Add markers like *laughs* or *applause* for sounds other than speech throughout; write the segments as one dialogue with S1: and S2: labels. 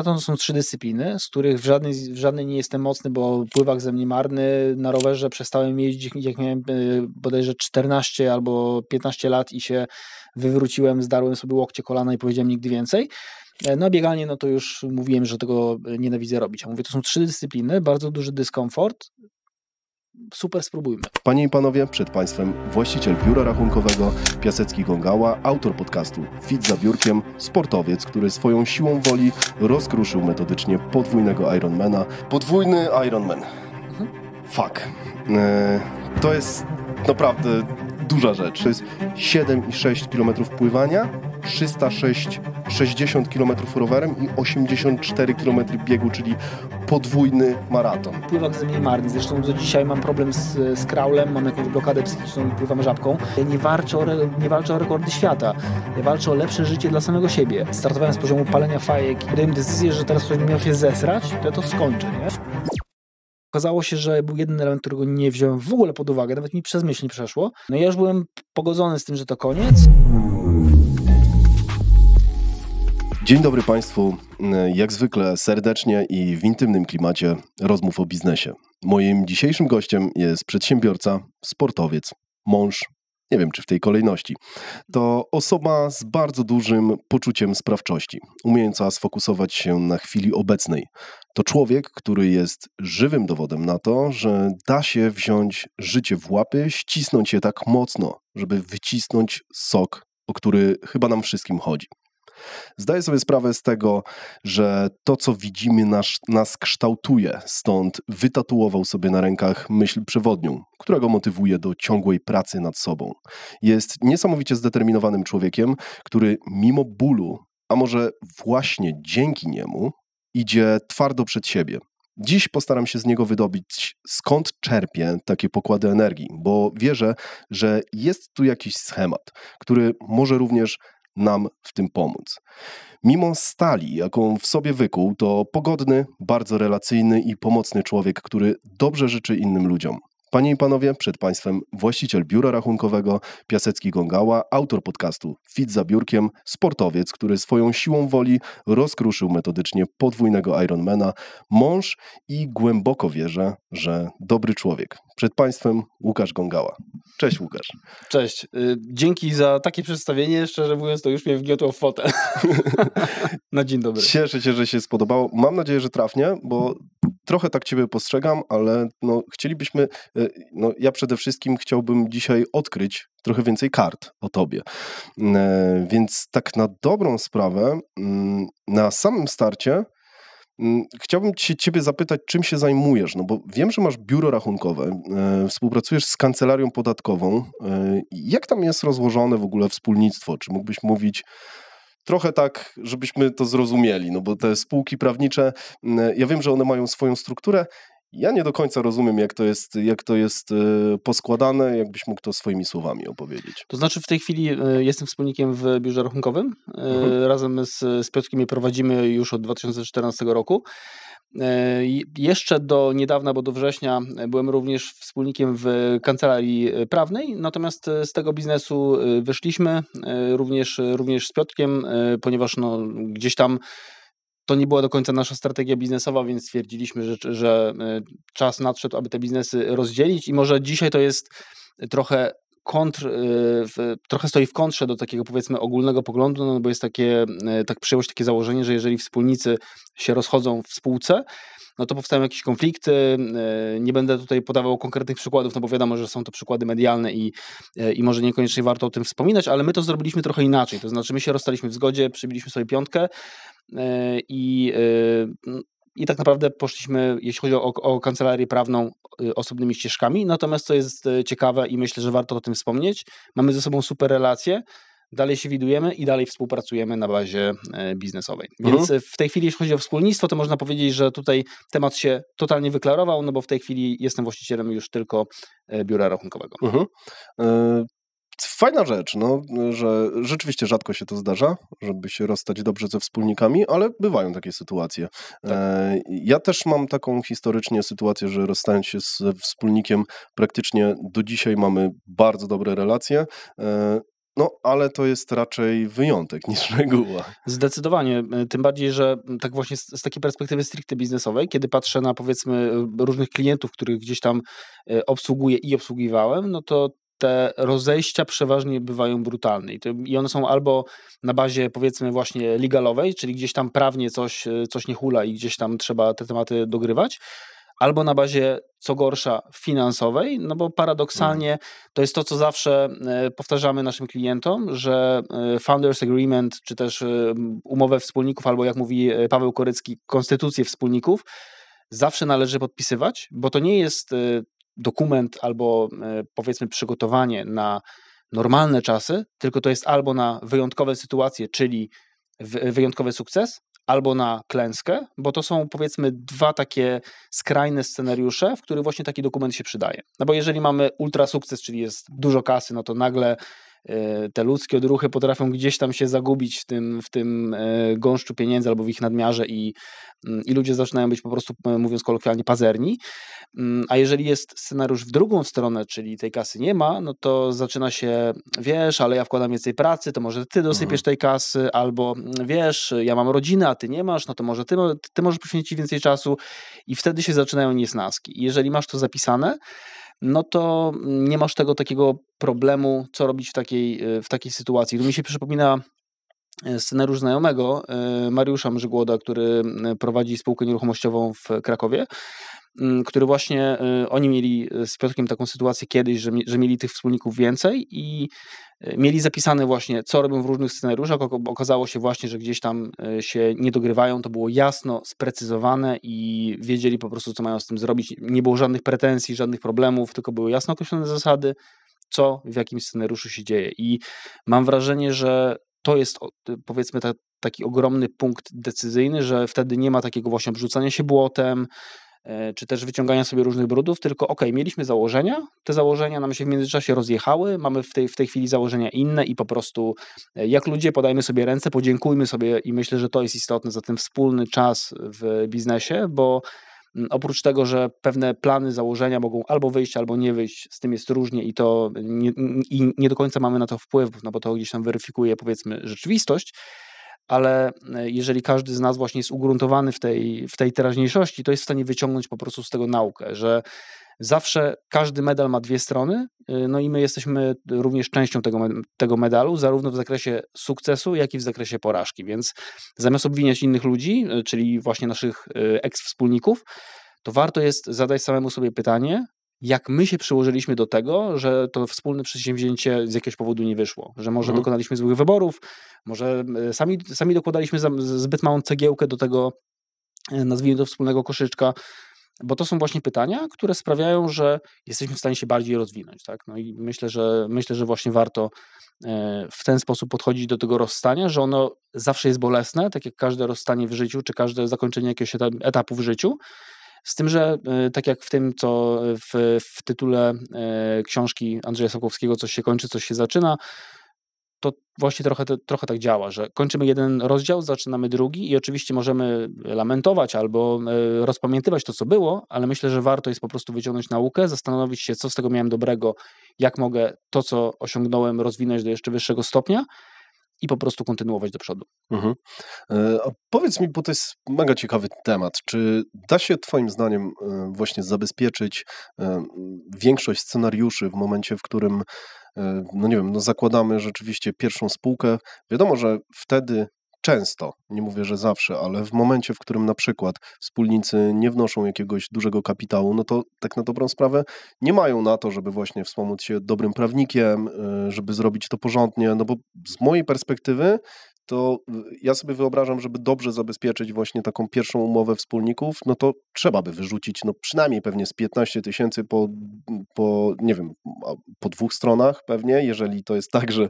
S1: to są trzy dyscypliny, z których w żadnej, w żadnej nie jestem mocny, bo pływak ze mnie marny. Na rowerze przestałem jeździć, jak miałem e, bodajże 14 albo 15 lat i się wywróciłem, zdarłem sobie łokcie, kolana i powiedziałem nigdy więcej. E, no bieganie, no to już mówiłem, że tego e, nienawidzę robić. A mówię, to są trzy dyscypliny, bardzo duży dyskomfort, super spróbujmy.
S2: Panie i panowie, przed państwem właściciel biura rachunkowego Piasecki Gongała, autor podcastu Fit za biurkiem, sportowiec, który swoją siłą woli rozkruszył metodycznie podwójnego Ironmana. Podwójny Ironman. Mhm. Fuck. E, to jest naprawdę duża rzecz. To jest 7,6 km pływania, 306 60 km rowerem i 84 km biegu, czyli podwójny maraton. Pływak ze mnie marny. Zresztą do dzisiaj mam problem z, z kraulem, mam jakąś blokadę psychiczną, pływam żabką. Ja nie walczę, o, nie walczę o
S1: rekordy świata. Ja walczę o lepsze życie dla samego siebie. Startowałem z poziomu palenia fajek. Podjąłem decyzję, że teraz ktoś miał się zesrać, to ja to skończę, nie? Okazało się, że był jeden element, którego nie wziąłem w ogóle pod uwagę, nawet mi przez myśl nie przeszło. No i ja już byłem pogodzony z tym, że to koniec.
S2: Dzień dobry Państwu. E, jak zwykle serdecznie i w intymnym klimacie rozmów o biznesie. Moim dzisiejszym gościem jest przedsiębiorca, sportowiec, mąż, nie wiem czy w tej kolejności. To osoba z bardzo dużym poczuciem sprawczości, umiejąca sfokusować się na chwili obecnej. To człowiek, który jest żywym dowodem na to, że da się wziąć życie w łapy, ścisnąć je tak mocno, żeby wycisnąć sok, o który chyba nam wszystkim chodzi. Zdaję sobie sprawę z tego, że to, co widzimy, nas, nas kształtuje, stąd wytatuował sobie na rękach myśl przewodnią, która go motywuje do ciągłej pracy nad sobą. Jest niesamowicie zdeterminowanym człowiekiem, który mimo bólu, a może właśnie dzięki niemu, idzie twardo przed siebie. Dziś postaram się z niego wydobyć, skąd czerpie takie pokłady energii, bo wierzę, że jest tu jakiś schemat, który może również nam w tym pomóc. Mimo stali, jaką w sobie wykuł, to pogodny, bardzo relacyjny i pomocny człowiek, który dobrze życzy innym ludziom. Panie i panowie, przed Państwem właściciel biura rachunkowego Piasecki Gongała, autor podcastu Fit za biurkiem, sportowiec, który swoją siłą woli rozkruszył metodycznie podwójnego Ironmana, mąż i głęboko wierzę, że dobry człowiek. Przed Państwem Łukasz Gongała. Cześć Łukasz.
S1: Cześć. Y, dzięki za takie przedstawienie. Szczerze mówiąc, to już mnie wgniotło w fotel.
S2: *laughs* Na dzień dobry. Cieszę się, że się spodobało. Mam nadzieję, że trafnie, bo trochę tak Ciebie postrzegam, ale no, chcielibyśmy, e, no, ja przede wszystkim chciałbym dzisiaj odkryć trochę więcej kart o Tobie. Mm, e, więc tak na dobrą sprawę, mm, na samym starcie mm, Chciałbym cię, Ciebie zapytać, czym się zajmujesz? No bo wiem, że masz biuro rachunkowe, e, współpracujesz z kancelarią podatkową. jak tam jest rozłożone w ogóle wspólnictwo? Czy mógłbyś mówić trochę tak, żebyśmy to zrozumieli, no bo te spółki prawnicze, mm, ja wiem, że one mają swoją strukturę. Ja nie do końca rozumiem, jak to jest, jak to jest e, poskładane, jakbyś mógł to swoimi słowami opowiedzieć.
S1: To znaczy, w tej chwili e, jestem wspólnikiem w biurze rachunkowym. E, mhm.
S2: Razem z, z Piotrkiem je prowadzimy już od
S1: 2014 roku. E, jeszcze do niedawna, bo do września, e, byłem również wspólnikiem w kancelarii e, prawnej, natomiast z tego biznesu wyszliśmy również, również z Piotkiem, ponieważ no, gdzieś tam to nie była do końca nasza strategia biznesowa, więc stwierdziliśmy, że, że czas nadszedł, aby te biznesy rozdzielić i może dzisiaj to jest trochę kontr, y, w, trochę stoi w kontrze do takiego powiedzmy ogólnego poglądu, no bo jest takie, y, tak przyjęło się takie założenie, że jeżeli wspólnicy się rozchodzą w spółce, no to powstają jakieś konflikty. Y, nie będę tutaj podawał konkretnych przykładów, no bo wiadomo, że są to przykłady medialne i, i może niekoniecznie warto o tym wspominać, ale my to zrobiliśmy trochę inaczej. To znaczy, my się rozstaliśmy w zgodzie, przybiliśmy sobie piątkę i i tak naprawdę poszliśmy, jeśli chodzi o, o kancelarię prawną, y, osobnymi ścieżkami. Natomiast co jest y, ciekawe i myślę, że warto o tym wspomnieć, mamy ze sobą super relacje dalej się widujemy i dalej współpracujemy na bazie e, biznesowej. Mhm. Więc mhm. w tej chwili, jeśli chodzi o wspólnictwo, to można powiedzieć, że tutaj temat się totalnie wyklarował, no bo w tej chwili jestem właścicielem już
S2: tylko e, biura rachunkowego. Mhm. E, fajna rzecz, no, że rzeczywiście rzadko się to zdarza, żeby się rozstać dobrze ze wspólnikami, ale bywają takie sytuacje. Tak. E, ja też mam taką historycznie sytuację, że rozstając się z wspólnikiem, praktycznie do dzisiaj mamy bardzo dobre relacje. E, no, ale to jest raczej wyjątek niż *laughs* reguła.
S1: Zdecydowanie. E, tym bardziej, że tak właśnie z, z takiej perspektywy stricte biznesowej, kiedy patrzę na powiedzmy różnych klientów, których gdzieś tam e, obsługuję i obsługiwałem, no to te rozejścia przeważnie bywają brutalne. I, to, I one są albo na bazie powiedzmy właśnie legalowej, czyli gdzieś tam prawnie coś, e, coś nie hula i gdzieś tam trzeba te tematy dogrywać, albo na bazie, co gorsza, finansowej, no bo paradoksalnie mhm. to jest to, co zawsze e, powtarzamy naszym klientom, że e, Founders Agreement, czy też umowę wspólników, albo jak mówi Paweł Korycki, konstytucję wspólników, zawsze należy podpisywać, bo to nie jest dokument albo e, powiedzmy przygotowanie na normalne czasy, tylko to jest albo na wyjątkowe sytuacje, czyli wyjątkowy sukces, albo na klęskę, bo to są powiedzmy dwa takie skrajne scenariusze, w których właśnie taki dokument się przydaje. No bo jeżeli mamy ultra sukces, czyli jest dużo kasy, no to nagle E, te ludzkie odruchy potrafią gdzieś tam się zagubić w tym, w tym e, gąszczu pieniędzy albo w ich nadmiarze i, mm, i ludzie zaczynają być po prostu, mówiąc kolokwialnie, pazerni. Mm, a jeżeli jest scenariusz w drugą stronę, czyli tej kasy nie ma, no to zaczyna się, wiesz, ale ja wkładam więcej pracy, to może ty dosypiesz mhm. tej kasy, albo wiesz, ja mam rodzinę, a ty nie masz, no to może ty, ty możesz poświęcić więcej czasu i wtedy się zaczynają niesnaski. Jeżeli masz to zapisane, no to nie masz tego takiego problemu, co robić w takiej, e, w takiej sytuacji. Tu mi się przypomina e, scenariusz znajomego e, Mariusza Mrzygłoda, który prowadzi spółkę nieruchomościową w Krakowie. Mm, który właśnie y, oni mieli y, z Piotrkiem taką sytuację kiedyś, że, że mieli tych wspólników więcej i y, mieli zapisane właśnie, co robią w różnych scenariuszach. Okazało się właśnie, że gdzieś tam się nie dogrywają, to było jasno sprecyzowane i wiedzieli po prostu, co mają z tym zrobić. Nie było żadnych pretensji, żadnych problemów, tylko były jasno określone zasady, co w jakim scenariuszu się dzieje. I mam wrażenie, że to jest powiedzmy ta, taki ogromny punkt decyzyjny, że wtedy nie ma takiego właśnie obrzucania się błotem, E, czy też wyciągania sobie różnych brudów, tylko ok, mieliśmy założenia, te założenia nam się w międzyczasie rozjechały, mamy w tej, w tej chwili założenia inne i po prostu e, jak ludzie podajmy sobie ręce, podziękujmy sobie i myślę, że to jest istotne za ten wspólny czas w biznesie, bo mm, oprócz tego, że pewne plany, założenia mogą albo wyjść, albo nie wyjść, z tym jest różnie i to nie, i nie do końca mamy na to wpływ, no bo to gdzieś tam weryfikuje powiedzmy rzeczywistość, ale e, jeżeli każdy z nas właśnie jest ugruntowany w tej, w tej teraźniejszości, to jest w stanie wyciągnąć po prostu z tego naukę, że zawsze każdy medal ma dwie strony, y, no i my jesteśmy również częścią tego, tego medalu, zarówno w zakresie sukcesu, jak i w zakresie porażki. Więc zamiast obwiniać innych ludzi, y, czyli właśnie naszych y, eks-wspólników, to warto jest zadać samemu sobie pytanie, jak my się przyłożyliśmy do tego, że to wspólne przedsięwzięcie z jakiegoś powodu nie wyszło, że może mhm. dokonaliśmy złych wyborów, może e, sami, sami dokładaliśmy zbyt małą cegiełkę do tego, e, nazwijmy to wspólnego koszyczka, bo to są właśnie pytania, które sprawiają, że jesteśmy w stanie się bardziej rozwinąć. Tak? No i myślę, że myślę, że właśnie warto e, w ten sposób podchodzić do tego rozstania, że ono zawsze jest bolesne, tak jak każde rozstanie w życiu, czy każde zakończenie jakiegoś etapu w życiu, z tym, że e, tak jak w tym, co e, w, w tytule e, książki Andrzeja Sokowskiego coś się kończy, coś się zaczyna, to właśnie trochę, trochę tak działa, że kończymy jeden rozdział, zaczynamy drugi i oczywiście możemy lamentować albo rozpamiętywać to, co było, ale myślę, że warto jest po prostu wyciągnąć naukę, zastanowić się, co z tego miałem dobrego, jak mogę to, co osiągnąłem, rozwinąć do jeszcze wyższego stopnia
S2: i po prostu kontynuować do przodu. Mhm. E, powiedz mi, bo to jest mega ciekawy temat, czy da się Twoim zdaniem e, właśnie zabezpieczyć e, większość scenariuszy w momencie, w którym no nie wiem, no zakładamy rzeczywiście pierwszą spółkę. Wiadomo, że wtedy często, nie mówię, że zawsze, ale w momencie, w którym na przykład wspólnicy nie wnoszą jakiegoś dużego kapitału, no to tak na dobrą sprawę nie mają na to, żeby właśnie wspomóc się dobrym prawnikiem, y, żeby zrobić to porządnie, no bo z mojej perspektywy to ja sobie wyobrażam, żeby dobrze zabezpieczyć właśnie taką pierwszą umowę wspólników, no to trzeba by wyrzucić no przynajmniej pewnie z 15 tysięcy po, po, nie wiem, po dwóch stronach pewnie, jeżeli to jest tak, że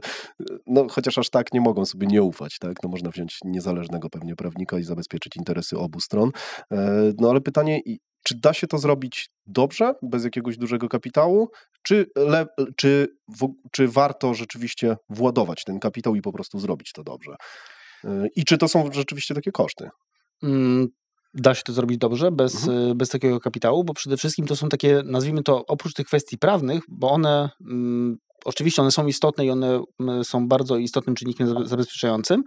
S2: no chociaż aż tak nie mogą sobie nie ufać, tak, no można wziąć niezależnego pewnie prawnika i zabezpieczyć interesy obu stron, e, no ale pytanie czy da się to zrobić dobrze, bez jakiegoś dużego kapitału, czy, le, czy, w, czy warto rzeczywiście władować ten kapitał i po prostu zrobić to dobrze? Y, I czy to są rzeczywiście takie koszty?
S1: Mm da się to zrobić dobrze, bez, mhm. Y, bez takiego kapitału, bo przede wszystkim to są takie, nazwijmy to, oprócz tych kwestii prawnych, bo one. Mm, oczywiście one są istotne i one mm, są bardzo istotnym czynnikiem zabezpieczającym,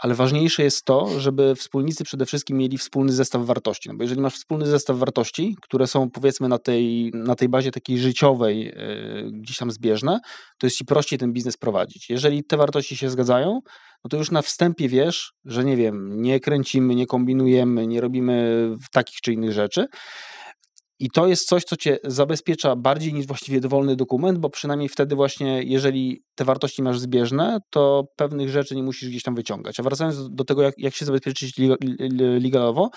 S1: ale ważniejsze jest to, żeby wspólnicy przede wszystkim mieli wspólny zestaw wartości. No bo jeżeli masz wspólny zestaw wartości, które są powiedzmy na tej, na tej bazie takiej życiowej, yy, gdzieś tam zbieżne, to jest ci prościej ten biznes prowadzić. Jeżeli te wartości się zgadzają, no to już na wstępie wiesz, że nie wiem, nie kręcimy, nie kombinujemy, nie robimy takich czy innych rzeczy. I to jest coś, co cię zabezpiecza bardziej niż właściwie dowolny dokument, bo przynajmniej wtedy właśnie, jeżeli te wartości masz zbieżne, to pewnych rzeczy nie musisz gdzieś tam wyciągać. A wracając do tego, jak, jak się zabezpieczyć legalowo,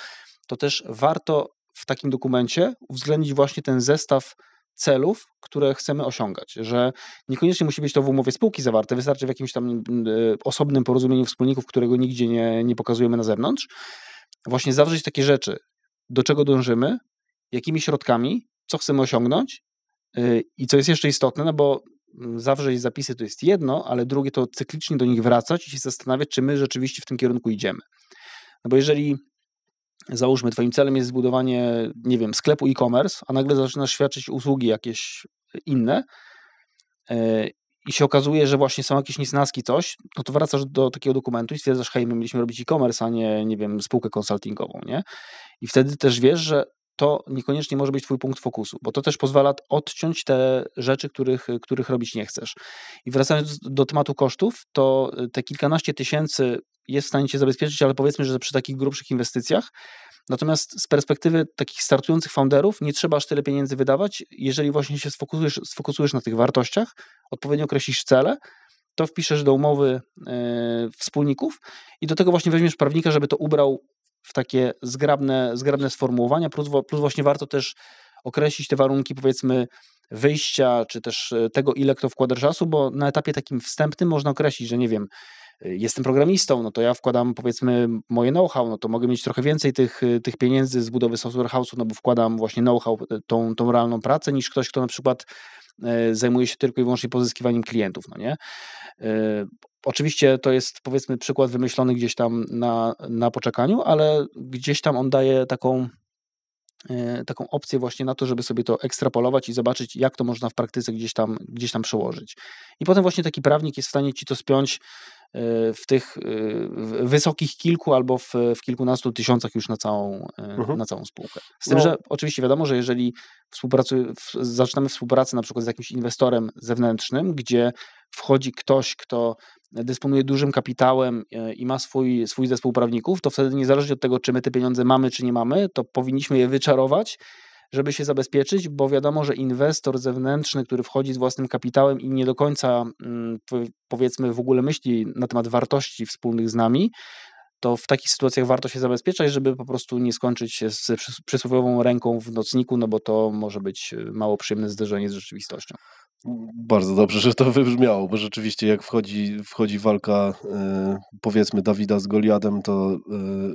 S1: to też warto w takim dokumencie uwzględnić właśnie ten zestaw celów, które chcemy osiągać, że niekoniecznie musi być to w umowie spółki zawarte, wystarczy w jakimś tam osobnym porozumieniu wspólników, którego nigdzie nie, nie pokazujemy na zewnątrz. Właśnie zawrzeć takie rzeczy, do czego dążymy, jakimi środkami, co chcemy osiągnąć y, i co jest jeszcze istotne, no bo mm, zawrzeć zapisy to jest jedno, ale drugie to cyklicznie do nich wracać i się zastanawiać, czy my rzeczywiście w tym kierunku idziemy. No bo jeżeli załóżmy, twoim celem jest zbudowanie, nie wiem, sklepu e-commerce, a nagle zaczynasz świadczyć usługi jakieś inne yy, i się okazuje, że właśnie są jakieś niesnaski, coś, no to wracasz do takiego dokumentu i stwierdzasz, hej, my mieliśmy robić e-commerce, a nie, nie wiem, spółkę konsultingową, nie? I wtedy też wiesz, że to niekoniecznie może być Twój punkt fokusu, bo to też pozwala odciąć te rzeczy, których, których robić nie chcesz. I wracając do tematu kosztów, to y, te kilkanaście tysięcy jest w stanie Cię zabezpieczyć, ale powiedzmy, że przy takich grubszych inwestycjach. Natomiast z perspektywy takich startujących founderów nie trzeba aż tyle pieniędzy wydawać, jeżeli właśnie się sfokusujesz, sfokusujesz na tych wartościach, odpowiednio określisz cele, to wpiszesz do umowy y, wspólników i do tego właśnie weźmiesz prawnika, żeby to ubrał w takie zgrabne, zgrabne sformułowania, plus, plus właśnie warto też określić te warunki, powiedzmy, wyjścia, czy też e, tego, ile kto wkłada czasu, bo na etapie takim wstępnym można określić, że nie wiem, jestem programistą, no to ja wkładam powiedzmy moje know-how, no to mogę mieć trochę więcej tych, tych pieniędzy z budowy software house'u, no bo wkładam właśnie know-how, e, tą, tą realną pracę, niż ktoś, kto na przykład e, zajmuje się tylko i wyłącznie pozyskiwaniem klientów, no nie? E, oczywiście to jest powiedzmy przykład wymyślony gdzieś tam na, na poczekaniu, ale gdzieś tam on daje taką taką opcję właśnie na to, żeby sobie to ekstrapolować i zobaczyć, jak to można w praktyce gdzieś tam, gdzieś tam przełożyć. I potem właśnie taki prawnik jest w stanie ci to spiąć w tych y, wysokich kilku albo w, w kilkunastu tysiącach już na całą, y, mhm. na całą spółkę. Z tym, no. że oczywiście wiadomo, że jeżeli współpracuj, zaczynamy współpracę na przykład z jakimś inwestorem zewnętrznym, gdzie wchodzi ktoś, kto dysponuje dużym kapitałem y, i ma swój, swój zespół prawników, to wtedy niezależnie od tego, czy my te pieniądze mamy, czy nie mamy, to powinniśmy je wyczarować żeby się zabezpieczyć, bo wiadomo, że inwestor zewnętrzny, który wchodzi z własnym kapitałem i nie do końca mm, powiedzmy w ogóle myśli na temat wartości wspólnych z nami, to w takich sytuacjach warto się zabezpieczać, żeby po prostu nie skończyć się z przysłowiową ręką w nocniku, no bo to może być y, mało przyjemne
S2: zderzenie z rzeczywistością. Bardzo dobrze, że to wybrzmiało, bo rzeczywiście jak wchodzi, wchodzi walka e, powiedzmy Dawida z Goliadem, to e,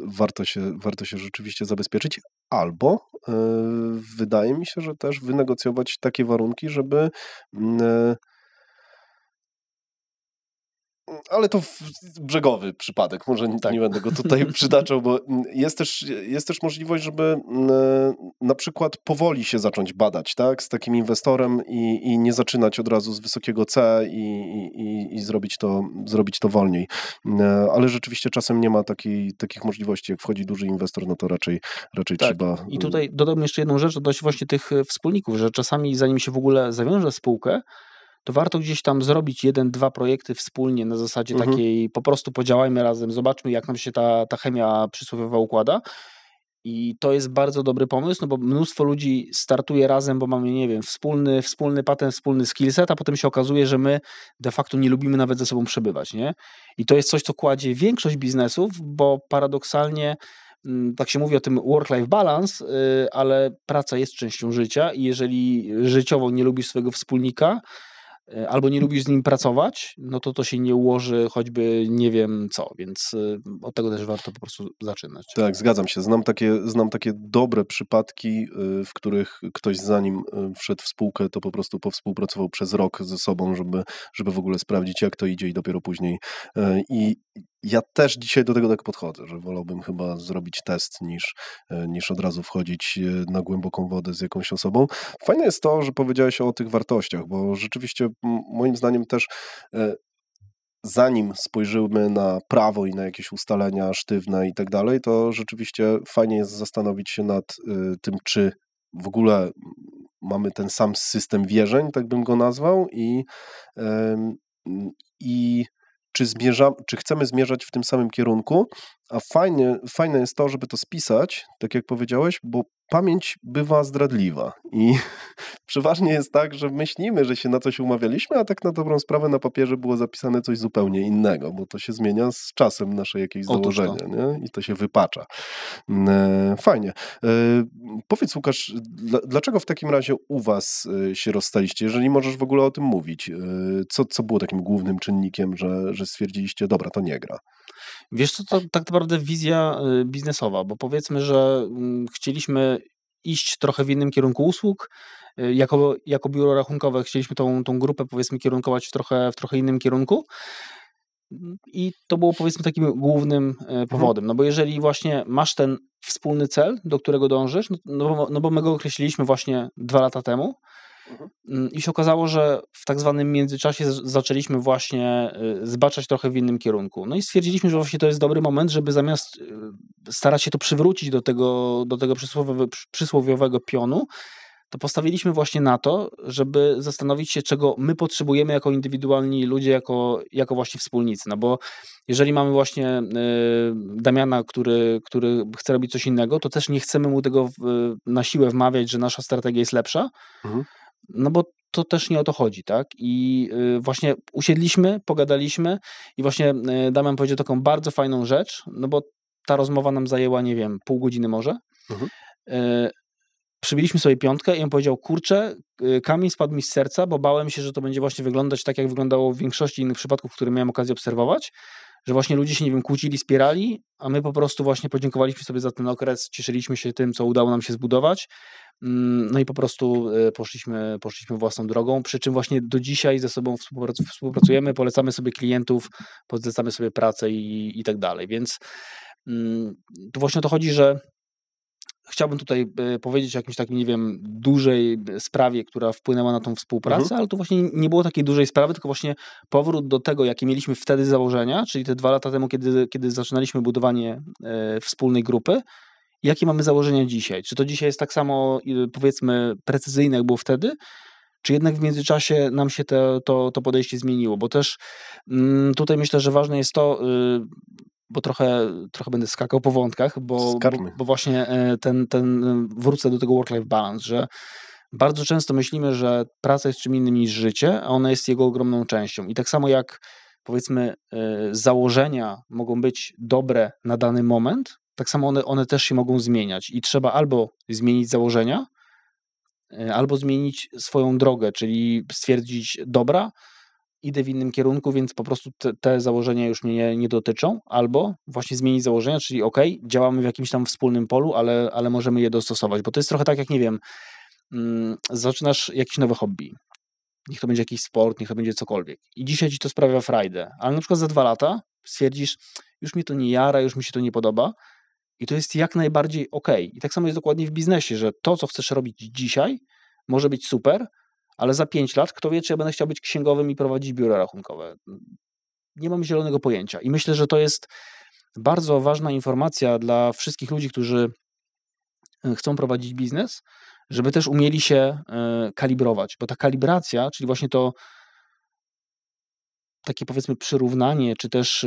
S2: warto się, warto się rzeczywiście zabezpieczyć, albo e, wydaje mi się, że też wynegocjować takie warunki, żeby mm, ale to brzegowy przypadek, może nie, tak. nie będę go tutaj *laughs* przytaczał, bo mm, jest też, jest też możliwość, żeby mm, e, na przykład powoli się zacząć badać tak, z takim inwestorem i, i nie zaczynać od razu z wysokiego C i, i, i zrobić, to, zrobić to wolniej. Mm, e, ale rzeczywiście czasem nie ma takiej, takich możliwości. Jak wchodzi duży inwestor, no to raczej, raczej tak. trzeba... I tutaj
S1: dodam jeszcze jedną rzecz odnośnie właśnie tych e, wspólników, że czasami zanim się w ogóle zawiąże spółkę, to warto gdzieś tam zrobić jeden, dwa projekty wspólnie na zasadzie mhm. takiej po prostu podziałajmy razem, zobaczmy jak nam się ta, ta chemia przysłowiowa układa. I to jest bardzo dobry pomysł, no bo mnóstwo ludzi startuje razem, bo mamy, nie wiem, wspólny, wspólny patent, wspólny skillset, a potem się okazuje, że my de facto nie lubimy nawet ze sobą przebywać, nie? I to jest coś, co kładzie większość biznesów, bo paradoksalnie mm, tak się mówi o tym work-life balance, y, ale praca jest częścią życia i jeżeli życiowo nie lubisz swojego wspólnika, E, albo nie lubisz z nim pracować, no to to się nie ułoży choćby nie wiem co, więc y, od tego też warto po prostu zaczynać.
S2: Tak, zgadzam się. Znam takie, znam takie dobre przypadki, y, w których ktoś zanim y, wszedł w spółkę, to po prostu powspółpracował przez rok ze sobą, żeby, żeby w ogóle sprawdzić jak to idzie i dopiero później. E, I ja też dzisiaj do tego tak podchodzę, że wolałbym chyba zrobić test niż, e, niż od razu wchodzić e, na głęboką wodę z jakąś osobą. Fajne jest to, że powiedziałeś o tych wartościach, bo rzeczywiście moim zdaniem też e, zanim spojrzymy na prawo i na jakieś ustalenia sztywne i tak dalej, to rzeczywiście fajnie jest zastanowić się nad tym, czy w ogóle mamy ten sam system wierzeń, tak bym go nazwał, i, i czy, zmierza, czy chcemy zmierzać w tym samym kierunku, a fajne, fajne jest to, żeby to spisać, tak jak powiedziałeś, bo pamięć bywa zdradliwa i *laughs* przeważnie jest tak, że myślimy, że się na coś umawialiśmy, a tak na dobrą sprawę na papierze było zapisane coś zupełnie innego, bo to się zmienia z czasem nasze jakieś założenia Nie? i to się wypacza. Mm, e, fajnie. E, powiedz Łukasz, dlaczego w takim razie u was e, się rozstaliście, jeżeli możesz w ogóle o tym mówić? Co, co było takim głównym czynnikiem, że, że stwierdziliście, dobra, to nie gra?
S1: Wiesz co, to tak naprawdę wizja y, biznesowa, bo powiedzmy, że mm, chcieliśmy iść trochę w innym kierunku usług. Y, jako, jako biuro rachunkowe chcieliśmy tą, tą grupę powiedzmy kierunkować w trochę, w trochę innym kierunku. I to było powiedzmy takim głównym y, mhm. powodem. No bo jeżeli właśnie masz ten wspólny cel, do którego dążysz, no, no, bo, no bo my go określiliśmy właśnie dwa lata temu, Mhm. Mm, I się okazało, że w tak zwanym międzyczasie zaczęliśmy właśnie y, zbaczać trochę w innym kierunku. No i stwierdziliśmy, że właśnie to jest dobry moment, żeby zamiast y, starać się to przywrócić do tego, do tego przysłowiowego pionu, to postawiliśmy właśnie na to, żeby zastanowić się, czego my potrzebujemy jako indywidualni ludzie, jako, jako właśnie wspólnicy. No bo jeżeli mamy właśnie y, Damiana, który, który chce robić coś innego, to też nie chcemy mu tego na siłę wmawiać, że nasza strategia jest lepsza. Mhm no bo to też nie o to chodzi, tak? I y, właśnie usiedliśmy, pogadaliśmy i właśnie y, Damian powiedział taką bardzo fajną rzecz, no bo ta rozmowa nam zajęła, nie wiem, pół godziny może. Mhm. Y, Przybiliśmy sobie piątkę i on powiedział, kurczę, kamień spadł mi z serca, bo bałem się, że to będzie właśnie wyglądać tak, jak wyglądało w większości innych przypadków, które miałem okazję obserwować, że właśnie ludzie się, nie wiem, kłócili, spierali, a my po prostu właśnie podziękowaliśmy sobie za ten okres, cieszyliśmy się tym, co udało nam się zbudować, mm, no i po prostu e, poszliśmy, poszliśmy własną drogą, przy czym właśnie do dzisiaj ze sobą współpracujemy, polecamy sobie klientów, polecamy sobie pracę i, i tak dalej, więc mm, tu właśnie o to chodzi, że chciałbym tutaj e, powiedzieć o jakimś takim, nie wiem, dużej e, sprawie, która wpłynęła na tą współpracę, mhm. ale tu właśnie nie było takiej dużej sprawy, tylko właśnie powrót do tego, jakie mieliśmy wtedy założenia, czyli te dwa lata temu, kiedy, kiedy zaczynaliśmy budowanie e, wspólnej grupy. Jakie mamy założenia dzisiaj? Czy to dzisiaj jest tak samo, powiedzmy, precyzyjne, jak było wtedy? Czy jednak w międzyczasie nam się te, to, to podejście zmieniło? Bo też mm, tutaj myślę, że ważne jest to, y, bo trochę, trochę będę skakał po wątkach, bo, bo, bo, właśnie e, ten, ten e, wrócę do tego work-life balance, że bardzo często myślimy, że praca jest czym innym niż życie, a ona jest jego ogromną częścią. I tak samo jak powiedzmy e, założenia mogą być dobre na dany moment, tak samo one, one też się mogą zmieniać i trzeba albo zmienić założenia, albo zmienić swoją drogę, czyli stwierdzić, dobra, idę w innym kierunku, więc po prostu te, te założenia już mnie nie, nie, dotyczą, albo właśnie zmienić założenia, czyli ok, działamy w jakimś tam wspólnym polu, ale, ale możemy je dostosować, bo to jest trochę tak, jak nie wiem, mm, zaczynasz jakieś nowe hobby, niech to będzie jakiś sport, niech to będzie cokolwiek i dzisiaj ci to sprawia frajdę, ale na przykład za dwa lata stwierdzisz, już mi to nie jara, już mi się to nie podoba i to jest jak najbardziej ok. I tak samo jest dokładnie w biznesie, że to, co chcesz robić dzisiaj, może być super, ale za pięć lat, kto wie, czy ja będę chciał być księgowym i prowadzić biuro rachunkowe. Nie mam zielonego pojęcia. I myślę, że to jest bardzo ważna informacja dla wszystkich ludzi, którzy e, chcą prowadzić biznes, żeby też umieli się e, kalibrować, bo ta kalibracja, czyli właśnie to takie powiedzmy przyrównanie, czy też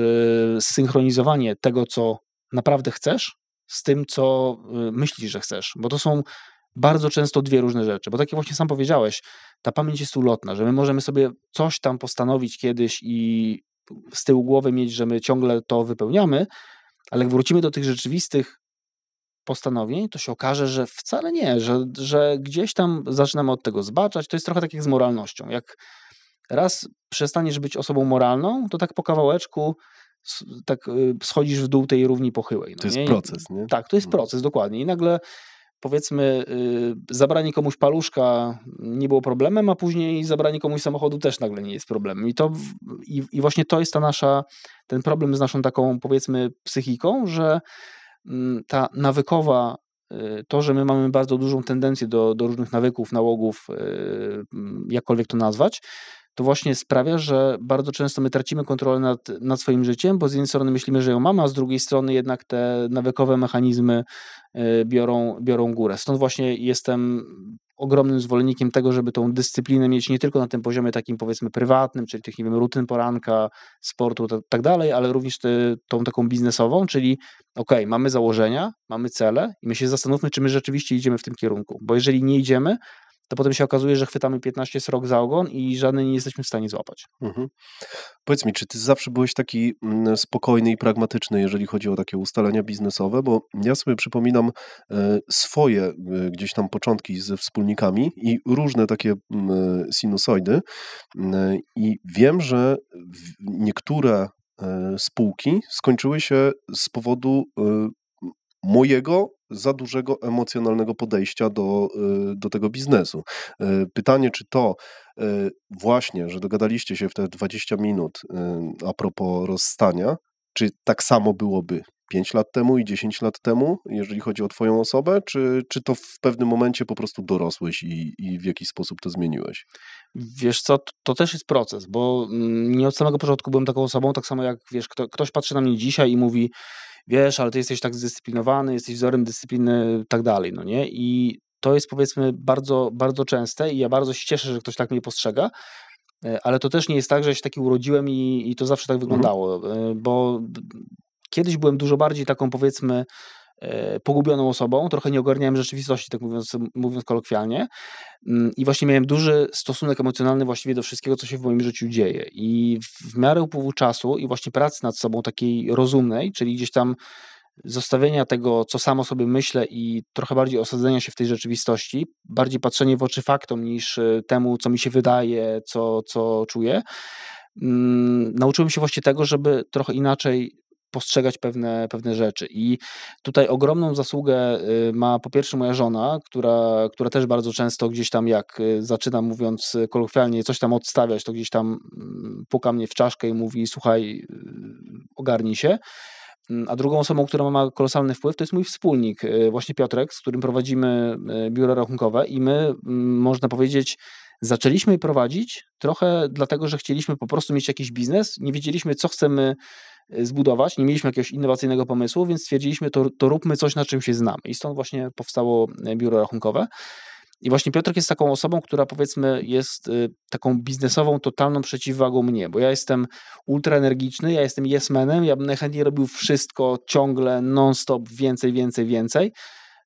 S1: zsynchronizowanie e, tego, co naprawdę chcesz, z tym, co myślisz, że chcesz, bo to są bardzo często dwie różne rzeczy, bo tak jak właśnie sam powiedziałeś, ta pamięć jest ulotna, że my możemy sobie coś tam postanowić kiedyś i z tyłu głowy mieć, że my ciągle to wypełniamy, ale jak wrócimy do tych rzeczywistych postanowień, to się okaże, że wcale nie, że, że gdzieś tam zaczynamy od tego zbaczać. To jest trochę tak jak z moralnością. Jak raz przestaniesz być osobą moralną, to tak po kawałeczku tak y, schodzisz w dół tej równi pochyłej. No to jest nie? proces, nie? Tak, to jest mhm. proces, dokładnie. I nagle powiedzmy, y, zabranie komuś paluszka nie było problemem, a później zabranie komuś samochodu też nagle nie jest problemem. I, to, i, i właśnie to jest ta nasza, ten problem z naszą taką, powiedzmy, psychiką, że mm, ta nawykowa y, to, że my mamy bardzo dużą tendencję do, do różnych nawyków, nałogów, y, jakkolwiek to nazwać, to właśnie sprawia, że bardzo często my tracimy kontrolę nad, nad swoim życiem, bo z jednej strony myślimy, że ją mamy, a z drugiej strony jednak te nawykowe mechanizmy e, biorą, biorą górę. Stąd właśnie jestem ogromnym zwolennikiem tego, żeby tą dyscyplinę mieć nie tylko na tym poziomie takim powiedzmy prywatnym, czyli tych, nie wiem, rutyn poranka, sportu, tak, tak dalej, ale również te, tą taką biznesową, czyli ok, mamy założenia, mamy cele i my się zastanówmy, czy my rzeczywiście idziemy w tym kierunku, bo jeżeli nie idziemy, to potem się okazuje, że chwytamy 15 srok za ogon i żadnej nie jesteśmy w stanie złapać.
S2: Mhm. Powiedz mi, czy ty zawsze byłeś taki mm, spokojny i pragmatyczny, jeżeli chodzi o takie ustalenia biznesowe? Bo ja sobie przypominam e, swoje e, gdzieś tam początki ze wspólnikami i różne takie mm, e, sinusoidy mm, i wiem, że niektóre spółki skończyły się z powodu mojego za dużego emocjonalnego podejścia do, y, do tego biznesu. Y, pytanie, czy to y, właśnie, że dogadaliście się w te 20 minut a propos rozstania, czy tak samo byłoby 5 lat temu i 10 lat temu, jeżeli chodzi o Twoją osobę, czy, czy to w pewnym momencie po prostu dorosłeś i, i w jakiś sposób to zmieniłeś?
S1: Wiesz co, to, to też jest proces, bo mm, nie od samego początku byłem taką osobą, tak samo jak wiesz, kto, ktoś patrzy na mnie dzisiaj i mówi, wiesz, ale ty jesteś tak zdyscyplinowany, jesteś wzorem dyscypliny, tak dalej, no nie? I to jest powiedzmy bardzo, bardzo częste i ja bardzo się cieszę, że ktoś tak mnie postrzega, e, ale to też nie jest tak, że ja się taki urodziłem i, i to zawsze tak mhm. wyglądało, e, bo kiedyś byłem dużo bardziej taką powiedzmy E, pogubioną osobą, trochę nie ogarniałem rzeczywistości, tak mówiąc, mówiąc kolokwialnie. Mm, I właśnie miałem duży stosunek emocjonalny właściwie do wszystkiego, co się w moim życiu dzieje. I w miarę upływu czasu i właśnie pracy nad sobą takiej rozumnej, czyli gdzieś tam zostawienia tego, co samo sobie myślę i trochę bardziej osadzenia się w tej rzeczywistości, bardziej patrzenie w oczy faktom niż e, temu, co mi się wydaje, co, co czuję. Mm, nauczyłem się właśnie tego, żeby trochę inaczej postrzegać pewne, pewne rzeczy. I tutaj ogromną zasługę y, ma po pierwsze moja żona, która, która też bardzo często gdzieś tam, jak y, zaczynam mówiąc kolokwialnie, coś tam odstawiać, to gdzieś tam mm, puka mnie w czaszkę i mówi: Słuchaj, y, ogarnij się. Mm, a drugą osobą, która ma kolosalny wpływ, to jest mój wspólnik, właśnie Piotrek, z którym prowadzimy biuro rachunkowe i my, mm, można powiedzieć, zaczęliśmy prowadzić trochę dlatego, że chcieliśmy po prostu mieć jakiś biznes, nie wiedzieliśmy, co chcemy Y, zbudować, nie mieliśmy jakiegoś innowacyjnego pomysłu, więc stwierdziliśmy, to, to róbmy coś, na czym się znamy. I stąd właśnie powstało y, biuro rachunkowe. I właśnie Piotrek jest taką osobą, która powiedzmy jest y, taką biznesową, totalną przeciwwagą mnie, bo ja jestem ultraenergiczny, ja jestem yes menem ja bym najchętniej robił wszystko ciągle, non-stop, więcej, więcej, więcej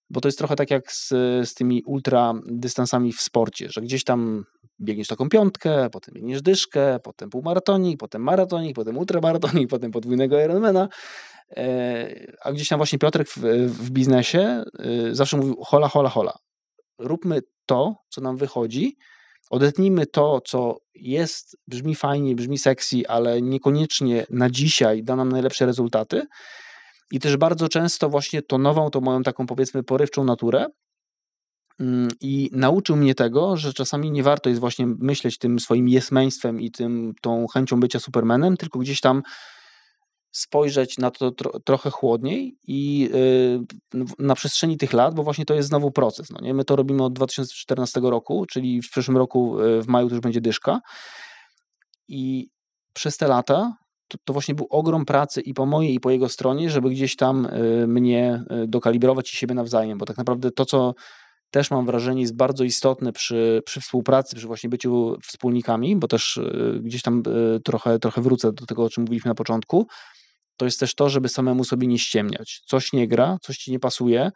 S1: bo to jest trochę tak jak z, z tymi ultra dystansami w sporcie, że gdzieś tam biegniesz taką piątkę, potem biegniesz dyszkę, potem półmaratonik, potem maratonik, potem ultramaratonik, *laughs* potem podwójnego Ironmana. E, a gdzieś tam właśnie Piotrek w, w biznesie e, zawsze mówił hola, hola, hola. Róbmy to, co nam wychodzi, odetnijmy to, co jest, brzmi fajnie, brzmi sexy, ale niekoniecznie na dzisiaj da nam najlepsze rezultaty i też bardzo często właśnie tonował tą moją taką powiedzmy porywczą naturę, mm, i nauczył mnie tego, że czasami nie warto jest właśnie myśleć tym swoim jesmeństwem i tym, tą chęcią bycia supermenem, tylko gdzieś tam spojrzeć na to tro, trochę chłodniej i yy, na przestrzeni tych lat, bo właśnie to jest znowu proces. No nie? My to robimy od 2014 roku, czyli w przyszłym roku y, w maju już będzie dyszka. I przez te lata to, to, właśnie był ogrom pracy i po mojej, i po jego stronie, żeby gdzieś tam y, mnie y, dokalibrować i siebie nawzajem, bo tak naprawdę to, co też mam wrażenie jest bardzo istotne przy, przy współpracy, przy właśnie byciu wspólnikami, bo też y, gdzieś tam trochę, trochę wrócę do tego, o czym mówiliśmy na początku, to jest też to, żeby samemu sobie nie ściemniać. Coś nie gra, coś ci nie pasuje,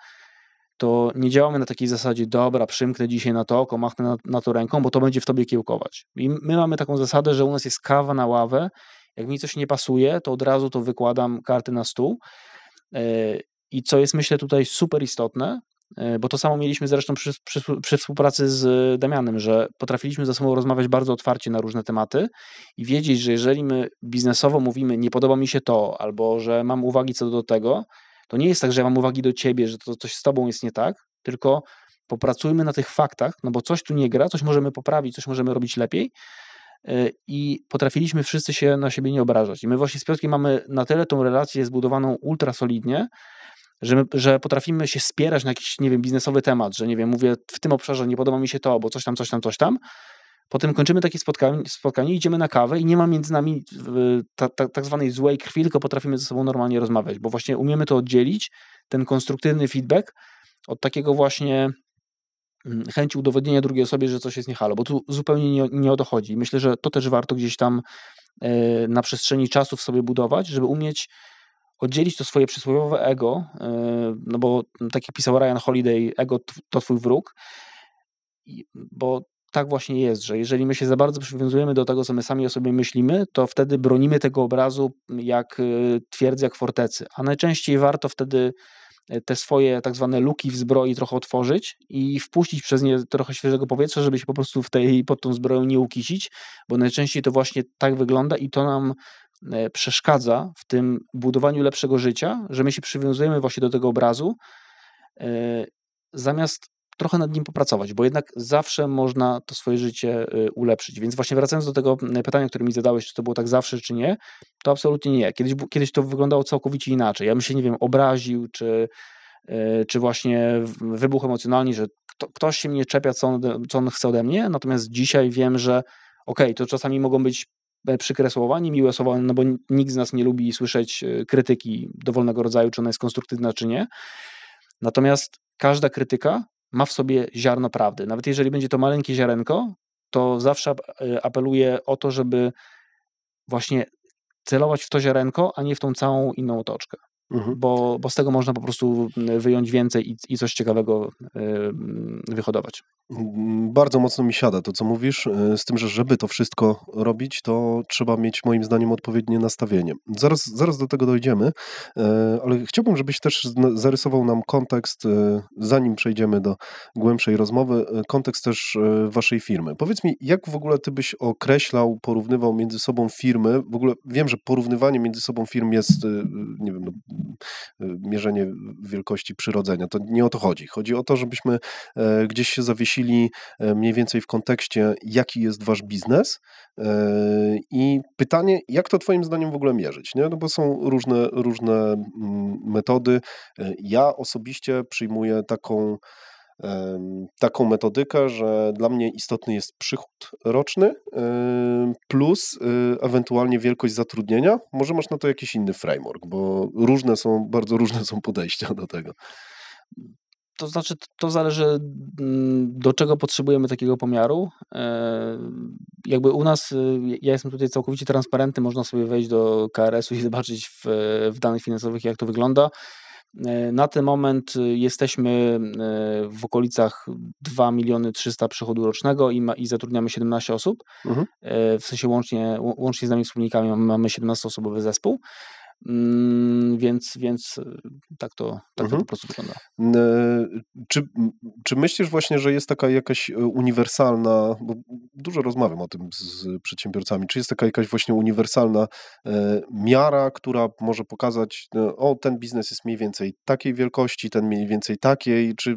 S1: to nie działamy na takiej zasadzie, dobra, przymknę dzisiaj na to oko, machnę na, na, to ręką, bo to będzie w tobie kiełkować. I my mamy taką zasadę, że u nas jest kawa na ławę jak mi coś nie pasuje, to od razu to wykładam karty na stół. E, I co jest, myślę, tutaj super istotne, e, bo to samo mieliśmy zresztą przy, przy, przy, współpracy z Damianem, że potrafiliśmy ze sobą rozmawiać bardzo otwarcie na różne tematy i wiedzieć, że jeżeli my biznesowo mówimy, nie podoba mi się to, albo że mam uwagi co do tego, to nie jest tak, że ja mam uwagi do ciebie, że to coś z tobą jest nie tak, tylko popracujmy na tych faktach, no bo coś tu nie gra, coś możemy poprawić, coś możemy robić lepiej, Y, i potrafiliśmy wszyscy się na siebie nie obrażać. I my właśnie z Piotrkiem mamy na tyle tą relację zbudowaną ultra solidnie, że, my, że potrafimy się spierać na jakiś, nie wiem, biznesowy temat, że nie wiem, mówię w tym obszarze nie podoba mi się to, bo coś tam, coś tam, coś tam. Potem kończymy takie spotkanie, spotkanie idziemy na kawę i nie ma między nami ta, ta, tak zwanej złej krwi, tylko potrafimy ze sobą normalnie rozmawiać, bo właśnie umiemy to oddzielić, ten konstruktywny feedback od takiego właśnie Mm, chęci udowodnienia drugiej osobie, że coś jest niehalo, bo tu zupełnie nie, nie o to chodzi. Myślę, że to też warto gdzieś tam e, na przestrzeni czasów sobie budować, żeby umieć oddzielić to swoje przysłowiowe ego, e, no bo tak jak pisał Ryan Holiday, ego to twój wróg, bo tak właśnie jest, że jeżeli my się za bardzo przywiązujemy do tego, co my sami o sobie myślimy, to wtedy bronimy tego obrazu jak e, twierdzy, jak fortecy, a najczęściej warto wtedy te swoje tak zwane luki w zbroi trochę otworzyć i wpuścić przez nie trochę świeżego powietrza, żeby się po prostu w tej, pod tą zbroją nie ukisić, bo najczęściej to właśnie tak wygląda i to nam e, przeszkadza w tym budowaniu lepszego życia, że my się przywiązujemy właśnie do tego obrazu, e, zamiast trochę nad nim popracować, bo jednak zawsze można to swoje życie y, ulepszyć. Więc właśnie wracając do tego mm, pytania, które mi zadałeś, czy to było tak zawsze, czy nie, to absolutnie nie. Kiedyś, kiedyś to wyglądało całkowicie inaczej. Ja bym się, nie wiem, obraził, czy, y, czy właśnie wybuch emocjonalny, że kto, ktoś się mnie czepia, co on, co on chce ode mnie, natomiast dzisiaj wiem, że okej, okay, to czasami mogą być e, przykre słowa, niemiłe słowa, no bo nikt z nas nie lubi słyszeć y, krytyki dowolnego rodzaju, czy ona jest konstruktywna, czy nie. Natomiast każda krytyka ma w sobie ziarno prawdy. Nawet jeżeli będzie to maleńkie ziarenko, to zawsze e, apeluję o to, żeby właśnie celować w to ziarenko, a nie w tą całą inną otoczkę. Mhm. Bo, bo z tego można po prostu wyjąć więcej i, i coś ciekawego e, wyhodować.
S2: Bardzo mocno mi siada to, co mówisz, e, z tym, że żeby to wszystko robić, to trzeba mieć moim zdaniem odpowiednie nastawienie. Zaraz, zaraz do tego dojdziemy, e, ale chciałbym, żebyś też zarysował nam kontekst, e, zanim przejdziemy do głębszej rozmowy, kontekst też waszej firmy. Powiedz mi, jak w ogóle ty byś określał, porównywał między sobą firmy? W ogóle wiem, że porównywanie między sobą firm jest, nie wiem, no, mierzenie wielkości przyrodzenia. To nie o to chodzi. Chodzi o to, żebyśmy gdzieś się zawiesili E, mniej więcej w kontekście, jaki jest wasz biznes. E, I pytanie, jak to Twoim zdaniem w ogóle mierzyć? Nie? No bo są różne, różne mm, metody. E, ja osobiście przyjmuję taką taką metodykę, że dla mnie istotny jest przychód roczny plus ewentualnie wielkość zatrudnienia. Może masz na to jakiś inny framework, bo różne są, bardzo różne są podejścia do tego.
S1: To znaczy, to zależy, mm, do
S2: czego potrzebujemy takiego pomiaru.
S1: E, jakby u nas, y, ja jestem tutaj całkowicie transparentny, można sobie wejść do KRS-u i zobaczyć w, w danych finansowych, jak to wygląda. E, na ten moment y, jesteśmy y, w okolicach 2 miliony 300 przychodu rocznego i, ma, i zatrudniamy 17 osób. Mhm. E, w sensie łącznie, łącznie z nami wspólnikami mamy 17-osobowy zespół.
S2: Mm,
S1: więc, więc
S2: e, tak, to, tak mhm. to po prostu wygląda. E, czy, czy myślisz właśnie, że jest taka jakaś e, uniwersalna, bo dużo rozmawiam o tym z przedsiębiorcami, czy jest taka jakaś właśnie uniwersalna miara, która może pokazać, o ten biznes jest mniej więcej takiej wielkości, ten mniej więcej takiej, czy,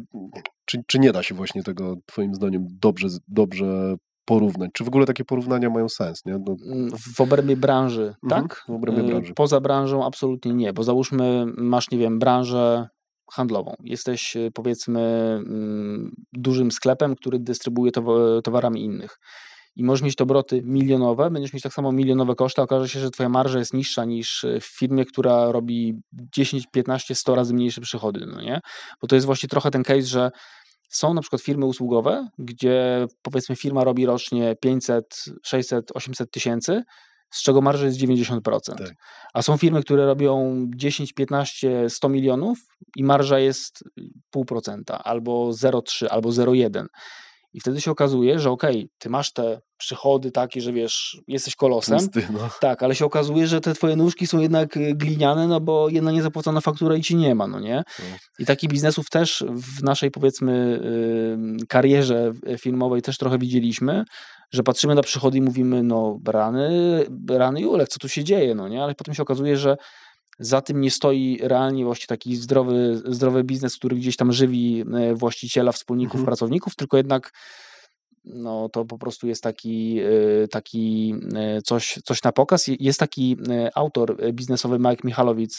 S2: czy, czy nie da się właśnie tego twoim zdaniem dobrze, dobrze porównań? Czy w ogóle takie porównania mają sens? Nie? No. Mm, w obrębie
S1: branży, mhm, tak? W obrębie y, branży. Poza branżą absolutnie nie, bo załóżmy, masz, nie wiem, branżę handlową. Jesteś, y, powiedzmy, mm, dużym sklepem, który dystrybuuje towarami innych i możesz mieć obroty milionowe, będziesz mieć tak samo milionowe koszty, a okaże się, że twoja marża jest niższa niż y, w firmie, która robi 10, 15, 100 razy mniejsze przychody, no nie? Bo to jest właśnie trochę ten case, że są na przykład firmy usługowe, gdzie powiedzmy firma robi rocznie 500, 600, 800 tysięcy, z czego marża jest 90%. Tak. A są firmy, które robią 10, 15, 100 milionów i marża jest 0,5% albo 0,3 albo 0,1. I wtedy się okazuje, że okej, okay, ty masz te przychody takie, że wiesz, jesteś kolosem. Pusty, no. Tak, ale się okazuje, że te twoje nóżki są jednak y, gliniane, no bo jedna niezapłacona faktura i ci nie ma, no nie? Tak. I takich biznesów też w naszej, powiedzmy, y, karierze y, filmowej też trochę widzieliśmy, że patrzymy na przychody i mówimy, no rany, rany Julek, co tu się dzieje, no nie? Ale potem się okazuje, że za tym nie stoi realnie właśnie taki zdrowy, zdrowy biznes, który gdzieś tam żywi e, właściciela, wspólników, mhm. pracowników, tylko jednak no, to po prostu jest taki, e, taki e, coś, coś na pokaz. Jest taki autor biznesowy Mike Michalowicz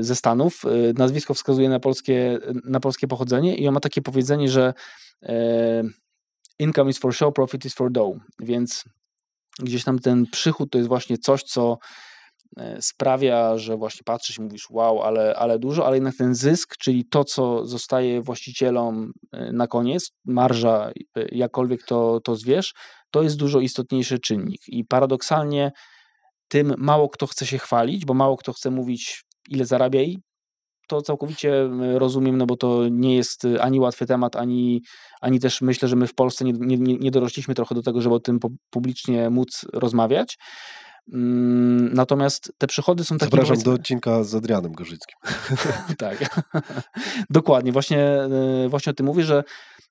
S1: ze Stanów. Nazwisko wskazuje na polskie, na polskie pochodzenie i on ma takie powiedzenie, że income is for show, profit is for dough. Więc gdzieś tam ten przychód to jest właśnie coś, co E, sprawia, że właśnie patrzysz i mówisz wow, ale, ale dużo, ale jednak ten zysk, czyli to, co zostaje właścicielom e, na koniec, marża, e, jakkolwiek to, to zwierz, to jest dużo istotniejszy czynnik. I paradoksalnie tym mało kto chce się chwalić, bo mało kto chce mówić, ile zarabia i to całkowicie rozumiem, no bo to nie jest ani łatwy temat, ani, ani też myślę, że my w Polsce nie, nie, nie dorośliśmy trochę do tego, żeby o tym publicznie móc rozmawiać. Mm, natomiast te przychody są takie. Zapraszam powiedzmy... do
S2: odcinka z Adrianem Gorzyckim. *laughs* tak.
S1: *laughs* Dokładnie. Właśnie, y, właśnie o tym mówię, że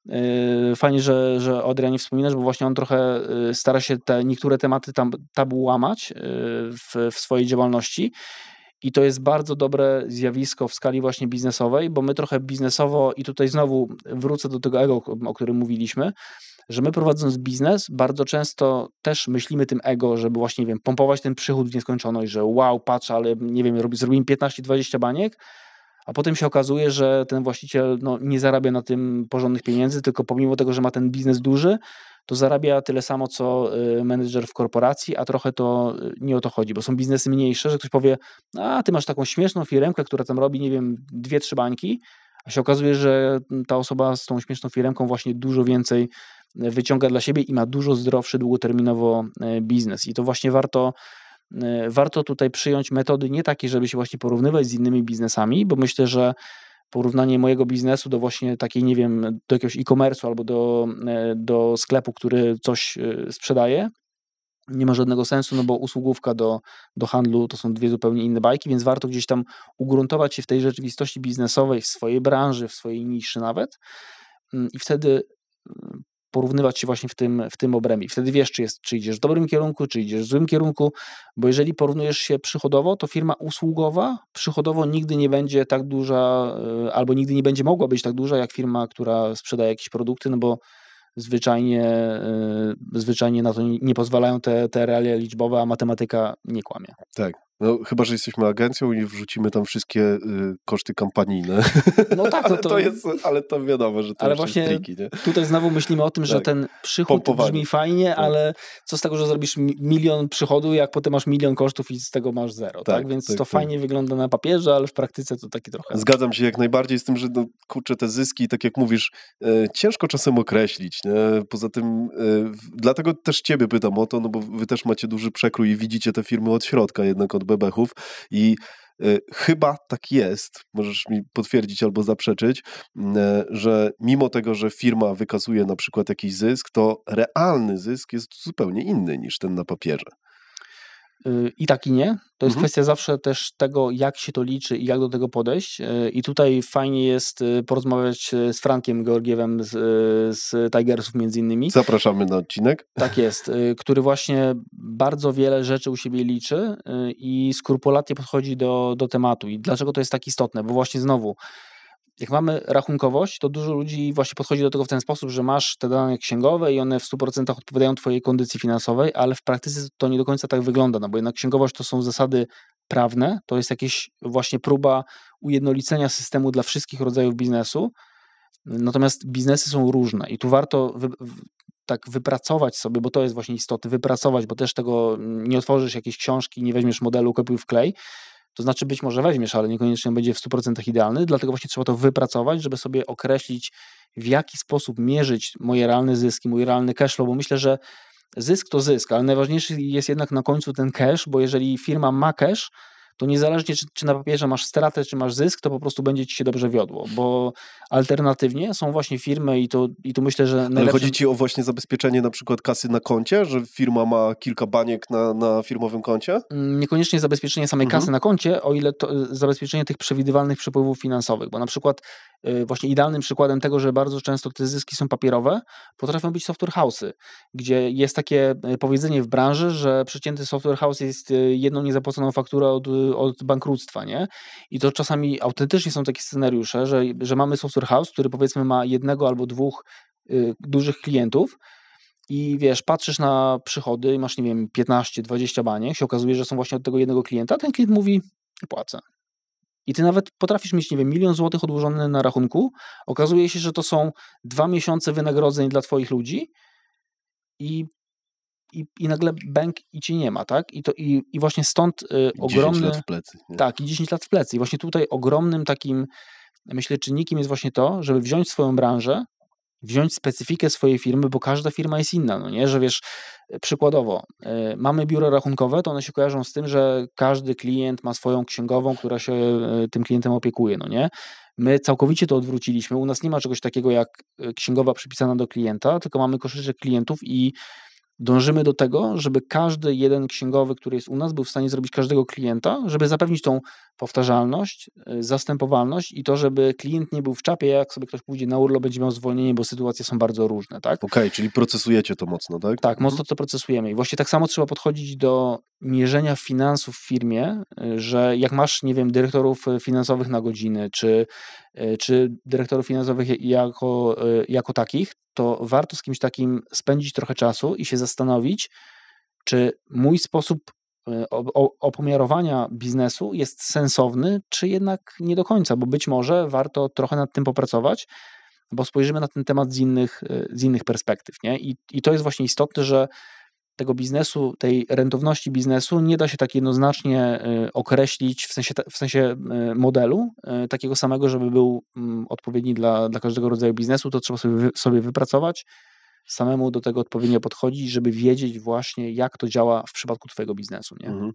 S1: y, fajnie, że, że o Adrianie wspominasz, bo właśnie on trochę y, stara się te niektóre tematy tam tabu łamać w, w swojej działalności. I to jest bardzo dobre zjawisko w skali właśnie biznesowej, bo my trochę biznesowo, i tutaj znowu wrócę do tego ego, o którym mówiliśmy, że my prowadząc biznes bardzo często też myślimy tym ego, żeby właśnie, nie wiem, pompować ten przychód w nieskończoność, że wow, patrz, ale nie wiem, zrobimy 15-20 baniek, a potem się okazuje, że ten właściciel no, nie zarabia na tym porządnych pieniędzy, tylko pomimo tego, że ma ten biznes duży, to zarabia tyle samo, co y, menedżer w korporacji, a trochę to y, nie o to chodzi, bo są biznesy mniejsze, że ktoś powie, a ty masz taką śmieszną firmkę, która tam robi, nie wiem, dwie, trzy bańki, a się okazuje, że ta osoba z tą śmieszną firmką właśnie dużo więcej wyciąga dla siebie i ma dużo zdrowszy długoterminowo e, biznes. I to właśnie warto e, warto tutaj przyjąć metody nie takie, żeby się właśnie porównywać z innymi biznesami, bo myślę, że porównanie mojego biznesu do właśnie takiej, nie wiem, do jakiegoś e-commerce albo do, e, do sklepu, który coś sprzedaje, nie ma żadnego sensu, no bo usługówka do, do handlu to są dwie zupełnie inne bajki, więc warto gdzieś tam ugruntować się w tej rzeczywistości biznesowej, w swojej branży, w swojej niszy nawet mm, i wtedy porównywać się właśnie w tym, w tym obrębie. wtedy wiesz, czy, jest, czy idziesz w dobrym kierunku, czy idziesz w złym kierunku, bo jeżeli porównujesz się przychodowo, to firma usługowa przychodowo nigdy nie będzie tak duża, e, albo nigdy nie będzie mogła być tak duża, jak firma, która sprzedaje jakieś produkty, no bo zwyczajnie, e, zwyczajnie na to nie pozwalają te, te realia liczbowe, a matematyka nie kłamie.
S2: Tak. No, chyba, że jesteśmy agencją i wrzucimy tam wszystkie y, koszty kampanijne. No tak, no *laughs* ale, to, to jest, ale to wiadomo, że to ale właśnie jest triki, nie? tutaj znowu myślimy o tym, tak. że ten przychód Pompowanie.
S1: brzmi fajnie, tak. ale co z tego, że zrobisz milion przychodu, jak potem masz milion kosztów i z tego masz
S2: zero, tak? tak? Więc tak, to tak. fajnie
S1: wygląda na papierze, ale w praktyce to taki trochę...
S2: Zgadzam się jak najbardziej z tym, że no, kurczę, te zyski, tak jak mówisz, e, ciężko czasem określić, nie? Poza tym, e, dlatego też ciebie pytam o to, no bo wy też macie duży przekrój i widzicie te firmy od środka jednak, od bebechów i e, Chyba tak jest, możesz mi potwierdzić albo zaprzeczyć, e, że mimo tego, że firma wykazuje na przykład jakiś zysk, to realny zysk jest zupełnie inny niż ten na papierze
S1: i tak i nie. To jest mhm. kwestia zawsze też tego, jak się to liczy i jak do tego podejść. E, I tutaj fajnie jest e, porozmawiać e, z Frankiem Georgiewem z, z Tigersów między innymi. Zapraszamy
S2: na odcinek.
S1: Tak jest, który właśnie bardzo wiele rzeczy u siebie liczy i skrupulatnie podchodzi do, do tematu. I dlaczego to jest tak istotne? Bo właśnie znowu jak mamy rachunkowość, to dużo ludzi właśnie podchodzi do tego w ten sposób, że masz te dane księgowe i one w 100% odpowiadają Twojej kondycji finansowej, ale w praktyce to nie do końca tak wygląda, no bo jednak księgowość to są zasady prawne, to jest jakieś właśnie próba ujednolicenia systemu dla wszystkich rodzajów biznesu. Natomiast biznesy są różne i tu warto wy, tak wypracować sobie, bo to jest właśnie istoty, wypracować, bo też tego nie otworzysz jakiejś książki, nie weźmiesz modelu kopiuj w klej, to znaczy być może weźmiesz, ale niekoniecznie będzie w 100% idealny, dlatego właśnie trzeba to wypracować, żeby sobie określić, w jaki sposób mierzyć moje realne zyski, mój realny cashflow, bo myślę, że zysk to zysk, ale najważniejszy jest jednak na końcu ten cash, bo jeżeli firma ma cash, to niezależnie czy, czy na papierze masz stratę, czy masz zysk, to po prostu będzie ci się dobrze wiodło, bo alternatywnie są właśnie firmy i to, i tu myślę, że... Najlepszym... Ale chodzi ci
S2: o właśnie zabezpieczenie na przykład kasy na koncie, że firma ma kilka baniek na, na firmowym koncie?
S1: Mm, niekoniecznie zabezpieczenie samej mhm. kasy na koncie, o ile to y, zabezpieczenie tych przewidywalnych przepływów finansowych, bo na przykład y, właśnie idealnym przykładem tego, że bardzo często te zyski są papierowe, potrafią być software house'y, gdzie jest takie y, powiedzenie w branży, że przeciętny software house jest jedną niezapłaconą fakturą od od bankructwa, nie? I to czasami autentycznie są takie scenariusze, że, że mamy software house, który powiedzmy ma jednego albo dwóch y, dużych klientów i wiesz, patrzysz na przychody i masz, nie wiem, 15-20 baniek, się okazuje, że są właśnie od tego jednego klienta, ten klient mówi, płacę. I ty nawet potrafisz mieć, nie wiem, milion złotych odłożony na rachunku, okazuje się, że to są dwa miesiące wynagrodzeń dla twoich ludzi i i, i nagle bęk i cię nie ma, tak? I, to, i, i właśnie stąd y, ogromny... 10 lat w plecy. Nie? Tak, i 10 lat w plecy. I właśnie tutaj ogromnym takim, myślę, czynnikiem jest właśnie to, żeby wziąć swoją branżę, wziąć specyfikę swojej firmy, bo każda firma jest inna, no nie? Że wiesz, y, przykładowo, y, mamy biuro rachunkowe, to one się kojarzą z tym, że każdy klient ma swoją księgową, która się y, tym klientem opiekuje, no nie? My całkowicie to odwróciliśmy. U nas nie ma czegoś takiego jak y, księgowa przypisana do klienta, tylko mamy koszyczek klientów i Dążymy do tego, żeby każdy jeden księgowy, który jest u nas, był w stanie zrobić każdego klienta, żeby zapewnić tą powtarzalność, y, zastępowalność i to, żeby klient nie był w czapie, jak sobie ktoś pójdzie na urlop, będzie miał zwolnienie, bo sytuacje są bardzo różne,
S2: tak? Okej, okay, czyli procesujecie to mocno,
S1: tak? Tak, mocno mhm. to procesujemy i właśnie tak samo trzeba podchodzić do mierzenia finansów w firmie, y, że jak masz, nie wiem, dyrektorów y, finansowych na godziny, czy, czy dyrektorów finansowych jako, jako takich, to warto z kimś takim spędzić trochę czasu i się zastanowić, czy mój sposób E, opomiarowania biznesu jest sensowny, czy jednak nie do końca, bo być może warto trochę nad tym popracować, bo spojrzymy na ten temat z innych, e, z innych perspektyw. Nie? I, I to jest właśnie istotne, że tego biznesu, tej rentowności biznesu nie da się tak jednoznacznie e, określić w sensie, w sensie modelu takiego samego, żeby był mm, odpowiedni dla, dla każdego rodzaju biznesu. To trzeba sobie, sobie wypracować samemu do tego odpowiednio podchodzić, żeby wiedzieć właśnie, jak to działa w przypadku Twojego biznesu. Nie? Mhm.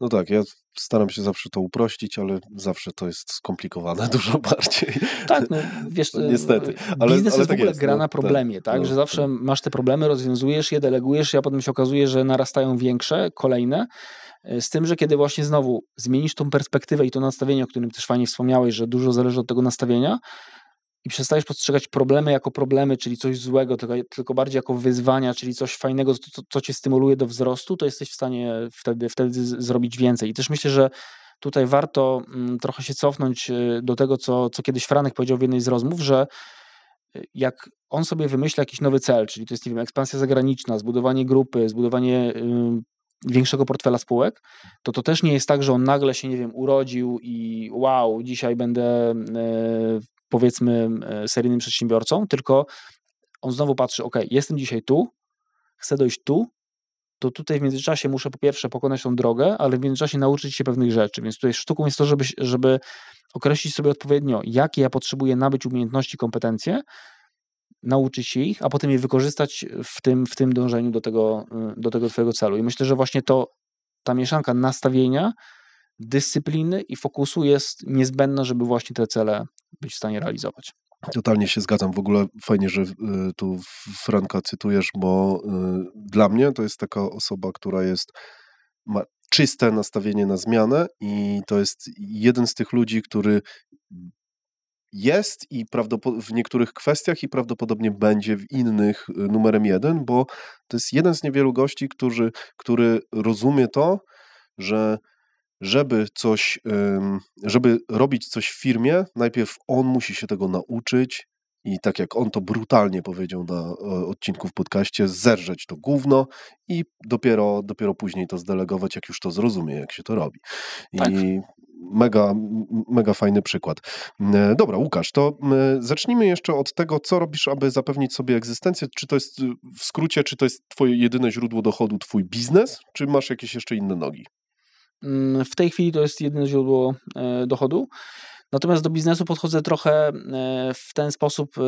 S2: No tak, ja staram się zawsze to uprościć, ale zawsze to jest skomplikowane *laughs* dużo bardziej. Tak, no
S1: wiesz, *laughs* niestety. E, ale, biznes ale jest tak w ogóle jest, gra no, na tak, problemie, tak? tak no, że tak. zawsze tak. masz te problemy, rozwiązujesz je, delegujesz, a potem się okazuje, że narastają większe, kolejne. E, z tym, że kiedy właśnie znowu zmienisz tą perspektywę i to nastawienie, o którym też fajnie wspomniałeś, że dużo zależy od tego nastawienia, i przestajesz postrzegać problemy jako problemy, czyli coś złego, tylko, tylko bardziej jako wyzwania, czyli coś fajnego, co, co cię stymuluje do wzrostu, to jesteś w stanie wtedy, wtedy zrobić więcej. I też myślę, że tutaj warto mm, trochę się cofnąć y, do tego, co, co kiedyś Franek powiedział w jednej z rozmów, że y, jak on sobie wymyśla jakiś nowy cel, czyli to jest, nie wiem, ekspansja zagraniczna, zbudowanie grupy, zbudowanie y, większego portfela spółek, to to też nie jest tak, że on nagle się, nie wiem, urodził i wow, dzisiaj będę powiedzmy e, seryjnym przedsiębiorcą, tylko on znowu patrzy, ok, jestem dzisiaj tu, chcę dojść tu, to tutaj w międzyczasie muszę po pierwsze pokonać tą drogę, ale w międzyczasie nauczyć się pewnych rzeczy. Więc tutaj sztuką jest to, żeby, żeby określić sobie odpowiednio, jakie ja potrzebuję nabyć umiejętności, kompetencje, nauczyć się ich, a potem je wykorzystać w tym, w tym dążeniu do tego, y, do tego Twojego celu. I myślę, że właśnie to, ta mieszanka nastawienia, dyscypliny i fokusu jest niezbędna, żeby właśnie te cele być w stanie realizować.
S2: Totalnie się zgadzam. W ogóle fajnie, że y, tu Franka cytujesz, bo y, dla mnie to jest taka osoba, która jest ma czyste nastawienie na zmianę i to jest jeden z tych ludzi, który jest i prawdopod- w niektórych kwestiach i prawdopodobnie będzie w innych y, numerem jeden, bo to jest jeden z niewielu gości, którzy, który rozumie to, że żeby coś, żeby robić coś w firmie, najpierw on musi się tego nauczyć i tak jak on to brutalnie powiedział na e, odcinku w podcaście, zerrzeć to gówno i dopiero, dopiero później to zdelegować, jak już to zrozumie, jak się to robi. Tak. I mega, mega fajny przykład. E, dobra, Łukasz, to e, zacznijmy jeszcze od tego, co robisz, aby zapewnić sobie egzystencję. Czy to jest w skrócie, czy to jest twoje jedyne źródło dochodu, twój biznes, czy masz jakieś jeszcze inne nogi?
S1: Mm, w tej chwili to jest jedyne źródło e, dochodu. Natomiast do biznesu podchodzę trochę e, w ten sposób, e,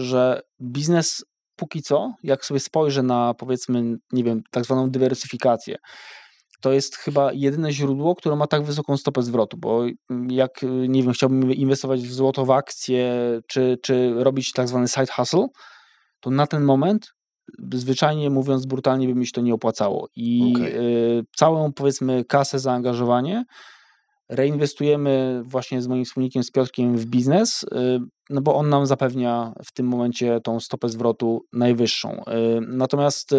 S1: że biznes póki co, jak sobie spojrzę na powiedzmy, nie wiem, tak zwaną dywersyfikację, to jest chyba jedyne źródło, które ma tak wysoką stopę zwrotu, bo jak, nie wiem, chciałbym inwestować w złoto, w akcje, czy, czy robić tak zwany side hustle, to na ten moment zwyczajnie mówiąc brutalnie by mi się to nie opłacało. I okay. E, całą powiedzmy kasę, zaangażowanie reinwestujemy właśnie z moim wspólnikiem, z Piotrkiem w biznes, e, no bo on nam zapewnia w tym momencie tą stopę zwrotu najwyższą. E, natomiast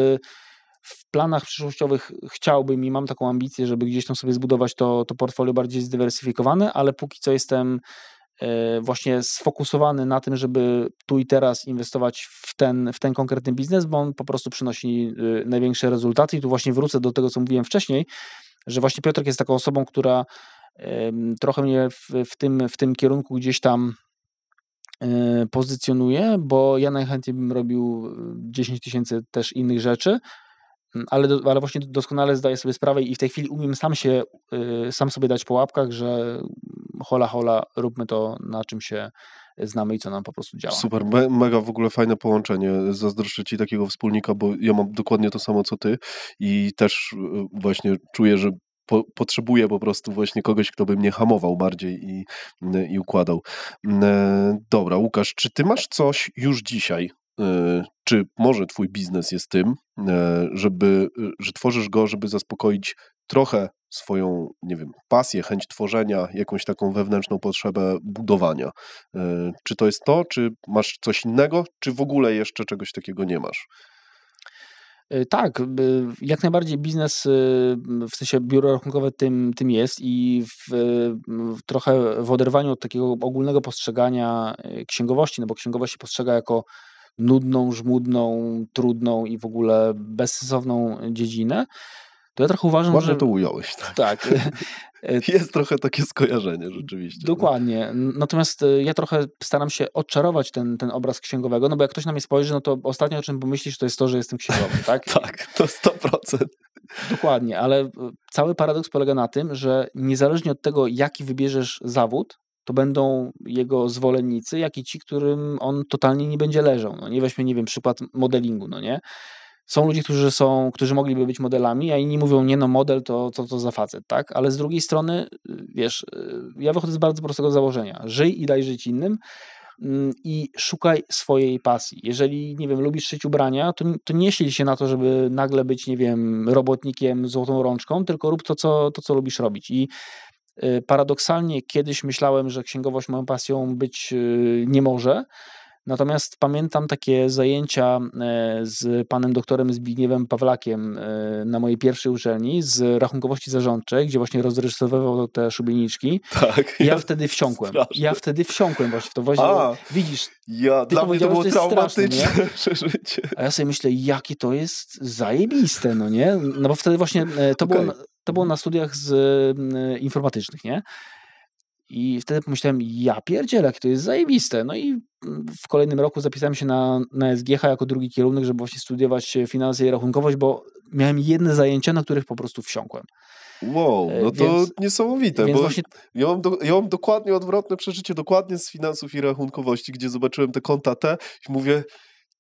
S1: w planach przyszłościowych chciałbym i mam taką ambicję, żeby gdzieś tam sobie zbudować to, to portfolio bardziej zdywersyfikowane, ale póki co jestem E, właśnie sfokusowany na tym, żeby tu i teraz inwestować w ten, w ten konkretny biznes, bo on po prostu przynosi e, największe rezultaty. I tu właśnie wrócę do tego, co mówiłem wcześniej, że właśnie Piotrek jest taką osobą, która trochę mnie w, w, tym, w tym kierunku gdzieś tam e, pozycjonuje, bo ja najchętniej bym robił 10 tysięcy też innych rzeczy, ale, do, ale właśnie doskonale zdaję sobie sprawę i w tej chwili umiem sam się, sam sobie dać po łapkach, że hola hola, róbmy to, na czym się znamy i co nam po prostu działa. Super,
S2: me, mega w ogóle fajne połączenie. Zazdroszczę ci takiego wspólnika, bo ja mam dokładnie to samo co ty i też e, właśnie czuję, że po, potrzebuję po prostu właśnie kogoś, kto by mnie hamował bardziej i, e, i układał. Mm, e, dobra, Łukasz, czy ty masz coś już dzisiaj, czy może twój biznes jest tym, żeby, że tworzysz go, żeby zaspokoić trochę swoją, nie wiem, pasję, chęć tworzenia, jakąś taką wewnętrzną potrzebę budowania. E, czy to jest to, czy masz coś innego, czy w ogóle jeszcze czegoś takiego nie masz?
S1: E, tak, e, jak najbardziej biznes, w sensie biuro rachunkowe tym, tym jest i w, w trochę w oderwaniu od takiego ogólnego postrzegania księgowości, no bo księgowość się postrzega jako nudną, żmudną, trudną i w ogóle bezsensowną dziedzinę, to ja trochę uważam, Ładnie że... to ująłeś,
S2: tak. tak. *laughs* E, jest trochę takie skojarzenie rzeczywiście.
S1: No. Dokładnie. No. Natomiast e, ja trochę staram się odczarować ten, ten obraz księgowego, no bo jak ktoś na mnie spojrzy, no to ostatnio o czym pomyślisz, to jest to, że jestem księgowym, *laughs* tak? tak, to 100%. Dokładnie, ale e, cały paradoks polega na tym, że niezależnie od tego, jaki wybierzesz zawód, to będą jego zwolennicy, jak i ci, którym on totalnie nie będzie leżał. No nie weźmy, nie wiem, przykład modelingu, no nie? są ludzie, którzy są, którzy mogliby być modelami, a inni mówią, nie no, model to co to, to za facet, tak? Ale z drugiej strony, y, wiesz, y, ja wychodzę z bardzo prostego założenia. Żyj i daj żyć innym mm, i szukaj swojej pasji. Jeżeli, nie wiem, lubisz szyć ubrania, to, to nie śledź się na to, żeby nagle być, nie wiem, robotnikiem złotą rączką, tylko rób to, co, to, co lubisz robić. I y, paradoksalnie kiedyś myślałem, że księgowość moją pasją być nie może, Natomiast pamiętam takie zajęcia e, z panem doktorem Zbigniewem Pawlakiem e, na mojej pierwszej uczelni z rachunkowości zarządczej, gdzie właśnie rozrysowywał te szubieniczki. Tak. Ja, ja wtedy wsiąkłem. Straszne. Ja wtedy wsiąkłem właśnie w to. Właśnie, A, widzisz, ja, dla mnie to było to traumatyczne straszne, *laughs* życie. A ja sobie myślę, jakie to jest zajebiste, no nie? No bo wtedy właśnie e, to okay. było... To było na studiach z, informatycznych, nie? I wtedy pomyślałem, ja pierdzielę, to jest zajebiste. No i mm, w kolejnym roku zapisałem się na, na SGH jako drugi kierunek, żeby właśnie studiować e, finanse i rachunkowość, bo miałem jedne zajęcia, na których po prostu wsiąkłem.
S2: Wow, e, no to więc, niesamowite, więc bo właśnie... ja, mam do, ja mam dokładnie odwrotne przeżycie, dokładnie z finansów i rachunkowości, gdzie zobaczyłem te konta te i mówię,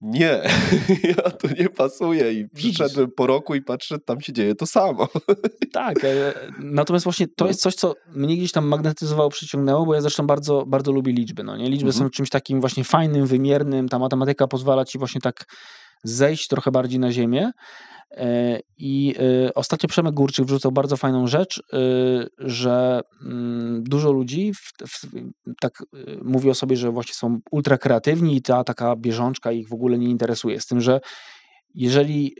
S2: nie, *laughs* ja tu nie pasuje i przyszedłem po roku i patrzę, tam się dzieje to samo. *laughs* Tak, e, natomiast
S1: właśnie to no. jest coś, co mnie gdzieś tam magnetyzowało, przyciągnęło, bo ja zresztą bardzo, bardzo lubię liczby, no nie? Liczby mhm. są czymś takim właśnie fajnym, wymiernym, ta matematyka pozwala ci właśnie tak zejść trochę bardziej na ziemię. E, I e, ostatnio Przemek Górczyk wrzucał bardzo fajną rzecz, e, że mm, dużo ludzi w, w, tak mówi o sobie, że właśnie są ultra kreatywni i ta taka bieżączka ich w ogóle nie interesuje. Z tym, że jeżeli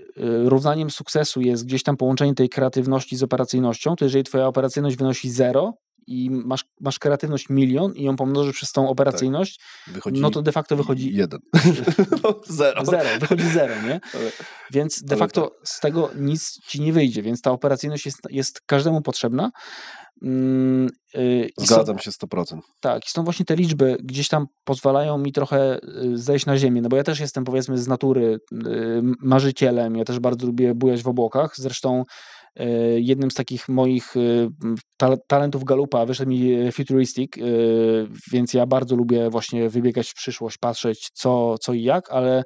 S1: równaniem sukcesu jest gdzieś tam połączenie tej kreatywności z operacyjnością, to jeżeli twoja operacyjność wynosi zero, i masz, masz kreatywność milion i ją pomnożysz przez tą tak. operacyjność, tak. no to de facto wychodzi... Jeden. *laughs*
S2: No, zero. Zero, wychodzi zero, nie? Ale,
S1: więc de tak. facto tak. z tego nic ci nie wyjdzie, więc ta operacyjność jest, jest każdemu potrzebna. Yy, Zgadzam są, się 100%. Tak, i są właśnie te liczby, gdzieś tam pozwalają mi trochę y, zejść na ziemię, no bo ja też jestem powiedzmy z natury yy, marzycielem, ja też bardzo lubię bujać w obłokach, zresztą E, jednym z takich moich e, ta talentów galupa wyszedł mi e, futuristic, więc ja bardzo lubię właśnie wybiegać w przyszłość, patrzeć co, co i jak, ale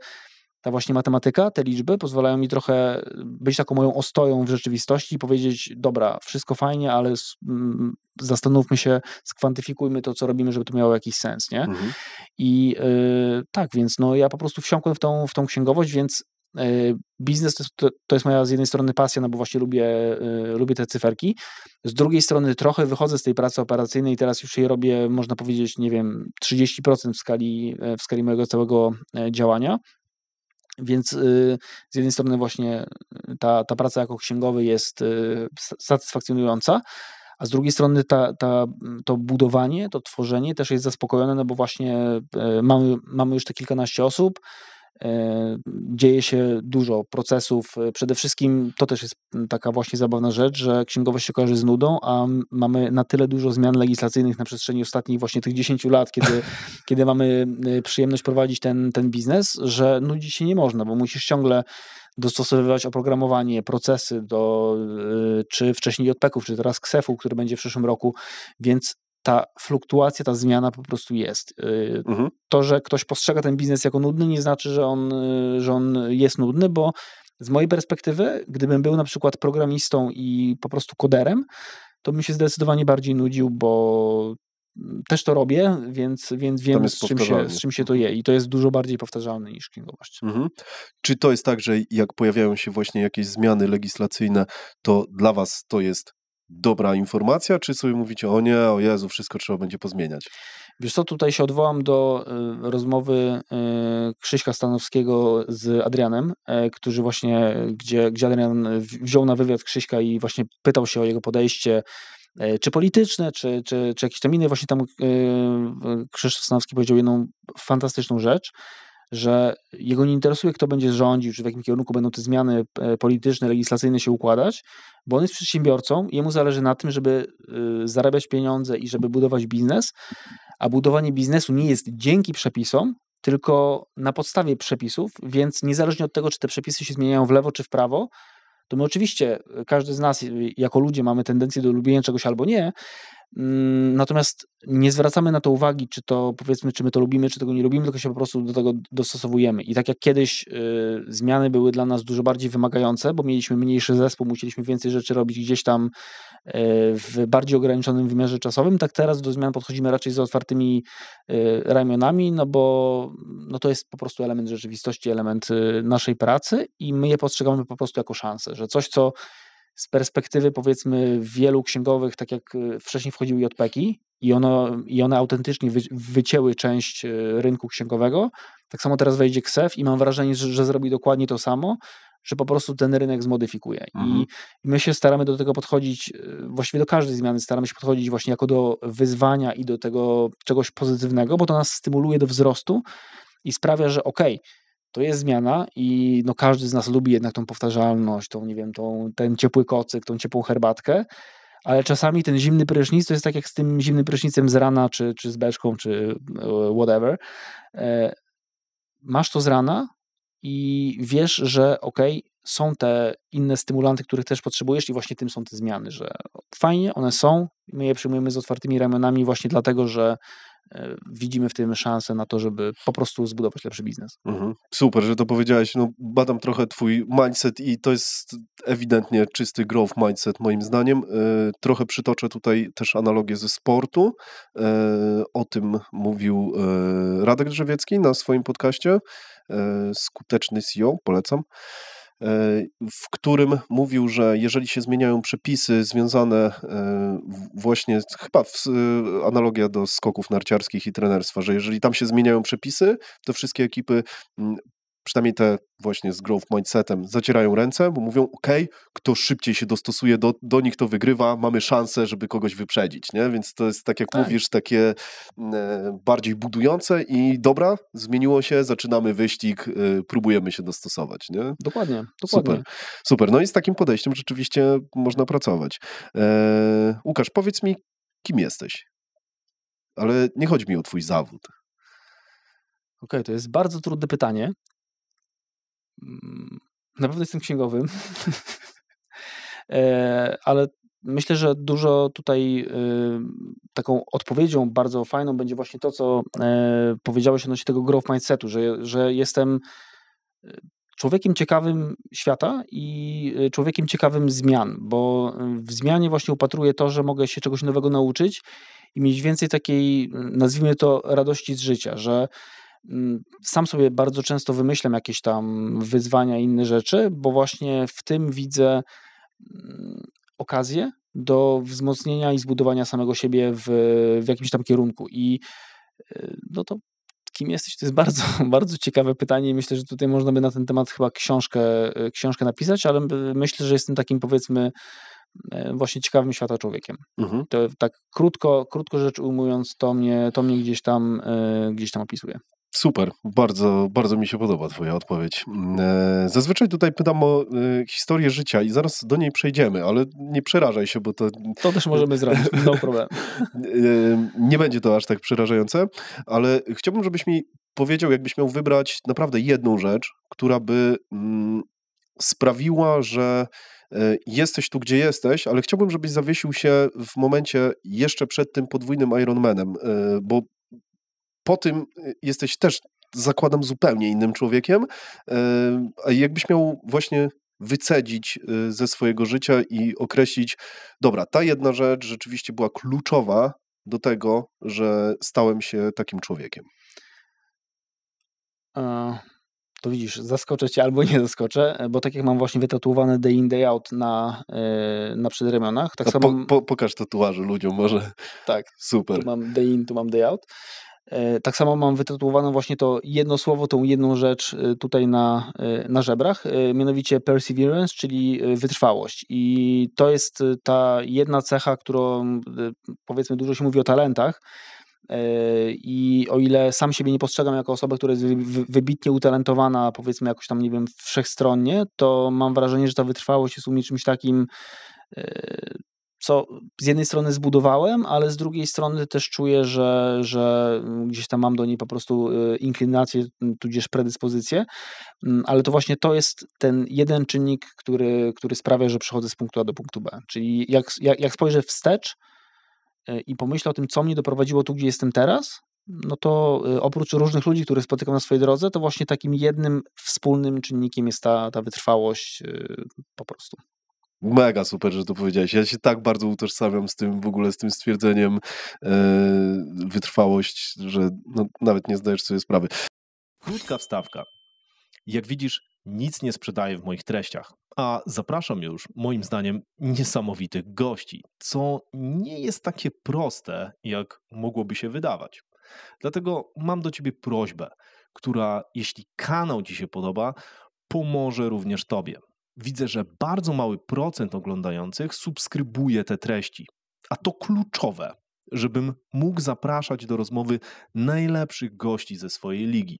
S1: ta właśnie matematyka, te liczby pozwalają mi trochę być taką moją ostoją w rzeczywistości i powiedzieć, dobra, wszystko fajnie, ale zastanówmy się, skwantyfikujmy to, co robimy, żeby to miało jakiś sens, nie? Mhm. I tak, więc no ja po prostu wsiąkłem w tą, w tą księgowość, więc E, biznes to, to, jest moja z jednej strony pasja, no bo właśnie lubię, e, lubię te cyferki. Z drugiej strony trochę wychodzę z tej pracy operacyjnej, teraz już je robię, można powiedzieć, nie wiem, 30% w skali, e, w skali mojego całego działania. Więc z jednej strony właśnie ta, ta praca jako księgowy jest satysfakcjonująca, a z drugiej strony ta, ta, to budowanie, to tworzenie też jest zaspokojone, no bo właśnie mamy, mamy już te kilkanaście osób, E, dzieje się dużo procesów. E, przede wszystkim to też jest taka właśnie zabawna rzecz, że księgowość się kojarzy z nudą, a mamy na tyle dużo zmian legislacyjnych na przestrzeni ostatnich właśnie tych 10 lat, kiedy, *laughs* kiedy mamy y, przyjemność prowadzić ten, ten biznes, że nudzić się nie można, bo musisz ciągle dostosowywać oprogramowanie, procesy do y, czy wcześniej JPEG-ów, czy teraz ksef który będzie w przyszłym roku, więc ta fluktuacja, ta zmiana po prostu jest. Y, mhm. To, że ktoś postrzega ten biznes jako nudny, nie znaczy, że on, y, że on jest nudny, bo z mojej perspektywy, gdybym był na przykład programistą i po prostu koderem, to bym się zdecydowanie bardziej nudził, bo mm, też to robię, więc, więc wiem, z czym, się, z czym się to je i to jest dużo bardziej powtarzalne niż księgowość.
S2: Mhm. Czy to jest tak, że jak pojawiają się właśnie jakieś zmiany legislacyjne, to dla Was to jest dobra informacja, czy sobie mówicie, o nie, o Jezu, wszystko trzeba będzie pozmieniać? Wiesz co, tutaj się odwołam do
S1: e, rozmowy e, Krzyśka Stanowskiego z Adrianem, e, którzy właśnie, gdzie, gdzie Adrian wziął na wywiad Krzyśka i właśnie pytał się o jego podejście czy polityczne, czy, czy, czy jakieś tam inne. Właśnie tam Krzysztof Stanowski powiedział jedną fantastyczną rzecz, że jego nie interesuje, kto będzie rządził, czy w jakim kierunku będą te zmiany e, polityczne, legislacyjne się układać, bo on jest przedsiębiorcą jemu zależy na tym, żeby y, zarabiać pieniądze i żeby budować biznes, a budowanie biznesu nie jest dzięki przepisom, tylko na podstawie przepisów, więc niezależnie od tego, czy te przepisy się zmieniają w lewo czy w prawo, to my oczywiście, y, każdy z nas y, jako ludzie mamy tendencję do lubienia czegoś albo nie, Mm, natomiast nie zwracamy na to uwagi, czy to powiedzmy, czy my to lubimy, czy tego nie lubimy, tylko się po prostu do tego dostosowujemy. I tak jak kiedyś y, zmiany były dla nas dużo bardziej wymagające, bo mieliśmy mniejszy zespół, musieliśmy więcej rzeczy robić gdzieś tam y, w bardziej ograniczonym wymiarze czasowym, tak teraz do zmian podchodzimy raczej z otwartymi y, ramionami, no bo no to jest po prostu element rzeczywistości, element y, naszej pracy i my je postrzegamy po prostu jako szansę, że coś, co z perspektywy powiedzmy wielu księgowych, tak jak y, wcześniej wchodziły JPEGi i, ono, i one autentycznie wy, wycięły część y, rynku księgowego, tak samo teraz wejdzie KSEF i mam wrażenie, że, że zrobi dokładnie to samo, że po prostu ten rynek zmodyfikuje. Mhm. I my się staramy do tego podchodzić, y, właściwie do każdej zmiany staramy się podchodzić właśnie jako do wyzwania i do tego czegoś pozytywnego, bo to nas stymuluje do wzrostu i sprawia, że okej, okay, to jest zmiana i no każdy z nas lubi jednak tą powtarzalność, tą, nie wiem, tą, ten ciepły kocyk, tą ciepłą herbatkę, ale czasami ten zimny prysznic to jest tak jak z tym zimnym prysznicem z rana, czy, czy z beczką, czy e, whatever. E, masz to z rana i wiesz, że okej, okay, są te inne stymulanty, których też potrzebujesz i właśnie tym są te zmiany, że fajnie, one są, my je przyjmujemy z otwartymi ramionami właśnie dlatego, że E, widzimy w tym szansę na
S2: to, żeby po prostu zbudować lepszy biznes. Mhm. Super, że to powiedziałeś. No, badam trochę twój mindset i to jest ewidentnie czysty growth mindset moim zdaniem. E, trochę przytoczę tutaj też analogię ze sportu. E, o tym mówił Radek Drzewiecki na swoim podcaście. Skuteczny CEO, polecam. E, w którym mówił, że jeżeli się zmieniają przepisy związane e, właśnie, chyba e, analogia do skoków narciarskich i trenerstwa, że jeżeli tam się zmieniają przepisy, to wszystkie ekipy przynajmniej te właśnie z growth mindsetem, zacierają ręce, bo mówią, ok, kto szybciej się dostosuje do, do nich, to wygrywa, mamy szansę, żeby kogoś wyprzedzić, nie? Więc to jest, tak jak tak. mówisz, takie mm, e, bardziej budujące i dobra, zmieniło się, zaczynamy wyścig, e, próbujemy się dostosować, nie? Dokładnie, dokładnie. Super, super. No i z takim podejściem rzeczywiście można pracować. E, Łukasz, powiedz mi, kim jesteś? Ale nie chodzi mi o twój zawód.
S1: Okej, okay, to jest bardzo trudne pytanie, Mm, na pewno jestem księgowym, *laughs* e, ale myślę, że dużo tutaj y, taką odpowiedzią bardzo fajną będzie właśnie to, co e, powiedziałeś odnośnie tego growth mindsetu, że, że jestem y, człowiekiem ciekawym świata i y, człowiekiem ciekawym zmian, bo w zmianie właśnie upatruję to, że mogę się czegoś nowego nauczyć i mieć więcej takiej, nazwijmy to, radości z życia, że Mm, sam sobie bardzo często wymyślam jakieś tam wyzwania i inne rzeczy, bo właśnie w tym widzę mm, okazję do wzmocnienia i zbudowania samego siebie w, w jakimś tam kierunku. I y, no to kim jesteś? To jest bardzo, *laughs* bardzo ciekawe pytanie i myślę, że tutaj można by na ten temat chyba książkę, y, książkę napisać, ale myślę, że jestem takim powiedzmy y, właśnie ciekawym świata człowiekiem. Mhm. To tak krótko, krótko rzecz ujmując, to mnie, to mnie gdzieś tam, gdzieś tam opisuje.
S2: Super, bardzo, bardzo mi się podoba Twoja odpowiedź. Mm, e, zazwyczaj tutaj pytam o e, historię życia i zaraz do niej przejdziemy, ale nie przerażaj się, bo to. To też możemy zrobić, *laughs* no problem. E, nie będzie to aż tak przerażające, ale chciałbym, żebyś mi powiedział, jakbyś miał wybrać naprawdę jedną rzecz, która by mm, sprawiła, że jesteś tu, gdzie jesteś, ale chciałbym, żebyś zawiesił się w momencie jeszcze przed tym podwójnym Ironmanem, bo po tym y, jesteś też, zakładam, zupełnie innym człowiekiem. E, a jakbyś miał właśnie wycedzić y, ze swojego życia i określić, dobra, ta jedna rzecz rzeczywiście była kluczowa do tego, że stałem się takim człowiekiem?
S1: To widzisz, zaskoczę cię albo nie zaskoczę, e, bo tak jak mam właśnie wytatuowane day in, day out na, e, na przedramionach, tak samo...
S2: Po, po, pokaż tatuaże ludziom może.
S1: Tak. Super. Tu mam day in, tu mam day out. E, tak samo mam wytytułowane właśnie to jedno słowo, tą jedną rzecz e, tutaj na, e, na żebrach, mianowicie perseverance, czyli wytrwałość. I to jest ta jedna cecha, którą powiedzmy dużo się mówi o talentach. I o ile sam siebie nie postrzegam jako osobę, która jest wybitnie utalentowana, powiedzmy jakoś tam, nie wiem, wszechstronnie, to mam wrażenie, że ta wytrwałość jest u mnie czymś takim, co z jednej strony zbudowałem, ale z drugiej strony też czuję, że, że mm, gdzieś tam mam do niej po prostu y, inklinację, mm, tudzież predyspozycję, mm, ale to właśnie to jest ten jeden czynnik, który, który sprawia, że przechodzę z punktu A do punktu B. Czyli jak, jak, jak spojrzę wstecz y, i pomyślę o tym, co mnie doprowadziło tu, gdzie jestem teraz, no to y, oprócz różnych ludzi, których spotykam na swojej drodze, to właśnie takim jednym wspólnym czynnikiem jest ta, ta wytrwałość
S2: po prostu. Mega super, że to powiedziałeś. Ja się tak bardzo utożsamiam z tym w ogóle, z tym stwierdzeniem e, wytrwałość, że no, nawet nie zdajesz sobie sprawy. Krótka wstawka. Jak widzisz, nic nie sprzedaję w moich treściach, a zapraszam już, moim zdaniem, niesamowitych gości, co nie jest takie proste, jak mogłoby się wydawać. Dlatego mam do ciebie prośbę, która, jeśli kanał ci się podoba, pomoże również tobie widzę, że bardzo mały procent oglądających subskrybuje te treści. A to kluczowe, żebym mógł zapraszać do rozmowy najlepszych gości ze swojej ligi.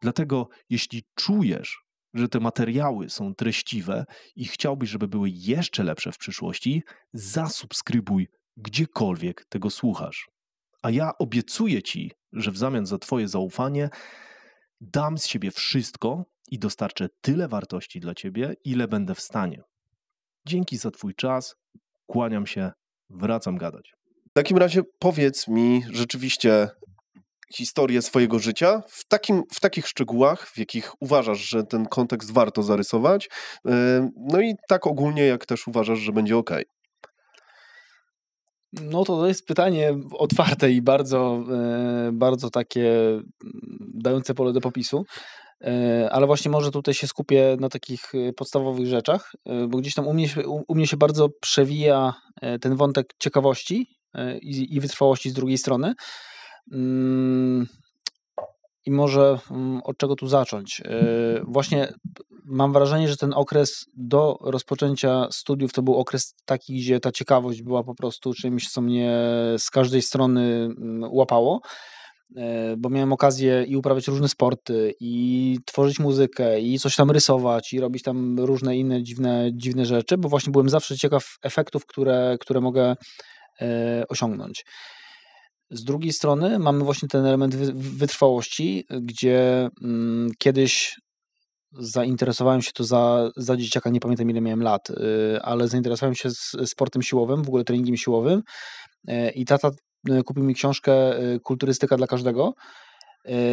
S2: Dlatego, jeśli czujesz, że te materiały są treściwe i chciałbyś, żeby były jeszcze lepsze w przyszłości, zasubskrybuj gdziekolwiek tego słuchasz. A ja obiecuję ci, że w zamian za Twoje zaufanie dam z siebie wszystko, i dostarczę tyle wartości dla Ciebie, ile będę w stanie. Dzięki za Twój czas, kłaniam się, wracam gadać. W takim razie powiedz mi rzeczywiście historię swojego życia w, takim, w takich szczegółach, w jakich uważasz, że ten kontekst warto zarysować, yy, no i tak ogólnie, jak też uważasz, że będzie ok.
S1: No to, to jest pytanie otwarte i bardzo, e, bardzo takie mm, dające pole do popisu. E, ale właśnie może tutaj się skupię na takich y, podstawowych rzeczach, y, bo gdzieś tam u mnie, u mnie się bardzo przewija e, ten wątek ciekawości e, i, i wytrwałości z drugiej strony. Mm, I może mm, od czego tu zacząć? Właśnie mam wrażenie, że ten okres do rozpoczęcia studiów to był okres taki, gdzie ta ciekawość była po prostu czymś, co mnie z każdej strony mm, łapało. E, bo miałem okazję i uprawiać różne sporty, i tworzyć muzykę, i coś tam rysować, i robić tam różne inne dziwne, dziwne rzeczy, bo właśnie byłem zawsze ciekaw efektów, które, które mogę e, osiągnąć. Z drugiej strony mamy właśnie ten element wytrwałości, gdzie mm, kiedyś zainteresowałem się to za, za dzieciaka, nie pamiętam ile miałem lat, y, ale zainteresowałem się sportem siłowym, w ogóle treningiem siłowym e, i tata Y, kupił mi książkę y, Kulturystyka dla każdego.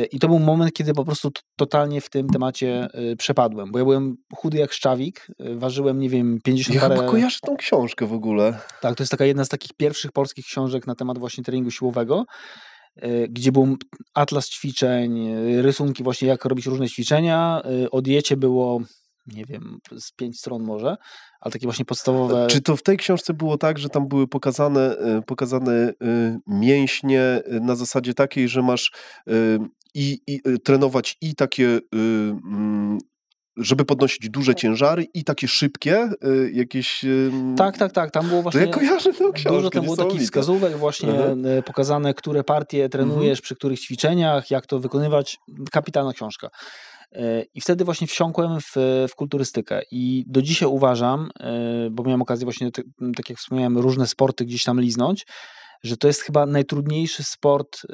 S1: Y, I to był moment, kiedy po prostu totalnie w tym temacie przepadłem, bo ja byłem chudy jak szczawik, ważyłem, nie wiem, 50 ja parę... Ja kojarzę
S2: tą książkę w ogóle.
S1: Tak, to jest taka jedna z takich pierwszych polskich książek na temat właśnie treningu siłowego, gdzie był atlas ćwiczeń, rysunki właśnie jak robić różne ćwiczenia, o diecie było nie wiem, z pięć stron może, ale takie właśnie e, podstawowe.
S2: Czy to w tej książce było tak, że tam były pokazane, e, pokazane e, mięśnie na zasadzie takiej, że masz i, i trenować i takie mm, żeby podnosić duże tak. ciężary i takie szybkie jakieś... tak, tak, tak. Tam było właśnie... To ja kojarzę tę książkę. Dużo tam było takich wskazówek właśnie mhm.
S1: pokazane, które partie mhm. trenujesz, mhm. przy których ćwiczeniach, jak to wykonywać. Kapitalna książka. E, I wtedy właśnie wsiąkłem w, w kulturystykę. I do dzisiaj uważam, e, bo miałem okazję właśnie, tak, tak jak wspomniałem, różne sporty gdzieś tam liznąć, że to jest chyba najtrudniejszy sport, e,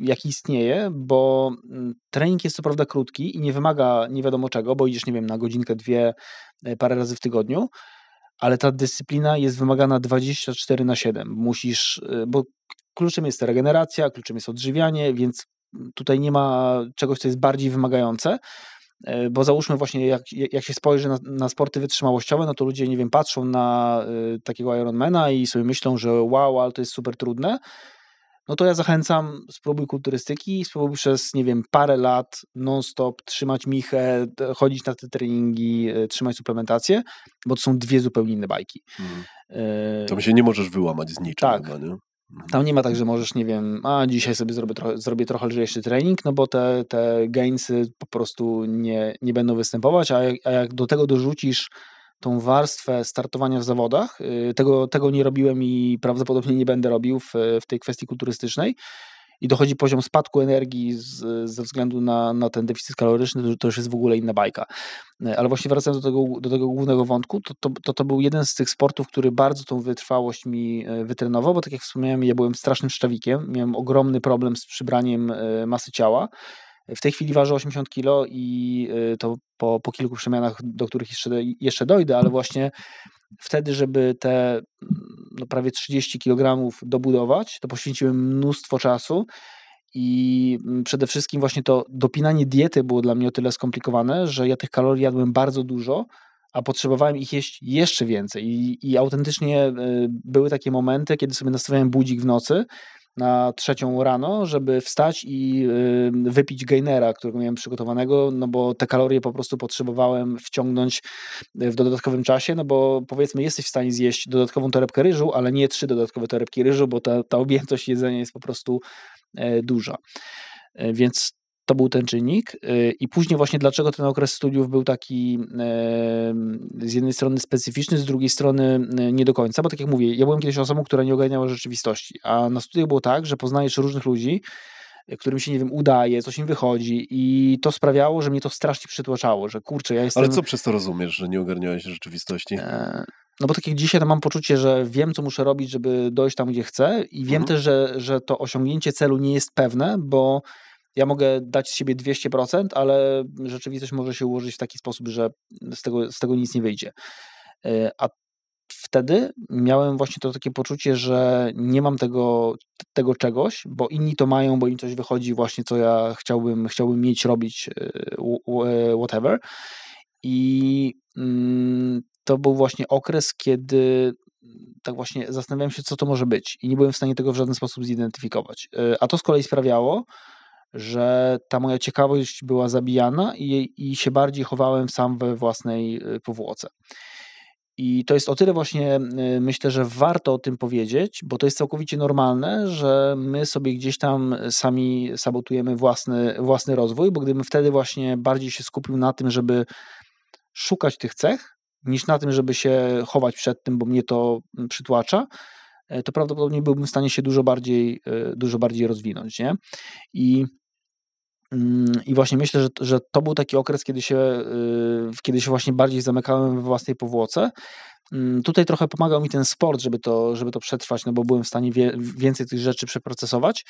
S1: jaki istnieje, bo mm, trening jest co prawda krótki i nie wymaga nie wiadomo czego, bo idziesz, nie wiem, na godzinkę, dwie, parę razy w tygodniu, ale ta dyscyplina jest wymagana 24 na 7. Musisz, bo kluczem jest regeneracja, kluczem jest odżywianie, więc tutaj nie ma czegoś, co jest bardziej wymagające, e, bo załóżmy właśnie, jak, jak się spojrzy na, na sporty wytrzymałościowe, no to ludzie, nie wiem, patrzą na y, takiego Ironmana i sobie myślą, że wow, ale to jest super trudne, no to ja zachęcam, spróbuj kulturystyki, spróbuj przez, nie wiem, parę lat non-stop trzymać michę, chodzić na te treningi, e, trzymać suplementację, bo to są dwie zupełnie inne bajki. Mhm. To Tam się nie możesz wyłamać z niczego. Tak. nie? Tam nie ma tak, że możesz, nie wiem, a dzisiaj sobie zrobię, trochę, zrobię trochę lżejszy trening, no bo te, te gainsy po prostu nie, nie będą występować, a jak, a jak do tego dorzucisz tą warstwę startowania w zawodach, y, tego, tego nie robiłem i prawdopodobnie nie będę robił w, w tej kwestii kulturystycznej, i dochodzi poziom spadku energii z, ze względu na, na ten deficyt kaloryczny, to, to już jest w ogóle inna bajka. E, ale właśnie wracając do tego, do tego głównego wątku, to to, to to był jeden z tych sportów, który bardzo tą wytrwałość mi e, wytrenował, bo tak jak wspomniałem, ja byłem strasznym szczawikiem, miałem ogromny problem z przybraniem e, masy ciała. W tej chwili ważę 80 kilo i to po, po kilku przemianach, do których jeszcze, jeszcze dojdę, ale właśnie wtedy, żeby te no, prawie 30 kg dobudować. To poświęciłem mnóstwo czasu i mm, przede wszystkim właśnie to dopinanie diety było dla mnie o tyle skomplikowane, że ja tych kalorii jadłem bardzo dużo, a potrzebowałem ich jeść jeszcze więcej. I, i autentycznie e, były takie momenty, kiedy sobie nastawiałem budzik w nocy, na trzecią rano, żeby wstać i y, wypić gainera, którego miałem przygotowanego, no bo te kalorie po prostu potrzebowałem wciągnąć y, w dodatkowym czasie, no bo powiedzmy jesteś w stanie zjeść dodatkową torebkę ryżu, ale nie trzy dodatkowe torebki ryżu, bo ta, ta objętość jedzenia jest po prostu e, duża. E, więc to był ten czynnik. Y, I później właśnie dlaczego ten okres studiów był taki z jednej strony specyficzny, z drugiej strony y, nie do końca, bo tak jak mówię, ja byłem kiedyś osobą, która nie ogarniała rzeczywistości, a na studiach było tak, że poznajesz różnych ludzi, y, którym się, nie wiem, udaje, coś im wychodzi i to sprawiało, że mnie to strasznie przytłaczało, że kurczę, ja jestem... Ale co przez
S2: to rozumiesz, że nie ogarniałeś rzeczywistości? E... No bo tak jak dzisiaj, to mam poczucie, że wiem, co muszę robić,
S1: żeby dojść tam, gdzie chcę i wiem mhm. też, że, że to osiągnięcie celu nie jest pewne, bo ja mogę dać z siebie 200%, ale rzeczywistość może się ułożyć w taki sposób, że z tego, z tego nic nie wyjdzie. E, a wtedy miałem właśnie to takie poczucie, że nie mam tego, tego czegoś, bo inni to mają, bo im coś wychodzi właśnie, co ja chciałbym, chciałbym mieć, robić, e, e, whatever. I mm, to był właśnie okres, kiedy tak właśnie zastanawiałem się, co to może być i nie byłem w stanie tego w żaden sposób zidentyfikować. A to z kolei sprawiało, że ta moja ciekawość była zabijana i, i się bardziej chowałem sam we własnej y, powłoce. I to jest o tyle właśnie, y, myślę, że warto o tym powiedzieć, bo to jest całkowicie normalne, że my sobie gdzieś tam sami sabotujemy własny, własny rozwój, bo gdybym wtedy właśnie bardziej się skupił na tym, żeby szukać tych cech, niż na tym, żeby się chować przed tym, bo mnie to mm, przytłacza, y, to prawdopodobnie byłbym w stanie się dużo bardziej, dużo bardziej rozwinąć. Nie? I Mm, I właśnie myślę, że, że to był taki okres, kiedy się, y, kiedy się właśnie bardziej zamykałem we własnej powłoce. Mm, tutaj trochę pomagał mi ten sport, żeby to, żeby to przetrwać, no bo byłem w stanie wie, więcej tych rzeczy przeprocesować.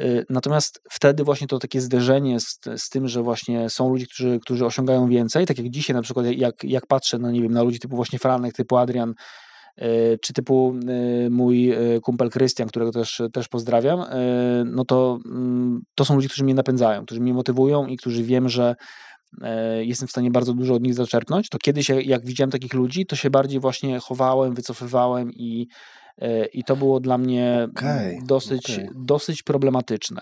S1: Y, natomiast wtedy właśnie to takie zderzenie z, z tym, że właśnie są ludzie, którzy, którzy osiągają więcej, tak jak dzisiaj na przykład, jak, jak patrzę na, no nie wiem, na ludzi typu właśnie Franek, typu Adrian, E, czy typu e, mój e, kumpel Krystian, którego też, też pozdrawiam, no to, mm, to są ludzie, którzy mnie napędzają, którzy mnie motywują i którzy wiem, że jestem w stanie bardzo dużo od nich zaczerpnąć, to kiedyś jak widziałem takich ludzi, to się bardziej właśnie chowałem, wycofywałem i, i to było dla mnie okay, dosyć, okay. dosyć problematyczne.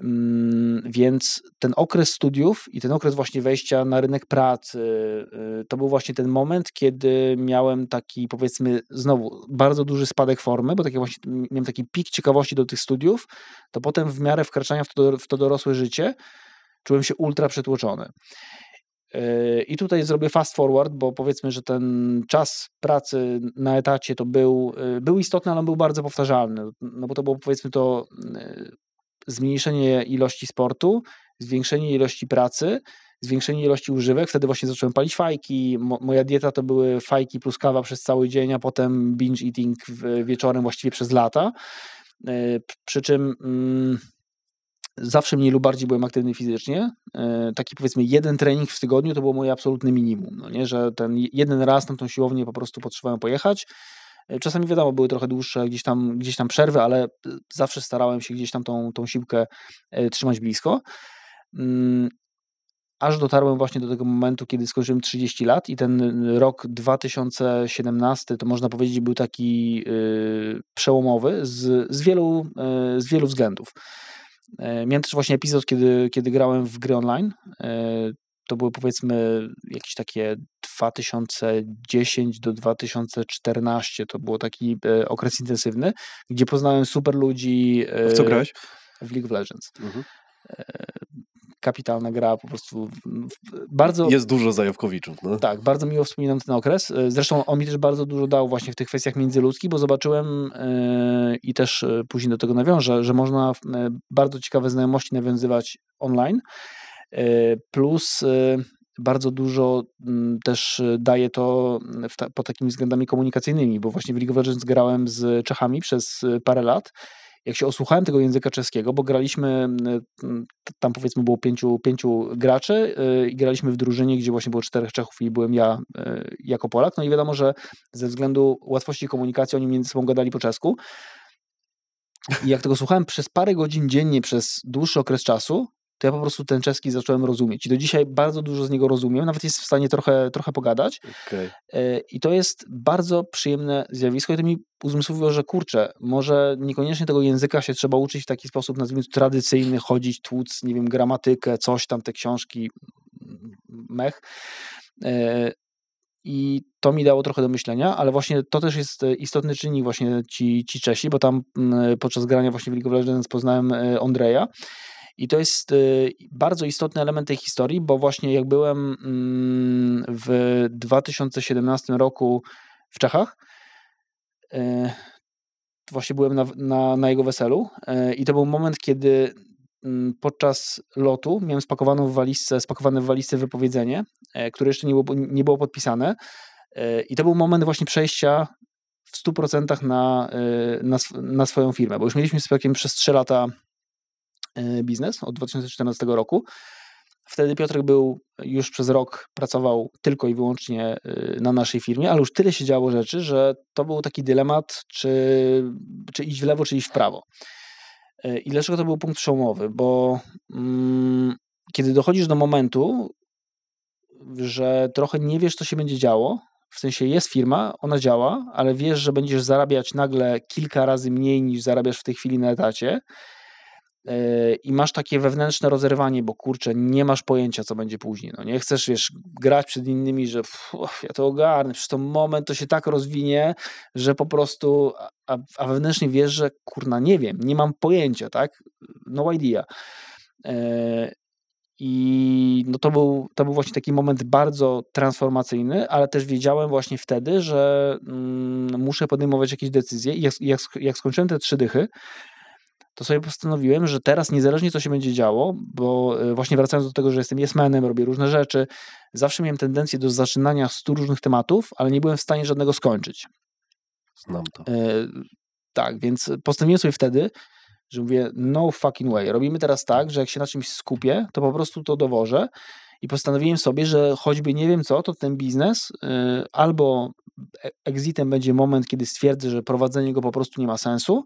S1: Mm, więc ten okres studiów i ten okres właśnie wejścia na rynek pracy, y, to był właśnie ten moment, kiedy miałem taki, powiedzmy, znowu bardzo duży spadek formy, bo takie właśnie, miałem taki pik ciekawości do tych studiów, to potem w miarę wkraczania w to, w to dorosłe życie czułem się ultra przetłoczony. Y, I tutaj zrobię fast forward, bo powiedzmy, że ten czas pracy na etacie to był, y, był istotny, ale on był bardzo powtarzalny, no bo to było powiedzmy to zmniejszenie ilości sportu, zwiększenie ilości pracy, zwiększenie ilości używek. Wtedy właśnie zacząłem palić fajki. Mo moja dieta to były fajki plus kawa przez cały dzień, a potem binge eating wieczorem właściwie przez lata. E, przy czym mm, zawsze mniej lub bardziej byłem aktywny fizycznie. E, taki powiedzmy jeden trening w tygodniu to było moje absolutne minimum, no nie? że ten jeden raz na tą siłownię po prostu potrzebowałem pojechać Czasami wiadomo, były trochę dłuższe gdzieś tam, gdzieś tam przerwy, ale e, zawsze starałem się gdzieś tam tą, tą siłkę e, trzymać blisko. Mm, aż dotarłem właśnie do tego momentu, kiedy skończyłem 30 lat, i ten e, rok 2017 to można powiedzieć był taki przełomowy z, z, wielu, z wielu względów. Miałem też właśnie epizod, kiedy, kiedy grałem w gry online. To były powiedzmy jakieś takie 2010 do 2014. To był taki e, okres
S2: intensywny, gdzie poznałem
S1: super ludzi. E, w co grałeś? W League of Legends. Mhm e, kapitalna gra, po prostu bardzo... Jest
S2: dużo zajawkowiczów. No.
S1: Tak, bardzo miło wspominam ten okres. Zresztą on mi też bardzo dużo dał właśnie w tych kwestiach międzyludzkich, bo zobaczyłem i też później do tego nawiążę, że można bardzo ciekawe znajomości nawiązywać online, plus bardzo dużo mm, też y, daje to mm, ta, pod takimi względami komunikacyjnymi, bo właśnie w League of Legends grałem z Czechami przez y, parę lat. Jak się osłuchałem tego języka czeskiego, bo graliśmy, mm, y, tam powiedzmy było pięciu, pięciu graczy i graliśmy w drużynie, gdzie właśnie było czterech Czechów i byłem ja jako Polak. No i wiadomo, że ze względu łatwości komunikacji oni między sobą gadali po czesku. I jak tego słuchałem przez parę godzin dziennie, przez dłuższy okres czasu, to ja po prostu ten czeski zacząłem rozumieć. I do dzisiaj bardzo dużo z niego rozumiem, nawet jest w stanie trochę, trochę pogadać. Okay. E, I to jest bardzo przyjemne zjawisko i to mi uzmysłowiło, że kurczę, może niekoniecznie tego języka się trzeba uczyć w taki sposób, nazwijmy to tradycyjny, chodzić, tłuc, nie wiem, gramatykę, coś tam, te książki, mech. E, I to mi dało trochę do myślenia, ale właśnie to też jest e, istotny czynnik właśnie ci, ci Czesi, bo tam podczas grania właśnie w League of Legends poznałem Andreja. I to jest y, bardzo istotny element tej historii, bo właśnie jak byłem mm, w 2017 roku w Czechach, y, właśnie byłem na, na, na jego weselu y, i to był moment, kiedy mm, podczas lotu miałem spakowaną w walizce, spakowane w walizce wypowiedzenie, które jeszcze nie było, nie było podpisane. I to był moment właśnie przejścia w 100% na, na, na swoją firmę, bo już mieliśmy z przez 3 lata E, biznes od 2014 roku. Wtedy Piotrek był, już przez rok pracował tylko i wyłącznie e, na naszej firmie, ale już tyle się działo rzeczy, że to był taki dylemat, czy, czy iść w lewo, czy iść w prawo. E, I dlaczego to był punkt przełomowy? Bo mm, kiedy dochodzisz do momentu, że trochę nie wiesz, co się będzie działo, w sensie jest firma, ona działa, ale wiesz, że będziesz zarabiać nagle kilka razy mniej niż zarabiasz w tej chwili na etacie, Yy, i masz takie wewnętrzne rozerwanie, bo kurczę, nie masz pojęcia, co będzie później. No nie chcesz, wiesz, grać przed innymi, że pff, ja to ogarnę, przez to moment to się tak rozwinie, że po prostu, a, a wewnętrznie wiesz, że kurna, nie wiem, nie mam pojęcia, tak? No idea. Yy, I no to, był, to był właśnie taki moment bardzo transformacyjny, ale też wiedziałem właśnie wtedy, że mm, muszę podejmować jakieś decyzje. I jak, jak, jak skończyłem te trzy dychy, to sobie postanowiłem, że teraz niezależnie co się będzie działo, bo e, właśnie wracając do tego, że jestem jesmenem, robię różne rzeczy, zawsze miałem tendencję do zaczynania stu różnych tematów, ale nie byłem w stanie żadnego skończyć. Znam to. E, tak, więc postanowiłem sobie wtedy, że mówię no fucking way. Robimy teraz tak, że jak się na czymś skupię, to po prostu to dowożę i postanowiłem sobie, że choćby nie wiem co, to ten biznes y, albo e, exitem będzie moment, kiedy stwierdzę, że prowadzenie go po prostu nie ma sensu,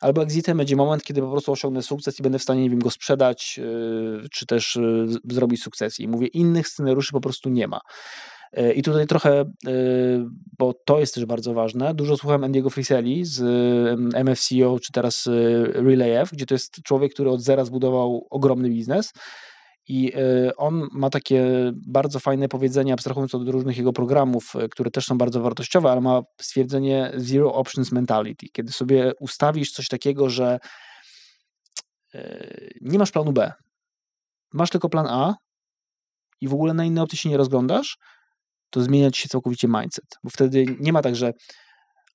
S1: albo exitem będzie moment, kiedy po prostu osiągnę sukces i będę w stanie, nie wiem, go sprzedać, yy, czy też yy, zrobić sukces. I mówię, innych scenariuszy po prostu nie ma. Yy, I tutaj trochę, bo to jest też bardzo ważne, dużo słucham Andiego Friseli z MFCO, czy teraz F, gdzie to jest człowiek, który od zera zbudował ogromny biznes i e, on ma takie bardzo fajne powiedzenie, abstrahując od różnych jego programów, e, które też są bardzo wartościowe, ale ma stwierdzenie zero options mentality. Kiedy sobie ustawisz coś takiego, że e, nie masz planu B, masz tylko plan A i w ogóle na inne opcje się nie rozglądasz, to zmienia ci się całkowicie mindset. Bo wtedy nie ma tak, że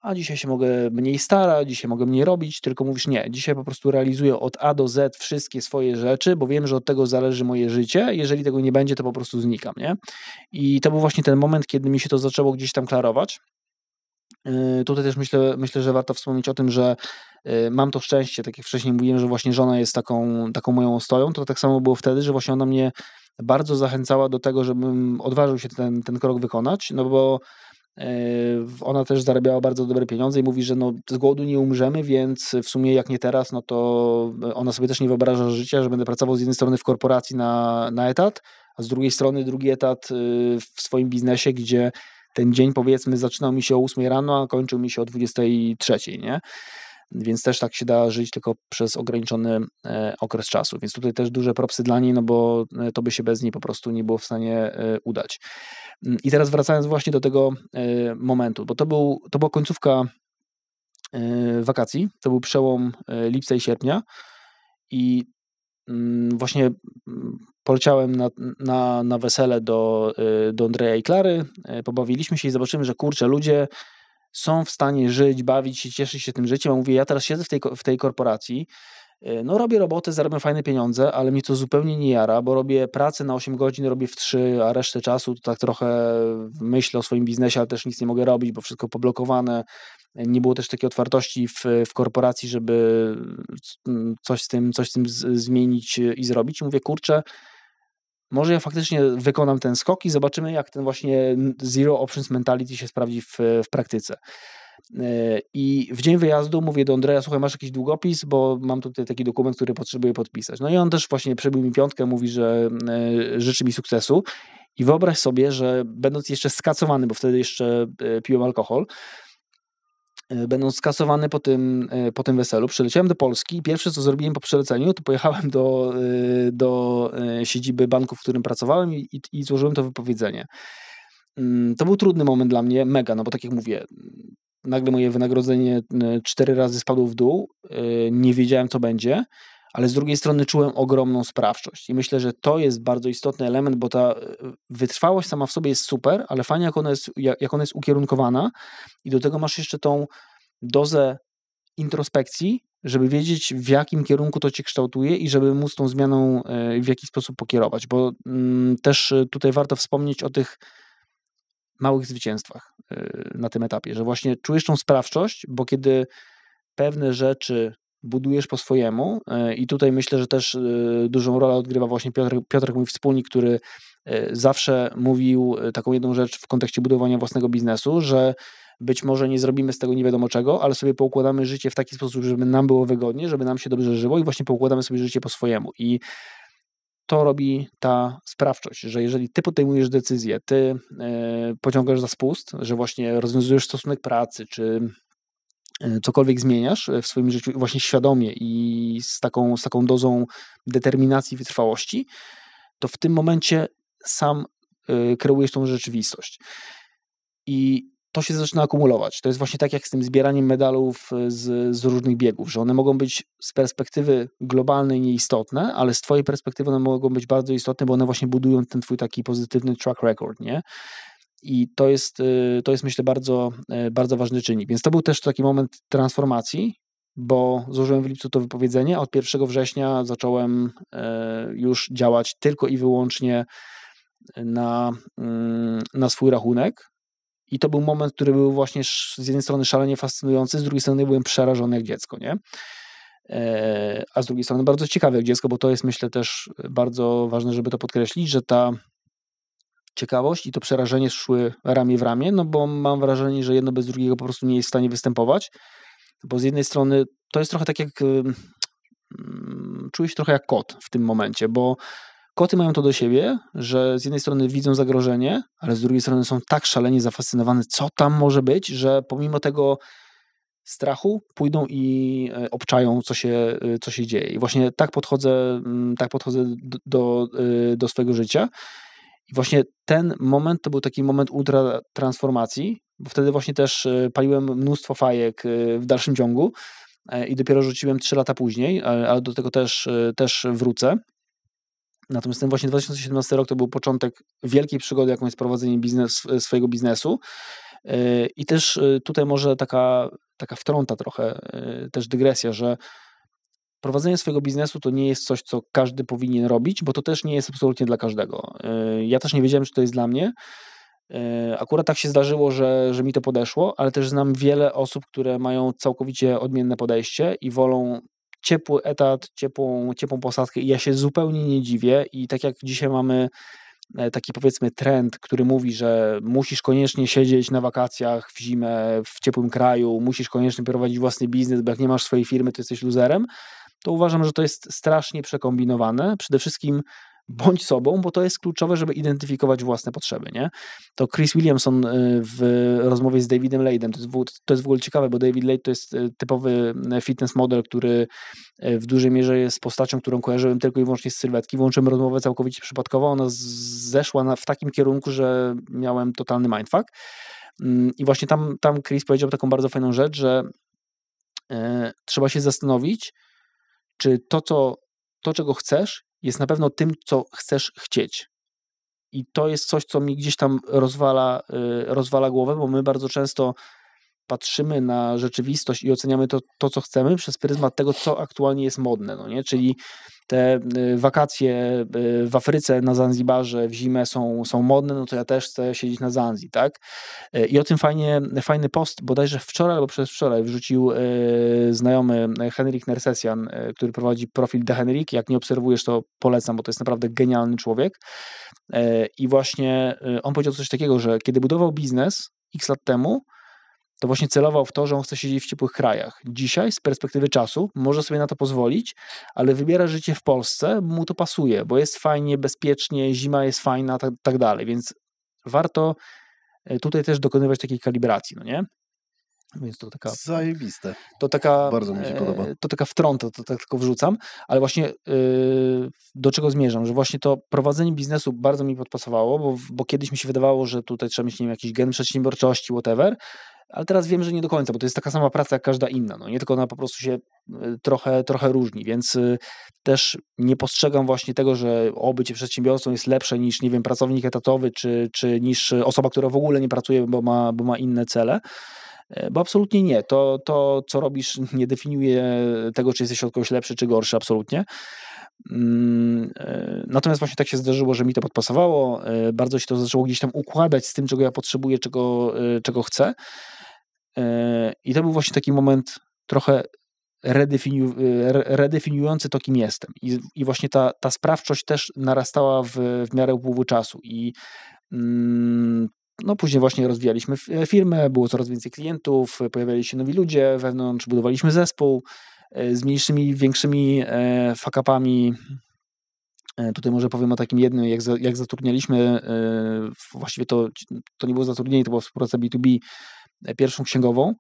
S1: a dzisiaj się mogę mniej starać, dzisiaj mogę mniej robić, tylko mówisz nie, dzisiaj po prostu realizuję od A do Z wszystkie swoje rzeczy, bo wiem, że od tego zależy moje życie, jeżeli tego nie będzie, to po prostu znikam, nie? I to był właśnie ten moment, kiedy mi się to zaczęło gdzieś tam klarować. Yy, tutaj też myślę, myślę, że warto wspomnieć o tym, że yy, mam to szczęście, tak jak wcześniej mówiłem, że właśnie żona jest taką, taką moją ostoją, to tak samo było wtedy, że właśnie ona mnie bardzo zachęcała do tego, żebym odważył się ten, ten krok wykonać, no bo Yy, ona też zarabiała bardzo dobre pieniądze i mówi, że no, z głodu nie umrzemy, więc w sumie jak nie teraz, no to e, ona sobie też nie wyobraża życia, że będę pracował z jednej strony w korporacji na, na etat, a z drugiej strony drugi etat y, w swoim biznesie, gdzie ten dzień powiedzmy zaczynał mi się o 8 rano, a kończył mi się o 23, nie? więc też tak się da żyć tylko przez ograniczony e, okres czasu. Więc tutaj też duże propsy dla niej, no bo e, to by się bez niej po prostu nie było w stanie e, udać. Mm, I teraz wracając właśnie do tego momentu, bo to, był, to była końcówka wakacji, to był przełom lipca i sierpnia i mm, właśnie mm, poleciałem na, na, na wesele do, do Andrzeja i Klary, pobawiliśmy się i zobaczymy, że kurczę, ludzie są w stanie żyć, bawić się, cieszyć się tym życiem, a mówię, ja teraz siedzę w tej, w tej korporacji, y, no robię robotę, zarabiam fajne pieniądze, ale mi to zupełnie nie jara, bo robię pracę na 8 godzin, robię w 3, a resztę czasu to tak trochę myślę o swoim biznesie, ale też nic nie mogę robić, bo wszystko poblokowane. Nie było też takiej otwartości w, w korporacji, żeby mm, coś z tym, coś z tym z, zmienić i zrobić. I mówię, kurczę, może ja faktycznie wykonam ten skok i zobaczymy, jak ten właśnie zero options mentality się sprawdzi w, w praktyce. E, I w dzień wyjazdu mówię do Andrea, słuchaj, masz jakiś długopis, bo mam tutaj taki dokument, który potrzebuję podpisać. No i on też właśnie przebił mi piątkę, mówi, że e, życzy mi sukcesu. I wyobraź sobie, że będąc jeszcze skacowany, bo wtedy jeszcze e, piłem alkohol, E, będąc skasowany po tym, e, po tym weselu, przyleciałem do Polski i pierwsze, co zrobiłem po przeleceniu, to pojechałem do, e, do siedziby banku, w którym pracowałem i, i złożyłem to wypowiedzenie. Mm, to był trudny moment dla mnie, mega, no bo tak jak mówię, nagle moje wynagrodzenie cztery razy spadło w dół, nie wiedziałem, co będzie, ale z drugiej strony czułem ogromną sprawczość. I myślę, że to jest bardzo istotny element, bo ta e, wytrwałość sama w sobie jest super, ale fajnie, jak ona jest, jak ona jest ukierunkowana, i do tego masz jeszcze tą dozę introspekcji, żeby wiedzieć, w jakim kierunku to cię kształtuje i żeby móc tą zmianą e, w jakiś sposób pokierować. Bo mm, też e, tutaj warto wspomnieć o tych małych zwycięstwach na tym etapie, że właśnie czujesz tą sprawczość, bo kiedy pewne rzeczy budujesz po swojemu e, i tutaj myślę, że też e, dużą rolę odgrywa właśnie Piotr, Piotr mój wspólnik, który e, zawsze mówił taką jedną rzecz w kontekście budowania własnego biznesu, że być może nie zrobimy z tego nie wiadomo czego, ale sobie poukładamy życie w taki sposób, żeby nam było wygodnie, żeby nam się dobrze żyło i właśnie poukładamy sobie życie po swojemu i to robi ta sprawczość, że jeżeli ty podejmujesz decyzję, ty pociągasz za spust, że właśnie rozwiązujesz stosunek pracy, czy E, cokolwiek zmieniasz e, w swoim życiu właśnie świadomie i z taką, z taką dozą determinacji, wytrwałości, to w tym momencie sam e, kreujesz tą rzeczywistość. I to się zaczyna akumulować. To jest właśnie tak jak z tym zbieraniem medalów z, z różnych biegów, że one mogą być z perspektywy globalnej nieistotne, ale z twojej perspektywy one mogą być bardzo istotne, bo one właśnie budują ten twój taki pozytywny track record, nie? I to jest, y, to jest myślę, bardzo, e, bardzo ważny czynnik. Więc to był też taki moment transformacji, bo złożyłem w lipcu to wypowiedzenie, a od 1 września zacząłem e, już działać tylko i wyłącznie na, mm, na swój rachunek. I to był moment, który był właśnie z jednej strony szalenie fascynujący, z drugiej strony byłem przerażony jak dziecko, nie? E, a z drugiej strony bardzo ciekawy jak dziecko, bo to jest myślę też bardzo ważne, żeby to podkreślić, że ta ciekawość i to przerażenie szły ramię w ramię, no bo mam wrażenie, że jedno bez drugiego po prostu nie jest w stanie występować. Bo z jednej strony to jest trochę tak jak. Czuję się trochę jak kot w tym momencie, bo koty mają to do siebie, że z jednej strony widzą zagrożenie, ale z drugiej strony są tak szalenie zafascynowane, co tam może być, że pomimo tego strachu pójdą i e, obczają, co się, e, co się dzieje. I właśnie tak podchodzę, tak podchodzę do, do, e, do swojego życia. I właśnie ten moment to był taki moment ultra transformacji, bo wtedy właśnie też e, paliłem mnóstwo fajek e, w dalszym ciągu e, i dopiero rzuciłem 3 lata później, ale do tego też, też wrócę. Natomiast ten właśnie 2017 rok to był początek wielkiej przygody, jaką jest prowadzenie biznes, swojego biznesu. I też tutaj może taka, taka wtrąta trochę, też dygresja, że prowadzenie swojego biznesu to nie jest coś, co każdy powinien robić, bo to też nie jest absolutnie dla każdego. Y, ja też nie wiedziałem, czy to jest dla mnie. Y, akurat tak się zdarzyło, że, że mi to podeszło, ale też znam wiele osób, które mają całkowicie odmienne podejście i wolą ciepły etat, ciepłą, ciepłą posadkę. I ja się zupełnie nie dziwię. I tak jak dzisiaj mamy e, taki powiedzmy trend, który mówi, że musisz koniecznie siedzieć na wakacjach w zimę w ciepłym kraju, musisz koniecznie prowadzić własny biznes, bo jak nie masz swojej firmy, to jesteś luzerem to uważam, że to jest strasznie przekombinowane. Przede wszystkim bądź sobą, bo to jest kluczowe, żeby identyfikować własne potrzeby, nie? To Chris Williamson y, w rozmowie z Davidem Lade'em, to jest, w, to jest w ogóle ciekawe, bo David Lade to jest y, typowy y, fitness model, który w dużej mierze jest postacią, którą kojarzyłem tylko i wyłącznie z sylwetki. Włączyłem rozmowę całkowicie przypadkowo, ona zeszła na, w takim kierunku, że miałem totalny mindfuck. Mm, I właśnie tam, tam Chris powiedział taką bardzo fajną rzecz, że trzeba się zastanowić, czy to, co, to, czego chcesz, jest na pewno tym, co chcesz chcieć. I to jest coś, co mi gdzieś tam rozwala, y, rozwala głowę, bo my bardzo często patrzymy na rzeczywistość i oceniamy to, to, co chcemy przez pryzmat tego, co aktualnie jest modne, no nie? Czyli te y, wakacje y, w Afryce, na Zanzibarze w zimę są, są modne, no to ja też chcę siedzieć na Zanzi, tak? Y, I o tym fajnie, fajny post, bodajże wczoraj albo przedwczoraj wrzucił znajomy Henryk Nersesian, który prowadzi profil The Henryk. Jak nie obserwujesz, to polecam, bo to jest naprawdę genialny człowiek. I właśnie on powiedział coś takiego, że kiedy budował biznes x lat temu, to właśnie celował w to, że on chce siedzieć w ciepłych krajach. Dzisiaj, z perspektywy czasu, może sobie na to pozwolić, ale wybiera życie w Polsce, mu to pasuje, bo jest fajnie, bezpiecznie, zima jest fajna, tak, tak dalej. Więc warto e, tutaj też dokonywać takiej kalibracji, no nie?
S2: Więc to taka. Zajebiste.
S1: To taka. Bardzo mi się e, podoba. To taka wtrąta, to tak tylko wrzucam, ale właśnie yy, do czego zmierzam, że właśnie to prowadzenie biznesu bardzo mi podpasowało, bo, bo kiedyś mi się wydawało, że tutaj trzeba mieć nie wiem, jakiś gen przedsiębiorczości, whatever ale teraz wiem, że nie do końca, bo to jest taka sama praca jak każda inna. No nie tylko ona po prostu się y, trochę, trochę różni, więc y, też nie postrzegam właśnie tego, że obycie przedsiębiorcą jest lepsze niż, nie wiem, pracownik etatowy, czy, czy niż osoba, która w ogóle nie pracuje, bo ma, bo ma inne cele. E, bo absolutnie nie. To, to, co robisz, *laughs* nie definiuje tego, czy jesteś od kogoś lepszy czy gorszy, absolutnie. Mm, e, natomiast właśnie tak się zdarzyło, że mi to podpasowało. E, bardzo się to zaczęło gdzieś tam układać z tym, czego ja potrzebuję, czego, czego chcę. E, I to był właśnie taki moment trochę redefiniu, e, redefiniujący to, kim jestem. I, i właśnie ta, ta sprawczość też narastała w, w miarę upływu czasu. I mm, no później właśnie rozwijaliśmy e, firmę, było coraz więcej klientów, pojawiali się nowi ludzie wewnątrz, budowaliśmy zespół z mniejszymi, większymi fakapami. Tutaj może powiem o takim jednym, jak, za, jak zatrudnialiśmy, właściwie to, to nie było zatrudnienie, to była współpraca B2B, E, pierwszą księgową,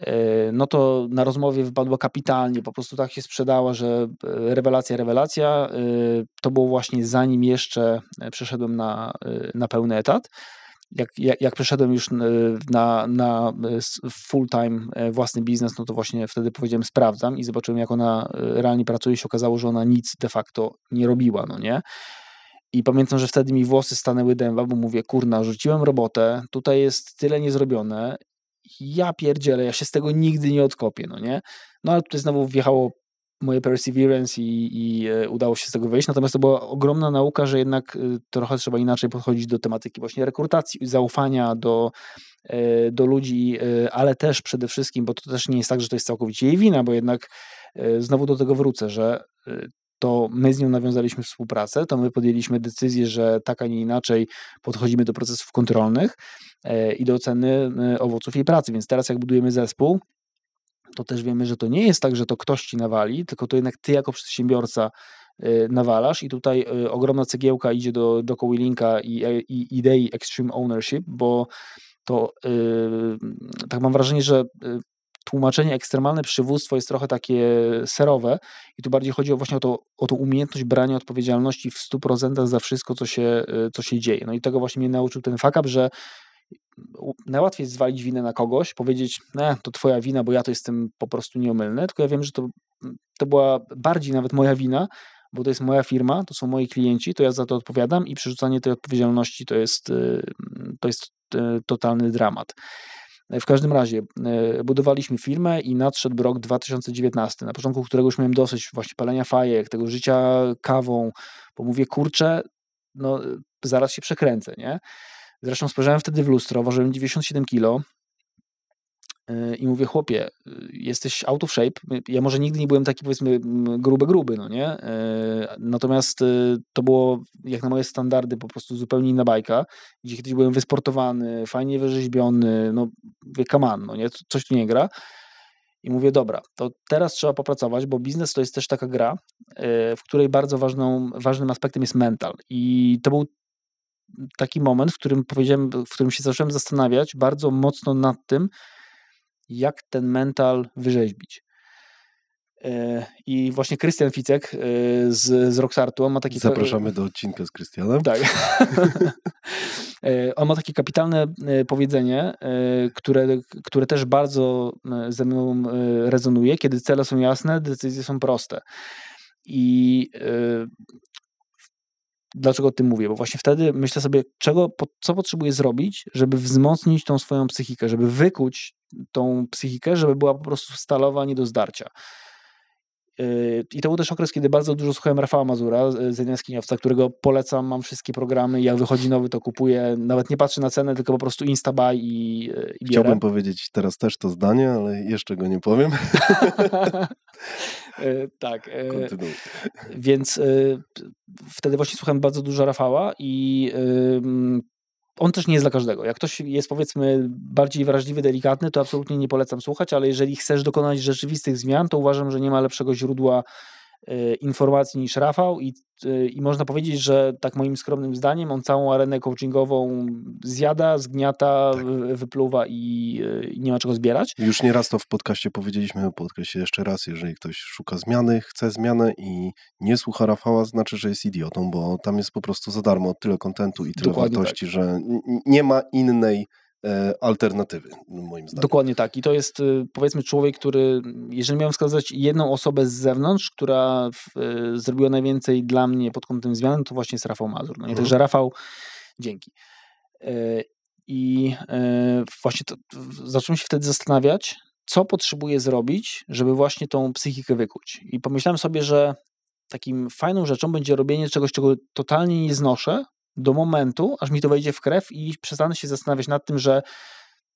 S1: e, no to na rozmowie wypadła kapitalnie, po prostu tak się sprzedała, że e, rewelacja, rewelacja. To było właśnie zanim jeszcze przeszedłem na, na pełny etat. Jak, jak, jak przeszedłem już na, na full-time własny biznes, no to właśnie wtedy powiedziałem sprawdzam i zobaczyłem jak ona realnie pracuje się okazało, że ona nic de facto nie robiła, no nie? I pamiętam, że wtedy mi włosy stanęły dęba, bo mówię, kurna, rzuciłem robotę, tutaj jest tyle niezrobione, ja pierdzielę, ja się z tego nigdy nie odkopię, no nie? No ale tutaj znowu wjechało moje perseverance i, i e, udało się z tego wyjść, natomiast to była ogromna nauka, że jednak e, trochę trzeba inaczej podchodzić do tematyki właśnie rekrutacji, zaufania do, e, do ludzi, ale też przede wszystkim, bo to też nie jest tak, że to jest całkowicie jej wina, bo jednak znowu do tego wrócę, że to my z nią nawiązaliśmy współpracę, to my podjęliśmy decyzję, że tak, a nie inaczej podchodzimy do procesów kontrolnych e, i do oceny e, owoców jej pracy. Więc teraz, jak budujemy zespół, to też wiemy, że to nie jest tak, że to ktoś ci nawali, tylko to jednak ty jako przedsiębiorca e, nawalasz i tutaj ogromna cegiełka idzie do, do Cowilinka i, i idei Extreme Ownership, bo to tak mam wrażenie, że tłumaczenie ekstremalne przywództwo jest trochę takie serowe i tu bardziej chodzi o właśnie o, to, o tą umiejętność brania odpowiedzialności w 100% za wszystko, co się, y, co się dzieje. No i tego właśnie mnie nauczył ten fakap, że najłatwiej jest zwalić winę na kogoś, powiedzieć, ne, to twoja wina, bo ja to jestem po prostu nieomylny, tylko ja wiem, że to, to była bardziej nawet moja wina, bo to jest moja firma, to są moi klienci, to ja za to odpowiadam i przerzucanie tej odpowiedzialności to jest, y, to jest y, totalny dramat. W każdym razie e, budowaliśmy firmę i nadszedł rok 2019, na początku któregoś miałem dosyć właśnie palenia fajek, tego życia kawą, bo mówię, kurczę, no zaraz się przekręcę, nie? Zresztą spojrzałem wtedy w lustro, ważyłem 97 kilo, Y, i mówię, chłopie, y, jesteś out of shape. Ja może nigdy nie byłem taki, powiedzmy, gruby, gruby, no nie? Y, natomiast to było, jak na moje standardy, po prostu zupełnie inna bajka, gdzie kiedyś byłem wysportowany, fajnie wyrzeźbiony, no, wie, come on, no nie? Coś tu nie gra. I mówię, dobra, to teraz trzeba popracować, bo biznes to jest też taka gra, w której bardzo ważną, ważnym aspektem jest mental. I to był taki moment, w którym powiedziałem, w którym się zacząłem zastanawiać bardzo mocno nad tym, jak ten mental wyrzeźbić. E, I właśnie Krystian Ficek e, z, z Roxartu, on ma taki... Zapraszamy
S2: do odcinka z Krystianem. Tak. *laughs*
S1: E, on ma takie kapitalne powiedzenie, które, które też bardzo ze mną rezonuje. Kiedy cele są jasne, decyzje są proste. I dlaczego o tym mówię? Bo właśnie wtedy myślę sobie, czego, co potrzebuję zrobić, żeby wzmocnić tą swoją psychikę, żeby wykuć tą psychikę, żeby była po prostu stalowa, nie do zdarcia. Yy, I to był też okres, kiedy bardzo dużo słuchałem Rafała Mazura z Jaskiniowca, którego polecam, mam wszystkie programy, jak wychodzi nowy, to kupuję. Nawet nie patrzę na cenę, tylko po prostu insta buy
S2: i, i bierę. Chciałbym powiedzieć teraz też to zdanie, ale jeszcze go nie powiem. *laughs*
S1: Yy, tak. *laughs* Yy, Kontynuuj. Więc wtedy właśnie słuchałem bardzo dużo Rafała i on też nie jest dla każdego. Jak ktoś jest powiedzmy bardziej wrażliwy, delikatny, to absolutnie nie polecam słuchać, ale jeżeli chcesz dokonać rzeczywistych zmian, to uważam, że nie ma lepszego źródła Y, informacji niż Rafał i, y, i można powiedzieć, że tak moim skromnym zdaniem on całą arenę coachingową zjada, zgniata, tak. wypluwa i,
S2: i, y, nie ma czego zbierać. Już nieraz to w podcaście powiedzieliśmy, w jeszcze raz, jeżeli ktoś szuka zmiany, chce zmianę i nie słucha Rafała, znaczy, że jest idiotą, bo tam jest po prostu za darmo tyle kontentu i tyle Dokładnie tak. wartości, tak. że nie ma innej E, alternatywy,
S1: moim zdaniem. Dokładnie tak. I to jest y, powiedzmy człowiek, który, jeżeli miałem wskazać jedną osobę z zewnątrz, która w, y, zrobiła najwięcej dla mnie pod kątem zmian, to właśnie jest Rafał Mazur. No i mhm. także Rafał, dzięki. E, I e, właśnie to, zacząłem się wtedy zastanawiać, co potrzebuję zrobić, żeby właśnie tą psychikę wykuć. I pomyślałem sobie, że takim fajną rzeczą będzie robienie czegoś, czego totalnie nie znoszę, do momentu, aż mi to wejdzie w krew i przestanę się zastanawiać nad tym, że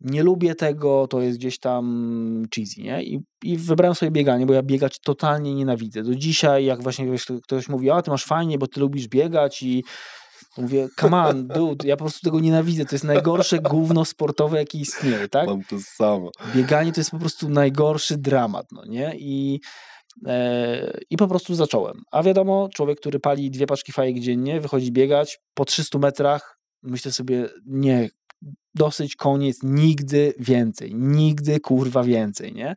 S1: nie lubię tego, to jest gdzieś tam cheesy, nie? I, I wybrałem sobie bieganie, bo ja biegać totalnie nienawidzę. Do dzisiaj, jak właśnie wiesz, ktoś mówi, a ty masz fajnie, bo ty lubisz biegać i mówię, come on, *laughs* dude, ja po prostu tego nienawidzę, to jest najgorsze gówno sportowe, jakie istnieje, tak? Mam to samo. Bieganie to jest po prostu najgorszy dramat, no nie? I E, I po prostu zacząłem. A wiadomo, człowiek, który pali dwie paczki fajek dziennie, wychodzi biegać po 300 metrach, myślę sobie, nie, dosyć, koniec, nigdy więcej, nigdy kurwa więcej, nie?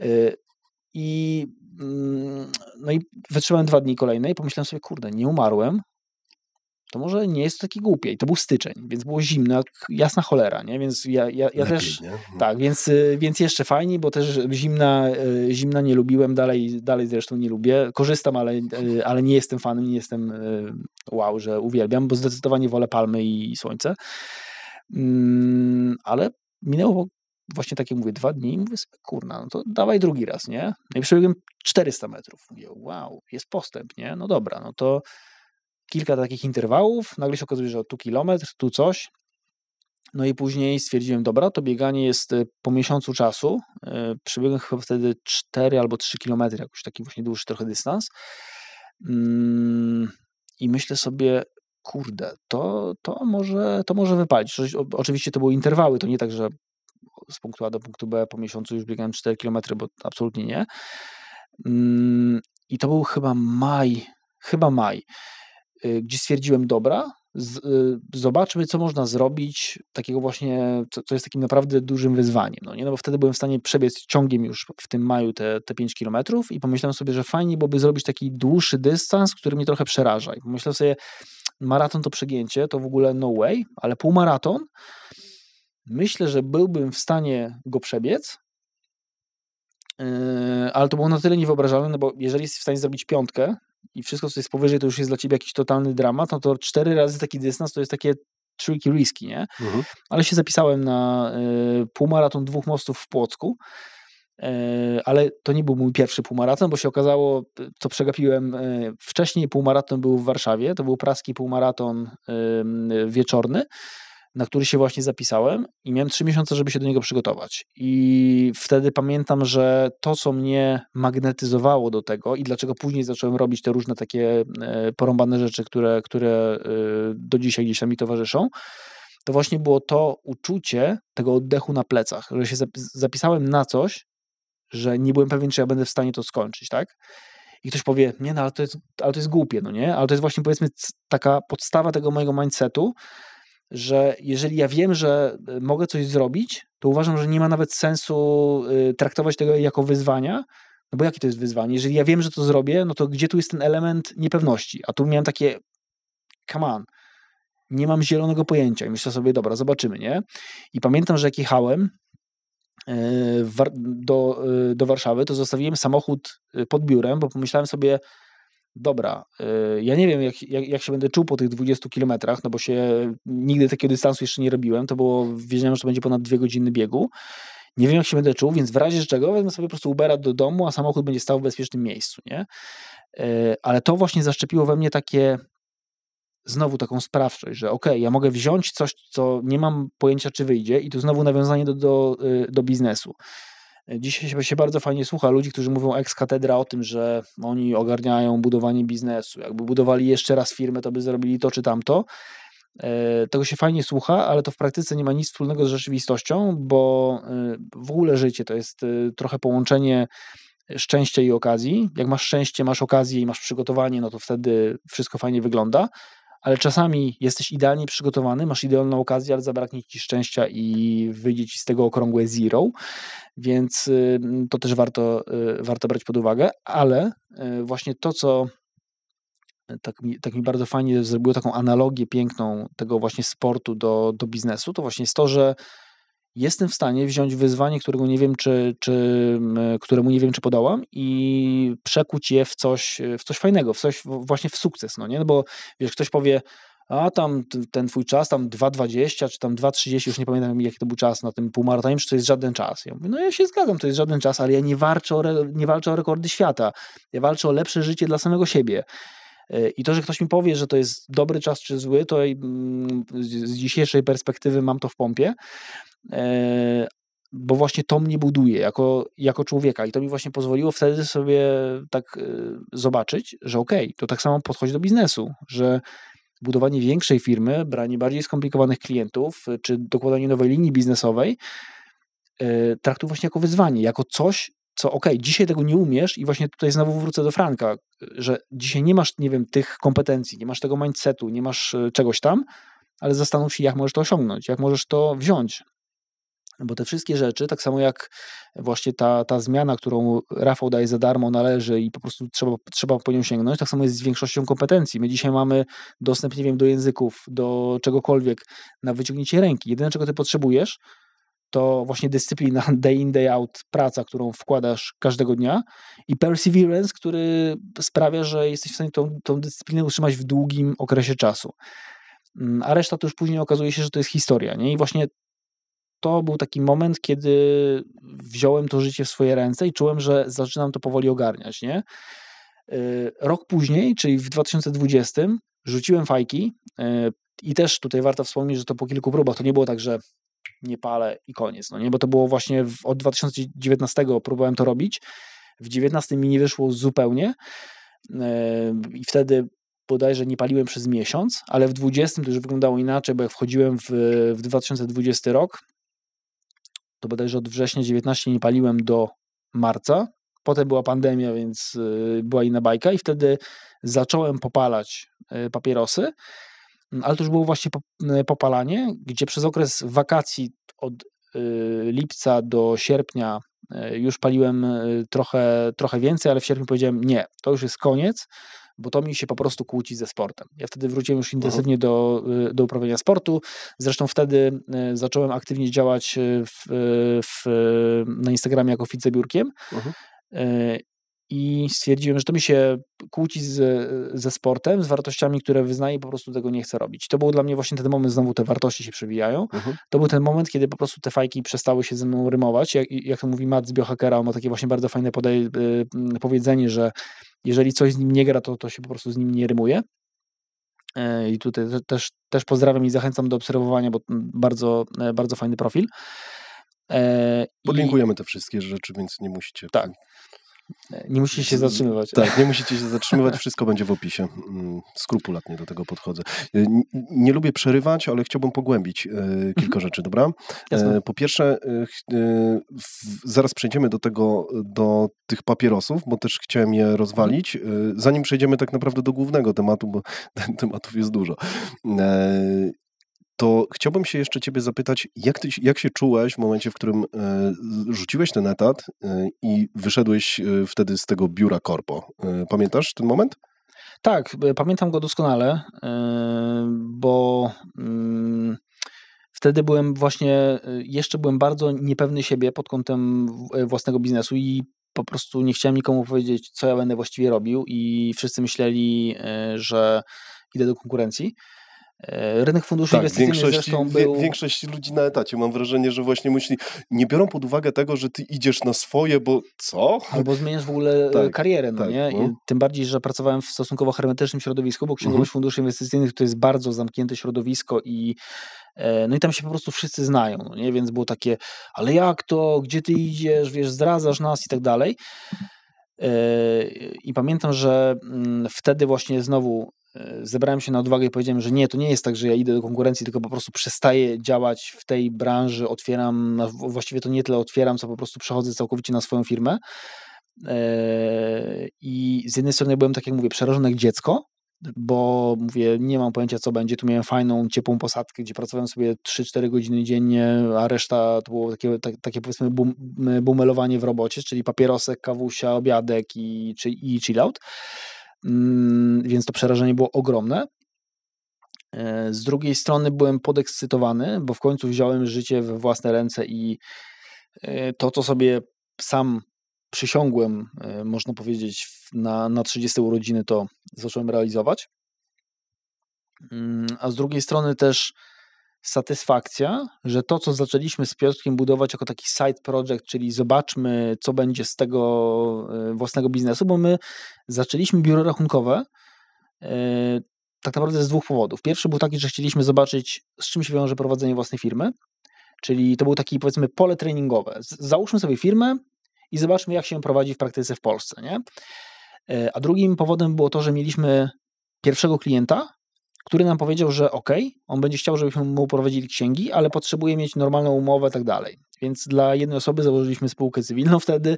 S1: E, I mm, no i wytrzymałem dwa dni kolejne i pomyślałem sobie, kurde, nie umarłem, to może nie jest taki głupie. I to był styczeń, więc było zimno, jasna cholera, nie? Więc ja, ja, ja Lepiej, też. Nie? Mhm. Tak, więc, y, więc jeszcze fajniej, bo też zimna, y, zimna nie lubiłem, dalej, dalej zresztą nie lubię. Korzystam, ale, y, ale nie jestem fanem, nie jestem wow, że uwielbiam, bo zdecydowanie wolę palmy i słońce. Mm, ale minęło właśnie takie mówię, dwa dni i mówię sobie, kurna, no to dawaj drugi raz, nie? No i przebiegłem 400 metrów. Mówię, wow, jest postęp, nie? No dobra, no to kilka takich interwałów, nagle się okazuje, że tu kilometr, tu coś. No i później stwierdziłem, dobra, to bieganie jest y, po miesiącu czasu. Y, przebiegłem chyba wtedy 4 albo 3 kilometry, jakoś taki właśnie dłuższy trochę dystans. Mm, I myślę sobie, kurde, to, to, może, to może wypalić. Oczywiście to były interwały, to nie tak, że z punktu A do punktu B po miesiącu już biegałem 4 kilometry bo absolutnie nie. Mm, I to był chyba maj, chyba maj. Y, gdzie stwierdziłem, dobra, z, y, zobaczmy, co można zrobić takiego właśnie, co, co, jest takim naprawdę dużym wyzwaniem, no nie, no bo wtedy byłem w stanie przebiec ciągiem już w tym maju te, te 5 kilometrów i pomyślałem sobie, że fajnie byłoby zrobić taki dłuższy dystans, który mnie trochę przeraża i pomyślałem sobie, maraton to przegięcie, to w ogóle no way, ale półmaraton, myślę, że byłbym w stanie go przebiec, y, ale to było na tyle niewyobrażalne, no bo jeżeli jesteś w stanie zrobić piątkę, i wszystko, co jest powyżej, to już jest dla ciebie jakiś totalny dramat, no to cztery razy taki dystans to jest takie tricky risky, nie? Mhm. Ale się zapisałem na y, półmaraton dwóch mostów w Płocku, y, ale to nie był mój pierwszy półmaraton, bo się okazało, e, co przegapiłem, y, wcześniej półmaraton był w Warszawie, to był praski półmaraton wieczorny, na który się właśnie zapisałem i miałem trzy miesiące, żeby się do niego przygotować. I wtedy pamiętam, że to, co mnie magnetyzowało do tego i dlaczego później zacząłem robić te różne takie e, porąbane rzeczy, które, które e, do dzisiaj gdzieś tam mi towarzyszą, to właśnie było to uczucie tego oddechu na plecach, że się zapisałem na coś, że nie byłem pewien, czy ja będę w stanie to skończyć, tak? I ktoś powie, nie, no ale to jest, ale to jest głupie, no nie? Ale to jest właśnie powiedzmy taka podstawa tego mojego mindsetu, że jeżeli ja wiem, że e, mogę coś zrobić, to uważam, że nie ma nawet sensu y, traktować tego jako wyzwania, no bo jakie to jest wyzwanie? Jeżeli ja wiem, że to zrobię, no to gdzie tu jest ten element niepewności? A tu miałem takie, come on, nie mam zielonego pojęcia. I myślę sobie, dobra, zobaczymy, nie? I pamiętam, że jak jechałem e, do, e, do Warszawy, to zostawiłem samochód pod biurem, bo pomyślałem sobie, dobra, y, ja nie wiem, jak, jak, jak, się będę czuł po tych 20 kilometrach, no bo się nigdy takiego dystansu jeszcze nie robiłem, to było, wiedziałem, że to będzie ponad dwie godziny biegu. Nie wiem, jak się będę czuł, więc w razie czego wezmę sobie po prostu Ubera do domu, a samochód będzie stał w bezpiecznym miejscu, nie? Y, ale to właśnie zaszczepiło we mnie takie znowu taką sprawczość, że ok, ja mogę wziąć coś, co nie mam pojęcia, czy wyjdzie i tu znowu nawiązanie do, do, y, do biznesu Dzisiaj się bardzo fajnie słucha ludzi, którzy mówią ex katedra o tym, że oni ogarniają budowanie biznesu. Jakby budowali jeszcze raz firmę, to by zrobili to czy tamto. E, tego się fajnie słucha, ale to w praktyce nie ma nic wspólnego z rzeczywistością, bo e, w ogóle życie to jest e, trochę połączenie szczęścia i okazji. Jak masz szczęście, masz okazję i masz przygotowanie, no to wtedy wszystko fajnie wygląda ale czasami jesteś idealnie przygotowany, masz idealną okazję, ale zabraknie ci szczęścia i wyjdzie ci z tego okrągłe zero, więc y, to też warto, y, warto brać pod uwagę, ale y, właśnie to, co tak mi, tak mi bardzo fajnie zrobiło taką analogię piękną tego właśnie sportu do, do biznesu, to właśnie jest to, że jestem w stanie wziąć wyzwanie, którego nie wiem, czy, czy, któremu nie wiem, czy podołam i przekuć je w coś, w coś fajnego, w coś właśnie w sukces, no nie? No bo wiesz, ktoś powie, a tam ten twój czas, tam 2,20 czy tam 2,30, już nie pamiętam jaki to był czas na tym półmaratonie, czy to jest żaden czas. Ja mówię, no ja się zgadzam, to jest żaden czas, ale ja nie walczę o, nie walczę o rekordy świata, ja walczę o lepsze życie dla samego siebie. E, I to, że ktoś mi powie, że to jest dobry czas czy zły, to mm, z dzisiejszej perspektywy mam to w pompie e, bo właśnie to mnie buduje jako, jako człowieka i to mi właśnie pozwoliło wtedy sobie tak e, zobaczyć, że okej, okay, to tak samo podchodzi do biznesu, że budowanie większej firmy, branie bardziej skomplikowanych klientów, czy dokładanie nowej linii biznesowej, traktuję właśnie jako wyzwanie, jako coś, co ok, dzisiaj tego nie umiesz i właśnie tutaj znowu wrócę do Franka, że dzisiaj nie masz, nie wiem, tych kompetencji, nie masz tego mindsetu, nie masz e, czegoś tam, ale zastanów się, jak możesz to osiągnąć, jak możesz to wziąć. Bo te wszystkie rzeczy, tak samo jak właśnie ta, ta zmiana, którą Rafał daje za darmo, należy i po prostu trzeba, trzeba po nią sięgnąć, tak samo jest z większością kompetencji. My dzisiaj mamy dostęp, nie wiem, do języków, do czegokolwiek na wyciągnięcie ręki. Jedyne, czego ty potrzebujesz, to właśnie dyscyplina *laughs* day in, day out, praca, którą wkładasz każdego dnia i perseverance, który sprawia, że jesteś w stanie tą, tą dyscyplinę utrzymać w długim okresie czasu. Mm, a reszta to już później okazuje się, że to jest historia. Nie? I właśnie to był taki moment, kiedy wziąłem to życie w swoje ręce i czułem, że zaczynam to powoli ogarniać. Nie? Y, rok później, czyli w 2020, rzuciłem fajki. Y, I też tutaj warto wspomnieć, że to po kilku próbach. To nie było tak, że nie palę i koniec. No nie, bo to było właśnie w, od 2019 próbowałem to robić. W 19 mi nie wyszło zupełnie yy, i wtedy bodajże nie paliłem przez miesiąc, ale w 20 to już wyglądało inaczej, bo jak wchodziłem w, w 2020 rok, to bodajże od września 19 nie paliłem do marca. Potem była pandemia, więc e, była inna bajka i wtedy zacząłem popalać e, papierosy Mm, ale to już było właśnie mm, popalanie, gdzie przez okres wakacji od y, lipca do sierpnia y, już paliłem y, trochę, trochę więcej, ale w sierpniu powiedziałem nie, to już jest koniec, bo to mi się po prostu kłóci ze sportem. Ja wtedy wróciłem już mhm. intensywnie do, do uprawiania sportu. Zresztą wtedy zacząłem aktywnie działać w, w, na Instagramie jako fit i stwierdziłem, że to mi się kłóci z, ze sportem, z wartościami, które wyznaję i po prostu tego nie chcę robić. To był dla mnie właśnie ten moment, znowu te wartości się przewijają. Mhm. To był ten moment, kiedy po prostu te fajki przestały się ze mną rymować. Jak, jak to mówi Matt z Biohackera, on ma takie właśnie bardzo fajne y, mm, powiedzenie, że jeżeli coś z nim nie gra, to, to się po prostu z nim nie rymuje. E, I tutaj też, też pozdrawiam i zachęcam do obserwowania, bo mm, bardzo, e, bardzo fajny profil. E, Podlinkujemy te wszystkie rzeczy, więc nie musicie. Tak.
S2: Nie musicie się zatrzymywać. Tak, nie musicie się zatrzymywać, wszystko będzie w opisie. Mm, skrupulatnie do tego podchodzę. E, nie lubię przerywać, ale chciałbym pogłębić e, mhm. kilka rzeczy, dobra? Jasne. E, po pierwsze, zaraz przejdziemy do tego, do tych papierosów, bo też chciałem je mhm. rozwalić. Zanim przejdziemy tak naprawdę do głównego tematu, bo *laughs* tematów jest dużo to chciałbym się jeszcze ciebie zapytać, jak, ty, jak się czułeś w momencie, w którym e, rzuciłeś ten etat e, i wyszedłeś e, wtedy z tego biura korpo? pamiętasz ten moment? Tak, pamiętam go
S1: doskonale, bo mm, wtedy byłem właśnie, jeszcze byłem bardzo niepewny siebie pod kątem własnego biznesu i po prostu nie chciałem nikomu powiedzieć, co ja będę właściwie robił, i wszyscy myśleli, że
S2: idę do konkurencji. E,
S1: rynek funduszy tak, inwestycyjnych większość, zresztą był...
S2: Większość ludzi na etacie, mam wrażenie, że właśnie myśli, nie biorą pod uwagę tego, że ty idziesz na swoje, bo co?
S1: Albo zmieniasz w ogóle e, tak, karierę, no tak, nie? No. Tym bardziej, że pracowałem w stosunkowo hermetycznym środowisku, bo księgowość mhm. funduszy inwestycyjnych to jest bardzo zamknięte środowisko i e, no i tam się po prostu wszyscy znają, no nie? Więc było takie, ale jak to, gdzie ty idziesz, wiesz, zdradzasz nas i tak dalej. I pamiętam, że mm, wtedy właśnie znowu E, zebrałem się na odwagę i powiedziałem, że nie, to nie jest tak, że ja idę do konkurencji, tylko po prostu przestaję działać w tej branży, otwieram, właściwie to nie tyle otwieram, co po prostu przechodzę całkowicie na swoją firmę. E, I z jednej strony byłem, tak jak mówię, przerażony jak dziecko, bo mówię, nie mam pojęcia co będzie, tu miałem fajną, ciepłą posadkę, gdzie pracowałem sobie 3-4 godziny dziennie, a reszta to było takie, tak, takie powiedzmy bum, bumelowanie w robocie, czyli papierosek, kawusia, obiadek i, czy, i chill out. Mm, więc to przerażenie było ogromne. E, z drugiej strony byłem podekscytowany, bo w końcu wziąłem życie we własne ręce i e, to, co sobie sam przysiągłem, e, można powiedzieć, na, na 30 urodziny, to zacząłem realizować. Mm, a z drugiej strony też satysfakcja, że to, co zaczęliśmy z Piotrkiem budować jako taki side project, czyli zobaczmy, co będzie z tego e, własnego biznesu, bo my zaczęliśmy biuro rachunkowe e, tak naprawdę z dwóch powodów. Pierwszy był taki, że chcieliśmy zobaczyć, z czym się wiąże prowadzenie własnej firmy, czyli to był taki, powiedzmy, pole treningowe. Załóżmy sobie firmę i zobaczmy, jak się prowadzi w praktyce w Polsce, nie? E, a drugim powodem było to, że mieliśmy pierwszego klienta, który nam powiedział, że ok, on będzie chciał, żebyśmy mu prowadzili księgi, ale potrzebuje mieć normalną umowę i tak dalej. Więc dla jednej osoby założyliśmy spółkę cywilną wtedy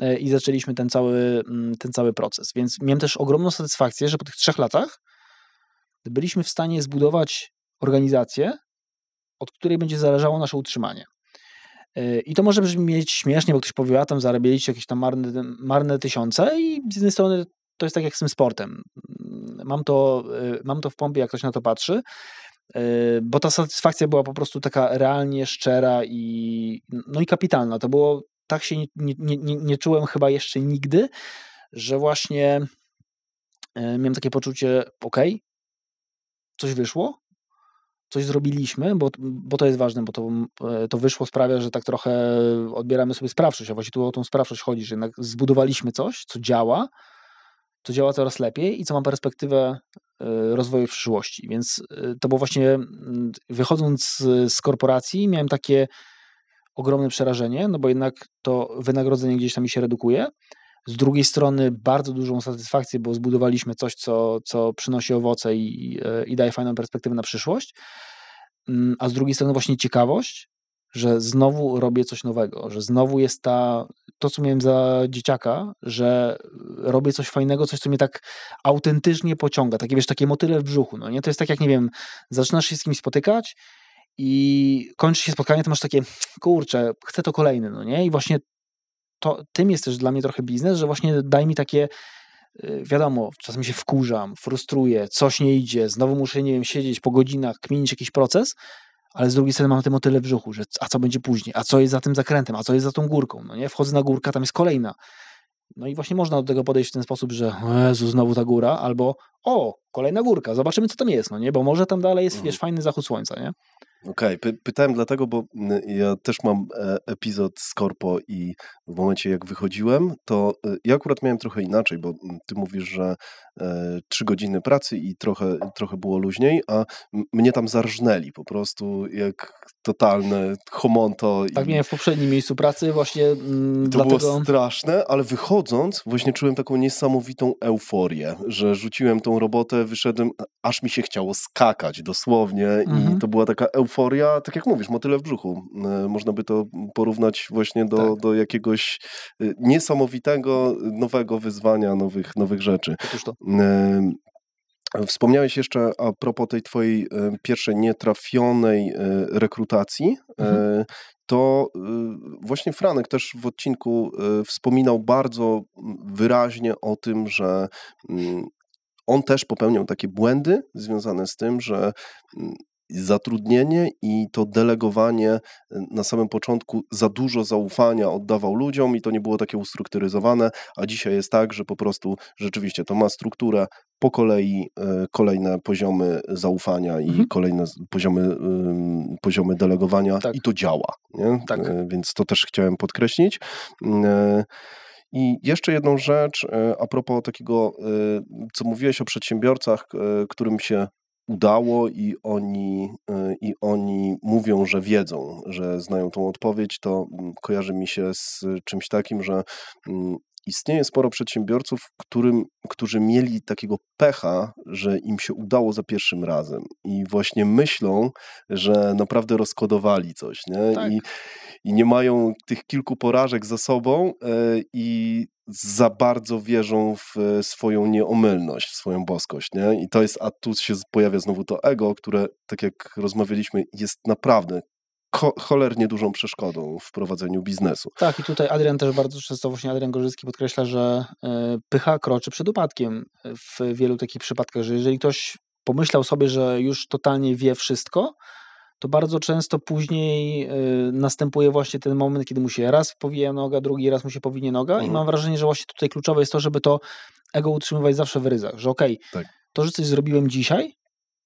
S1: e, i zaczęliśmy ten cały, mm, ten cały proces. Więc miałem też ogromną satysfakcję, że po tych trzech latach byliśmy w stanie zbudować organizację, od której będzie zależało nasze utrzymanie. E, I to może brzmieć śmiesznie, bo ktoś powie, a tam zarabialiście jakieś tam marne, marne tysiące i z jednej strony to jest tak jak z tym sportem mam to, y, mam to w pompie, jak ktoś na to patrzy y, bo ta satysfakcja była po prostu taka realnie szczera i, no i kapitalna. To było, tak się nie, nie, nie, nie czułem chyba jeszcze nigdy, że właśnie y, miałem takie poczucie, ok, coś wyszło, coś zrobiliśmy, bo, bo to jest ważne, bo to, to wyszło sprawia, że tak trochę odbieramy sobie sprawczość, a właściwie tu o tą sprawczość chodzi, że jednak zbudowaliśmy coś, co działa, to działa coraz lepiej i co ma perspektywę e, rozwoju w przyszłości. Więc e, to było właśnie, mm, wychodząc z korporacji, miałem takie ogromne przerażenie, no bo jednak to wynagrodzenie gdzieś tam mi się redukuje. Z drugiej strony bardzo dużą satysfakcję, bo zbudowaliśmy coś, co, co przynosi owoce i, e, i daje fajną perspektywę na przyszłość. Mm, a z drugiej strony właśnie ciekawość, że znowu robię coś nowego, że znowu jest ta to, co miałem za dzieciaka, że robię coś fajnego, coś, co mnie tak autentycznie pociąga. Takie, wiesz, takie motyle w brzuchu, no nie? To jest tak, jak, nie wiem, zaczynasz się z kimś spotykać i kończy się spotkanie, to masz takie, kurczę, chcę to kolejne, no nie? I właśnie to, tym jest też dla mnie trochę biznes, że właśnie daj mi takie y, wiadomo, czasem się wkurzam, frustruję, coś nie idzie, znowu muszę, nie wiem, siedzieć po godzinach, kminić jakiś proces, ale z drugiej strony mam tym o tyle w brzuchu, że a co będzie później, a co jest za tym zakrętem, a co jest za tą górką, no nie? Wchodzę na górkę, tam jest kolejna. No i właśnie można do tego podejść w ten sposób, że Jezu, znowu ta góra, albo o, kolejna górka, zobaczymy co tam jest, no nie? Bo może tam dalej jest, mhm. wiesz, fajny zachód słońca, nie?
S2: Okej, okay. pytałem dlatego, bo ja też mam e, epizod z Korpo i w momencie jak wychodziłem, to e, ja akurat miałem trochę inaczej, bo ty mówisz, że e, trzy godziny pracy i trochę, trochę było luźniej, a mnie tam zarżnęli po prostu jak totalne homonto. Tak i... miałem
S1: w poprzednim miejscu pracy właśnie mm, To dlatego... było
S2: straszne, ale wychodząc właśnie czułem taką niesamowitą euforię, że rzuciłem tą robotę, wyszedłem, aż mi się chciało skakać dosłownie mhm. i to była taka euforia euforia, tak jak mówisz, motyle w brzuchu. E, można by to porównać właśnie do, tak. do jakiegoś e, niesamowitego nowego wyzwania, nowych, nowych rzeczy. E, wspomniałeś jeszcze a propos tej twojej pierwszej nietrafionej rekrutacji. Mhm. To właśnie Franek też w odcinku wspominał bardzo wyraźnie o tym, że mm, on też popełniał takie błędy związane z tym, że mm, zatrudnienie i to delegowanie y, na samym początku za dużo zaufania oddawał ludziom i to nie było takie ustrukturyzowane, a dzisiaj jest tak, że po prostu rzeczywiście to ma strukturę, po kolei y, kolejne poziomy zaufania i mhm. kolejne poziomy, poziomy delegowania tak. i to działa. Nie? Tak. Y, więc to też chciałem podkreślić. I jeszcze jedną rzecz a propos takiego, co mówiłeś o przedsiębiorcach, którym się udało i oni, e, i oni mówią, że wiedzą, że znają tą odpowiedź, to mm, kojarzy mi się z czymś takim, że mm, istnieje sporo przedsiębiorców, którym, którzy mieli takiego pecha, że im się udało za pierwszym razem i właśnie myślą, że naprawdę rozkodowali coś. Nie? Tak. I, i nie mają tych kilku porażek za sobą e, i za bardzo wierzą w e, swoją nieomylność, w swoją boskość. Nie? I to jest, a tu się pojawia znowu to ego, które, tak jak rozmawialiśmy, jest naprawdę cholernie dużą przeszkodą w prowadzeniu biznesu.
S1: Tak, i tutaj Adrian też bardzo często, właśnie Adrian Gorzycki podkreśla, że e, pycha kroczy przed upadkiem w wielu takich przypadkach, że jeżeli ktoś pomyślał sobie, że już totalnie wie wszystko, to bardzo często później e, następuje właśnie ten moment, kiedy mu się raz powija noga, drugi raz mu się powinie noga mhm. i mam wrażenie, że właśnie tutaj kluczowe jest to, żeby to ego utrzymywać zawsze w ryzach, że okej, okay, tak. to, że coś zrobiłem dzisiaj,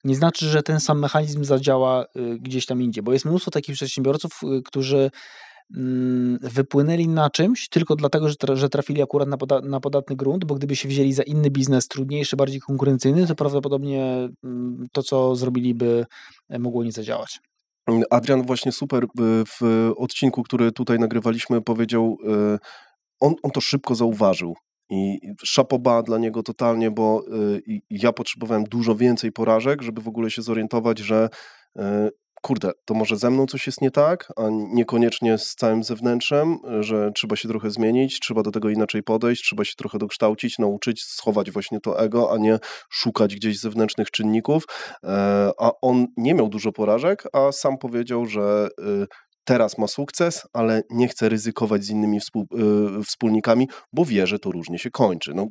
S1: nie znaczy, że ten sam mechanizm zadziała y, gdzieś tam indziej, bo jest mnóstwo takich przedsiębiorców, y, którzy Mm, wypłynęli na czymś tylko dlatego, że trafili akurat na, poda na podatny grunt, bo gdyby się wzięli za inny biznes, trudniejszy, bardziej konkurencyjny, to prawdopodobnie mm, to, co
S2: zrobiliby, e, mogło nie zadziałać. Mm, Adrian właśnie super y, w odcinku, który tutaj nagrywaliśmy, powiedział, y, on, on to szybko zauważył. I szapoba dla niego totalnie, bo y, ja potrzebowałem dużo więcej porażek, żeby w ogóle się zorientować, że kurde, to może ze mną coś jest nie tak, a niekoniecznie z całym zewnętrzem, że trzeba się trochę zmienić, trzeba do tego inaczej podejść, trzeba się trochę dokształcić, nauczyć, schować właśnie to ego, a nie szukać gdzieś zewnętrznych czynników. E, a on nie miał dużo porażek, a sam powiedział, że y, teraz ma sukces, ale nie chce ryzykować z innymi współ, y, wspólnikami, bo wie, że to różnie się kończy. No,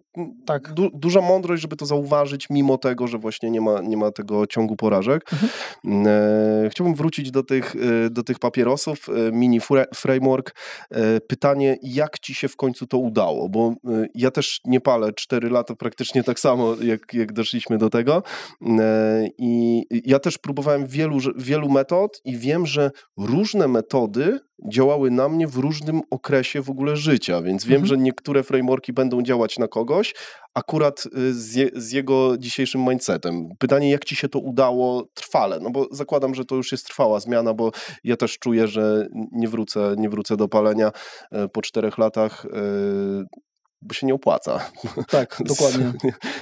S2: tak. Du, duża mądrość, żeby to zauważyć, mimo tego, że właśnie nie ma, nie ma tego ciągu porażek. Mhm. Mm, e, chciałbym wrócić do tych, e, do tych papierosów, e, mini framework. E, pytanie, jak ci się w końcu to udało? Bo ja też nie palę 4 lata praktycznie tak samo, jak, jak doszliśmy do tego. Mm, e, I ja też próbowałem wielu, wielu metod i wiem, że różne metody metody działały na mnie w różnym okresie w ogóle życia, więc wiem, mhm. że niektóre frameworki będą działać na kogoś, akurat y, z, je, z, jego dzisiejszym mindsetem. Pytanie, jak ci się to udało trwale? No bo zakładam, że to już jest trwała zmiana, bo ja też czuję, że nie wrócę, nie wrócę do palenia e, po czterech latach. E, bo się nie opłaca. Tak, *laughs* dokładnie.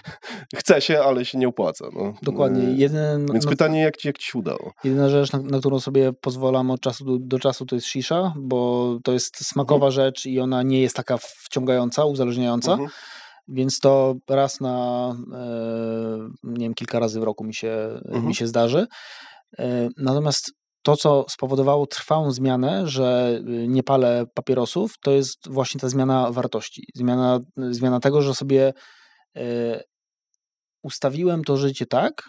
S2: *laughs* Chce się, ale się nie opłaca. No. Dokładnie. Y, więc no, pytanie, jak ci, jak ci się udało?
S1: Jedyna rzecz, na, na którą sobie pozwalam od czasu do, do, czasu, to jest shisha, bo to jest smakowa mhm. rzecz i ona nie jest taka wciągająca, uzależniająca. Mhm. Więc to raz na, e, nie wiem, kilka razy w roku mi się, mhm. mi się zdarzy. E, natomiast to, co spowodowało trwałą zmianę, że y, nie palę papierosów, to jest właśnie ta zmiana wartości. Zmiana, y, zmiana tego, że sobie y, ustawiłem to życie tak,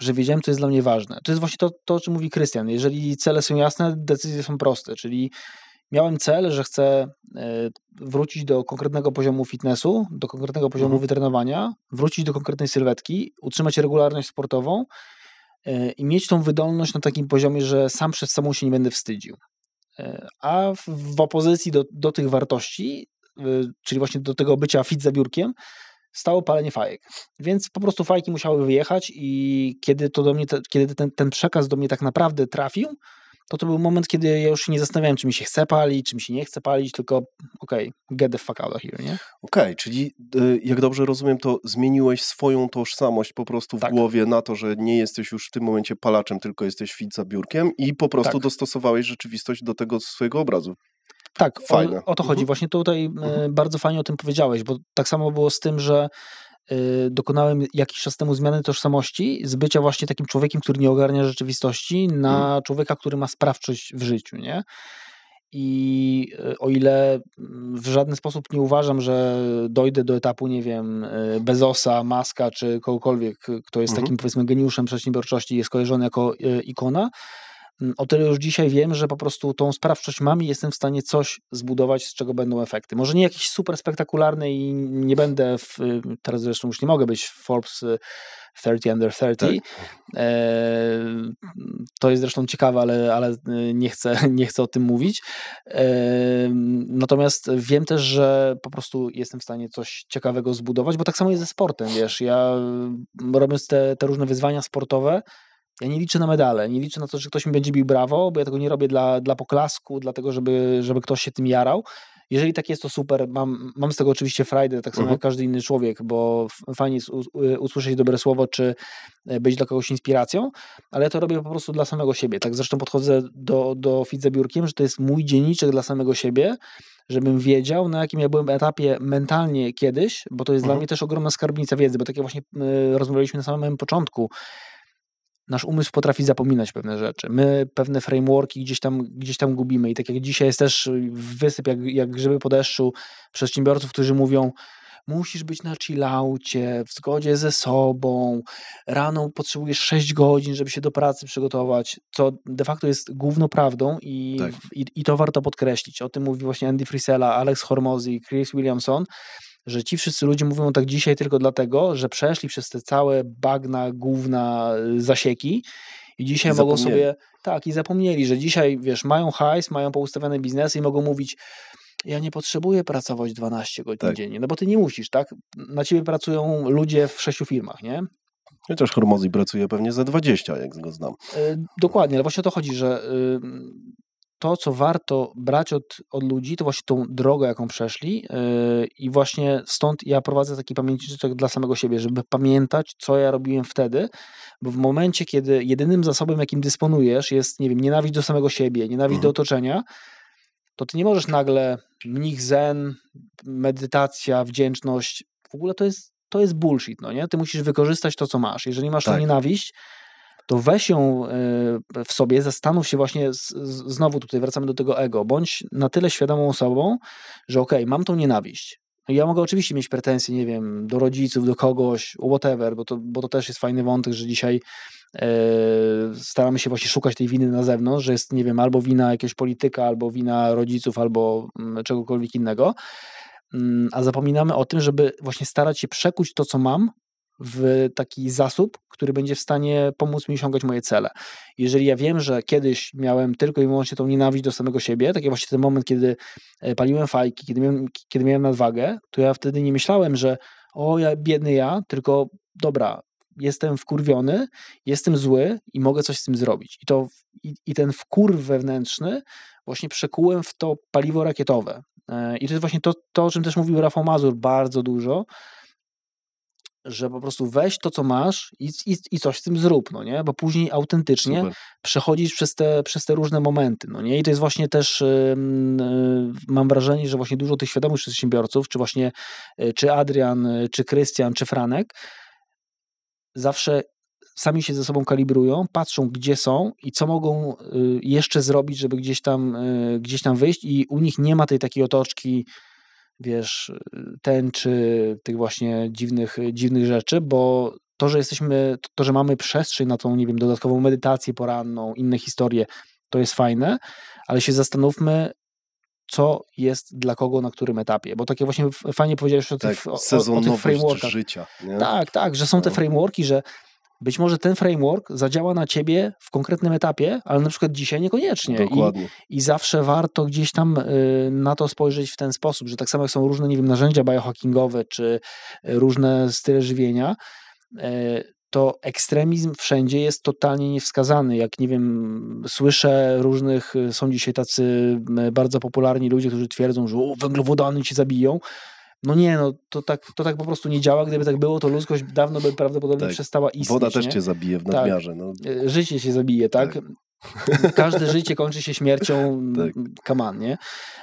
S1: że wiedziałem, co jest dla mnie ważne. To jest właśnie to, to o czym mówi Krystian. Jeżeli cele są jasne, decyzje są proste, czyli miałem cel, że chcę wrócić do konkretnego poziomu fitnessu, do konkretnego poziomu mhm. wytrenowania, wrócić do konkretnej sylwetki, utrzymać regularność sportową i mieć tą wydolność na takim poziomie, że sam przed sobą się nie będę wstydził. E, a w, w opozycji do, do tych wartości, e, czyli właśnie do tego bycia fit za biurkiem, stało palenie fajek. Więc po prostu fajki musiały wyjechać i kiedy to do mnie, kiedy ten, ten przekaz do mnie tak naprawdę trafił, to to był moment, kiedy ja już nie zastanawiałem, czy mi się chce palić, czy mi się nie chce palić, tylko okej, okay, get the fuck out of here, nie?
S2: Okej, okay, czyli y, jak dobrze rozumiem, to zmieniłeś swoją tożsamość po prostu w tak. głowie na to, że nie jesteś już w tym momencie palaczem, tylko jesteś fit biurkiem i po prostu tak. dostosowałeś rzeczywistość do tego swojego obrazu. Tak, Fajne. O, o to chodzi. Mhm.
S1: Właśnie tutaj y, mhm. bardzo fajnie o tym powiedziałeś, bo tak samo było z tym, że Y, dokonałem jakiś czas temu zmiany tożsamości z bycia właśnie takim człowiekiem, który nie ogarnia rzeczywistości, na hmm. człowieka, który ma sprawczość w życiu, nie? I y, o ile mm, w żaden sposób nie uważam, że dojdę do etapu, nie wiem, y, Bezosa, Maska czy kogokolwiek, kto jest mhm. takim powiedzmy geniuszem przedsiębiorczości, jest kojarzony jako ikona, Mm, o tyle już dzisiaj wiem, że po prostu tą sprawczość mam i jestem w stanie coś zbudować, z czego będą efekty. Może nie jakiś super spektakularny i nie będę, w, y, teraz zresztą już nie mogę być w Forbes 30 y, under 30. Tak. E, to jest zresztą ciekawe, ale, ale y, nie, chcę, *laughs* nie chcę o tym mówić. E, natomiast wiem też, że po prostu jestem w stanie coś ciekawego zbudować, bo tak samo jest ze sportem, wiesz. Ja mm, robiąc te, te różne wyzwania sportowe, ja nie liczę na medale, nie liczę na to, że ktoś mi będzie bił brawo, bo ja tego nie robię dla, dla poklasku, dlatego żeby, żeby ktoś się tym jarał. Jeżeli tak jest, to super. Mam, mam z tego oczywiście frajdę, tak samo uh mhm. -huh. jak każdy inny człowiek, bo fajnie jest usłyszeć dobre słowo, czy e, być dla kogoś inspiracją, ale ja to robię po prostu dla samego siebie. Tak zresztą podchodzę do, do Fidza biurkiem, że to jest mój dzienniczek dla samego siebie, żebym wiedział, na jakim ja byłem etapie mentalnie kiedyś, bo to jest uh -huh. dla mhm. mnie też ogromna skarbnica wiedzy, bo tak jak właśnie y, rozmawialiśmy na samym początku, nasz umysł potrafi zapominać pewne rzeczy. My pewne frameworki gdzieś tam, gdzieś tam gubimy. I tak jak dzisiaj jest też wysyp, jak, jak grzyby po deszczu, przedsiębiorców, którzy mówią, musisz być na chillaucie, w zgodzie ze sobą, rano potrzebujesz 6 godzin, żeby się do pracy przygotować, co de facto jest główną prawdą i, tak. i, i, to warto podkreślić. O tym mówi właśnie Andy Frisella, Alex Hormozzi, Chris Williamson, że ci wszyscy ludzie mówią tak dzisiaj tylko dlatego, że przeszli przez te całe bagna, główna y, zasieki i dzisiaj I mogą sobie, tak, i zapomnieli, że dzisiaj, wiesz, mają hajs, mają poustawiane biznesy i mogą mówić, ja nie potrzebuję pracować 12 godzin tak. dziennie, no bo ty nie musisz, tak? Na ciebie pracują ludzie w sześciu firmach, nie?
S2: Chociaż Hormozji pracuje pewnie za 20, jak go znam.
S1: Y, dokładnie, ale właśnie o to chodzi, że to, co warto brać od, od ludzi, to właśnie tą drogę, jaką przeszli. E, I właśnie stąd ja prowadzę taki pamiętniczek dla samego siebie, żeby pamiętać, co ja robiłem wtedy, bo w momencie, kiedy jedynym zasobem, jakim dysponujesz, jest, nie wiem, nienawiść do samego siebie, nienawiść mhm. do otoczenia, to ty nie możesz nagle mnich zen, medytacja, wdzięczność. W ogóle to jest, to jest bullshit, no nie? Ty musisz wykorzystać to, co masz. Jeżeli masz tak. tą nienawiść, to weź ją e, w sobie, zastanów się właśnie, znowu tutaj wracamy do tego ego, bądź na tyle świadomą osobą, że okej, okay, mam tą nienawiść, no ja mogę oczywiście mieć pretensje, nie wiem, do rodziców, do kogoś, whatever, bo to, bo to też jest fajny wątek, że dzisiaj e, staramy się właśnie szukać tej winy na zewnątrz, że jest, nie wiem, albo wina jakiegoś polityka, albo wina rodziców, albo mm, czegokolwiek innego, mm, a zapominamy o tym, żeby właśnie starać się przekuć to, co mam, w taki zasób, który będzie w stanie pomóc mi osiągać moje cele. Jeżeli ja wiem, że kiedyś miałem tylko i wyłącznie tą nienawiść do samego siebie, taki właśnie ten moment, kiedy e, paliłem fajki, kiedy miałem, kiedy miałem nadwagę, to ja wtedy nie myślałem, że o, ja, biedny ja, tylko dobra, jestem wkurwiony, jestem zły i mogę coś z tym zrobić. I, to, i, i ten wkurw wewnętrzny właśnie przekułem w to paliwo rakietowe. E, I to jest właśnie to, to o czym też mówił Rafał Mazur bardzo dużo, że po prostu weź to, co masz i, i, i coś z tym zrób, no nie? Bo później autentycznie Super. przechodzisz przez te, przez te różne momenty, no nie? I to jest właśnie też, yy, mam wrażenie, że właśnie dużo tych świadomych przedsiębiorców, czy właśnie, yy, czy Adrian, yy, czy Krystian, czy Franek, zawsze sami się ze sobą kalibrują, patrzą gdzie są i co mogą jeszcze zrobić, żeby gdzieś tam, gdzieś tam wyjść i u nich nie ma tej takiej otoczki wiesz, tęczy, tych właśnie dziwnych, dziwnych rzeczy, bo to, że jesteśmy, to, że mamy przestrzeń na tą, nie wiem, dodatkową medytację poranną, inne historie, to jest fajne, ale się zastanówmy, co jest dla kogo na którym etapie. Bo takie właśnie fajnie powiedziałeś o tych, tak, o, o, tych frameworkach. Życia, nie? Tak, tak, że są te no. frameworki, że być może ten framework zadziała na ciebie w konkretnym etapie, ale na przykład dzisiaj niekoniecznie. Dokładnie. I, i zawsze warto gdzieś tam y, na to spojrzeć w ten sposób, że tak samo jak są różne, nie wiem, narzędzia biohackingowe czy y, różne style żywienia, y, to ekstremizm wszędzie jest totalnie niewskazany. Jak nie wiem, słyszę różnych, są dzisiaj tacy bardzo popularni ludzie, którzy twierdzą, że o, węglowodany cię zabiją. No nie, no to tak, to tak po prostu nie działa. Gdyby tak było, to ludzkość dawno by prawdopodobnie tak. przestała istnieć. Woda też nie? cię zabije w tak. nadmiarze. Tak. No. E, życie się zabije, tak? tak. *laughs* Każde życie kończy się śmiercią kamannie,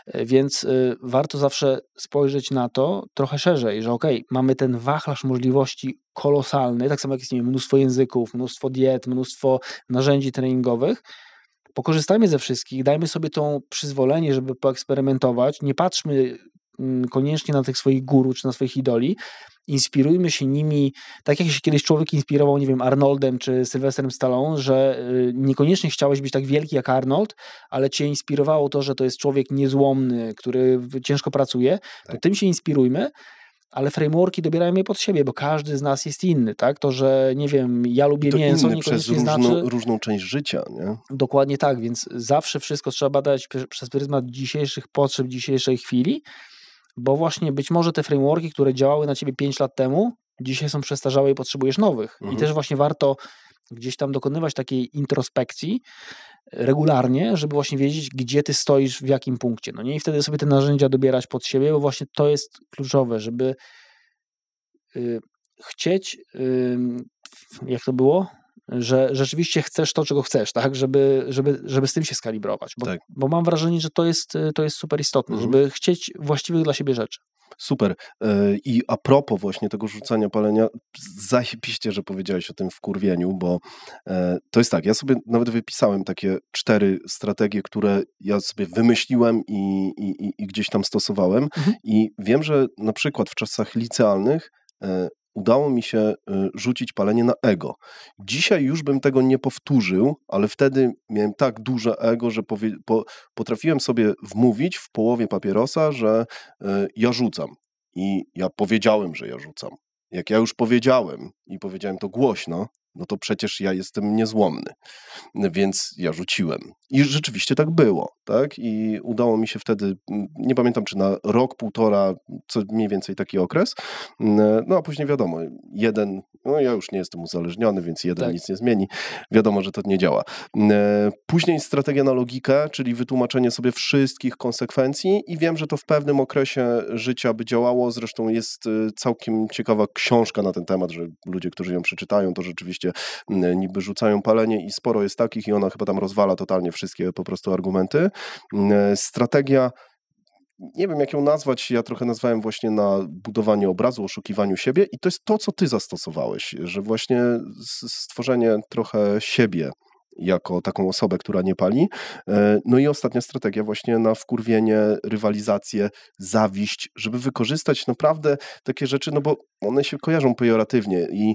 S1: tak. e, Więc y, warto zawsze spojrzeć na to trochę szerzej, że okej, okay, mamy ten wachlarz możliwości kolosalny, tak samo jak istnieje mnóstwo języków, mnóstwo diet, mnóstwo narzędzi treningowych, pokorzystajmy ze wszystkich, dajmy sobie to przyzwolenie, żeby poeksperymentować. Nie patrzmy Mm, koniecznie na tych swoich guru czy na swoich idoli. Inspirujmy się nimi, tak jak się kiedyś człowiek inspirował, nie wiem, Arnoldem czy Sylwestrem Stallone, że y, niekoniecznie chciałeś być tak wielki jak Arnold, ale cię inspirowało to, że to jest człowiek niezłomny, który ciężko pracuje, to tak. tym się inspirujmy ale frameworki dobierajmy je pod siebie, bo każdy z nas jest inny, tak? To, że nie wiem, ja lubię to mięso, inny przez różną, znaczy... różną część życia, nie? Dokładnie tak, więc zawsze wszystko trzeba badać przez pryzmat dzisiejszych potrzeb, dzisiejszej chwili, bo właśnie być może te frameworki, które działały na ciebie 5 lat temu, dzisiaj są przestarzałe i potrzebujesz nowych. Mhm. I też właśnie warto gdzieś tam dokonywać takiej introspekcji e, regularnie, żeby właśnie wiedzieć, gdzie ty stoisz, w jakim punkcie. No nie i wtedy sobie te narzędzia dobierać pod siebie, bo właśnie to jest kluczowe, żeby y, chcieć, y, jak to było? że rzeczywiście chcesz to, czego chcesz, tak, żeby, żeby, żeby z tym się skalibrować, bo, tak. bo mam wrażenie, że to jest, to jest super istotne, mhm. żeby chcieć właściwych dla siebie rzeczy.
S2: Super. E, I a propos właśnie tego rzucania palenia, zajebiście, że powiedziałeś o tym wkurwieniu, bo e, to jest tak, ja sobie nawet wypisałem takie cztery strategie, które ja sobie wymyśliłem i, i, i gdzieś tam stosowałem mhm. i wiem, że na przykład w czasach licealnych e, udało mi się y, rzucić palenie na ego. Dzisiaj już bym tego nie powtórzył, ale wtedy miałem tak duże ego, że powie, po, potrafiłem sobie wmówić w połowie papierosa, że y, ja rzucam. I ja powiedziałem, że ja rzucam. Jak ja już powiedziałem i powiedziałem to głośno, no to przecież ja jestem niezłomny, więc ja rzuciłem. I rzeczywiście tak było, tak? I udało mi się wtedy, mm, nie pamiętam czy na rok, półtora, co mniej więcej taki okres, mm, no a później wiadomo, jeden, no ja już nie jestem uzależniony, więc jeden tak. nic nie zmieni, wiadomo, że to nie działa. Mm, e, później strategia na logikę, czyli wytłumaczenie sobie wszystkich konsekwencji i wiem, że to w pewnym okresie życia by działało, zresztą jest y, całkiem ciekawa książka na ten temat, że ludzie, którzy ją przeczytają, to rzeczywiście Mm, niby rzucają palenie i sporo jest takich i ona chyba tam rozwala totalnie wszystkie po prostu argumenty. Mm, strategia nie wiem jak ją nazwać, ja trochę nazwałem właśnie na budowanie obrazu, oszukiwaniu siebie i to jest to, co ty zastosowałeś, że właśnie stworzenie trochę siebie jako taką osobę, która nie pali. E, no i ostatnia strategia właśnie na wkurwienie, rywalizację, zawiść, żeby wykorzystać naprawdę takie rzeczy, no bo one się kojarzą pejoratywnie i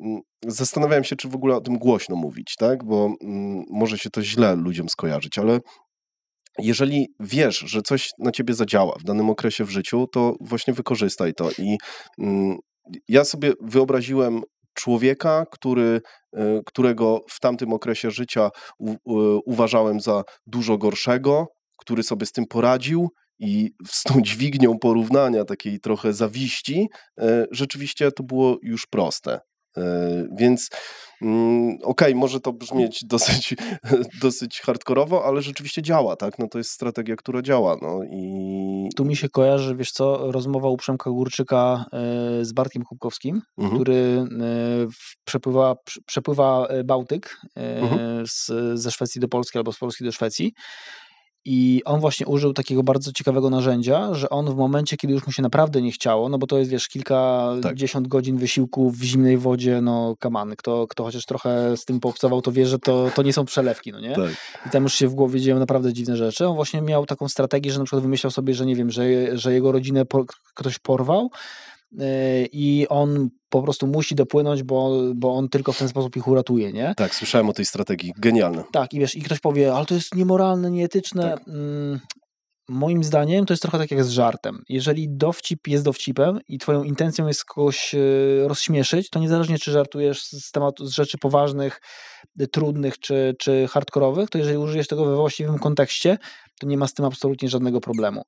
S2: Mm, zastanawiałem się, czy w ogóle o tym głośno mówić, tak? Bo mm, może się to źle ludziom skojarzyć, ale jeżeli wiesz, że coś na ciebie zadziała w danym okresie w życiu, to właśnie wykorzystaj to. I mm, ja sobie wyobraziłem człowieka, który, e, którego w tamtym okresie życia u, u, e, uważałem za dużo gorszego, który sobie z tym poradził i *laughs* z tą dźwignią porównania, takiej trochę zawiści, e, rzeczywiście to było już proste. E, więc mm, okej, okay, może to brzmieć *laughs* dosyć, dosyć hardkorowo, ale rzeczywiście działa, tak? No to jest strategia, która działa, no i... Tu mi się kojarzy, wiesz co, rozmowa u Przemka
S1: Górczyka e, z Bartkiem Kubkowskim, mhm. który e, przepływa, przepływa Bałtyk mhm. z, ze Szwecji do Polski albo z Polski do Szwecji i on właśnie użył takiego bardzo ciekawego narzędzia, że on w momencie, kiedy już mu się naprawdę nie chciało, no bo to jest, wiesz, kilkadziesiąt tak. godzin wysiłku w zimnej wodzie, no kamany. Kto, kto chociaż trochę z tym poobcował, to wie, że to, to nie są przelewki, no nie? Tak. I tam już się w głowie dzieją naprawdę dziwne rzeczy. On właśnie miał taką strategię, że na przykład wymyślał sobie, że nie wiem, że, że jego rodzinę po, ktoś porwał, e, i on po prostu musi dopłynąć, bo, bo on tylko w ten sposób ich
S2: uratuje, nie? Tak, słyszałem o tej strategii, genialne.
S1: Tak, i wiesz, i ktoś powie, ale to jest niemoralne, nieetyczne. Tak. Mm, moim zdaniem to jest trochę tak jak z żartem. Jeżeli dowcip jest dowcipem i twoją intencją jest kogoś e, rozśmieszyć, to niezależnie czy żartujesz z tematu, z rzeczy poważnych, e, trudnych czy, czy hardkorowych, to jeżeli użyjesz tego we właściwym kontekście,
S2: to nie ma z tym absolutnie żadnego problemu.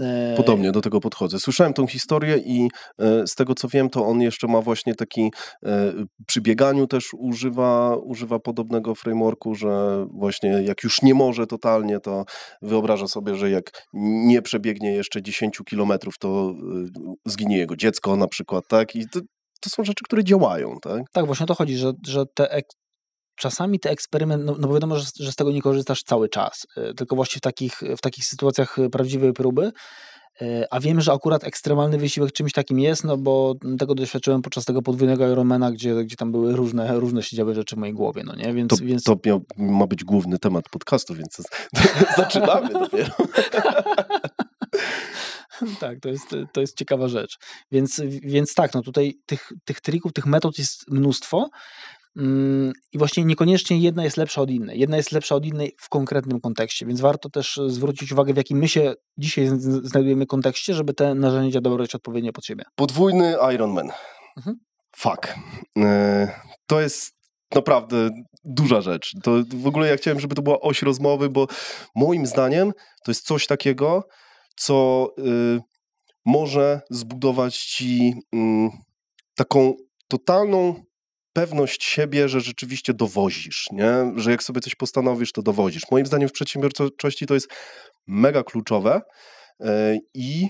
S1: E, Podobnie
S2: do tego podchodzę. Słyszałem tą historię i e, z tego co wiem, to on jeszcze ma właśnie taki e, przy bieganiu też używa, używa podobnego frameworku, że właśnie jak już nie może totalnie, to wyobraża sobie, że jak nie przebiegnie jeszcze 10 kilometrów, to zginie jego dziecko na przykład, tak? I to, to są rzeczy, które działają, tak?
S1: Tak, właśnie o to chodzi, że, że te, czasami te eksperymenty, no, no bo wiadomo, że, że z tego nie korzystasz cały czas, y, tylko właśnie w takich, w takich sytuacjach y, prawdziwej próby. Y, a wiem, że akurat ekstremalny wysiłek czymś takim jest, no bo tego doświadczyłem podczas tego podwójnego Ironmana, gdzie, gdzie tam były różne, różne się rzeczy w mojej głowie, no nie? Więc, to, więc...
S2: to miał, ma być główny temat podcastu, więc *laughs* zaczynamy
S1: dopiero. *laughs* tak, to jest, to jest ciekawa rzecz. Więc, więc tak, no tutaj tych, tych trików, tych metod jest mnóstwo. Mm, I właśnie niekoniecznie jedna jest lepsza od innej. Jedna jest lepsza od innej w konkretnym kontekście, więc warto też e, zwrócić uwagę, w jakim my się dzisiaj znajdujemy kontekście, żeby te narzędzia dobrać odpowiednio
S2: pod siebie. Podwójny Ironman. Mhm. Fuck. E, to jest naprawdę duża rzecz. To w ogóle ja chciałem, żeby to była oś rozmowy, bo moim zdaniem to jest coś takiego, co y, może zbudować ci mm, taką totalną pewność siebie, że rzeczywiście dowozisz, nie? że jak sobie coś postanowisz, to dowozisz. Moim zdaniem w przedsiębiorczości to jest mega kluczowe e, i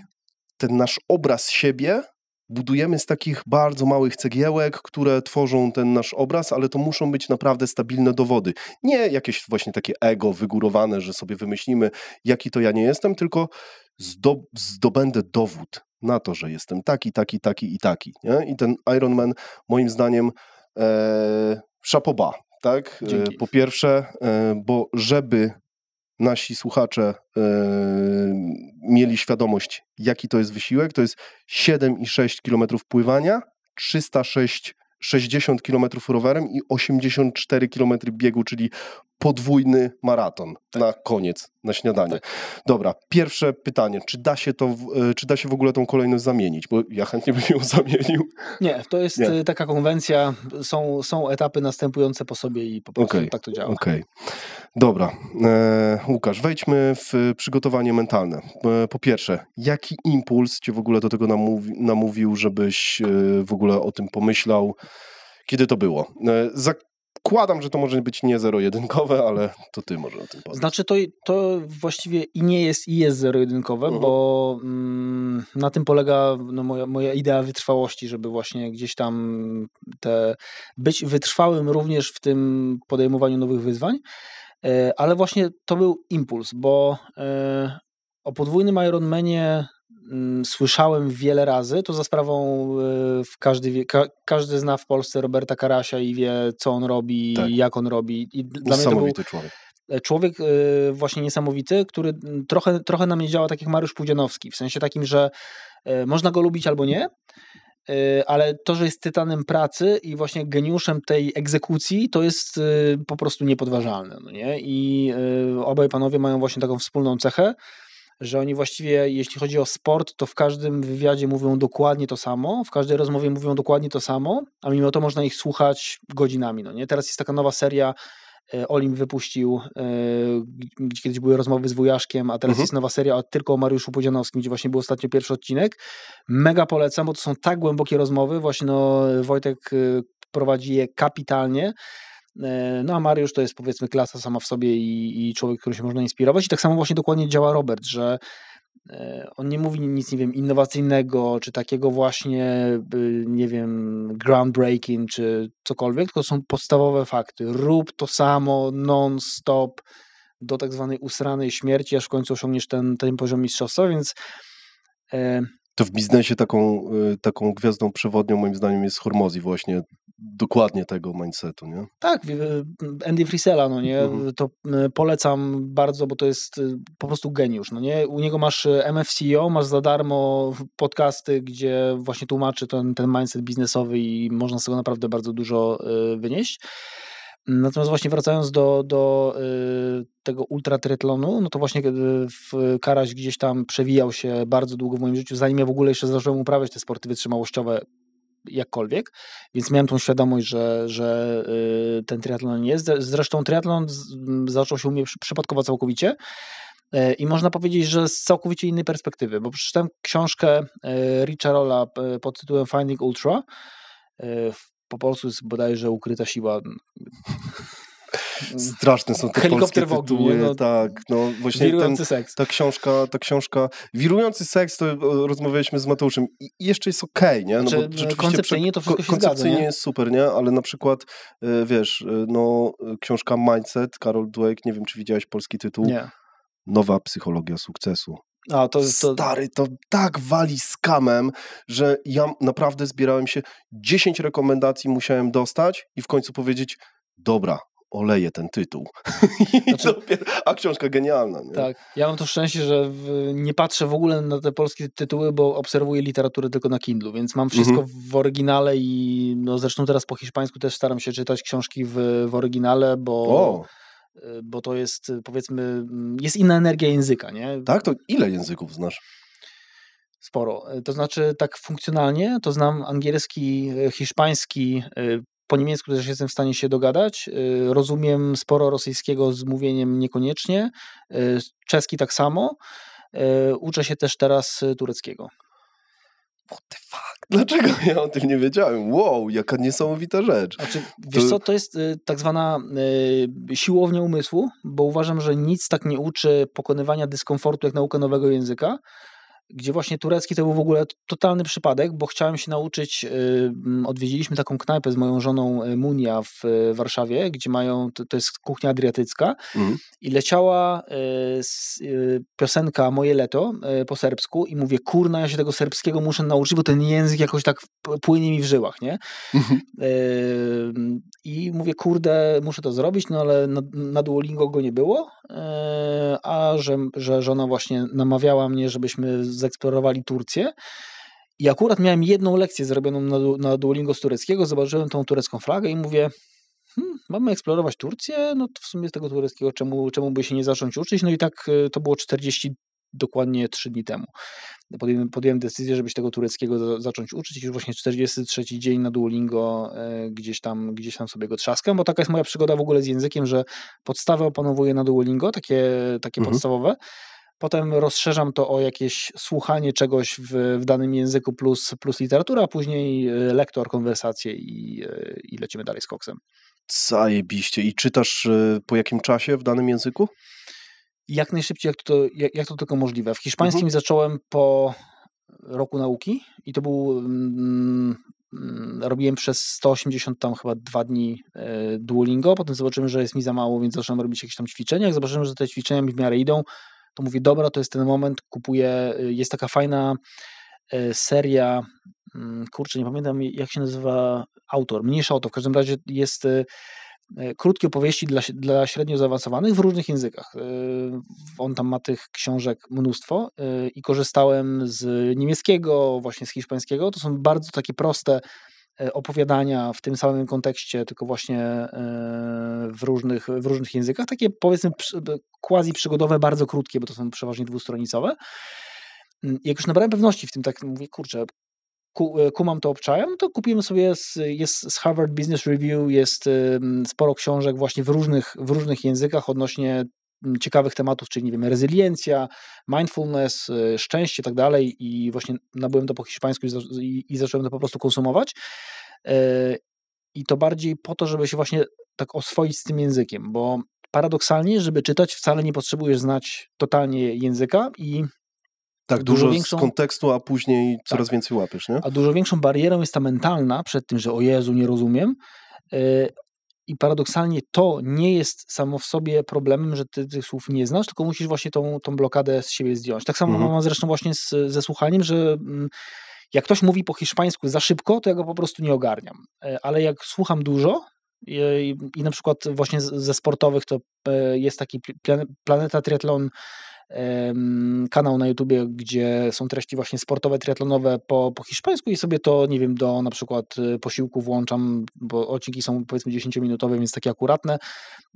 S2: ten nasz obraz siebie budujemy z takich bardzo małych cegiełek, które tworzą ten nasz obraz, ale to muszą być naprawdę stabilne dowody. Nie jakieś właśnie takie ego wygórowane, że sobie wymyślimy, jaki to ja nie jestem, tylko zdobędę dowód na to, że jestem taki, taki, taki i taki. Nie? I ten Ironman moim zdaniem E, szapoba, tak? E, po pierwsze, e, bo żeby nasi słuchacze mieli świadomość, jaki to jest wysiłek, to jest 7,6 km pływania, 306 60 km rowerem i 84 km biegu, czyli podwójny maraton tak. na koniec, na śniadanie. Tak. Dobra, pierwsze pytanie, czy da się to, e, czy da się w ogóle tą kolejność zamienić? Bo ja chętnie bym ją *laughs* zamienił.
S1: Nie, to jest Nie. E, taka konwencja, są, są etapy
S2: następujące po sobie i po prostu okay. tak to działa. Okej, okay. dobra. E, Łukasz, wejdźmy w przygotowanie mentalne. E, po pierwsze, jaki impuls cię w ogóle do tego namówi, namówił, żebyś w ogóle o tym pomyślał? Kiedy to było? zakładam, że to może być nie zero-jedynkowe, ale to ty może o tym powiedz.
S1: Znaczy to, to właściwie i nie jest i jest zero-jedynkowe, uh mhm. -huh. bo mm, na tym polega no, moja, moja idea wytrwałości, żeby właśnie gdzieś tam te, być wytrwałym również w tym podejmowaniu nowych wyzwań, e, ale właśnie to był impuls, bo e, o podwójnym Ironmanie Mm, słyszałem wiele razy, to za sprawą y, każdy, wie, ka, każdy zna w Polsce Roberta Karasia i wie, co on robi, tak. jak on robi. I dla mnie to był człowiek. E, człowiek y, właśnie niesamowity, który mm, trochę, trochę na mnie działa tak jak Mariusz Pudzianowski, w sensie takim, że e, można go lubić albo nie, e, ale to, że jest tytanem pracy i właśnie geniuszem tej egzekucji, to jest y, po prostu niepodważalne. No nie? I obaj panowie mają właśnie taką wspólną cechę, że oni właściwie, jeśli chodzi o sport, to w każdym wywiadzie mówią dokładnie to samo, w każdej rozmowie mówią dokładnie to samo, a mimo to można ich słuchać godzinami. No nie? Teraz jest taka nowa seria, e, Olim wypuścił, e, gdzie kiedyś były rozmowy z Wujaszkiem, a teraz mhm. jest nowa seria tylko o Mariuszu Pudzianowskim, gdzie właśnie był ostatnio pierwszy odcinek. Mega polecam, bo to są tak głębokie rozmowy, właśnie no, Wojtek e, prowadzi je kapitalnie. E, no a Mariusz to jest powiedzmy klasa sama w sobie i, i człowiek, który się można inspirować. I tak samo właśnie dokładnie działa Robert, że e, on nie mówi nic, nie wiem, innowacyjnego, czy takiego właśnie, nie wiem, groundbreaking, czy cokolwiek, tylko są podstawowe fakty. Rób to samo non-stop do tak zwanej usranej śmierci, aż w końcu osiągniesz ten, ten poziom mistrzostwa, więc e,
S2: to w biznesie taką, y, taką gwiazdą przewodnią moim zdaniem jest Hormozi właśnie, dokładnie tego mindsetu, nie?
S1: Tak, y, Andy Frisella, no nie, mhm. to y, polecam bardzo, bo to jest po prostu geniusz, no nie? U niego masz MFCO, e masz za darmo podcasty, gdzie właśnie tłumaczy ten, ten mindset biznesowy i można z tego naprawdę bardzo dużo wynieść. Natomiast właśnie wracając do, do y, tego ultratrytlonu, no to właśnie w Karaś gdzieś tam przewijał się bardzo długo w moim życiu, zanim ja w ogóle jeszcze zacząłem uprawiać te sporty wytrzymałościowe jakkolwiek, więc miałem tą świadomość, że, że y, ten triatlon jest. Zresztą triatlon z, mm, zaczął się u mnie przypadkowo całkowicie, e, i można powiedzieć, że z całkowicie innej perspektywy, bo przeczytałem książkę e, Richarda Rolla e, pod tytułem Finding Ultra po polsku jest bodajże ukryta siła. *laughs*
S2: Straszne są te Helikopter polskie tytuły, no, tak, no właśnie wirujący ten, seks. ta książka, ta książka, wirujący seks, to rozmawialiśmy z Mateuszem i jeszcze jest okej, okay, nie? No znaczy, bo no, koncepcyjnie to wszystko się Koncepcyjnie zgadza, jest super, nie? Ale na przykład, e, wiesz, e, no książka Mindset, Karol Dweck, nie wiem, czy widziałeś polski tytuł? Nie. Nowa psychologia sukcesu. A, to, to... Stary, to tak wali z kamem, że ja naprawdę zbierałem się, 10 rekomendacji musiałem dostać i w końcu powiedzieć, dobra, oleję ten tytuł. *laughs* Znaczy, dopiero, a książka genialna. Nie? Tak.
S1: Ja mam to szczęście, że w, nie patrzę w ogóle na te polskie tytuły, bo obserwuję literaturę tylko na Kindle, więc mam mhm. wszystko w oryginale i no, zresztą teraz po hiszpańsku też staram się czytać książki w, w oryginale, bo... O Y, bo to jest y, powiedzmy, mm, jest inna
S2: energia języka, nie? Tak, to ile języków znasz?
S1: Sporo. Y, to znaczy, tak funkcjonalnie to znam angielski, hiszpański, po niemiecku też jestem w stanie się dogadać. Rozumiem sporo rosyjskiego z mówieniem niekoniecznie, czeski tak samo. Uczę się też teraz tureckiego
S2: what the fuck, *laughs* dlaczego ja o tym nie wiedziałem? Wow, jaka niesamowita rzecz. Znaczy, wiesz to... co,
S1: to jest y, tak zwana y, siłownia umysłu, bo uważam, że nic tak nie uczy pokonywania dyskomfortu jak nauka nowego języka, gdzie właśnie turecki to był w ogóle totalny przypadek, bo chciałem się nauczyć. Y, odwiedziliśmy taką knajpę z moją żoną y, Munia w y, Warszawie, gdzie mają, to, jest kuchnia adriatycka, mhm. i leciała piosenka Moje Leto po serbsku, i mówię, kurna, ja się tego serbskiego muszę nauczyć, bo ten język jakoś tak płynie mi w żyłach, nie? Mhm. I mówię, kurde, muszę to zrobić, no ale na, na Duolingo go nie było, a że, że żona właśnie namawiała mnie, żebyśmy zeksplorowali Turcję. I akurat miałem jedną lekcję zrobioną na, na Duolingo z tureckiego, zobaczyłem tą turecką flagę i mówię, hmm, mamy eksplorować Turcję, no to w sumie z tego tureckiego czemu, czemu by się nie zacząć uczyć? No i tak y, to było 40 dokładnie trzy dni temu. Podjąłem, podjąłem decyzję, żeby się tego tureckiego zacząć uczyć. Już właśnie 43 dzień na Duolingo e, gdzieś tam, gdzieś tam sobie go trzaskę, bo taka jest moja przygoda w ogóle z językiem, że podstawę opanowuję na Duolingo, takie, takie mhm. podstawowe. Potem rozszerzam to o jakieś słuchanie czegoś w, w danym języku plus, plus literatura, a później e, lektor, konwersacje i, e, i lecimy dalej z koksem.
S2: Zajebiście. I czytasz po jakim czasie w danym języku? jak najszybciej, jak
S1: to, jak, jak to tylko możliwe. W hiszpańskim mhm. zacząłem po roku nauki i to był. Mm, mm robiłem przez 180 tam chyba dwa dni e, Duolingo, potem zobaczyłem, że jest mi za mało, więc zacząłem robić jakieś tam ćwiczenia. Jak zobaczyłem, że te ćwiczenia mi w miarę idą, to mówię, dobra, to jest ten moment, kupuję, e, jest taka fajna e, seria, mm, kurczę, nie pamiętam jak się nazywa autor, mniejsza o to, w każdym razie jest E, krótkie opowieści dla, dla średnio zaawansowanych w różnych językach. E, on tam ma tych książek mnóstwo e, i korzystałem z niemieckiego, właśnie z hiszpańskiego. To są bardzo takie proste opowiadania w tym samym kontekście, tylko właśnie w różnych, w różnych językach. Takie powiedzmy quasi przygodowe, bardzo krótkie, bo to są przeważnie dwustronicowe. Mm, jak już nabrałem pewności w tym, tak mówię, kurczę, E, kumam to obczajem, to kupimy sobie, z, jest z Harvard Business Review, jest e, sporo książek właśnie w różnych, w różnych językach odnośnie ciekawych tematów, czyli nie wiem, rezyliencja, mindfulness, e, szczęście i tak dalej i właśnie nabyłem to po hiszpańsku i, i zacząłem to po prostu konsumować i to bardziej po to, żeby się właśnie tak oswoić z tym językiem, bo paradoksalnie, żeby czytać wcale nie potrzebujesz znać totalnie języka i
S2: tak, dużo, dużo większą, z kontekstu, a później tak. coraz tak, więcej łapiesz, nie?
S1: A dużo większą barierą jest ta mentalna przed tym, że o Jezu, nie rozumiem. Yy, I paradoksalnie to nie jest samo w sobie problemem, że ty tych słów nie znasz, tylko musisz właśnie tą, tą blokadę z siebie zdjąć. Tak samo mhm. mam zresztą właśnie z, ze słuchaniem, że mm, jak ktoś mówi po hiszpańsku za szybko, to ja go po prostu nie ogarniam. E, ale jak słucham dużo, e, i, i na przykład właśnie ze sportowych to jest taki Planeta Triathlon kanał na YouTubie, gdzie są treści właśnie sportowe, triatlonowe po, po hiszpańsku i sobie to, nie wiem, do na przykład y, posiłku włączam, bo odcinki są powiedzmy 10-minutowe, więc takie akuratne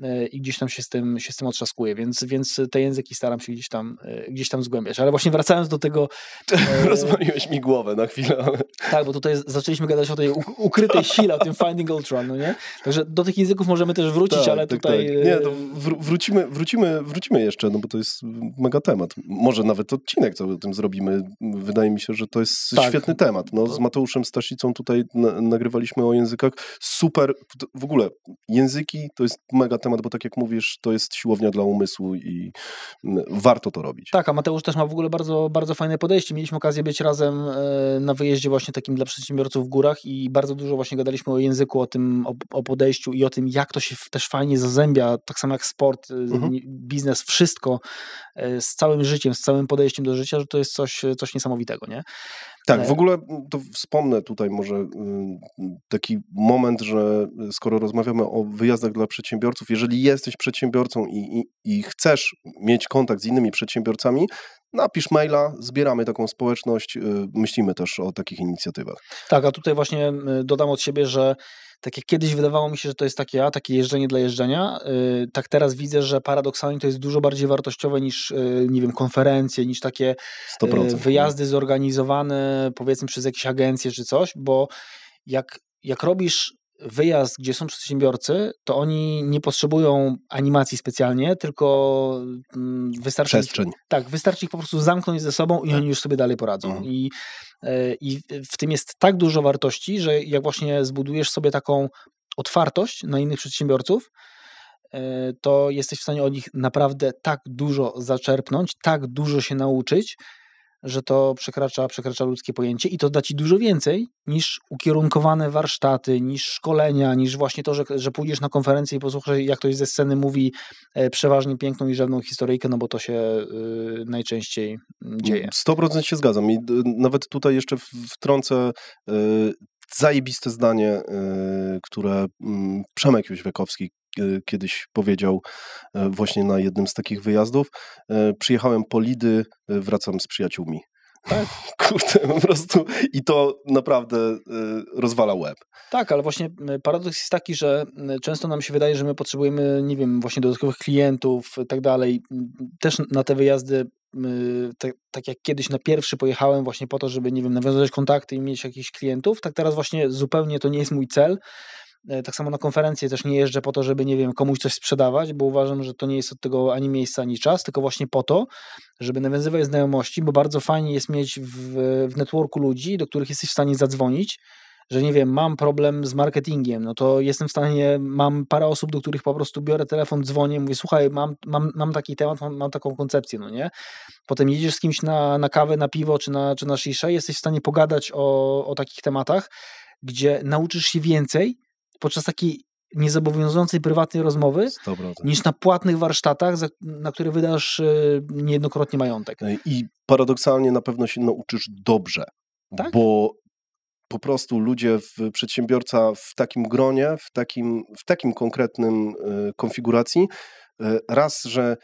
S1: y, i gdzieś tam się z tym, się z tym otrzaskuję, więc, więc te języki staram się gdzieś tam, y, gdzieś tam zgłębiać. Ale właśnie wracając do tego... E, *laughs* rozwaliłeś mi głowę na chwilę. Tak, bo tutaj zaczęliśmy gadać o tej ukrytej sile, o tym Finding Ultra, no nie? Także do tych języków możemy też wrócić, tak, ale tak, tutaj... Tak. Nie, to
S2: wr- wrócimy, wrócimy, wrócimy jeszcze, no bo to jest mega temat. Może nawet odcinek co o tym zrobimy. Wydaje mi się, że to jest tak. świetny temat. No, z no. Mateuszem Stasicą tutaj nagrywaliśmy o językach. Super, w ogóle języki to jest mega temat, bo tak jak mówisz, to jest siłownia dla umysłu i warto to robić.
S1: Tak, a Mateusz też ma w ogóle bardzo, bardzo fajne podejście. Mieliśmy okazję być razem e, na wyjeździe właśnie takim dla przedsiębiorców w górach i bardzo dużo właśnie gadaliśmy o języku, o tym, o, o podejściu i o tym, jak to się też fajnie zazębia, tak samo jak sport, e, mhm. biznes, wszystko e, E, z całym życiem, z całym podejściem do życia, że to jest coś, e, coś niesamowitego, nie?
S2: Tak, w e, ogóle mm, to wspomnę tutaj może y, taki moment, że y, skoro rozmawiamy o wyjazdach dla przedsiębiorców, jeżeli jesteś przedsiębiorcą i, i, i chcesz mieć kontakt z innymi przedsiębiorcami, napisz maila, zbieramy taką społeczność, y, myślimy też o takich inicjatywach.
S1: Tak, a tutaj właśnie dodam od siebie, że tak jak kiedyś wydawało mi się, że to jest takie, a, takie jeżdżenie dla jeżdżenia, y, tak teraz widzę, że paradoksalnie to jest dużo bardziej wartościowe niż, y, nie wiem, konferencje, niż takie 100%. Y, wyjazdy zorganizowane, powiedzmy, przez jakieś agencje czy coś, bo jak, jak robisz wyjazd, gdzie są przedsiębiorcy, to oni nie potrzebują animacji specjalnie, tylko mm, wystarczy. Przestrzeń. Ich, tak, wystarczy ich po prostu zamknąć ze sobą i tak. oni już sobie dalej poradzą. Mhm. I E, I w tym jest tak dużo wartości, że jak właśnie zbudujesz sobie taką otwartość na innych przedsiębiorców, e, to jesteś w stanie od nich naprawdę tak dużo zaczerpnąć, tak dużo się nauczyć, że to przekracza, przekracza ludzkie pojęcie i to da ci dużo więcej niż ukierunkowane warsztaty, niż szkolenia, niż właśnie to, że, że pójdziesz na konferencję i posłuchasz, jak ktoś ze sceny mówi e, przeważnie piękną i żadną historyjkę, no bo to się y, najczęściej
S2: mm, dzieje. 100% się zgadzam i nawet tutaj jeszcze wtrącę y, zajebiste zdanie, y, które mm, Przemek Jóźwiakowski kiedyś powiedział e, właśnie na jednym z takich wyjazdów. E, przyjechałem po lidy, e, wracam z przyjaciółmi. Tak. *laughs* Kurde, po prostu i to naprawdę rozwala łeb.
S1: Tak, ale właśnie paradoks jest taki, że często nam się wydaje, że my potrzebujemy, nie wiem, właśnie dodatkowych klientów i tak dalej. Też na te wyjazdy tak, tak, jak kiedyś na pierwszy pojechałem właśnie po to, żeby, nie wiem, nawiązać kontakty i mieć jakichś klientów, tak teraz właśnie zupełnie to nie jest mój cel. E, tak samo na konferencje też nie jeżdżę po to, żeby, nie wiem, komuś coś sprzedawać, bo uważam, że to nie jest od tego ani miejsca, ani czas, tylko właśnie po to, żeby nawiązywać znajomości, bo bardzo fajnie jest mieć w, w networku ludzi, do których jesteś w stanie zadzwonić, że nie wiem, mam problem z marketingiem, no to jestem w stanie, mam parę osób, do których po prostu biorę telefon, dzwonię, mówię, słuchaj, mam, mam, mam taki temat, mam, mam taką koncepcję, no nie? Potem jedziesz z kimś na, na kawę, na piwo czy na, czy na sziszę, jesteś w stanie pogadać o, o takich tematach, gdzie nauczysz się więcej podczas takiej niezobowiązującej prywatnej rozmowy 100%. niż na płatnych warsztatach, na które wydasz e, niejednokrotnie majątek. E, I
S2: paradoksalnie na pewno się nauczysz dobrze, tak? bo po prostu ludzie, w, przedsiębiorca w takim gronie, w takim, w takim konkretnym e, konfiguracji, raz, że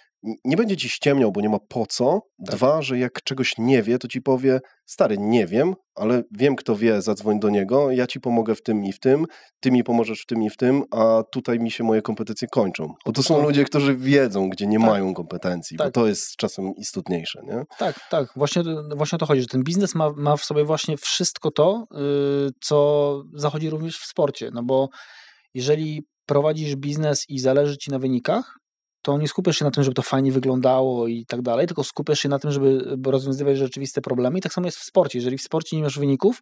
S2: nie będzie ci ściemniał, bo nie ma po co. Tak. Dwa, że jak czegoś nie wie, to ci powie, stary, nie wiem, ale wiem, kto wie, zadzwoń do niego, ja ci pomogę w tym i w tym, ty mi pomożesz w tym i w tym, a tutaj mi się moje kompetencje kończą. Bo to są ludzie, którzy wiedzą, gdzie nie tak. mają kompetencji, tak. bo to jest czasem istotniejsze, nie?
S1: Tak, tak, właśnie, właśnie o to chodzi, że ten biznes ma, ma w sobie właśnie wszystko to, yy, co zachodzi również w sporcie, no bo jeżeli prowadzisz biznes i zależy ci na wynikach, to nie skupiasz się na tym, żeby to fajnie wyglądało i tak dalej, tylko skupiasz się na tym, żeby rozwiązywać rzeczywiste problemy. I tak samo jest w sporcie. Jeżeli w sporcie nie masz wyników,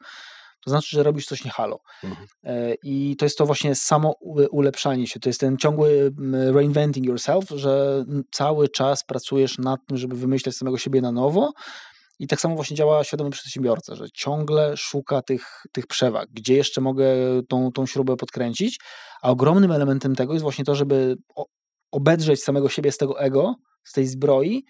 S1: to znaczy, że robisz coś nie halo. Mhm. E, I to jest to właśnie samo ulepszanie się, to jest ten ciągły reinventing yourself, że cały czas pracujesz nad tym, żeby wymyślać samego siebie na nowo. I tak samo właśnie działa świadomy przedsiębiorca, że ciągle szuka tych, tych przewag, gdzie jeszcze mogę tą, tą śrubę podkręcić. A ogromnym elementem tego jest właśnie to, żeby obedrzeć samego siebie z tego ego, z tej zbroi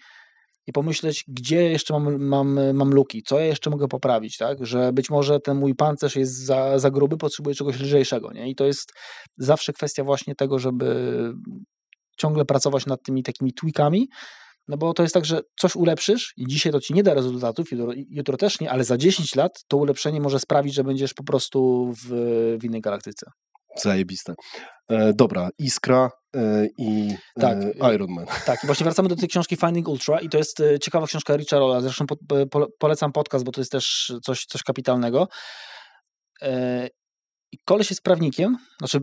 S1: i pomyśleć, gdzie jeszcze mam, mam, mam luki, co ja jeszcze mogę poprawić, tak? Że być może ten mój pancerz jest za, za gruby, potrzebuję czegoś lżejszego, nie? I to jest zawsze kwestia właśnie tego, żeby ciągle pracować nad tymi takimi tweakami, no bo to jest tak, że coś ulepszysz i dzisiaj to ci nie da rezultatów, jutro, jutro też nie, ale za 10 lat to ulepszenie może sprawić, że będziesz po prostu w, w innej galaktyce.
S2: Zajebiste. E, dobra, Iskra e, i e, tak, e, Iron Man.
S1: *laughs* Tak, i właśnie wracamy do tej książki Finding Ultra i to jest e, ciekawa książka Richarda. Rolla. Zresztą po, e, po, polecam podcast, bo to jest też coś, coś kapitalnego. I koleś jest prawnikiem, znaczy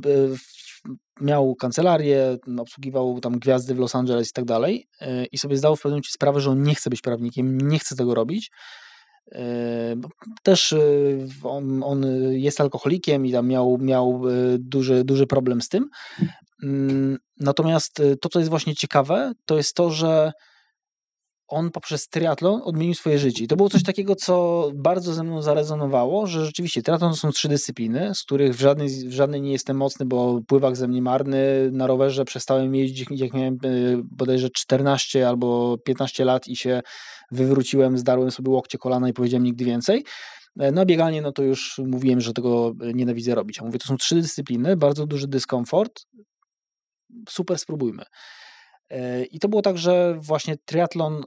S1: miał kancelarię, obsługiwał tam gwiazdy w Los Angeles i tak dalej i sobie zdał w pewnym momencie sprawę, że on nie chce być prawnikiem, nie chce tego robić też y, on, on, jest alkoholikiem i tam miał, miał y, duży, duży problem z tym. Mm, natomiast y, to, co jest właśnie ciekawe, to jest to, że on poprzez triatlon odmienił swoje życie. I to było coś takiego, co bardzo ze mną zarezonowało, że rzeczywiście triatlon to są trzy dyscypliny, z których w żadnej, w żadnej nie jestem mocny, bo pływak ze mnie marny, na rowerze przestałem jeździć, jak miałem e, bodajże 14 albo 15 lat i się wywróciłem, zdarłem sobie łokcie, kolana i powiedziałem nigdy więcej. E, no bieganie, no to już mówiłem, że tego e, nienawidzę robić. A mówię, to są trzy dyscypliny, bardzo duży dyskomfort, super spróbujmy. E, I to było tak, że właśnie triatlon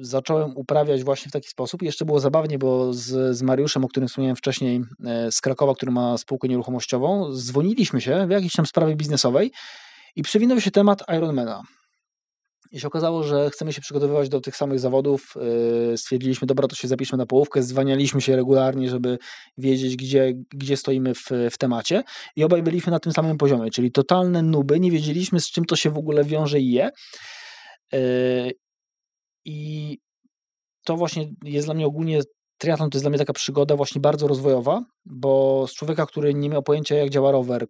S1: zacząłem uprawiać właśnie w taki sposób. Jeszcze było zabawnie, bo z, z Mariuszem, o którym wspomniałem wcześniej, e, z Krakowa, który ma spółkę nieruchomościową, dzwoniliśmy się w jakiejś tam sprawie biznesowej i przewinął się temat Ironmana. I się okazało, że chcemy się przygotowywać do tych samych zawodów. Yy, stwierdziliśmy, dobra, to się zapiszmy na połówkę. Zwanialiśmy się regularnie, żeby wiedzieć, gdzie, gdzie stoimy w, w temacie. I obaj byliśmy na tym samym poziomie, czyli totalne nuby. Nie wiedzieliśmy, z czym to się w ogóle wiąże i je. Yy, I to właśnie jest dla mnie ogólnie triatlon to jest dla mnie taka przygoda właśnie bardzo rozwojowa, bo z człowieka, który nie miał pojęcia jak działa rower, e,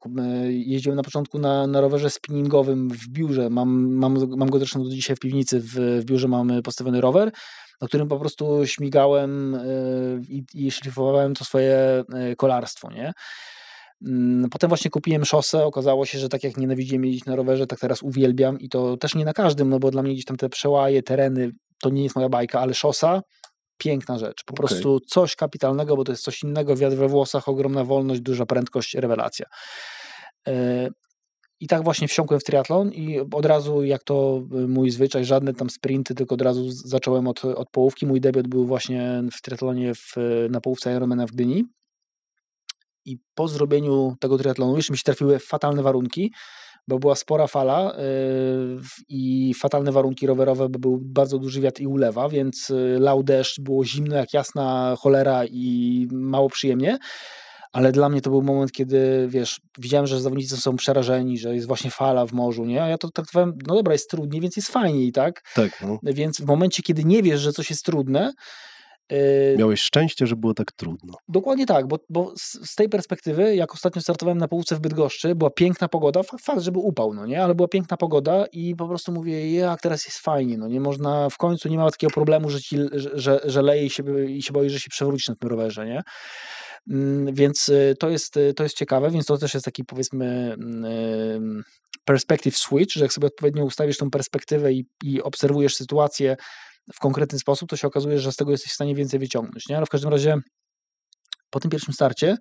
S1: jeździłem na początku na, na rowerze spinningowym w biurze, mam, mam, mam go zresztą do dzisiaj w piwnicy, w, w biurze mamy postawiony rower, na którym po prostu śmigałem e, i, i szlifowałem to swoje e, kolarstwo, nie? Mm, potem właśnie kupiłem szosę, okazało się, że tak jak nienawidziłem jeździć na rowerze, tak teraz uwielbiam i to też nie na każdym, no bo dla mnie gdzieś tam te przełaje, tereny, to nie jest moja bajka, ale szosa piękna rzecz. Po okay. prostu coś kapitalnego, bo to jest coś innego, wiatr we włosach, ogromna wolność, duża prędkość, rewelacja. E, I tak właśnie wsiąkłem w triatlon i od razu, jak to y, mój zwyczaj, żadne tam sprinty, tylko od razu zacząłem od, od połówki. Mój debiut był właśnie w triatlonie w, na połówce Ironmana w Gdyni. I po zrobieniu tego triatlonu już mi się trafiły fatalne warunki bo była spora fala y, i fatalne warunki rowerowe, bo był bardzo duży wiatr i ulewa, więc y, lał deszcz, było zimno jak jasna cholera i mało przyjemnie ale dla mnie to był moment, kiedy wiesz, widziałem, że zawodnicy są przerażeni, że jest właśnie fala w morzu, nie? A ja to traktowałem, no dobra, jest trudniej, więc jest fajniej, tak? Tak. No. Więc w momencie, kiedy nie wiesz, że coś jest trudne, Yy, Miałeś
S2: szczęście, że było tak trudno.
S1: Dokładnie tak, bo, bo z tej perspektywy, jak ostatnio startowałem na połówce w Bydgoszczy, była piękna pogoda, fakt, żeby upał, no nie, ale była piękna pogoda i po prostu mówię, jak teraz jest fajnie, no nie można, w końcu nie ma takiego problemu, że, ci, że, że leje i się, i się boi, że się przewróci na tym rowerze, nie? Mm, więc y, to jest, y, to jest ciekawe, więc to też jest taki powiedzmy mm, y, perspective switch, że jak sobie odpowiednio ustawisz tą perspektywę i, i obserwujesz sytuację w konkretny sposób, to się okazuje, że z tego jesteś w stanie więcej wyciągnąć. Nie? Ale w każdym razie po tym pierwszym starcie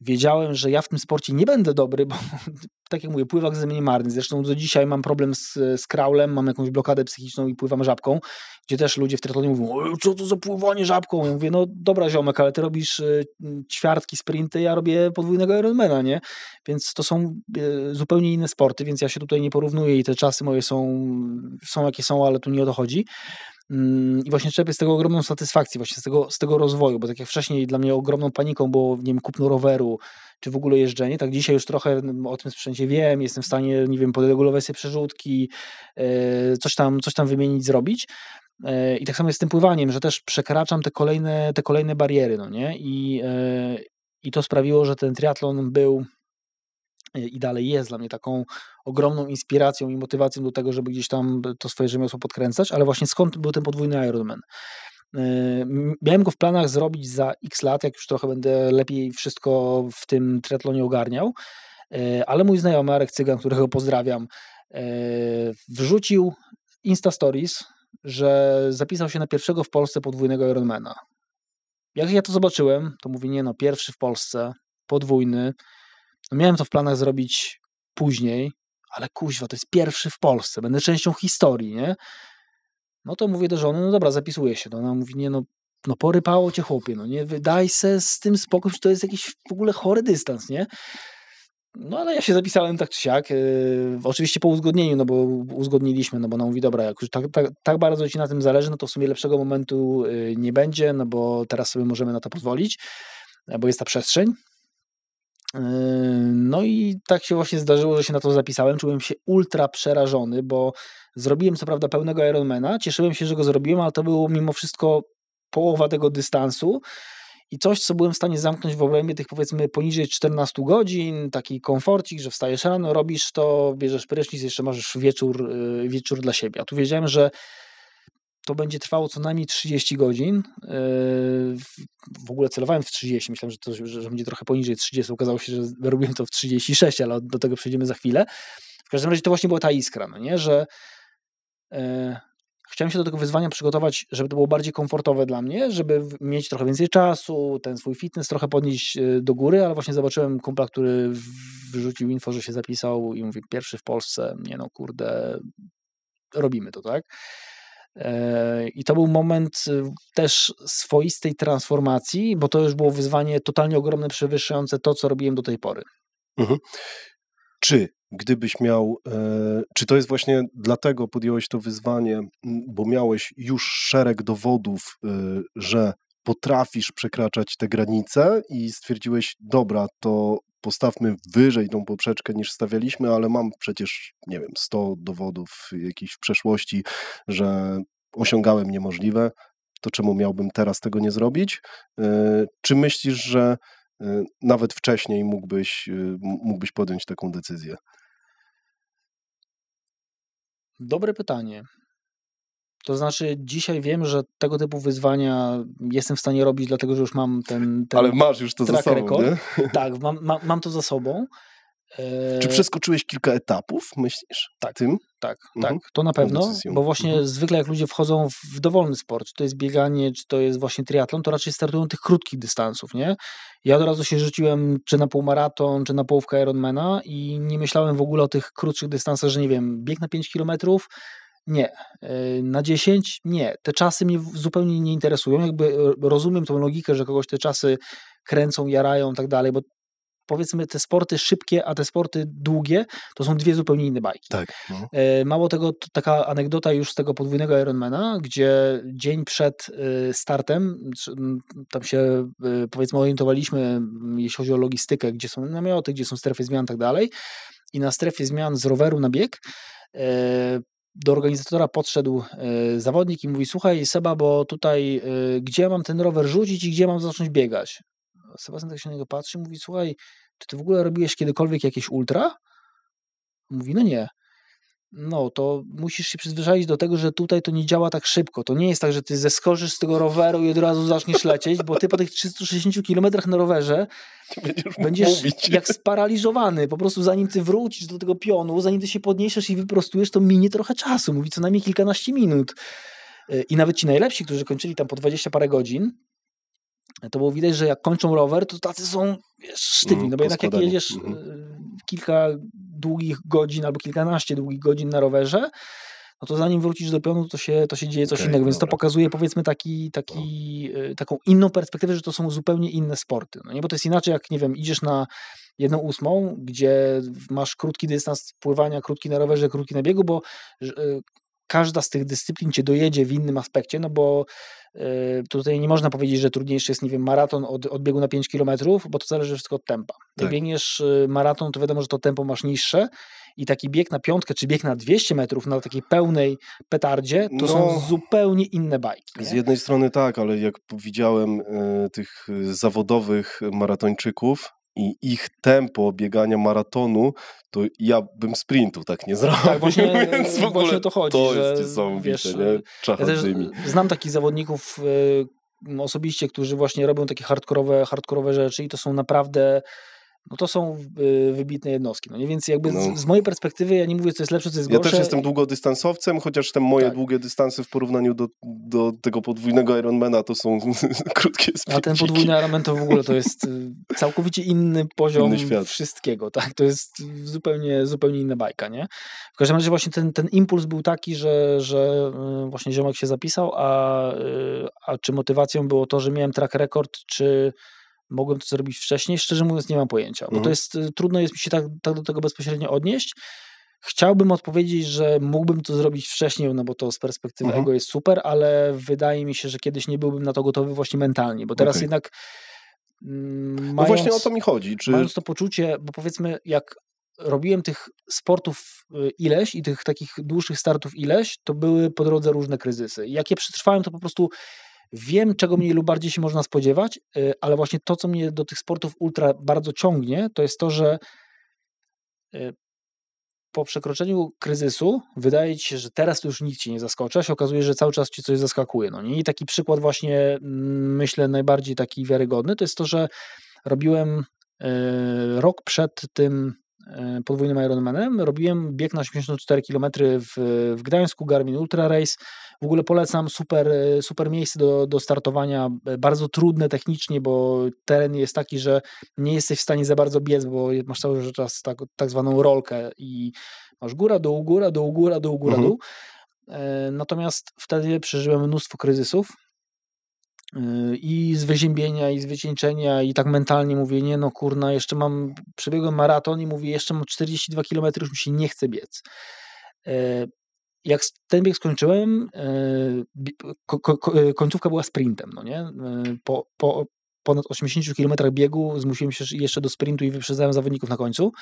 S1: wiedziałem, że ja w tym sporcie nie będę dobry, bo *laughs* tak jak mówię, pływak ze mnie marny. Zresztą do dzisiaj mam problem z, z kraulem, mam jakąś blokadę psychiczną i pływam żabką, gdzie też ludzie w triatlonie mówią, co to za pływanie żabką? Ja mówię, no dobra ziomek, ale ty robisz y, ćwiartki, sprinty, ja robię podwójnego Ironmana, nie? Więc to są y, zupełnie inne sporty, więc ja się tutaj nie porównuję i te czasy moje są, są jakie są, ale tu nie o to chodzi. Mm, I właśnie czerpię z tego ogromną satysfakcję, właśnie z tego, z tego rozwoju, bo tak jak wcześniej dla mnie ogromną paniką było, nie wiem, kupno roweru, czy w ogóle jeżdżenie. Tak dzisiaj już trochę o tym sprzęcie wiem, jestem w stanie, nie wiem, podregulować sobie przerzutki, e, coś tam, coś tam wymienić, zrobić. E, I tak samo jest z tym pływaniem, że też przekraczam te kolejne, te kolejne bariery, no nie? I, e, I to sprawiło, że ten triatlon był i dalej jest dla mnie taką ogromną inspiracją i motywacją do tego, żeby gdzieś tam to swoje rzemiosło podkręcać, ale właśnie skąd był ten podwójny Ironman? Yy, miałem go w planach zrobić za x lat, jak już trochę będę lepiej wszystko w tym triatlonie ogarniał, yy, ale mój znajomy Arek Cygan, którego pozdrawiam, yy, wrzucił Insta Stories, że zapisał się na pierwszego w Polsce podwójnego Ironmana. Jak ja to zobaczyłem, to mówi nie no, pierwszy w Polsce, podwójny. No miałem to w planach zrobić później, ale kuźwa, to jest pierwszy w Polsce, będę częścią historii, nie? No to mówię do żony, no dobra, zapisuję się. To no ona mówi, nie no, no porypało cię chłopie, no nie, wydaj se z tym spokój, że to jest jakiś w ogóle chory dystans, nie? No ale ja się zapisałem tak czy siak, yy, oczywiście po uzgodnieniu, no bo uzgodniliśmy, no bo ona mówi, dobra, jak już tak, tak, tak bardzo ci na tym zależy, no to w sumie lepszego momentu yy, nie będzie, no bo teraz sobie możemy na to pozwolić, e, bo jest ta przestrzeń. no i tak się właśnie zdarzyło, że się na to zapisałem, czułem się ultra przerażony, bo Zrobiłem co prawda pełnego Ironmana, cieszyłem się, że go zrobiłem, ale to było mimo wszystko połowa tego dystansu i coś, co byłem w stanie zamknąć w obrębie tych powiedzmy poniżej 14 godzin, taki komforcik, że wstajesz rano, robisz to, bierzesz prysznic, jeszcze masz wieczór, y, wieczór dla siebie. A tu wiedziałem, że to będzie trwało co najmniej 30 godzin. Y, w ogóle celowałem w 30, myślałem, że, to, że będzie trochę poniżej 30. Okazało się, że robiłem to w 36, ale do tego przejdziemy za chwilę. W każdym razie to właśnie była ta iskra, no nie? że E, chciałem się do tego wyzwania przygotować, żeby to było bardziej komfortowe dla mnie, żeby mieć trochę więcej czasu, ten swój fitness trochę podnieść e, do góry, ale właśnie zobaczyłem kumpla, który wrzucił info, że się zapisał i mówi pierwszy w Polsce, nie no kurde, robimy to, tak? E, I to był moment też swoistej transformacji, bo to już było wyzwanie totalnie ogromne, przewyższające to, co robiłem do tej pory.
S2: Mhm. Czy gdybyś miał, e, czy to jest właśnie dlatego podjąłeś to wyzwanie, bo miałeś już szereg dowodów, e, że potrafisz przekraczać te granice i stwierdziłeś, dobra, to postawmy wyżej tą poprzeczkę niż stawialiśmy, ale mam przecież, nie wiem, 100 dowodów jakichś w przeszłości, że osiągałem niemożliwe, to czemu miałbym teraz tego nie zrobić? E, czy myślisz, że nawet wcześniej mógłbyś, mógłbyś podjąć taką decyzję?
S1: Dobre pytanie. To znaczy, dzisiaj wiem, że tego typu wyzwania jestem w stanie robić, dlatego że już mam ten. ten Ale masz już to za sobą. Record. Nie? Tak, mam, mam, mam to za sobą. Czy e, przeskoczyłeś kilka etapów,
S2: myślisz? Tak. Tym? tak, mhm. tak, to na pewno, bo
S1: właśnie mhm. zwykle jak ludzie wchodzą w dowolny sport, czy to jest bieganie, czy to jest właśnie triatlon, to raczej startują tych krótkich dystansów, nie? Ja od razu się rzuciłem czy na półmaraton, czy na połówkę Ironmana i nie myślałem w ogóle o tych krótszych dystansach, że nie wiem, bieg na 5 kilometrów, nie. E, na 10 nie. Te czasy mnie zupełnie nie interesują. Jakby e, rozumiem tą logikę, że kogoś te czasy kręcą, jarają i tak dalej, bo powiedzmy te sporty szybkie, a te sporty długie, to są dwie zupełnie inne bajki. Tak, no. E, mało tego, taka anegdota już z tego podwójnego Ironmana, gdzie dzień przed e, startem, tam się e, powiedzmy orientowaliśmy, jeśli chodzi o logistykę, gdzie są namioty, gdzie są strefy zmian i tak dalej. I na strefie zmian z roweru na bieg do organizatora podszedł zawodnik i mówi: Słuchaj, Seba, bo tutaj gdzie mam ten rower rzucić i gdzie mam zacząć biegać? Sebastian tak się na niego patrzy i mówi, słuchaj, czy ty w ogóle robiłeś kiedykolwiek jakieś ultra? Mówi, no nie. No, to musisz się przyzwyczaić do tego, że tutaj to nie działa tak szybko. To nie jest tak, że ty zeskorzysz z tego roweru i od razu zaczniesz lecieć, bo ty po tych 360 kilometrach na rowerze *laughs* będziesz, będziesz jak sparaliżowany. Po prostu zanim ty wrócisz do tego pionu, zanim ty się podniesiesz i wyprostujesz, to minie trochę czasu. Mówi co najmniej kilkanaście minut. Y, I nawet ci najlepsi, którzy kończyli tam po 20 parę godzin, to było widać, że jak kończą rower, to tacy są wiesz, sztywni, mm, no bo jednak jak jedziesz mhm. e, kilka długich godzin albo kilkanaście długich godzin na rowerze, no to zanim wrócisz do pionu, to się, to się dzieje coś okay, innego, więc dobra. to pokazuje powiedzmy taki, taki, no. taką inną perspektywę, że to są zupełnie inne sporty, no nie, bo to jest inaczej jak, nie wiem, idziesz na jedną ósmą, gdzie masz krótki dystans pływania, krótki na rowerze, krótki na biegu, bo e, każda z tych dyscyplin cię dojedzie w innym aspekcie, no bo y, tutaj nie można powiedzieć, że trudniejszy jest, nie wiem, maraton od, od biegu na 5 km, bo to zależy wszystko od tempa. Jak tak. biegniesz y, maraton, to wiadomo, że to tempo masz niższe i taki bieg na piątkę, czy bieg na 200 metrów na takiej pełnej petardzie, to no, są zupełnie inne
S2: bajki. Nie? Z jednej strony tak, ale jak widziałem y, tych zawodowych maratończyków, i ich tempo biegania maratonu, to ja bym sprintu tak nie zrobił. Tak, właśnie, *laughs* więc
S1: w ogóle właśnie to chodzi. To że, jest niesamowite, wiesz, nie? ja znam takich zawodników y, osobiście, którzy właśnie robią takie hardkorowe, hardkorowe rzeczy i to są naprawdę no to są y, wybitne jednostki. No nie? Więc jakby no. z, z, mojej perspektywy ja nie mówię, co jest lepsze, co jest gorsze. Ja też jestem
S2: długodystansowcem, chociaż te moje tak. długie dystanse w porównaniu do, do tego podwójnego Ironmana to są *laughs* krótkie sprinty. A ten podwójny
S1: Ironman to w ogóle to jest y, całkowicie inny poziom inny wszystkiego. Tak? To jest zupełnie, zupełnie inna bajka. Nie? W każdym razie właśnie ten, ten impuls był taki, że, że y, właśnie ziomek się zapisał, a, a czy motywacją było to, że miałem track record, czy Mogłem to zrobić wcześniej? Szczerze mówiąc, nie mam pojęcia, bo to mhm. jest, y, trudno jest mi się tak, tak do tego bezpośrednio odnieść. Chciałbym odpowiedzieć, że mógłbym to zrobić wcześniej, no bo to z perspektywy mm. ego jest super, ale wydaje mi się, że kiedyś nie byłbym na to gotowy właśnie mentalnie, bo teraz okay. jednak. Mając, mm, no właśnie o to mi chodzi. Czy... Mając to poczucie, bo powiedzmy, jak robiłem tych sportów y, ileś i tych takich dłuższych startów ileś, to były po drodze różne kryzysy. jak je przetrwałem, to po prostu Wiem, czego mniej lub bardziej się można spodziewać, y, ale właśnie to, co mnie do tych sportów ultra bardzo ciągnie, to jest to, że y, po przekroczeniu kryzysu wydaje ci się, że teraz to już nikt ci nie zaskoczy, a się okazuje, że cały czas ci coś zaskakuje. No nie? I taki przykład właśnie mm, myślę najbardziej taki wiarygodny to jest to, że robiłem y, rok przed tym E, podwójnym Ironmanem. Robiłem bieg na 84 km w, w Gdańsku, Garmin Ultra Race. W ogóle polecam, super, e, super miejsce do, do startowania, e, bardzo trudne technicznie, bo teren jest taki, że nie jesteś w stanie za bardzo biec, bo masz cały czas tak, tak zwaną rolkę i masz góra, dół, góra, dół, góra, dół, góra, mhm. dół. Natomiast wtedy przeżyłem mnóstwo kryzysów, Y, i z wyziębienia, i z wycieńczenia, i tak mentalnie mówię, nie no kurna, jeszcze mam, przebiegłem maraton i mówię, jeszcze mam 42 km, już mi się nie chce biec. E, jak ten bieg skończyłem, e, e, końcówka była sprintem, no nie? Po, po ponad 80 km biegu zmusiłem się jeszcze do sprintu i wyprzedzałem zawodników na końcu.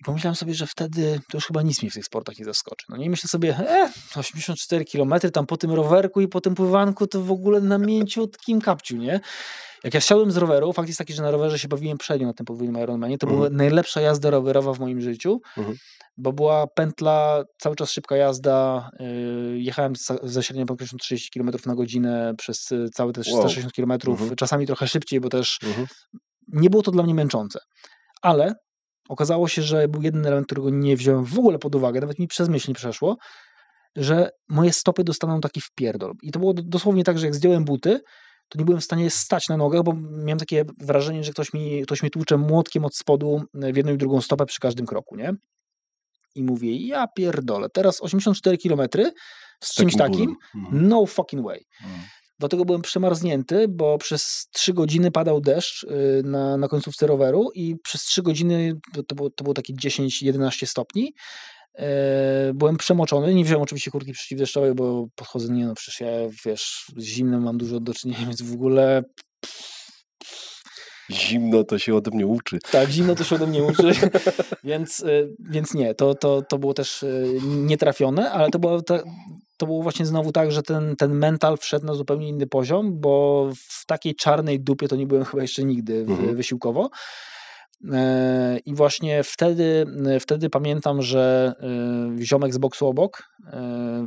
S1: I pomyślałem sobie, że wtedy to już chyba nic mi w tych sportach nie zaskoczy. No nie I myślę sobie, e, 84 km tam po tym rowerku i po tym pływanku to w ogóle na mięciutkim kapciu, nie? Jak ja siadłem z roweru, fakt jest taki, że na rowerze się bawiłem przednio na tym podwójnym Ironmanie, to mhm. była najlepsza jazda rowerowa w moim życiu, mhm. bo była pętla, cały czas szybka jazda, y, jechałem ze średnią prędkością 30 km na godzinę przez y, całe te 360 wow. km, mhm. czasami trochę szybciej, bo też mhm. nie było to dla mnie męczące. Ale Okazało się, że był jeden element, którego nie wziąłem w ogóle pod uwagę, nawet mi przez myśl nie przeszło, że moje stopy dostaną taki wpierdol. I to było dosłownie tak, że jak zdjąłem buty, to nie byłem w stanie stać na nogach, bo miałem takie wrażenie, że ktoś mi, ktoś mi tłucze młotkiem od spodu e, w jedną i drugą stopę przy każdym kroku, nie? I mówię, ja pierdolę, teraz 84 km z czymś takim, no. no fucking way. No. Do tego byłem przemarznięty, bo przez trzy godziny padał deszcz y, na, na końcówce roweru i przez trzy godziny, to było, to było takie 10-11 stopni, e, byłem przemoczony, nie wziąłem oczywiście kurtki przeciwdeszczowej, bo podchodzę, nie no przecież ja, wiesz, z zimnym mam dużo do czynienia, więc w ogóle pff,
S2: Zimno to się ode mnie uczy. Tak, zimno to się ode mnie uczy, *laughs*
S1: więc, y, więc nie, to, to, to było też y, nietrafione, ale to było, to, to było właśnie znowu tak, że ten, ten mental wszedł na zupełnie inny poziom, bo w takiej czarnej dupie to nie byłem chyba jeszcze nigdy mhm. wysiłkowo. E, I właśnie wtedy, y, wtedy pamiętam, że ziomek z boksu obok,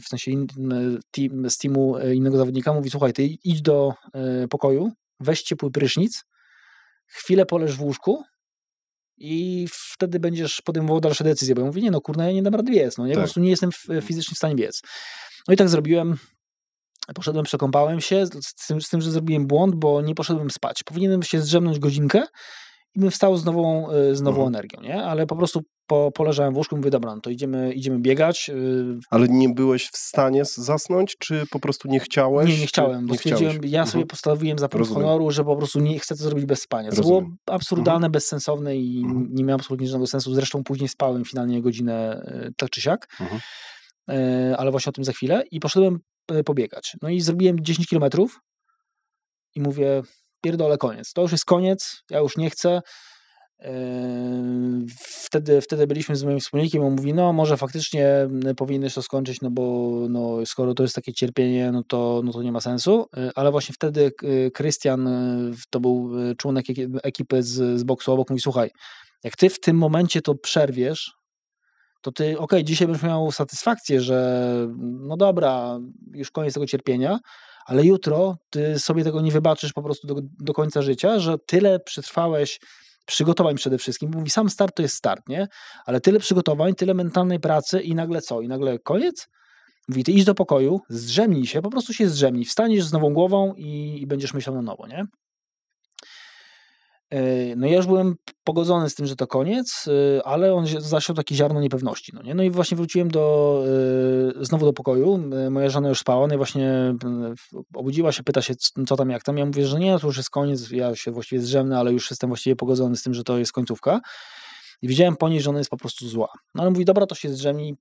S1: w sensie team, z teamu innego zawodnika, mówi: Słuchaj, ty idź do pokoju, weź ciepły prysznic, chwilę poleż w łóżku i wtedy będziesz podejmował dalsze decyzje, bo ja mówię, nie no kurna, ja nie dam rady biec, no ja tak. po prostu nie jestem mhm. fizycznie w stanie biec. No i tak zrobiłem, poszedłem, przekąpałem się, z tym, z tym, że zrobiłem błąd, bo nie poszedłem spać. Powinienem się zdrzemnąć godzinkę bym wstał z nową, e,
S2: z nową mhm. energią,
S1: nie? Ale po prostu po, poleżałem w łóżku, mówię, dobra, no to idziemy, idziemy biegać. Y,
S2: ale nie byłeś w stanie zasnąć, czy po prostu nie
S1: chciałeś? Nie, nie chciałem, bo nie stwierdziłem, chciałeś. ja mhm. sobie mhm. postanowiłem za punkt honoru, że po prostu nie chcę to zrobić bez spania, co Rozumiem. było absurdalne, mhm. bezsensowne i mhm. nie miało absolutnie żadnego sensu, zresztą później spałem finalnie godzinę e, tak czy siak, mhm. e, ale właśnie o tym za chwilę i poszedłem pobiegać. No i zrobiłem 10 kilometrów i mówię, pierdolę, koniec. To już jest koniec, ja już nie chcę. E, wtedy, wtedy byliśmy z moim wspólnikiem, on mówi, no może faktycznie powinieneś to skończyć, no bo no, skoro to jest takie cierpienie, no to, no to nie ma sensu, e, ale właśnie wtedy e, Krystian, to był członek ekipy z, z boksu obok, mówi, słuchaj, jak ty w tym momencie to przerwiesz, to ty, okej, okay, dzisiaj będziesz miał satysfakcję, że no dobra, już koniec tego cierpienia, ale jutro ty sobie tego nie wybaczysz po prostu do, do końca życia, że tyle przetrwałeś przygotowań przede wszystkim. Mówi, sam start to jest start, nie? Ale tyle przygotowań, tyle mentalnej pracy i nagle co? I nagle koniec? Mówi, ty idź do pokoju, zdrzemnij się, po prostu się zdrzemnij, wstaniesz z nową głową i, i będziesz myślał na nowo, nie? Yy, no ja już byłem pogodzony z tym, że to koniec, yy, ale on zasiał takie ziarno niepewności. No, nie? no i właśnie wróciłem do, yy, znowu do pokoju. Moja żona już spała, no i właśnie obudziła się, pyta się, co tam, jak tam. Ja mówię, że nie, to już jest koniec, ja się właściwie zrzemnę, ale już jestem właściwie pogodzony z tym, że to jest końcówka. I widziałem po niej, że ona jest po prostu zła. No ale mówi, dobra, to się zdrzemni,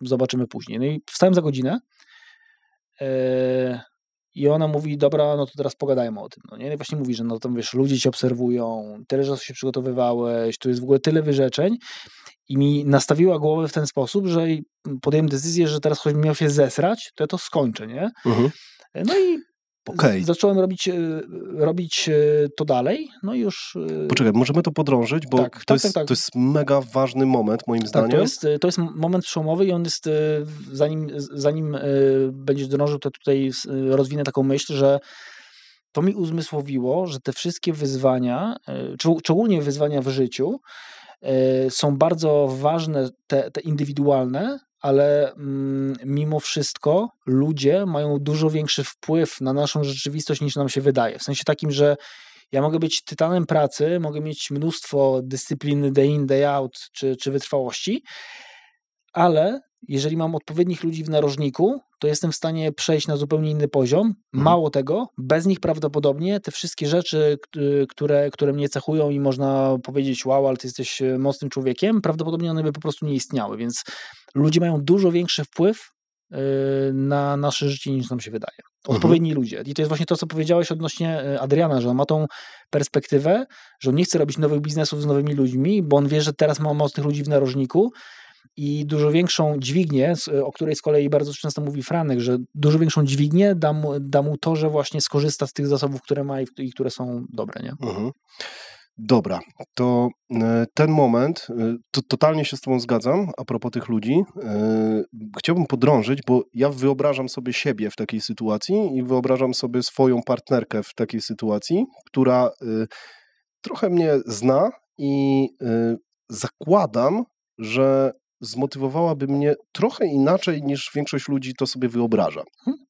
S1: zobaczymy później. No i wstałem za godzinę. I ona mówi, dobra, no to teraz pogadajmy o tym. No nie, I właśnie mówi, że no tam wiesz, ludzie cię obserwują, tyle że się przygotowywałeś, tu jest w ogóle tyle wyrzeczeń. I mi nastawiła głowę w ten sposób, że podjąłem decyzję, że teraz choćbym miał się zesrać, to ja to skończę, nie? Mhm. No i Okay. Zacząłem robić, e, robić e, to dalej, no i już.
S2: E, Poczekaj, możemy to podrążyć, bo tak, to, tak, jest, tak, tak. to jest mega ważny moment, moim tak, zdaniem. To jest,
S1: to jest moment przełomowy i on jest, zanim, zanim będziesz drążył, to tutaj rozwinę taką myśl, że to mi uzmysłowiło, że te wszystkie wyzwania, szczególnie wyzwania w życiu, są bardzo ważne, te, te indywidualne, ale mm, mimo wszystko ludzie mają dużo większy wpływ na naszą rzeczywistość niż nam się wydaje. W sensie takim, że ja mogę być tytanem pracy, mogę mieć mnóstwo dyscypliny day in, day out czy, czy wytrwałości, ale jeżeli mam odpowiednich ludzi w narożniku, to jestem w stanie przejść na zupełnie inny poziom. Mhm. Mało tego, bez nich prawdopodobnie te wszystkie rzeczy, które, które mnie cechują i można powiedzieć, wow, ale ty jesteś e, mocnym człowiekiem, prawdopodobnie one by po prostu nie istniały, więc ludzie mają dużo większy wpływ e, na nasze życie niż nam się wydaje. Mhm. Odpowiedni mhm. ludzie. I to jest właśnie to, co powiedziałeś odnośnie e, Adriana, że on ma tą perspektywę, że on nie chce robić nowych biznesów z nowymi ludźmi, bo on wie, że teraz ma mocnych ludzi w narożniku, i dużo większą dźwignię, e, o której z kolei bardzo często mówi Franek, że dużo większą dźwignię da mu, da mu to, że właśnie skorzysta z tych zasobów, które ma i, i które są dobre. Nie? Mhm.
S2: Dobra, to e, ten moment, e, to totalnie się z Tobą zgadzam a propos tych ludzi. Chciałbym podrążyć, bo ja wyobrażam sobie siebie w takiej sytuacji i wyobrażam sobie swoją partnerkę w takiej sytuacji, która trochę mnie zna i zakładam, że zmotywowałaby mnie trochę inaczej niż większość ludzi to sobie wyobraża. Mhm.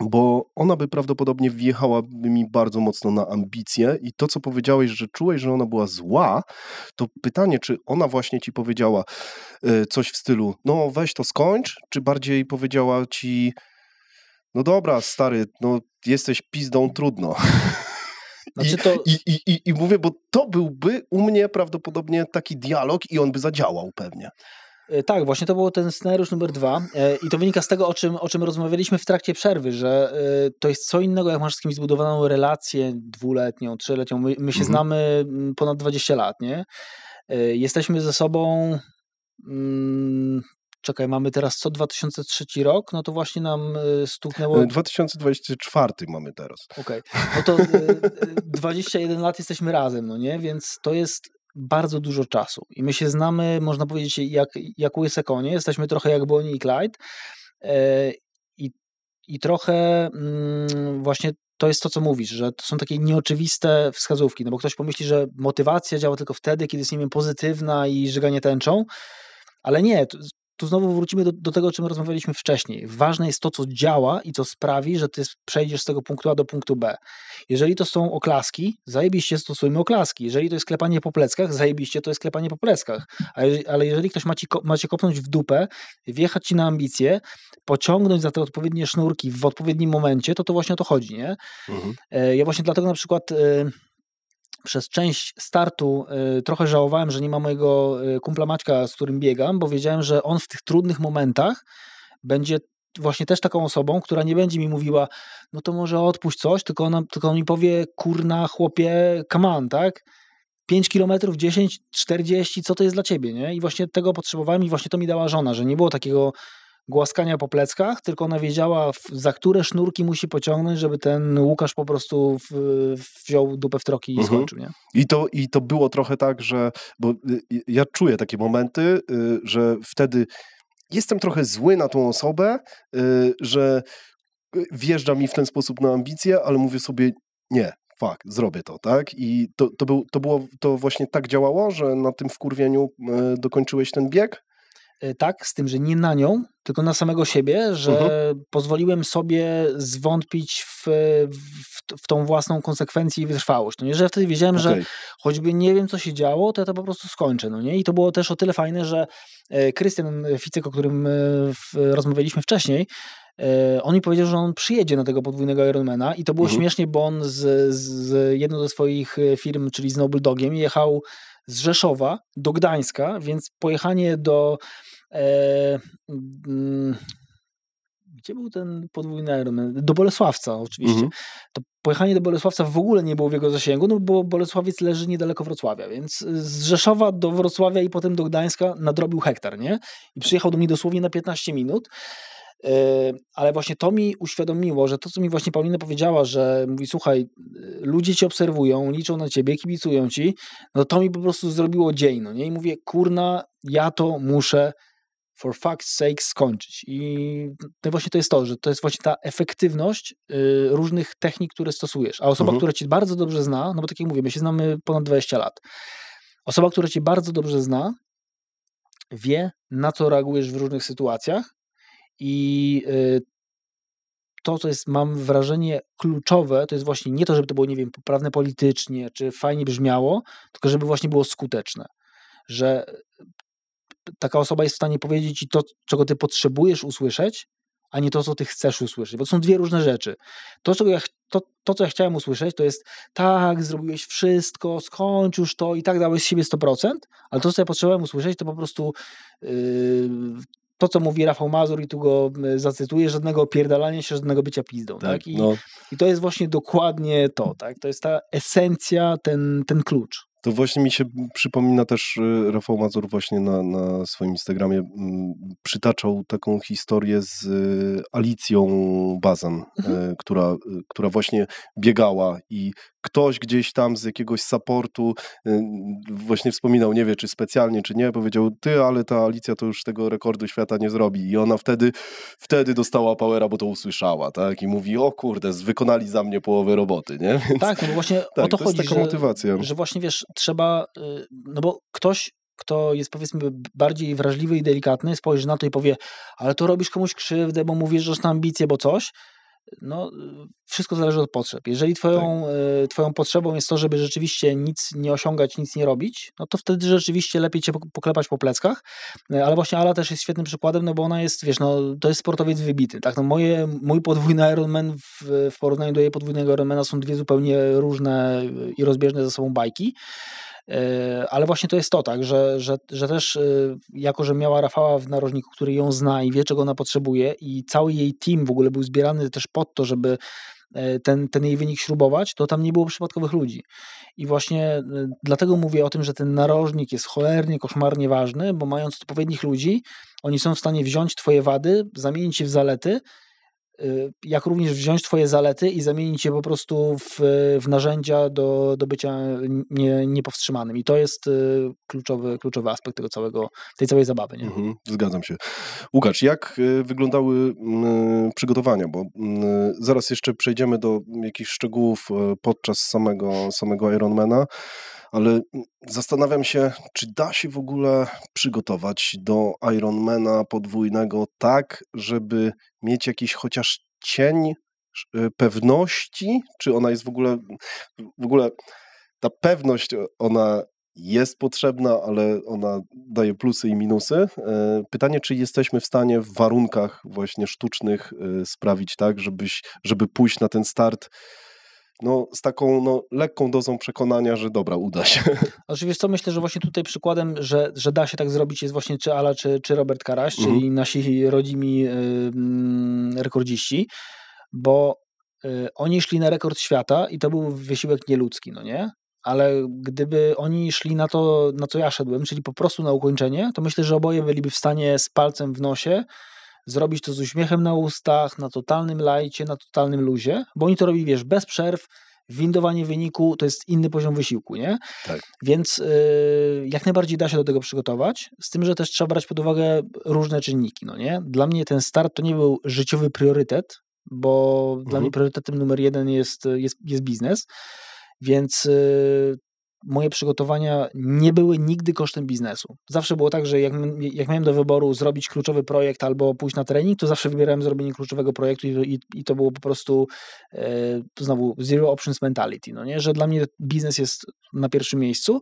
S2: Bo ona by prawdopodobnie wjechała mi bardzo mocno na ambicje, i to, co powiedziałeś, że czułeś, że ona była zła, to pytanie, czy ona właśnie ci powiedziała e, coś w stylu, no weź to skończ, czy bardziej powiedziała ci, no dobra, stary, no jesteś pizdą, trudno. *laughs* Znaczy to... I, i, i, I mówię, bo to byłby u mnie prawdopodobnie taki dialog i on by zadziałał pewnie. E,
S1: tak, właśnie to był ten scenariusz numer dwa e, i to wynika z tego, o czym, o czym rozmawialiśmy w trakcie przerwy, że e, to jest co innego, jak masz z kimś zbudowaną relację dwuletnią, trzyletnią. My, my się mhm. znamy mm, ponad 20 lat, nie? Jesteśmy ze sobą... Mm, czekaj, mamy teraz co 2003 rok, no to właśnie nam stuknęło.
S2: 2024 mamy teraz.
S1: Okej, okay. no to 21 lat jesteśmy razem, no nie? Więc to jest bardzo dużo czasu i my się znamy, można powiedzieć, jak, jak łyse konie, jesteśmy trochę jak Bonnie i Clyde e, i, i trochę mm, właśnie to jest to, co mówisz, że to są takie nieoczywiste wskazówki, no bo ktoś pomyśli, że motywacja działa tylko wtedy, kiedy jest, nie wiem, pozytywna i żeganie tęczą, ale nie, tu znowu wrócimy do, do, tego, o czym rozmawialiśmy wcześniej. Ważne jest to, co działa i co sprawi, że ty przejdziesz z tego punktu A do punktu B. Jeżeli to są oklaski, zajebiście stosujmy oklaski. Jeżeli to jest klepanie po pleckach, zajebiście to jest klepanie po pleckach. Ale, ale jeżeli ktoś ma, ci, ma cię kopnąć w dupę, wjechać ci na ambicje, pociągnąć za te odpowiednie sznurki w odpowiednim momencie, to to właśnie o to chodzi, nie? Mhm. E, ja właśnie dlatego na przykład... Y przez część startu y, trochę żałowałem, że nie ma mojego y, kumpla Maćka, z którym biegam, bo wiedziałem, że on w tych trudnych momentach będzie właśnie też taką osobą, która nie będzie mi mówiła, no to może odpuść coś, tylko, tylko on mi powie, kurna, chłopie, come on, tak? 5 kilometrów, 10, 40, co to jest dla ciebie, nie? I właśnie tego potrzebowałem i właśnie to mi dała żona, że nie było takiego głaskania po pleckach, tylko ona wiedziała, za które sznurki musi pociągnąć, żeby ten Łukasz po prostu w, wziął dupę w troki i mhm. skończył.
S2: Nie? I, to, I to było trochę tak, że bo y, y, ja czuję takie momenty, y, że wtedy jestem trochę zły na tą osobę, że wjeżdża mi w ten sposób na ambicje, ale mówię sobie nie, fuck, zrobię to, tak? I to, to, był, to było, to właśnie tak działało, że na tym wkurwieniu dokończyłeś ten bieg? Y, tak, z tym, że nie na nią,
S1: tylko na samego siebie, że uh-huh. pozwoliłem sobie zwątpić w, w, w, tą własną konsekwencję i wytrwałość. No nie, że wtedy wiedziałem, okay. że choćby nie wiem, co się działo, to ja to po prostu skończę. No nie? I to było też o tyle fajne, że Krystian e, Ficek, o którym e, rozmawialiśmy wcześniej, e, on mi powiedział, że on przyjedzie na tego podwójnego Ironmana i to było mhm. śmiesznie, bo on z, z jedną ze swoich firm, czyli z Noble Dogiem, jechał z Rzeszowa do Gdańska, więc pojechanie do. E, mm, gdzie był ten podwójny Ironman? Do Bolesławca oczywiście. Mhm. To pojechanie do Bolesławca w ogóle nie było w jego zasięgu, no bo Bolesławiec leży niedaleko Wrocławia, więc z Rzeszowa do Wrocławia i potem do Gdańska nadrobił hektar, nie? I przyjechał do mnie dosłownie na 15 minut. Yy, ale właśnie to mi uświadomiło, że to, co mi właśnie Paulina powiedziała, że mówi, słuchaj, y, ludzie cię obserwują, liczą na ciebie, kibicują ci, no to mi po prostu zrobiło dzień, no nie? I mówię, kurna, ja to muszę for fuck's sake skończyć. I to no właśnie to jest to, że to jest właśnie ta efektywność y, różnych technik, które stosujesz. A osoba, mhm. która ci bardzo dobrze zna, no bo tak jak mówię, my się znamy ponad 20 lat. Osoba, która cię bardzo dobrze zna, wie, na co reagujesz w różnych sytuacjach, i y, to, co jest, mam wrażenie, kluczowe, to jest właśnie nie to, żeby to było, nie wiem, poprawne politycznie, czy fajnie brzmiało, tylko żeby właśnie było skuteczne. Że e, taka osoba jest w stanie powiedzieć ci to, czego ty potrzebujesz usłyszeć, a nie to, co ty chcesz usłyszeć. Bo to są dwie różne rzeczy. To, czego ja, to, to, co ja chciałem usłyszeć, to jest tak, zrobiłeś wszystko, skończ już to i tak dałeś z siebie 100%, ale to, co ja potrzebowałem usłyszeć, to po prostu yy, to, co mówi Rafał Mazur, i tu go zacytuję, żadnego opierdalania się, żadnego bycia pizdą. Tak, tak? I, no. I, to jest właśnie dokładnie to. Tak? To jest ta
S2: esencja, ten, ten klucz. To właśnie mi się przypomina też y, Rafał Mazur właśnie na, na swoim Instagramie mm, przytaczał taką historię z y, Alicją Bazan, mhm. E, która, y, która właśnie biegała i ktoś gdzieś tam z jakiegoś supportu właśnie wspominał, nie wie czy specjalnie, czy nie, powiedział ty, ale ta Alicja to już tego rekordu świata nie zrobi i ona wtedy, wtedy dostała powera, bo to usłyszała, tak, i mówi o kurde, wykonali za mnie połowę roboty, nie? *laughs* Więc, tak, no właśnie tak, o to, to chodzi, jest taka że, motywacja. że właśnie
S1: wiesz, trzeba, y, no bo ktoś, kto jest powiedzmy bardziej wrażliwy i delikatny, spojrzy na to i powie, ale to robisz komuś krzywdę, bo mówisz, że masz ambicje, bo coś, no, wszystko zależy od potrzeb. Jeżeli twoją, tak. E, twoją potrzebą jest to, żeby rzeczywiście nic nie osiągać, nic nie robić, no to wtedy rzeczywiście lepiej cię poklepać po pleckach, e, ale właśnie Ala też jest świetnym przykładem, no bo ona jest, wiesz, no to jest sportowiec wybity, tak, no moje, mój podwójny Ironman w, w porównaniu do jej podwójnego Ironmana są dwie zupełnie różne i rozbieżne ze sobą bajki, E, ale właśnie to jest to tak, że, że, że też e, jako, że miała Rafała w narożniku, który ją zna i wie, czego ona potrzebuje i cały jej team w ogóle był zbierany też pod to, żeby e, ten, ten jej wynik śrubować, to tam nie było przypadkowych ludzi. I właśnie dlatego mówię o tym, że ten narożnik jest cholernie, koszmarnie ważny, bo mając odpowiednich ludzi, oni są w stanie wziąć twoje wady, zamienić je w zalety Y, jak również wziąć Twoje zalety i zamienić je po prostu w, w narzędzia do, do bycia nie, niepowstrzymanym. I to jest y, kluczowy, kluczowy aspekt tego całego, tej całej zabawy. Nie? Mhm,
S2: zgadzam się. Łukasz, jak y, wyglądały mm, przygotowania? Bo mm, zaraz jeszcze przejdziemy do jakichś szczegółów podczas samego, samego Ironmana ale mm, zastanawiam się, czy da się w ogóle przygotować do Ironmana podwójnego tak, żeby mieć jakiś chociaż cień y, pewności, czy ona jest w ogóle, w ogóle ta pewność, ona jest potrzebna, ale ona daje plusy i minusy. E, pytanie, czy jesteśmy w stanie w warunkach właśnie sztucznych y, sprawić tak, żebyś, żeby pójść na ten start no, z taką no, lekką dozą przekonania, że dobra, uda się.
S1: Oczywiście, *laughs* znaczy, co myślę, że właśnie tutaj przykładem, że, że da się tak zrobić jest właśnie czy Ala, czy, czy Robert Karaś, mhm. czyli nasi rodzimi yy, rekordziści, bo yy, oni szli na rekord świata i to był wysiłek nieludzki, no nie? ale gdyby oni szli na to, na co ja szedłem, czyli po prostu na ukończenie, to myślę, że oboje byliby w stanie z palcem w nosie zrobić to z uśmiechem na ustach, na totalnym lajcie, na totalnym luzie, bo oni to robi, wiesz, bez przerw, windowanie wyniku to jest inny poziom wysiłku, nie? Tak. Więc y, jak najbardziej da się do tego przygotować, z tym, że też trzeba brać pod uwagę różne czynniki, no nie? Dla mnie ten start to nie był życiowy priorytet, bo mhm. dla mnie mhm. priorytetem numer jeden jest, jest, jest biznes, więc y, moje przygotowania nie były nigdy kosztem biznesu. Zawsze było tak, że jak, jak miałem do wyboru zrobić kluczowy projekt albo pójść na trening, to zawsze wybierałem zrobienie kluczowego projektu i, i, i to było po prostu e, znowu zero options mentality, no nie? że dla mnie biznes jest na pierwszym miejscu.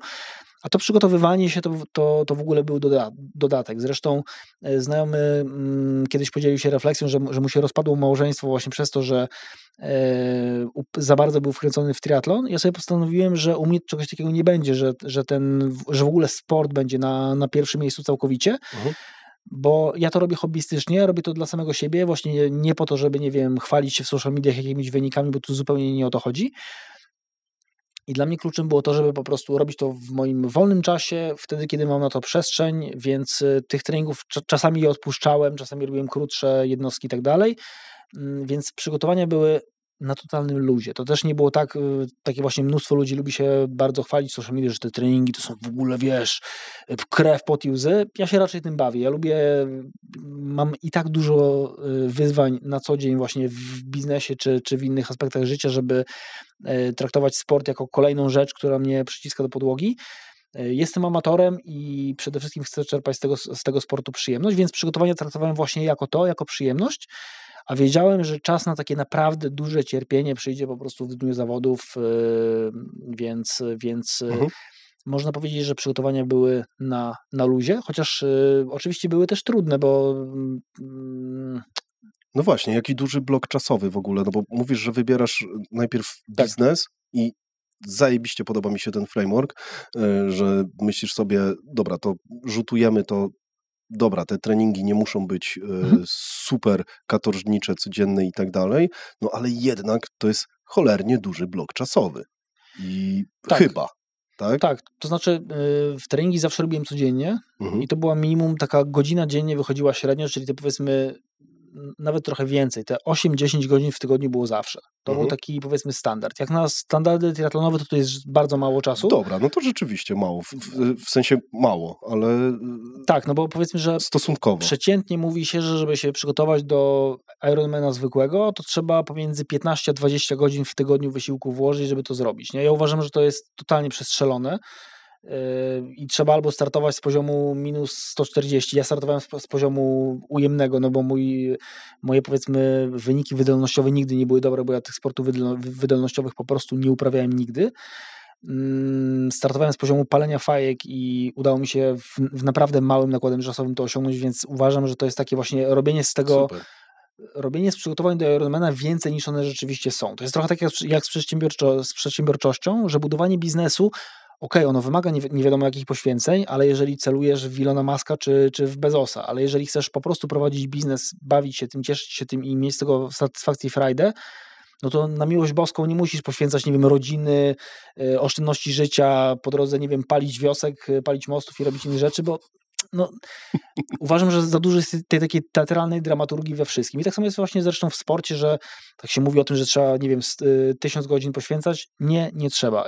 S1: A to przygotowywanie się to, to, to w ogóle był doda dodatek. Zresztą e, znajomy mm, kiedyś podzielił się refleksją, że, że mu się rozpadło małżeństwo właśnie przez to, że e, za bardzo był wkręcony w triatlon. Ja sobie postanowiłem, że u mnie czegoś takiego nie będzie, że, że, ten, że w ogóle sport będzie na, na pierwszym miejscu całkowicie. Mhm bo ja to robię hobbystycznie, robię to dla samego siebie, właśnie nie, nie, po to, żeby, nie wiem, chwalić się w social mediach jakimiś wynikami, bo tu zupełnie nie o to chodzi, i dla mnie kluczem było to, żeby po prostu robić to w moim wolnym czasie, wtedy, kiedy mam na to przestrzeń, więc y, tych treningów czasami je odpuszczałem, czasami robiłem krótsze jednostki i tak dalej. Mm, więc przygotowania były na totalnym luzie. To też nie było tak, y, takie właśnie mnóstwo ludzi lubi się bardzo chwalić social media, że te treningi to są w ogóle, wiesz, y, krew pod i łzy. Ja się raczej tym bawię. Ja lubię, y, mam i tak dużo wyzwań na co dzień właśnie w biznesie czy, czy w innych aspektach życia, żeby traktować sport jako kolejną rzecz, która mnie przyciska do podłogi. Jestem amatorem i przede wszystkim chcę czerpać z tego, z tego sportu przyjemność, więc przygotowania traktowałem właśnie jako to, jako przyjemność a wiedziałem, że czas na takie naprawdę duże cierpienie przyjdzie po prostu w dniu zawodów, yy, więc, więc yy, mhm. można powiedzieć, że przygotowania były na, na luzie, chociaż yy, oczywiście były też trudne, bo mm,
S2: no właśnie, jaki duży blok czasowy w ogóle, no bo mówisz, że wybierasz najpierw tak. biznes i zajebiście podoba mi się ten framework, że myślisz sobie, dobra, to rzutujemy to dobra, te treningi nie muszą być e, mhm. super katorżnicze, codzienne i tak dalej, no ale jednak to jest cholernie duży blok czasowy. I tak. chyba. Tak? tak, to
S1: znaczy e, w treningi zawsze robiłem codziennie mhm. i to była minimum taka godzina dziennie wychodziła średnio, czyli to powiedzmy nawet trochę więcej. Te 8-10 godzin w tygodniu było zawsze. To mhm. był taki, powiedzmy, standard. Jak na standardy triatlonowe, to to jest bardzo mało czasu. Dobra, no to rzeczywiście mało. W, w sensie mało, ale... Y, tak, no bo powiedzmy, że... Stosunkowo. Przeciętnie mówi się, że żeby się przygotować do Ironmana zwykłego, to trzeba pomiędzy 15 a 20 godzin w tygodniu wysiłku włożyć, żeby to zrobić. Nie? Ja uważam, że to jest totalnie przestrzelone i trzeba albo startować z poziomu minus 140. Ja startowałem z, poziomu ujemnego, no bo mój, moje powiedzmy wyniki wydolnościowe nigdy nie były dobre, bo ja tych sportów wydolnościowych po prostu nie uprawiałem nigdy. Mm, startowałem z poziomu palenia fajek i udało mi się w, w naprawdę małym nakładem czasowym to osiągnąć, więc uważam, że to jest takie właśnie robienie z tego. Super robienie z przygotowań do Ironmana więcej niż one rzeczywiście są. To jest trochę tak jak, z, przedsiębiorczo z, przedsiębiorczością, że budowanie biznesu okej, okay, ono wymaga nie, nie, wiadomo jakich poświęceń, ale jeżeli celujesz w Ilona Maska czy, czy w Bezosa, ale jeżeli chcesz po prostu prowadzić biznes, bawić się tym, cieszyć się tym i mieć z tego satysfakcję frajdę, no to na miłość boską nie musisz poświęcać, nie wiem, rodziny, y, oszczędności życia, po drodze, nie wiem, palić wiosek, y, palić mostów i robić inne rzeczy, bo no, uważam, że za dużo jest tej takiej teatralnej dramaturgii we wszystkim. I tak samo jest właśnie zresztą w sporcie, że tak się mówi o tym, że trzeba, nie wiem, y, tysiąc godzin poświęcać. Nie, nie trzeba.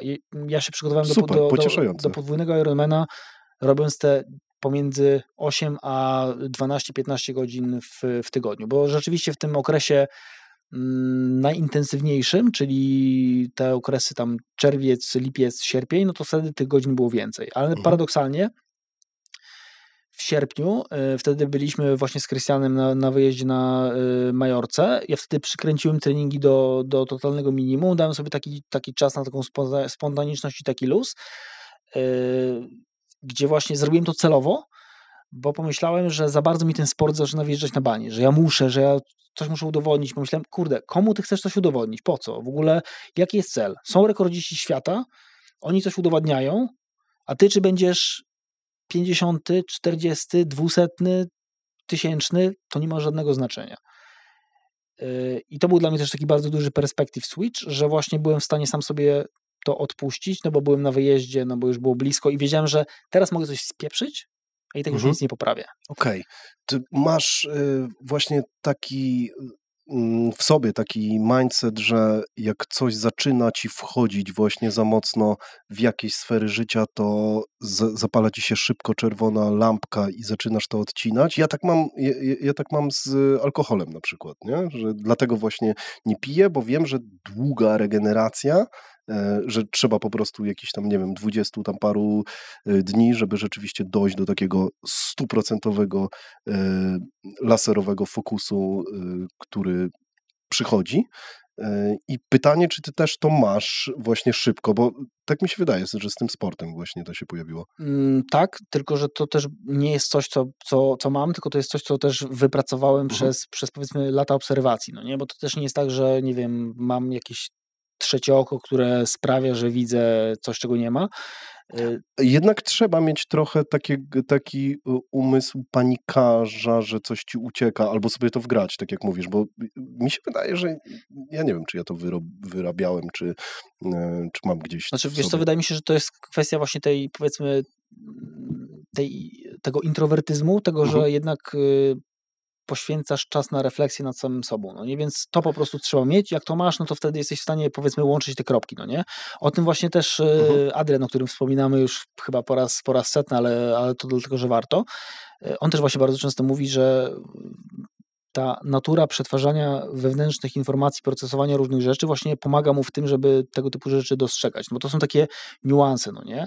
S1: Ja się przygotowałem Super, do, do, do podwójnego Ironmana, robiąc te pomiędzy 8 a 12-15 godzin w, w tygodniu, bo rzeczywiście w tym okresie mm, najintensywniejszym, czyli te okresy tam czerwiec, lipiec, sierpień, no to wtedy tych godzin było więcej. Ale mhm. paradoksalnie w sierpniu. E, wtedy byliśmy właśnie z Krystianem na, na wyjeździe na e, Majorce. Ja wtedy przykręciłem treningi do, do totalnego minimum. Dałem sobie taki, taki czas na taką spontaniczność i taki luz, e, gdzie właśnie zrobiłem to celowo, bo pomyślałem, że za bardzo mi ten sport zaczyna wjeżdżać na banie, że ja muszę, że ja coś muszę udowodnić. Pomyślałem, kurde, komu ty chcesz coś udowodnić? Po co? W ogóle jaki jest cel? Są rekordziści świata, oni coś udowadniają, a ty czy będziesz 50, 40, 200, tysięczny, to nie ma żadnego znaczenia. E, I to był dla mnie też taki bardzo duży perspektyw switch, że właśnie byłem w stanie sam sobie to odpuścić, no bo byłem na wyjeździe, no bo już było blisko i wiedziałem, że teraz mogę coś spieprzyć, a i tak już mhm. nic nie poprawię.
S2: Okej. Okay. Ty masz y, właśnie taki Mm, w sobie taki mindset, że jak coś zaczyna ci wchodzić właśnie za mocno w jakieś sfery życia, to z, zapala ci się szybko czerwona lampka i zaczynasz to odcinać. Ja tak mam, ja, ja tak mam z alkoholem na przykład, nie? że dlatego właśnie nie piję, bo wiem, że długa regeneracja E, że trzeba po prostu jakiś tam, nie wiem, dwudziestu tam paru e, dni, żeby rzeczywiście dojść do takiego stuprocentowego e, laserowego fokusu, który przychodzi. I pytanie, czy ty też to masz właśnie szybko, bo tak mi się wydaje, że z tym sportem właśnie to się pojawiło.
S1: Mm, tak, tylko że to też nie jest coś, co, co, co mam, tylko to jest coś, co też wypracowałem mhm. przez, przez powiedzmy lata obserwacji, no nie? Bo to też nie jest tak, że nie wiem,
S2: mam jakieś trzecie oko, które sprawia, że widzę coś, czego nie ma. Tak. Y, jednak trzeba mieć trochę taki taki y, umysł panikarza, że coś ci ucieka, albo sobie to wgrać, tak jak mówisz, bo y, mi się wydaje, że ja nie wiem, czy ja to wyrabiałem, czy, e, czy mam gdzieś. Znaczy, wiesz, to
S1: wydaje mi się, że to jest kwestia właśnie tej, powiedzmy, tej, tego introwertyzmu, tego, mhm. że jednak poświęcasz czas na refleksję nad samym sobą, no nie? Więc to po prostu trzeba mieć. Jak to masz, no to wtedy jesteś w stanie, powiedzmy, łączyć te kropki, no nie? O tym właśnie też e, mhm. Adrian, o którym wspominamy już chyba po raz, po raz setny, ale, ale to dlatego, że warto. E, on też właśnie bardzo często mówi, że ta natura przetwarzania wewnętrznych informacji, procesowania różnych rzeczy właśnie pomaga mu w tym, żeby tego typu rzeczy dostrzegać. No to są takie niuanse, no nie?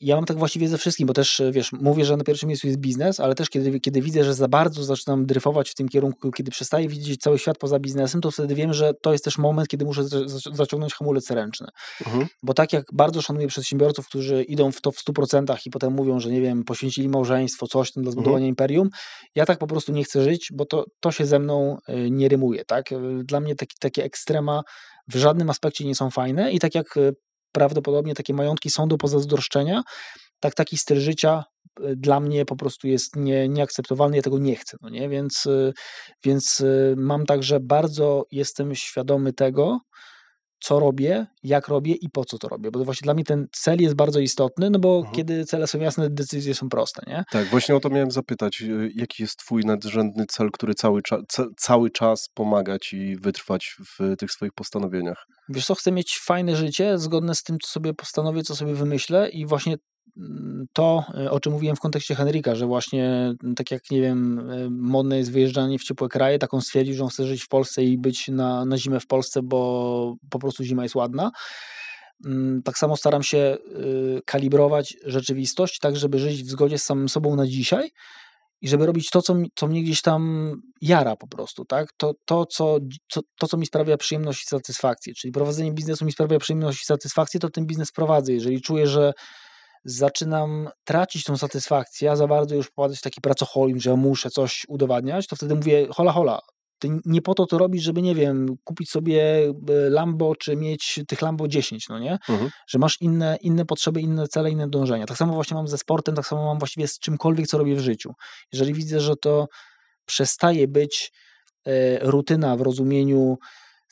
S1: Ja mam tak właściwie ze wszystkim, bo też, wiesz, mówię, że na pierwszym miejscu jest biznes, ale też kiedy, kiedy widzę, że za bardzo zaczynam dryfować w tym kierunku, kiedy przestaję widzieć cały świat poza biznesem, to wtedy wiem, że to jest też moment, kiedy muszę zaciągnąć hamulec ręczny. Mhm. Bo tak jak bardzo szanuję przedsiębiorców, którzy idą w to w 100% i potem mówią, że nie wiem, poświęcili małżeństwo, coś tam dla mhm. zbudowania mhm. imperium, ja tak po prostu nie chcę żyć, bo to, to się ze mną e, nie rymuje, tak? E, dla mnie taki, takie ekstrema w żadnym aspekcie nie są fajne i tak jak e, prawdopodobnie takie majątki są do pozazdroszczenia, tak taki styl życia e, dla mnie po prostu jest nie, nieakceptowalny, ja tego nie chcę, no nie? Więc, e, więc e, mam także bardzo, jestem świadomy tego, co robię, jak robię i po co to robię. Bo właśnie dla mnie ten cel jest bardzo istotny, no bo mhm. kiedy cele są jasne, decyzje są proste, nie?
S2: Tak, właśnie o to miałem zapytać. Y, jaki jest twój nadrzędny cel, który cały, cza cały czas pomaga ci wytrwać w tych swoich postanowieniach?
S1: Wiesz co, chcę mieć fajne życie, zgodne z tym, co sobie postanowię, co sobie wymyślę i właśnie Mm, to, e, o czym mówiłem w kontekście Henryka, że właśnie mm, tak jak, nie wiem, e, modne jest wyjeżdżanie w ciepłe kraje, taką stwierdził, że on chce żyć w Polsce i być na, na zimę w Polsce, bo po prostu zima jest ładna. Mm, tak samo staram się e, kalibrować rzeczywistość, tak żeby żyć w zgodzie z samym sobą na dzisiaj i żeby robić to, co, co mnie gdzieś tam jara po prostu, tak? To, to, co, to, co mi sprawia przyjemność i satysfakcję, czyli prowadzenie biznesu mi sprawia przyjemność i satysfakcję, to ten biznes prowadzę. Jeżeli czuję, że zaczynam tracić tą satysfakcję, a za bardzo już popadać w taki pracoholizm, że muszę coś udowadniać, to wtedy mówię hola hola, ty nie po to to robisz, żeby, nie wiem, kupić sobie e, Lambo, czy mieć tych Lambo 10, no nie? Mhm. Że masz inne, inne potrzeby, inne cele, inne dążenia. Tak samo właśnie mam ze sportem, tak samo mam właściwie z czymkolwiek, co robię w życiu. Jeżeli widzę, że to przestaje być e, rutyna w rozumieniu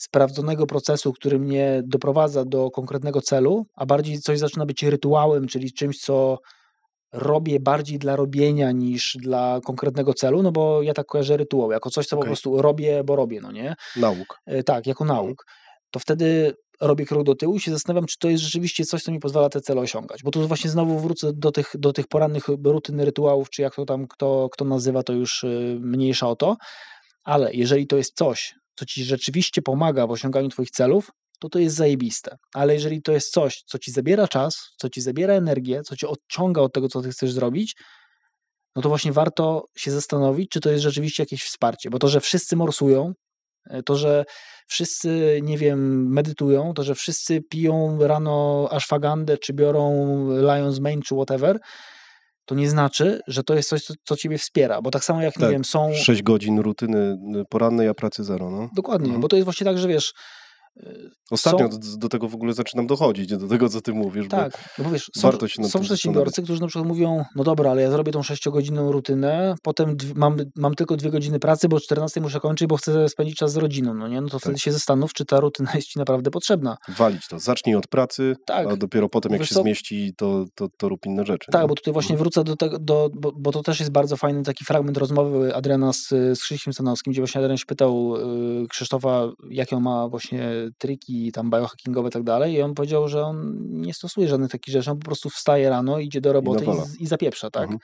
S1: sprawdzonego procesu, który mnie doprowadza do konkretnego celu, a bardziej coś zaczyna być rytuałem, czyli czymś, co robię bardziej dla robienia niż dla konkretnego celu, no bo ja tak kojarzę rytuał, jako coś, co okay. po prostu robię, bo robię, no nie? Nauk. E, tak, jako mhm. nauk. To wtedy robię krok do tyłu i się zastanawiam, czy to jest rzeczywiście coś, co mi pozwala te cele osiągać. Bo tu właśnie znowu wrócę do tych, do tych porannych rutyn, rytuałów, czy jak to tam kto, kto nazywa, to już y, mniejsza o to. Ale jeżeli to jest coś, co ci rzeczywiście pomaga w osiąganiu Twoich celów, to to jest zajebiste. Ale jeżeli to jest coś, co ci zabiera czas, co ci zabiera energię, co cię odciąga od tego, co ty chcesz zrobić, no to właśnie warto się zastanowić, czy to jest rzeczywiście jakieś wsparcie. Bo to, że wszyscy morsują, e, to, że wszyscy, nie wiem, medytują, to, że wszyscy piją rano ashwagandę, czy biorą Lion's Mane, czy whatever, to nie znaczy, że to jest coś, co, co ciebie wspiera, bo tak samo
S2: jak, tak, nie wiem, są... 6 godzin rutyny y, porannej, a pracy zero, no.
S1: Dokładnie, mhm. bo to jest właśnie tak, że wiesz,
S2: Ostatnio są... do, tego w ogóle zaczynam dochodzić, do tego, co ty mówisz. Tak,
S1: bo, bo wiesz, są, warto się są przedsiębiorcy, którzy na przykład mówią, no dobra, ale ja zrobię tą sześciogodzinną rutynę, potem mam, mam tylko dwie godziny pracy, bo o 14 muszę kończyć, bo chcę spędzić czas z rodziną, no nie? No to wtedy tak. się zastanów, czy ta rutyna jest ci naprawdę potrzebna.
S2: Walić to, zacznij od pracy, tak. a dopiero potem jak wiesz, się zmieści, to, to, to rób inne rzeczy. Tak, nie? bo tutaj właśnie no.
S1: wrócę do tego, do, bo, bo, to też jest bardzo fajny taki fragment rozmowy Adriana z, z Krzyszkiem Stanowskim, gdzie właśnie Adrian się pytał y, Krzysztofa, jakie on ma właśnie triki tam biohackingowe i tak dalej i on powiedział, że on nie stosuje żadnych takich rzeczy, on po prostu wstaje rano, idzie do roboty i, i, i zapieprza, tak? Mhm.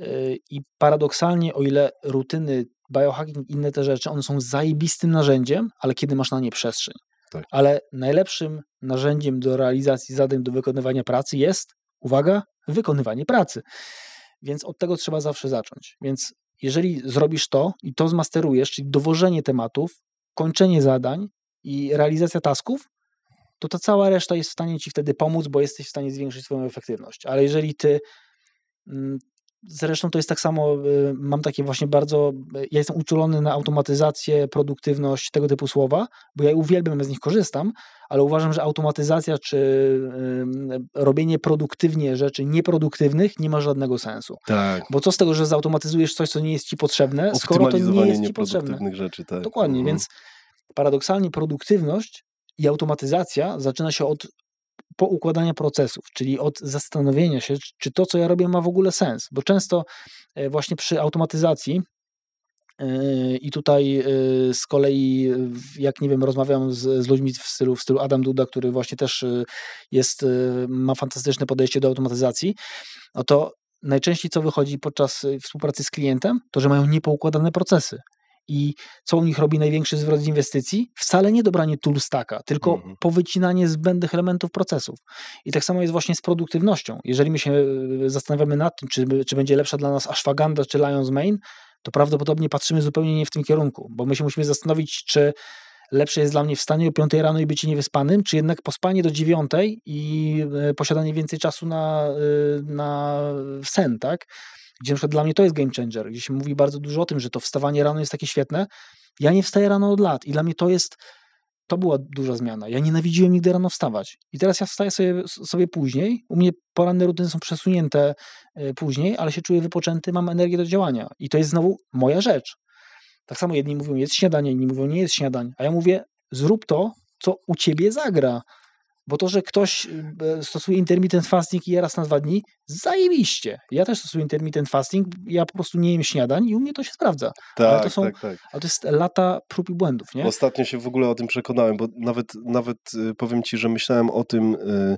S1: Y, I paradoksalnie, o ile rutyny, biohacking, inne te rzeczy, one są zajebistym narzędziem, ale kiedy masz na nie przestrzeń. Tak. Ale najlepszym narzędziem do realizacji zadań, do wykonywania pracy jest, uwaga, wykonywanie pracy. Więc od tego trzeba zawsze zacząć. Więc jeżeli zrobisz to i to zmasterujesz, czyli dowożenie tematów, kończenie zadań, i realizacja tasków, to ta cała reszta jest w stanie ci wtedy pomóc, bo jesteś w stanie zwiększyć swoją efektywność. Ale jeżeli ty mm, Zresztą to jest tak samo, y, mam takie właśnie bardzo, y, ja jestem uczulony na automatyzację, produktywność, tego typu słowa, bo ja uwielbiam, ja z nich korzystam, ale uważam, że automatyzacja czy y, robienie produktywnie rzeczy nieproduktywnych nie ma żadnego sensu. Tak. Bo co z tego, że zautomatyzujesz coś, co nie jest ci potrzebne, skoro to nie jest ci potrzebne. rzeczy, tak. Dokładnie, mhm. więc paradoksalnie produktywność i automatyzacja zaczyna się od poukładania procesów, czyli od zastanowienia się, czy to, co ja robię, ma w ogóle sens. Bo często e, właśnie przy automatyzacji e, i tutaj e, z kolei, jak nie wiem, rozmawiam z, z ludźmi w stylu, w stylu Adam Duda, który właśnie też jest, ma fantastyczne podejście do automatyzacji, no to najczęściej co wychodzi podczas współpracy z klientem, to że mają niepoukładane procesy i co u nich robi największy zwrot z inwestycji? Wcale nie dobranie tool stacka, tylko mhm. powycinanie zbędnych elementów procesów. I tak samo jest właśnie z produktywnością. Jeżeli my się e, zastanawiamy nad tym, czy, czy będzie lepsza dla nas ashwagandha czy Lions Main, to prawdopodobnie patrzymy zupełnie nie w tym kierunku, bo my się musimy zastanowić, czy lepsze jest dla mnie wstanie o 5 rano i być niewyspanym, czy jednak pospanie do 9 i e, posiadanie więcej czasu na, e, na sen, tak? gdzie na przykład dla mnie to jest game changer, gdzie się mówi bardzo dużo o tym, że to wstawanie rano jest takie świetne. Ja nie wstaję rano od lat i dla mnie to jest, to była duża zmiana. Ja nienawidziłem nigdy rano wstawać. I teraz ja wstaję sobie, sobie później. U mnie poranne rutyny są przesunięte y, później, ale się czuję wypoczęty, mam energię do działania. I to jest znowu moja rzecz. Tak samo jedni mówią, jest śniadanie, inni mówią, nie jest śniadanie. A ja mówię, zrób to, co u ciebie zagra. Bo to, że ktoś y, stosuje intermittent fasting i raz na dwa dni, zajebiście. Ja też stosuję intermittent fasting, ja po prostu nie jem śniadań i u mnie to się sprawdza. Tak, ale to są, tak, tak. Ale to jest lata prób i błędów, nie?
S2: Ostatnio się w ogóle o tym przekonałem, bo nawet, nawet y, powiem Ci, że myślałem o tym y,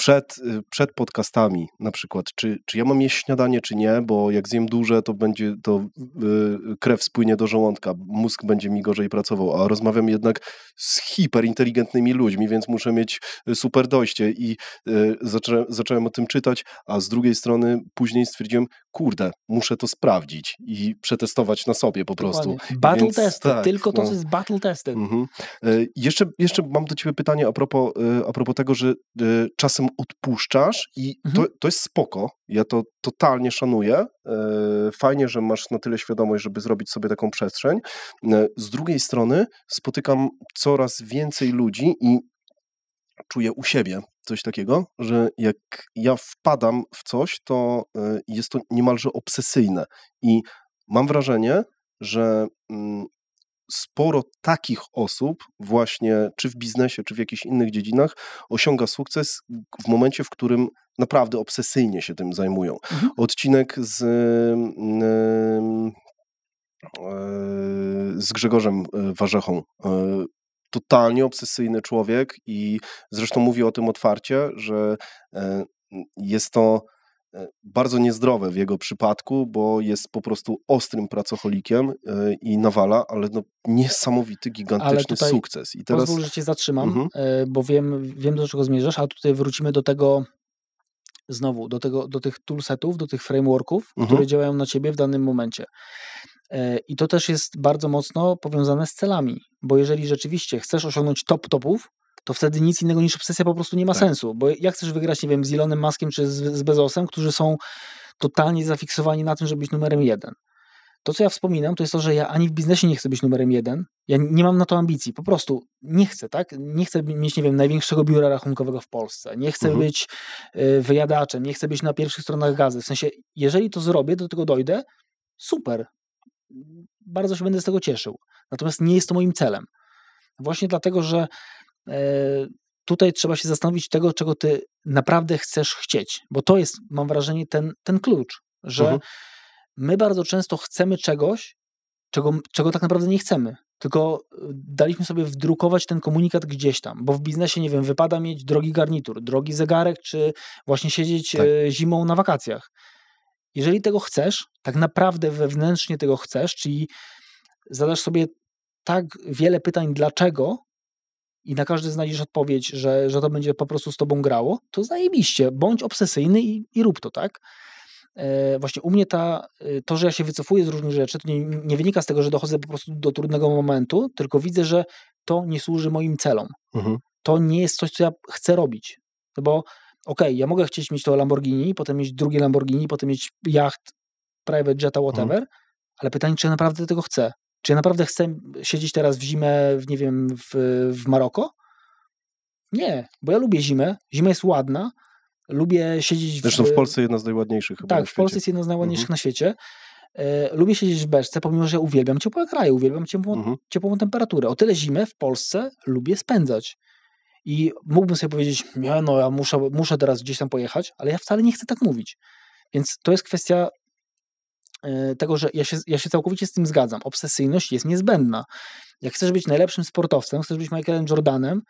S2: przed, y, przed podcastami na przykład, czy, czy ja mam jeść śniadanie, czy nie, bo jak zjem duże, to będzie to yy, krew spłynie do żołądka, mózg będzie mi gorzej pracował, a rozmawiam jednak z hiperinteligentnymi ludźmi, więc muszę mieć y, super dojście i yy, zaczę, zacząłem o tym czytać, a z drugiej strony później stwierdziłem, kurde, muszę to sprawdzić i przetestować na sobie po Dokładnie. prostu. Battle test, tak, tylko to no. jest battle testem. Mhm. Yy, jeszcze, jeszcze mam do ciebie pytanie a propos, y, a propos tego, że czasem odpuszczasz i mhm. to, to jest spoko. Ja to totalnie szanuję. E, fajnie, że masz na tyle świadomość, żeby zrobić sobie taką przestrzeń. E, z drugiej strony spotykam coraz więcej ludzi i czuję u siebie coś takiego, że jak ja wpadam w coś, to e, jest to niemalże obsesyjne. I mam wrażenie, że mm, sporo takich osób właśnie, czy w biznesie, czy w jakichś innych dziedzinach, osiąga sukces w momencie, w którym naprawdę obsesyjnie się tym zajmują. Mhm. Odcinek z mm, e, z Grzegorzem e, Warzechą. E, totalnie obsesyjny człowiek i zresztą mówi o tym otwarcie, że jest to E, bardzo niezdrowe w jego przypadku, bo jest po prostu ostrym pracocholikiem e, i nawala, ale no niesamowity, gigantyczny sukces. I teraz... Pozwól, że cię
S1: zatrzymam, mhm. E, bo wiem, wiem, do czego zmierzasz, a tutaj wrócimy do tego znowu, do, tego, do tych toolsetów, do tych frameworków, mhm. które działają na ciebie w danym momencie. I to też jest bardzo mocno powiązane z celami, bo jeżeli rzeczywiście chcesz osiągnąć top topów, to wtedy nic innego niż obsesja po prostu nie ma tak. sensu. Bo jak chcesz wygrać, nie wiem, z zielonym Maskiem czy z, z Bezosem, którzy są totalnie zafiksowani na tym, żeby być numerem jeden. To, co ja wspominam, to jest to, że ja ani w biznesie nie chcę być numerem jeden. Ja nie mam na to ambicji. Po prostu nie chcę, tak? Nie chcę mieć, nie wiem, największego biura rachunkowego w Polsce. Nie chcę mhm. być y, wyjadaczem. Nie chcę być na pierwszych stronach gazet. W sensie, jeżeli to zrobię, do tego dojdę, super. Bardzo się będę z tego cieszył. Natomiast nie jest to moim celem. Właśnie dlatego, że E, tutaj trzeba się zastanowić tego, czego ty naprawdę chcesz chcieć, bo to jest, mam wrażenie, ten, ten klucz, że mhm. my bardzo często chcemy czegoś, czego, czego tak naprawdę nie chcemy. Tylko e, daliśmy sobie wdrukować ten komunikat gdzieś tam, bo w biznesie, nie wiem, wypada mieć drogi garnitur, drogi zegarek, czy właśnie siedzieć e, tak. zimą na wakacjach. Jeżeli tego chcesz, tak naprawdę wewnętrznie tego chcesz, czyli zadasz sobie tak wiele pytań, dlaczego, i na każdy znajdziesz odpowiedź, że, że to będzie po prostu z tobą grało, to zajebiście, bądź obsesyjny i, i rób to, tak? E, właśnie u mnie ta, y, to, że ja się wycofuję z różnych rzeczy, to nie, nie, wynika z tego, że dochodzę po prostu do trudnego momentu, tylko widzę, że to nie służy moim celom. Mhm. To nie jest coś, co ja chcę robić. No bo okej, okay, ja mogę chcieć mieć to Lamborghini, potem mieć drugie Lamborghini, potem mieć jacht, private jetta, mhm. whatever, mhm. ale pytanie, czy ja naprawdę tego chcę? Czy ja naprawdę chcę siedzieć teraz w zimę, w, nie wiem, w, w Maroko? Nie, bo ja lubię zimę. Zima jest ładna. Lubię siedzieć w... Zresztą w Polsce jedna
S2: z najładniejszych chyba Tak, w Polsce jest jedna z najładniejszych mhm. na
S1: świecie. E, lubię siedzieć w beczce, pomimo, że uwielbiam ciepłe kraje, uwielbiam ciepłą, mhm. ciepłą temperaturę. O tyle zimę w Polsce lubię spędzać. I mógłbym sobie powiedzieć, nie no, ja muszę, muszę teraz gdzieś tam pojechać, ale ja wcale nie chcę tak mówić. Więc to jest kwestia E, tego, że ja się, ja się całkowicie z tym zgadzam. Obsesyjność jest niezbędna. Jak chcesz być najlepszym sportowcem, chcesz być Michaelem Jordanem,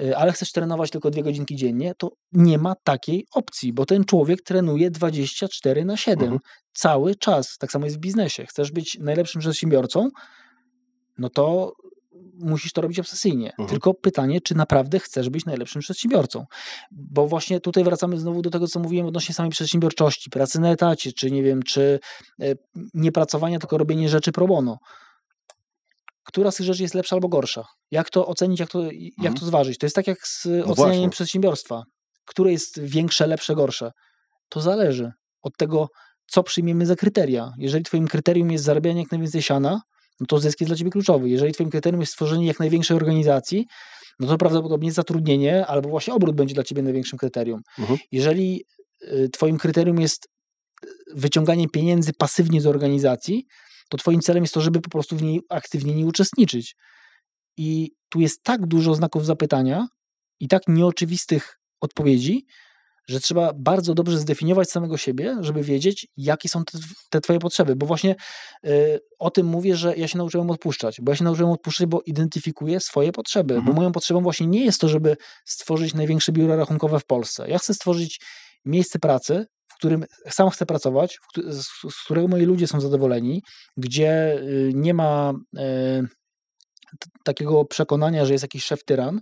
S1: e, ale chcesz trenować tylko dwie godzinki dziennie, to nie ma takiej opcji, bo ten człowiek trenuje 24 na 7 mhm. cały czas. Tak samo jest w biznesie. Chcesz być najlepszym przedsiębiorcą, no to musisz to robić obsesyjnie. Mhm. Tylko pytanie, czy naprawdę chcesz być najlepszym przedsiębiorcą. Bo właśnie tutaj wracamy znowu do tego, co mówiłem odnośnie samej przedsiębiorczości, pracy na etacie, czy nie wiem, czy e, nie pracowania, tylko robienie rzeczy pro bono która z tych rzeczy jest lepsza albo gorsza. Jak to ocenić, jak to, jak mhm. to zważyć? To jest tak jak z no ocenianiem właśnie. przedsiębiorstwa. Które jest większe, lepsze, gorsze? To zależy od tego, co przyjmiemy za kryteria. Jeżeli twoim kryterium jest zarabianie jak najwięcej siana, no to zysk jest dla ciebie kluczowy. Jeżeli twoim kryterium jest stworzenie jak największej organizacji, no to prawdopodobnie zatrudnienie albo właśnie obrót będzie dla ciebie największym kryterium. Mhm. Jeżeli y, twoim kryterium jest y, wyciąganie pieniędzy pasywnie z organizacji, to twoim celem jest to, żeby po prostu w niej aktywnie nie uczestniczyć. I tu jest tak dużo znaków zapytania i tak nieoczywistych odpowiedzi, że trzeba bardzo dobrze zdefiniować samego siebie, żeby wiedzieć, jakie są te, te twoje potrzeby, bo właśnie y, o tym mówię, że ja się nauczyłem odpuszczać, bo ja się nauczyłem odpuszczać, bo identyfikuję swoje potrzeby, mhm. bo moją potrzebą właśnie nie jest to, żeby stworzyć największe biuro rachunkowe w Polsce. Ja chcę stworzyć miejsce pracy, w którym sam chcę pracować, z którego moi ludzie są zadowoleni, gdzie y, nie ma y, takiego przekonania, że jest jakiś szef tyran,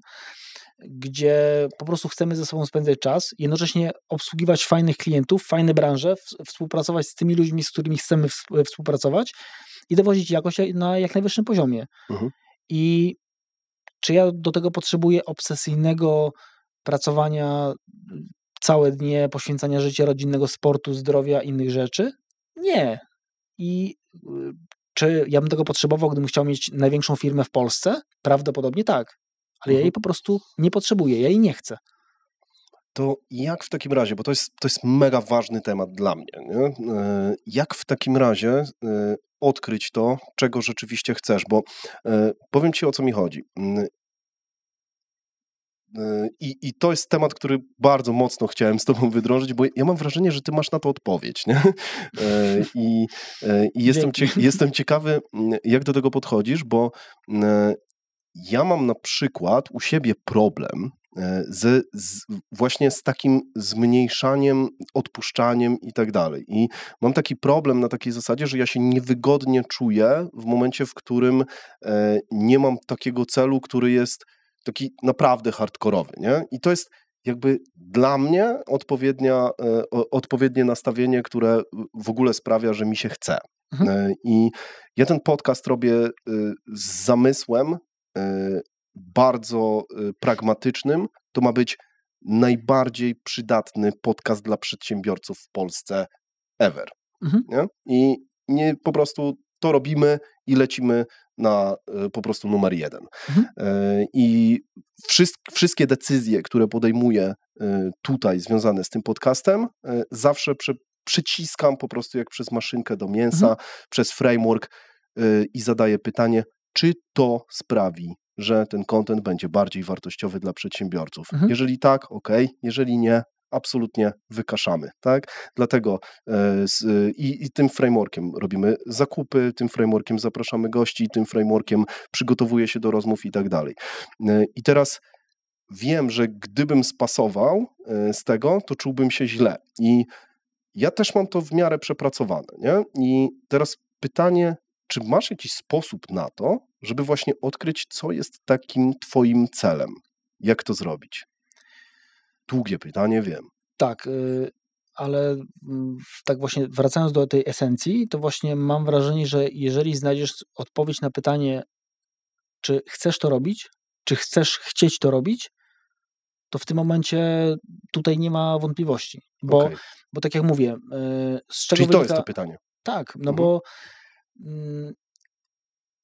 S1: gdzie po prostu chcemy ze sobą spędzać czas, jednocześnie obsługiwać fajnych klientów, fajne branże, współpracować z tymi ludźmi, z którymi chcemy współpracować i dowozić jakość na jak najwyższym poziomie. Mhm. I czy ja do tego potrzebuję obsesyjnego pracowania całe dnie, poświęcania życia rodzinnego, sportu, zdrowia, innych rzeczy? Nie. I y, czy ja bym tego potrzebował, gdybym chciał mieć największą firmę w Polsce? Prawdopodobnie tak ale ja jej mhm. po
S2: prostu nie potrzebuję, ja jej nie chcę. To jak w takim razie, bo to jest, to jest mega ważny temat dla mnie, nie? E, jak w takim razie e, odkryć to, czego rzeczywiście chcesz? Bo e, powiem ci o co mi chodzi. Mm, I, I to jest temat, który bardzo mocno chciałem z tobą wydrożyć, bo ja mam wrażenie, że ty masz na to odpowiedź. Nie? I, i *laughs* jestem, cie, jestem ciekawy, mm, jak do tego podchodzisz, bo mm, ja mam na przykład u siebie problem e, z, z, właśnie z takim zmniejszaniem, odpuszczaniem i tak dalej. I mam taki problem na takiej zasadzie, że ja się niewygodnie czuję w momencie, w którym e, nie mam takiego celu, który jest taki naprawdę hardkorowy. Nie? I to jest jakby dla mnie odpowiednia, e, odpowiednie nastawienie, które w ogóle sprawia, że mi się chce. Mhm. E, I ja ten podcast robię e, z zamysłem E, bardzo e, pragmatycznym, to ma być najbardziej przydatny podcast dla przedsiębiorców w Polsce ever. Mhm. Nie? I nie po prostu to robimy i lecimy na e, po prostu numer jeden. Mhm. I wszystkie decyzje, które podejmuję tutaj związane z tym podcastem, zawsze przyciskam po prostu jak przez maszynkę do mięsa, mhm. przez framework i zadaję pytanie, czy to sprawi, że ten kontent będzie bardziej wartościowy dla przedsiębiorców. Mhm. Jeżeli tak, ok, jeżeli nie, absolutnie wykaszamy, tak? Dlatego e, e, i, i, tym frameworkiem robimy zakupy, tym frameworkiem zapraszamy gości, tym frameworkiem przygotowuje się do rozmów i tak dalej. E, I teraz wiem, że gdybym spasował z tego, to czułbym się źle i ja też mam to w miarę przepracowane, nie? I teraz pytanie, czy masz jakiś sposób na to, żeby właśnie odkryć, co jest takim Twoim celem? Jak to zrobić? Długie pytanie, wiem. Tak,
S1: y, ale mm, tak właśnie wracając do tej esencji, to właśnie mam wrażenie, że jeżeli znajdziesz odpowiedź na pytanie, czy chcesz to robić, czy chcesz chcieć to robić, to w tym momencie tutaj nie ma wątpliwości. Bo, okay. bo tak jak mówię, y,
S2: z czego Czyli wynika... to jest to pytanie.
S1: Tak, no mhm. bo Mm,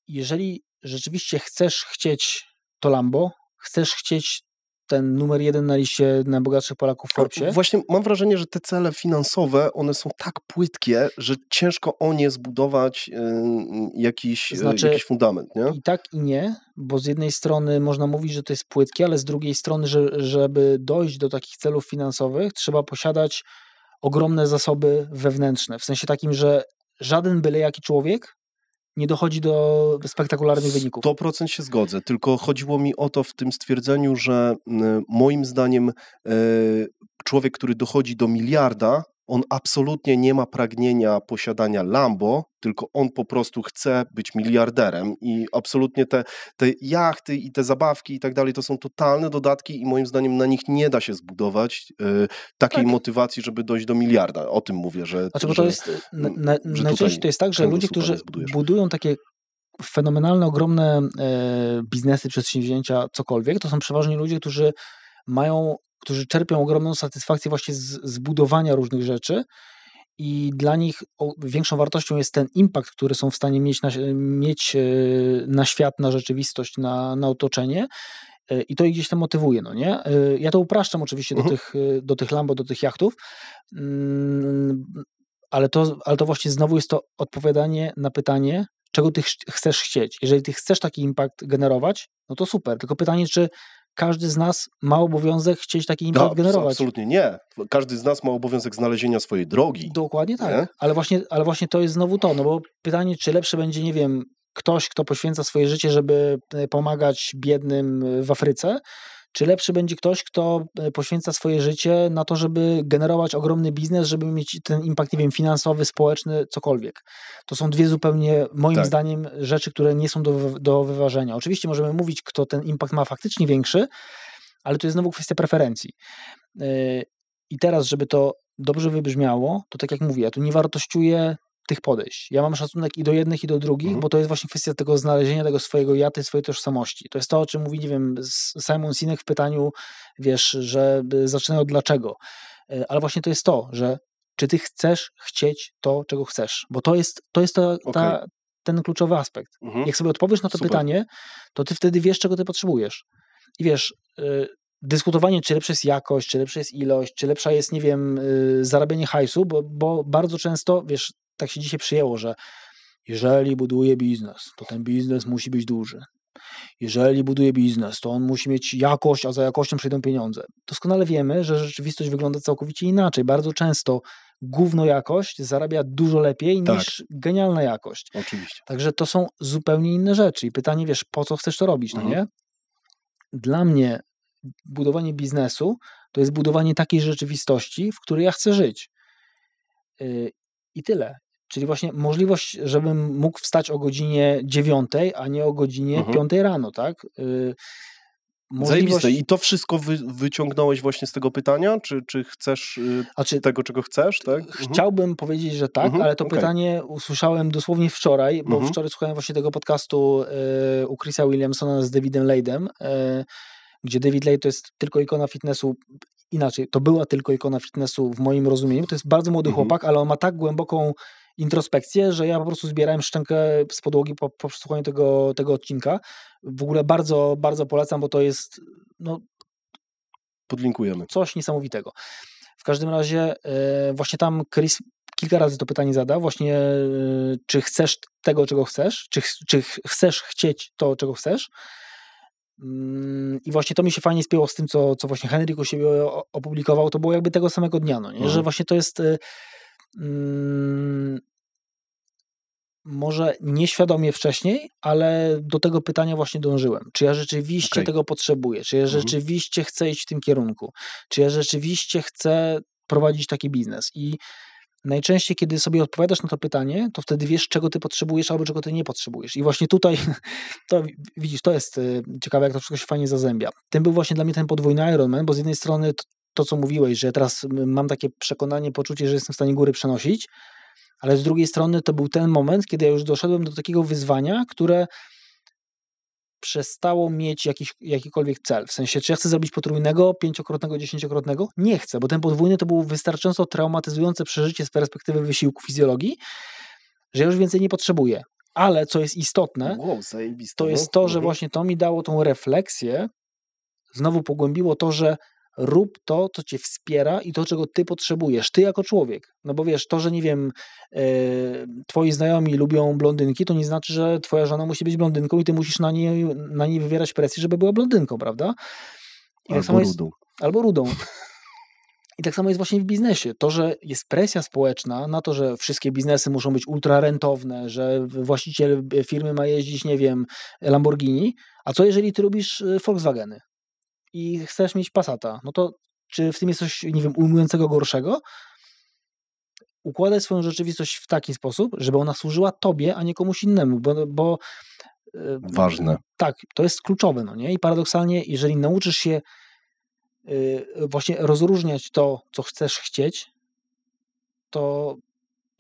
S1: jeżeli rzeczywiście chcesz chcieć to Lambo,
S2: chcesz chcieć ten numer jeden na liście najbogatszych Polaków w Forbesie. Właśnie mam wrażenie, że te cele finansowe, one są tak płytkie, że ciężko o nie zbudować y, jakiś, y, znaczy, jakiś fundament, nie? I tak
S1: i nie, bo z jednej strony można mówić, że to jest płytkie, ale z drugiej strony, że, żeby dojść do takich celów finansowych, trzeba posiadać ogromne zasoby wewnętrzne, w sensie takim, że żaden byle jaki człowiek nie dochodzi do spektakularnych wyników.
S2: 100% się zgodzę, tylko chodziło mi o to w tym stwierdzeniu, że moim zdaniem e, człowiek, który dochodzi do miliarda, on absolutnie nie ma pragnienia posiadania Lambo, tylko on po prostu chce być miliarderem i absolutnie te, te jachty i te zabawki i tak dalej to są totalne dodatki i moim zdaniem na nich nie da się zbudować y, takiej tak. motywacji, żeby dojść do miliarda. O tym mówię, że... Znaczy, bo to że, jest, na, na, że najczęściej to jest tak, że ludzie, którzy
S1: budują takie fenomenalne, ogromne y, biznesy, przedsięwzięcia, cokolwiek, to są przeważnie ludzie, którzy mają którzy czerpią ogromną satysfakcję właśnie z, z budowania różnych rzeczy i dla nich większą wartością jest ten impact, który są w stanie mieć na, mieć e, na świat, na rzeczywistość, na, na otoczenie. E, I to ich gdzieś tam motywuje, no nie? E, ja to upraszczam oczywiście uh -huh. do, mhm. tych, do tych Lambo, do tych jachtów, mm, ale to, ale to właśnie znowu jest to odpowiadanie na pytanie, czego ty chcesz chcieć. Jeżeli ty chcesz taki impact generować, no to super. Tylko pytanie, czy każdy z nas ma obowiązek chcieć taki impact generować.
S2: Absolutnie nie. Każdy z nas ma obowiązek znalezienia swojej drogi. Dokładnie tak.
S1: Ale właśnie, ale właśnie to jest znowu to, no bo pytanie, czy lepsze będzie, nie wiem, ktoś, kto poświęca swoje życie, żeby e, pomagać biednym e, w Afryce, czy lepszy będzie ktoś, kto e, poświęca swoje życie na to, żeby generować ogromny biznes, żeby mieć ten impact, nie wiem, finansowy, społeczny, cokolwiek? To są dwie zupełnie, moim tak. zdaniem, rzeczy, które nie są do, do wyważenia. Oczywiście możemy mówić, kto ten impact ma faktycznie większy, ale to jest znowu kwestia preferencji. E, I teraz, żeby to dobrze wybrzmiało, to tak jak mówię, ja tu nie wartościuję tych podejść. Ja mam szacunek i do jednych, i do drugich, mhm. bo to jest właśnie kwestia tego znalezienia tego swojego ja, tej swojej tożsamości. To jest to, o czym mówi, nie wiem, Simon Sinek w pytaniu, wiesz, że y, zaczynają od dlaczego. E, ale właśnie to jest to, że czy ty chcesz chcieć to, czego chcesz? Bo to jest, to jest ta, okay. ta ten kluczowy aspekt. Mhm. Jak sobie odpowiesz na to Super. pytanie, to ty wtedy wiesz, czego ty potrzebujesz. I wiesz, yy, dyskutowanie, czy lepsza jest jakość, czy lepsza jest ilość, czy lepsza jest, nie wiem, y, zarabianie hajsu, bo, bo bardzo często, wiesz, tak się dzisiaj przyjęło, że jeżeli buduje biznes, to ten biznes musi być duży. Jeżeli buduje biznes, to on musi mieć jakość, a za jakością przyjdą pieniądze. Doskonale wiemy, że rzeczywistość wygląda całkowicie inaczej. Bardzo często gówno jakość zarabia dużo lepiej tak. niż genialna jakość. Oczywiście. Także to są zupełnie inne rzeczy. I pytanie, wiesz, po co chcesz to robić, no mhm. no nie? Dla mnie budowanie biznesu to jest budowanie takiej rzeczywistości, w której ja chcę żyć. Yy, I tyle. Czyli właśnie możliwość, żebym mógł wstać o godzinie 9, a nie o godzinie mhm. 5 rano, tak? Y,
S2: możliwość... Zajebiste. I to wszystko wy, wyciągnąłeś właśnie z tego pytania? Czy, czy chcesz y, znaczy, tego, czego chcesz? Tak? Mhm. Chciałbym powiedzieć, że tak, mhm, ale to okay.
S1: pytanie usłyszałem dosłownie wczoraj, bo mhm. wczoraj słuchałem właśnie tego podcastu y, u Chrisa Williamsona z Davidem Lejdem, y, gdzie David Lej to jest tylko ikona fitnessu. Inaczej, to była tylko ikona fitnessu w moim rozumieniu. To jest bardzo młody mhm. chłopak, ale on ma tak głęboką introspekcję, że ja po prostu zbierałem szczękę z podłogi po, po przesłuchaniu tego, tego odcinka. W ogóle bardzo, bardzo polecam, bo to jest no,
S2: podlinkujemy.
S1: Coś niesamowitego. W każdym razie e, właśnie tam Chris kilka razy to pytanie zadał. właśnie e, czy chcesz tego, czego chcesz, czy, czy chcesz chcieć to, czego chcesz. Mm, I właśnie to mi się fajnie spięło z tym, co, co właśnie Henryk u siebie opublikował. To było jakby tego samego dnia, no nie? Mhm. że właśnie to jest e, Mm, może nieświadomie wcześniej, ale do tego pytania właśnie dążyłem. Czy ja rzeczywiście okay. tego potrzebuję? Czy ja mhm. rzeczywiście mhm. chcę iść w tym kierunku? Czy ja rzeczywiście chcę prowadzić taki biznes? I najczęściej, kiedy sobie odpowiadasz na to pytanie, to wtedy wiesz, czego ty potrzebujesz albo czego ty nie potrzebujesz. I właśnie tutaj, *laughs* to widzisz, to jest y, ciekawe, jak to wszystko się fajnie zazębia. Tym był właśnie dla mnie ten podwójny Ironman, bo z jednej strony to, co mówiłeś, że teraz mam takie przekonanie, poczucie, że jestem w stanie góry przenosić, ale z drugiej strony to był ten moment, kiedy ja już doszedłem do takiego wyzwania, które przestało mieć jakiś, jakikolwiek cel. W sensie, czy ja chcę zrobić potrójnego, pięciokrotnego, dziesięciokrotnego? Nie chcę, bo ten podwójny to było wystarczająco traumatyzujące przeżycie z perspektywy wysiłku fizjologii, że już więcej nie potrzebuję. Ale co jest istotne, wow,
S2: to no. jest to, że mhm.
S1: właśnie to mi dało tą refleksję, znowu pogłębiło to, że rób to, co cię wspiera i to, czego ty potrzebujesz, ty jako człowiek. No bo wiesz, to, że nie wiem, yy, twoi znajomi lubią blondynki, to nie znaczy, że twoja żona musi być blondynką i ty musisz na niej, na niej wywierać presję, żeby była blondynką, prawda? I tak albo tak rudą. Jest, albo rudą. *laughs* I tak samo jest właśnie w biznesie. To, że jest presja społeczna na to, że wszystkie biznesy muszą być ultrarentowne, że właściciel firmy ma jeździć, nie wiem, Lamborghini, a co jeżeli ty robisz e, Volkswageny? i chcesz mieć Passata, no to czy w tym jest coś, nie wiem, ujmującego gorszego? Układaj swoją rzeczywistość w taki sposób, żeby ona służyła tobie, a nie komuś innemu, bo, bo Ważne. Tak, to jest kluczowe, no nie? I paradoksalnie, jeżeli nauczysz się y, właśnie rozróżniać to, co chcesz chcieć, to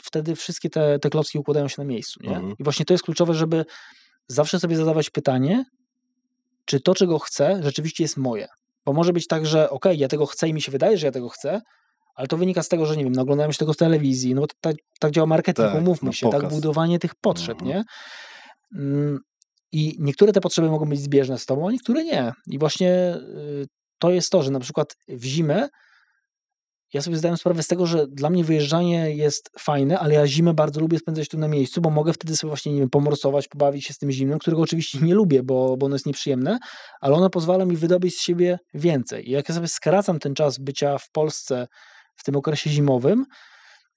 S1: wtedy wszystkie te, te klocki układają się na miejscu, nie? Mhm. I właśnie to jest kluczowe, żeby zawsze sobie zadawać pytanie, czy to, czego chcę, rzeczywiście jest moje. Bo może być tak, że ok, ja tego chcę i mi się wydaje, że ja tego chcę, ale to wynika z tego, że nie wiem, naglądałem no się tego w telewizji, no bo tak, tak działa marketing, tak, umówmy no się, tak, pokaz. tak budowanie tych potrzeb, mhm. nie? Mm, I niektóre te potrzeby mogą być zbieżne z tobą, a niektóre nie. I właśnie y, to jest to, że na przykład w zimę ja sobie zdałem sprawę z tego, że dla mnie wyjeżdżanie jest fajne, ale ja zimę bardzo lubię spędzać tu na miejscu, bo mogę wtedy sobie właśnie, nie wiem, pomorsować, pobawić się z tym zimnem, którego oczywiście nie lubię, bo, bo ono jest nieprzyjemne, ale ono pozwala mi wydobyć z siebie więcej. I jak ja sobie skracam ten czas bycia w Polsce w tym okresie zimowym,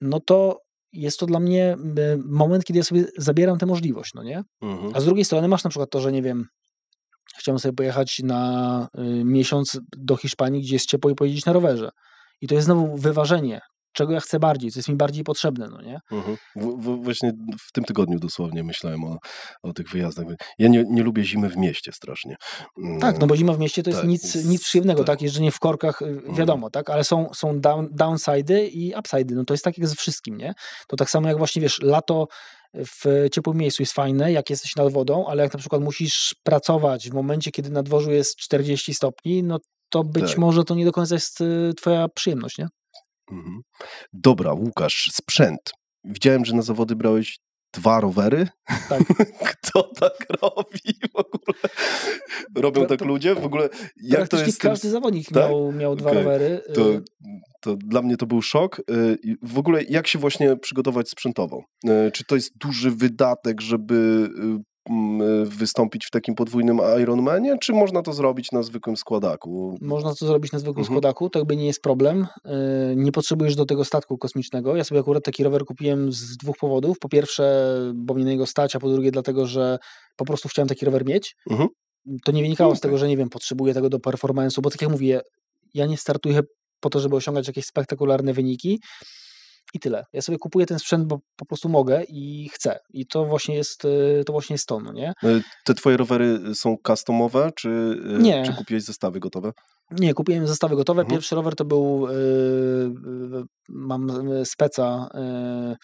S1: no to jest to dla mnie y, moment, kiedy ja sobie zabieram tę możliwość, no nie? Mhm. A z drugiej strony masz na przykład to, że nie wiem, chciałem sobie pojechać na y, miesiąc do Hiszpanii, gdzie jest ciepło i pojeździć na rowerze. I to jest znowu wyważenie, czego ja chcę bardziej, co jest mi bardziej potrzebne, no nie?
S2: Mhm. W, w, właśnie w tym tygodniu dosłownie myślałem o, o tych wyjazdach. Ja nie, nie lubię zimy w mieście strasznie. Tak, no bo zima
S1: w mieście to tak, jest nic, nic przyjemnego, tak. tak? Jeżdżenie w korkach, y, mhm. wiadomo, mhm. tak? Ale są, są down, downside'y i upside'y, no to jest tak jak ze wszystkim, nie? To tak samo jak właśnie, wiesz, lato w ciepłym miejscu jest fajne, jak jesteś nad wodą, ale jak na przykład musisz pracować w momencie, kiedy na dworzu jest 40 stopni, no to być tak. może to nie do końca jest y, twoja przyjemność, nie?
S2: Mhm. Dobra, Łukasz, sprzęt. Widziałem, że na zawody brałeś dwa rowery? Tak. *laughs* Kto tak robi w ogóle? Robią to, tak ludzie? W ogóle jak to jest? każdy zawodnik tak? miał, miał dwa rowery. To, y. to dla mnie to był szok. Y, w ogóle jak się właśnie przygotować sprzętowo? Czy to jest duży wydatek, żeby wystąpić w takim podwójnym Ironmanie, czy można to zrobić na zwykłym składaku? Można to zrobić na zwykłym mhm.
S1: składaku, to jakby nie jest problem. E, nie potrzebujesz do tego statku kosmicznego. Ja sobie akurat taki rower kupiłem z dwóch powodów. Po pierwsze, bo mnie na niego stać, a po drugie dlatego, że po prostu chciałem taki rower mieć. Mhm. To nie wynikało okay. z tego, że nie wiem, potrzebuję tego do performance'u, bo tak jak mówię, ja nie startuję po to, żeby osiągać jakieś spektakularne wyniki, i tyle. Ja sobie kupuję ten sprzęt, bo po prostu mogę i chcę. I to właśnie jest e, to, właśnie jest to no nie?
S2: E, te twoje rowery e, są customowe, czy, nie. czy kupiłeś zestawy gotowe?
S1: Nie, kupiłem zestawy gotowe. Mhm. Pierwszy rower to był, mam speca, yy,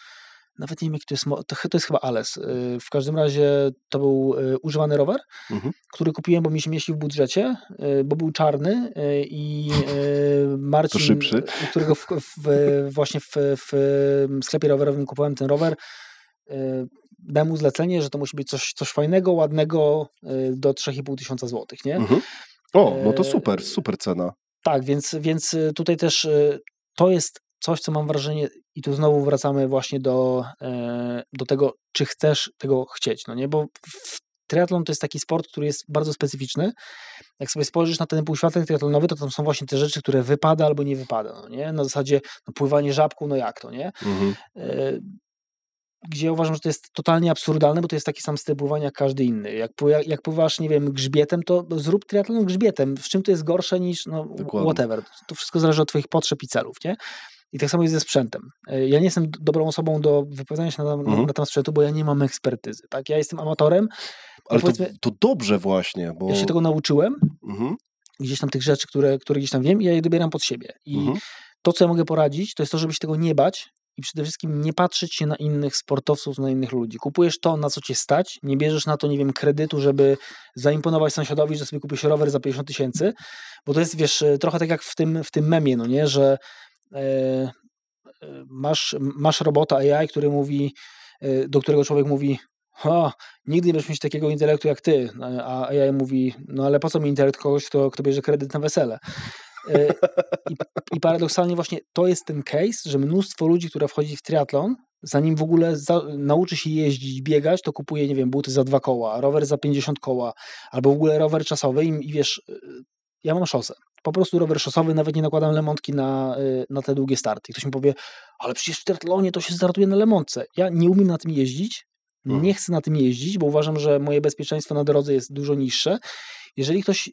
S1: nawet nie wiem, jak to jest, to, to jest chyba Ales. Y, w każdym razie to był y, używany rower, mhm. który kupiłem, bo mi się mieścił w budżecie, y, bo był czarny i *laughs* Marcin, którego w, w, właśnie w, w sklepie rowerowym kupowałem ten rower, dałem mu zlecenie, że to musi być coś, coś fajnego, ładnego do 3,5 tysiąca złotych, nie? Mhm. O, no to super,
S2: super cena.
S1: Tak, więc, więc tutaj też to jest coś, co mam wrażenie, i tu znowu wracamy właśnie do, e, do tego, czy chcesz tego chcieć, no nie, bo triatlon to jest taki sport, który jest bardzo specyficzny. Jak sobie spojrzysz na ten półświatek triatlonowy, to tam są właśnie te rzeczy, które wypada albo nie wypada, no nie, na zasadzie no, pływanie żabką, no jak to, nie? Mhm. E, gdzie ja uważam, że to jest totalnie absurdalne, bo to jest taki sam styl pływania jak każdy inny. Jak, jak, jak pływasz, nie wiem, grzbietem, to zrób triatlon grzbietem. W czym to jest gorsze niż, no, whatever. To wszystko zależy od twoich potrzeb i celów, nie? I tak samo jest ze sprzętem. E, ja nie jestem dobrą osobą do wypowiadania się na, mhm. na temat sprzętu, bo ja nie mam ekspertyzy. Tak? Ja jestem amatorem.
S2: Ale to, to, dobrze właśnie, bo... Ja się tego nauczyłem, mhm.
S1: gdzieś tam tych rzeczy, które, które gdzieś tam wiem i ja je dobieram pod siebie. I mhm. to, co ja mogę poradzić, to jest to, żeby się tego nie bać, i przede wszystkim nie patrzeć się na innych sportowców, na innych ludzi. Kupujesz to, na co cię stać, nie bierzesz na to, nie wiem, kredytu, żeby zaimponować sąsiadowi, że sobie kupisz rower za 50 tysięcy, bo to jest, wiesz, e, trochę tak jak w tym, w tym memie, no nie, że E, e, masz, masz robota AI, który mówi, e, do którego człowiek mówi, o, nigdy nie będziesz mieć takiego intelektu jak ty, no, a AI mówi, no ale po co mi intelekt kogoś, kto, kto bierze kredyt na wesele? I, I, paradoksalnie właśnie to jest ten case, że mnóstwo ludzi, które wchodzi w triatlon, zanim w ogóle za, nauczy się jeździć, biegać, to kupuje, nie wiem, buty za dwa koła, rower za 50 koła, albo w ogóle rower czasowy i, i wiesz, ja mam szosę po prostu rower szosowy, nawet nie nakładam lemontki na, y, na te długie starty. ktoś mi powie, ale przecież w triatlonie to się startuje na lemontce. Ja nie umiem na tym jeździć, hmm. nie chcę na tym jeździć, bo uważam, że moje bezpieczeństwo na drodze jest dużo niższe. Jeżeli ktoś,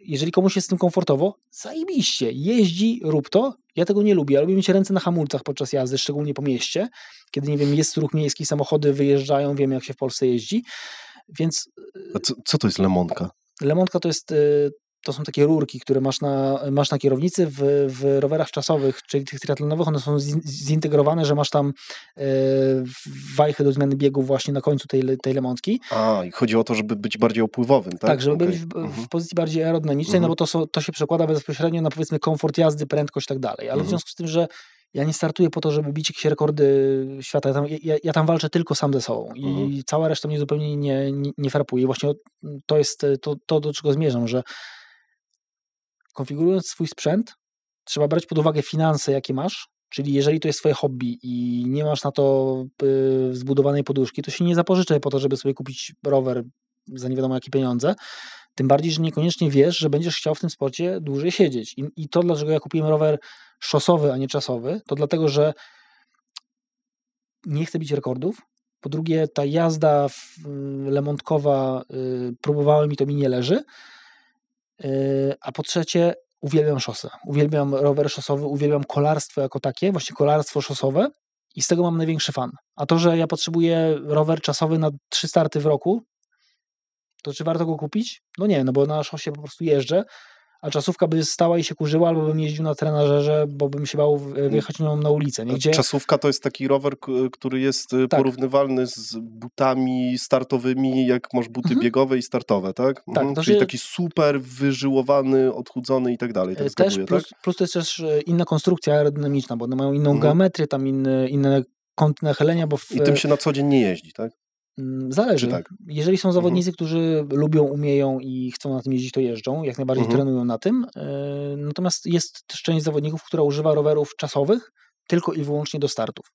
S1: jeżeli komuś jest z tym komfortowo, zajebiście, jeździ, rób to. Ja tego nie lubię. Ja lubię mieć ręce na hamulcach podczas jazdy, szczególnie po mieście, kiedy, nie wiem, jest ruch miejski, samochody wyjeżdżają, wiem jak się w
S2: Polsce jeździ. Więc... Y, co, co to jest lemontka?
S1: Lemontka to jest y, to są takie rurki, które masz na, masz na kierownicy w, w rowerach czasowych, czyli tych triatlonowych, one są zintegrowane, że masz tam e, do zmiany biegu właśnie na końcu tej, tej
S2: lemontki. A, i chodzi o to, żeby być bardziej opływowym, tak? Tak, żeby okay. być w, w,
S1: mhm. pozycji bardziej aerodynamicznej, mhm. no bo to, to się przekłada bezpośrednio na powiedzmy komfort jazdy, prędkość i tak dalej, ale mhm. w związku z tym, że ja nie startuję po to, żeby bić jakieś rekordy świata. Ja tam, ja, ja tam walczę tylko sam ze sobą i mhm. cała reszta mnie zupełnie nie, nie, nie frapuje. I właśnie to jest to, to, do czego zmierzam, że konfigurując swój sprzęt, trzeba brać pod uwagę finanse, jakie masz. Czyli jeżeli to jest twoje hobby i nie masz na to y, zbudowanej poduszki, to się nie zapożyczaj po to, żeby sobie kupić rower za nie wiadomo jakie pieniądze. Tym bardziej, że niekoniecznie wiesz, że będziesz chciał w tym sporcie dłużej siedzieć. I, i to, dlaczego ja kupiłem rower szosowy, a nie czasowy, to dlatego, że nie chcę bić rekordów. Po drugie, ta jazda y, lemontkowa, y, próbowałem i to mi nie leży. Yy, a po trzecie, uwielbiam szosę. Uwielbiam rower szosowy, uwielbiam kolarstwo jako takie, właśnie kolarstwo szosowe i z tego mam największy fan. A to, że ja potrzebuję rower czasowy na trzy starty w roku, to czy warto go kupić? No nie, no bo na szosie po prostu jeżdżę, a czasówka by stała i się kurzyła, albo bym jeździł na trenażerze, bo bym się bał wyjechać nią na ulicę. Gdzie... Czasówka
S2: to jest taki rower, który jest y, tak. porównywalny z butami startowymi, jak masz buty mhm. biegowe i startowe, tak? tak mhm. Czyli jest... taki super wyżyłowany, odchudzony i tak dalej. Tak y, też zgaduje, plus, tak?
S1: plus to jest też y, inna konstrukcja aerodynamiczna, bo one mają inną mhm. geometrię, tam inne, inne kąt nachylenia, bo... W... I tym się na co
S2: dzień nie jeździ, tak? Mm,
S1: zależy. Tak? Jeżeli są mhm. zawodnicy, mhm. którzy lubią, umieją i chcą na tym jeździć, to jeżdżą. Jak najbardziej mhm. trenują na tym. E, natomiast jest też część zawodników, która używa rowerów czasowych tylko i wyłącznie do startów.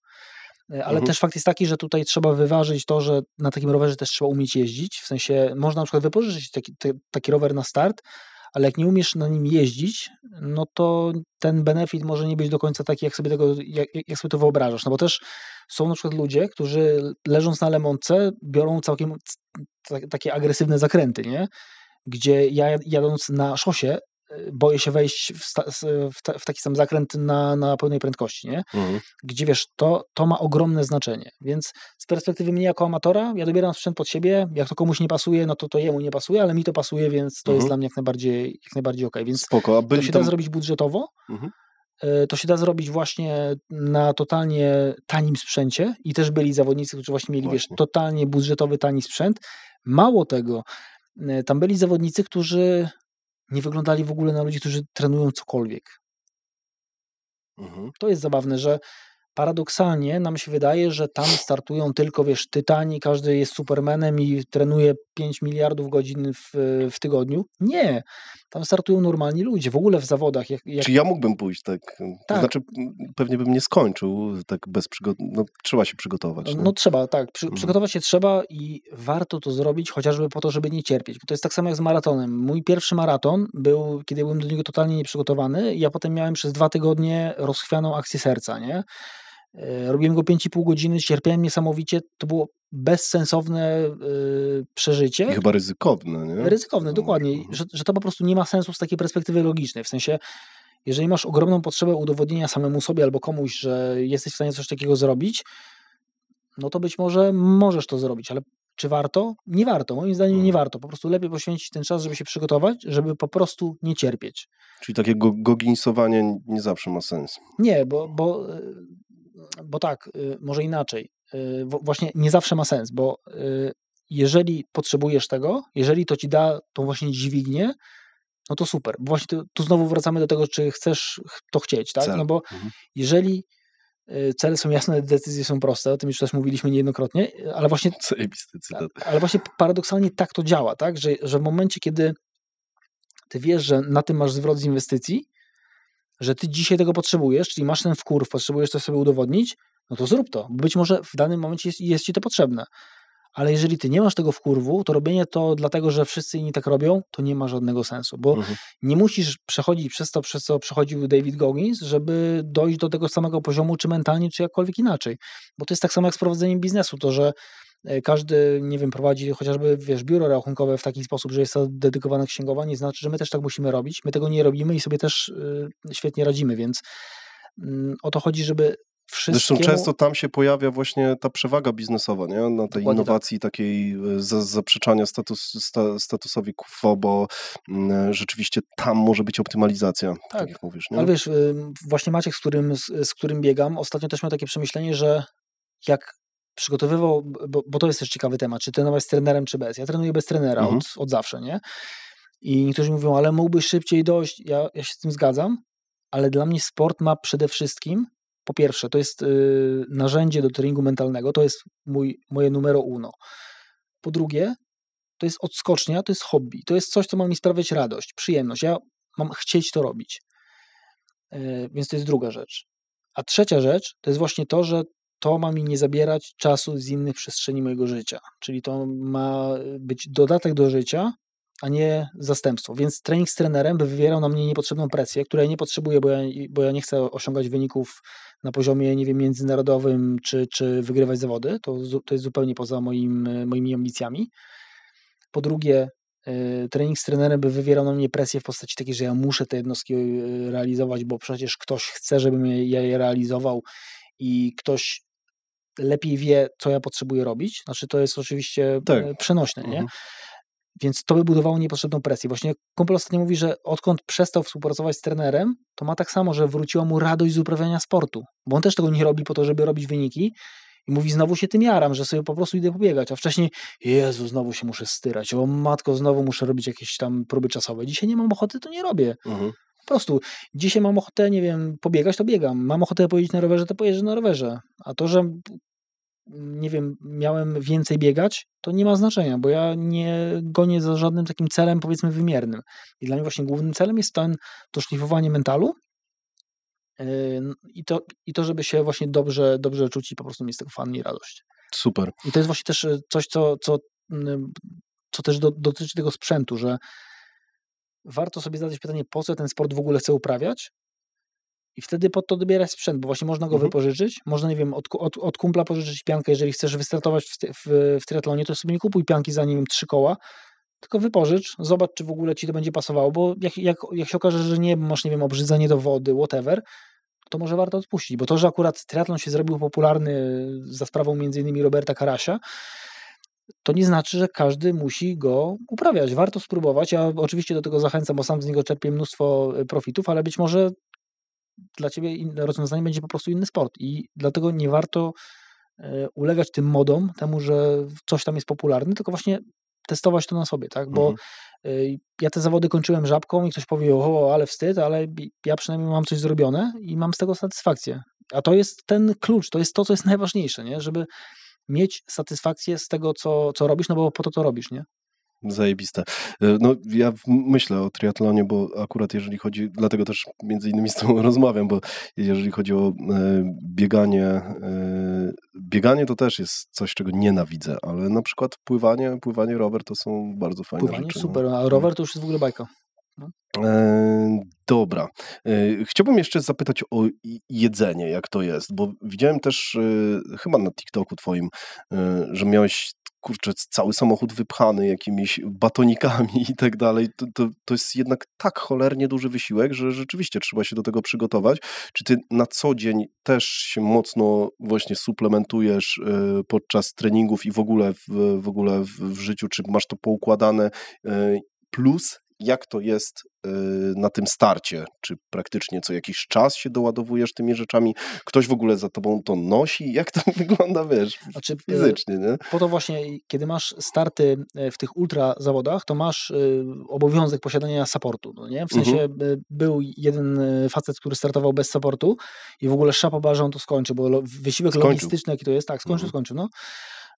S1: E, ale mhm. też fakt jest taki, że tutaj trzeba wyważyć to, że na takim rowerze też trzeba umieć jeździć. W sensie można na przykład wypożyczyć taki, te, taki rower na start, ale jak nie umiesz na nim jeździć, no to ten benefit może nie być do końca taki, jak sobie, tego, jak, jak sobie to wyobrażasz. No bo też są na przykład ludzie, którzy leżąc na lemonce biorą całkiem tak, takie agresywne zakręty, nie? Gdzie ja jadąc na szosie y, boję się wejść w, w, w, taki sam zakręt na, na pełnej prędkości, nie? Mhm. Gdzie wiesz, to, to ma ogromne znaczenie. Więc z perspektywy mnie jako amatora, ja dobieram sprzęt pod siebie, jak to komuś nie pasuje, no to to jemu nie pasuje, ale mi to pasuje, więc to mhm. jest dla mnie jak najbardziej, jak najbardziej okej. Więc Spoko, a byli to się tam... da zrobić budżetowo, mhm. E, to się da zrobić właśnie na totalnie tanim sprzęcie i też byli zawodnicy, którzy właśnie mieli, właśnie. wiesz, totalnie budżetowy, tani sprzęt. Mało tego, e, tam byli zawodnicy, którzy nie wyglądali w ogóle na ludzi, którzy trenują cokolwiek. Mhm. To jest zabawne, że paradoksalnie nam się wydaje, że tam startują tylko, wiesz, tytani, każdy jest supermanem i trenuje 5 miliardów godzin w, w tygodniu. Nie. Tam startują normalni ludzie, w ogóle w zawodach. Jak, jak... Czy
S2: ja mógłbym pójść tak? tak? To znaczy, pewnie bym nie skończył tak bez przygotowania. No, trzeba się przygotować. No, no
S1: trzeba, tak. Przy mhm. Przygotować się trzeba i warto to zrobić, chociażby po to, żeby nie cierpieć. To jest tak samo jak z maratonem. Mój pierwszy maraton był, kiedy byłem do niego totalnie nieprzygotowany ja potem miałem przez dwa tygodnie rozchwianą akcję serca, nie? E, robiłem go 5,5 godziny, cierpiałem niesamowicie. To było bezsensowne e, przeżycie. I chyba
S2: ryzykowne, nie?
S1: Ryzykowne, no, dokładnie. No. Że, że to po prostu nie ma sensu z takiej perspektywy logicznej. W sensie, jeżeli masz ogromną potrzebę udowodnienia samemu sobie albo komuś, że jesteś w stanie coś takiego zrobić, no to być może możesz to zrobić, ale czy warto? Nie warto. Moim zdaniem nie mm. warto. Po prostu lepiej poświęcić ten czas, żeby się przygotować, żeby po prostu
S2: nie cierpieć. Czyli takie go goginsowanie nie zawsze ma sens.
S1: Nie, bo, bo e, bo tak, y, może inaczej. Y, właśnie nie zawsze ma sens, bo y, jeżeli potrzebujesz tego, jeżeli to ci da tą właśnie dźwignię, no to super. Bo właśnie tu, tu, znowu wracamy do tego, czy chcesz to chcieć, tak? Cel. No bo mhm. jeżeli cele są jasne, decyzje są proste, o tym już też mówiliśmy niejednokrotnie, ale właśnie *laughs* ale właśnie paradoksalnie tak to działa, tak? Że, że w momencie, kiedy ty wiesz, że na tym masz zwrot z inwestycji, że ty dzisiaj tego potrzebujesz, czyli masz ten wkurw, potrzebujesz to sobie udowodnić, no to zrób to. Być może w danym momencie jest, jest ci to potrzebne. Ale jeżeli ty nie masz tego wkurwu, to robienie to dlatego, że wszyscy inni tak robią, to nie ma żadnego sensu, bo mhm. nie musisz przechodzić przez to, przez co przechodził David Goggins, żeby dojść do tego samego poziomu, czy mentalnie, czy jakkolwiek inaczej. Bo to jest tak samo jak z prowadzeniem biznesu, to że E, każdy, nie wiem, prowadzi chociażby, wiesz, biuro rachunkowe w taki sposób, że jest to dedykowane księgowanie, znaczy, że my też tak musimy robić. My tego nie robimy i sobie też e, świetnie radzimy, więc mm, o to chodzi, żeby Zresztą często
S2: tam się pojawia właśnie ta przewaga biznesowa, nie? Na tej Dokładnie tak. innowacji tak. takiej e, zaprzeczania status, statusowi quo, bo mm, rzeczywiście tam może być optymalizacja, tak, tak jak mówisz. Nie? Ale wiesz,
S1: właśnie Maciek, z którym, z, z którym biegam, ostatnio też miał takie przemyślenie, że jak przygotowywał, bo, bo, to jest też ciekawy temat, czy trenować z trenerem, czy bez. Ja trenuję bez trenera mhm. od, od zawsze, nie? I niektórzy mówią, ale mógłbyś szybciej dojść. Ja, ja się z tym zgadzam, ale dla mnie sport ma przede wszystkim, po pierwsze, to jest y, narzędzie do treningu mentalnego, to jest mój, moje numero uno. Po drugie, to jest odskocznia, to jest hobby, to jest coś, co ma mi sprawiać radość, przyjemność. Ja mam chcieć to robić. Y, więc to jest druga rzecz. A trzecia rzecz to jest właśnie to, że to ma mi nie zabierać czasu z innych przestrzeni mojego życia. Czyli to ma być dodatek do życia, a nie zastępstwo. Więc trening z trenerem by wywierał na mnie niepotrzebną presję, której nie potrzebuję, bo ja, bo ja nie chcę osiągać wyników na poziomie, nie wiem, międzynarodowym czy, czy wygrywać zawody. To, to jest zupełnie poza moim, moimi ambicjami. Po drugie, y, trening z trenerem by wywierał na mnie presję w postaci takiej, że ja muszę te jednostki y, realizować, bo przecież ktoś chce, żebym ja je realizował i ktoś lepiej wie, co ja potrzebuję robić. Znaczy, to jest oczywiście tak. E, przenośne, mhm. nie? Więc to by budowało niepotrzebną presję. Właśnie kumpel ostatnio mówi, że odkąd przestał współpracować z trenerem, to ma tak samo, że wróciła mu radość z uprawiania sportu, bo on też tego nie robi po to, żeby robić wyniki. I mówi, znowu się tym jaram, że sobie po prostu idę pobiegać, a wcześniej, Jezu, znowu się muszę styrać, o matko, znowu muszę robić jakieś tam próby czasowe. Dzisiaj nie mam ochoty, to nie robię. Mhm. Po prostu dzisiaj mam ochotę, nie wiem, pobiegać, to biegam. Mam ochotę pojeździć na rowerze, to pojeżdżę na rowerze. A to, że mm, nie wiem, miałem więcej biegać, to nie ma znaczenia, bo ja nie gonię za żadnym takim celem, powiedzmy, wymiernym. I dla mnie właśnie głównym celem jest ten, to szlifowanie mentalu yy, i to, i to żeby się właśnie dobrze, dobrze czuć i po prostu mieć z tego fan i radość. Super. I to jest właśnie też e, coś, co, co, co też do, dotyczy tego sprzętu, że warto sobie zadać pytanie, po co ten sport w ogóle chcę uprawiać i wtedy pod to dobierać sprzęt, bo właśnie można go mhm. wypożyczyć, można, nie wiem, od, od, od, kumpla pożyczyć piankę, jeżeli chcesz wystartować w, w, w triatlonie, to sobie nie kupuj pianki za, nie wiem, trzy koła, tylko wypożycz, zobacz, czy w ogóle ci to będzie pasowało, bo jak, jak, jak się okaże, że nie masz, nie wiem, obrzydzenie do wody, whatever, to może warto odpuścić, bo to, że akurat triatlon się zrobił popularny za sprawą między innymi Roberta Karasia, to nie znaczy, że każdy musi go uprawiać. Warto spróbować. Ja oczywiście do tego zachęcam, bo sam z niego czerpię mnóstwo e, profitów, ale być może dla ciebie rozwiązanie będzie po prostu inny sport. I dlatego nie warto e, ulegać tym modom, temu, że coś tam jest popularne, tylko właśnie testować to na sobie, tak? Bo mhm. E, ja te zawody kończyłem żabką i ktoś powie, o, ale wstyd, ale ja przynajmniej mam coś zrobione i mam z tego satysfakcję. A to jest ten klucz, to jest to, co jest najważniejsze, nie? Żeby mieć satysfakcję z tego, co, co robisz, no bo po to to robisz, nie?
S2: Zajebiste. E, no ja myślę o triatlonie, bo akurat jeżeli chodzi, dlatego też między innymi z tą *laughs* rozmawiam, bo jeżeli chodzi o e, bieganie, e, bieganie to też jest coś, czego nienawidzę, ale na przykład pływanie, pływanie rower to są bardzo fajne pływanie, rzeczy. No. super, a tak. rower
S1: to już jest w ogóle bajka.
S2: E, dobra. E, chciałbym jeszcze zapytać o jedzenie, jak to jest, bo widziałem też e, chyba na TikToku twoim, y, że miałeś kurczę, cały samochód wypchany jakimiś batonikami i tak dalej. To, to, to, jest jednak tak cholernie duży wysiłek, że rzeczywiście trzeba się do tego przygotować. Czy ty na co dzień też się mocno właśnie suplementujesz podczas treningów i w ogóle w, w ogóle w, w życiu? Czy masz to poukładane plus jak to jest y, na tym starcie? Czy praktycznie co jakiś czas się doładowujesz tymi rzeczami? Ktoś w ogóle za tobą to nosi? Jak to *laughs* wygląda, wiesz, znaczy, y, fizycznie, nie?
S1: Po to właśnie, kiedy masz starty y, w tych ultra zawodach, to masz obowiązek posiadania supportu, no nie? W sensie mhm. był jeden facet, który startował bez supportu i w ogóle szapoba, że on to skończy, bo wysiłek skończył. logistyczny, jaki to jest, tak, skończył, mhm. skończył, no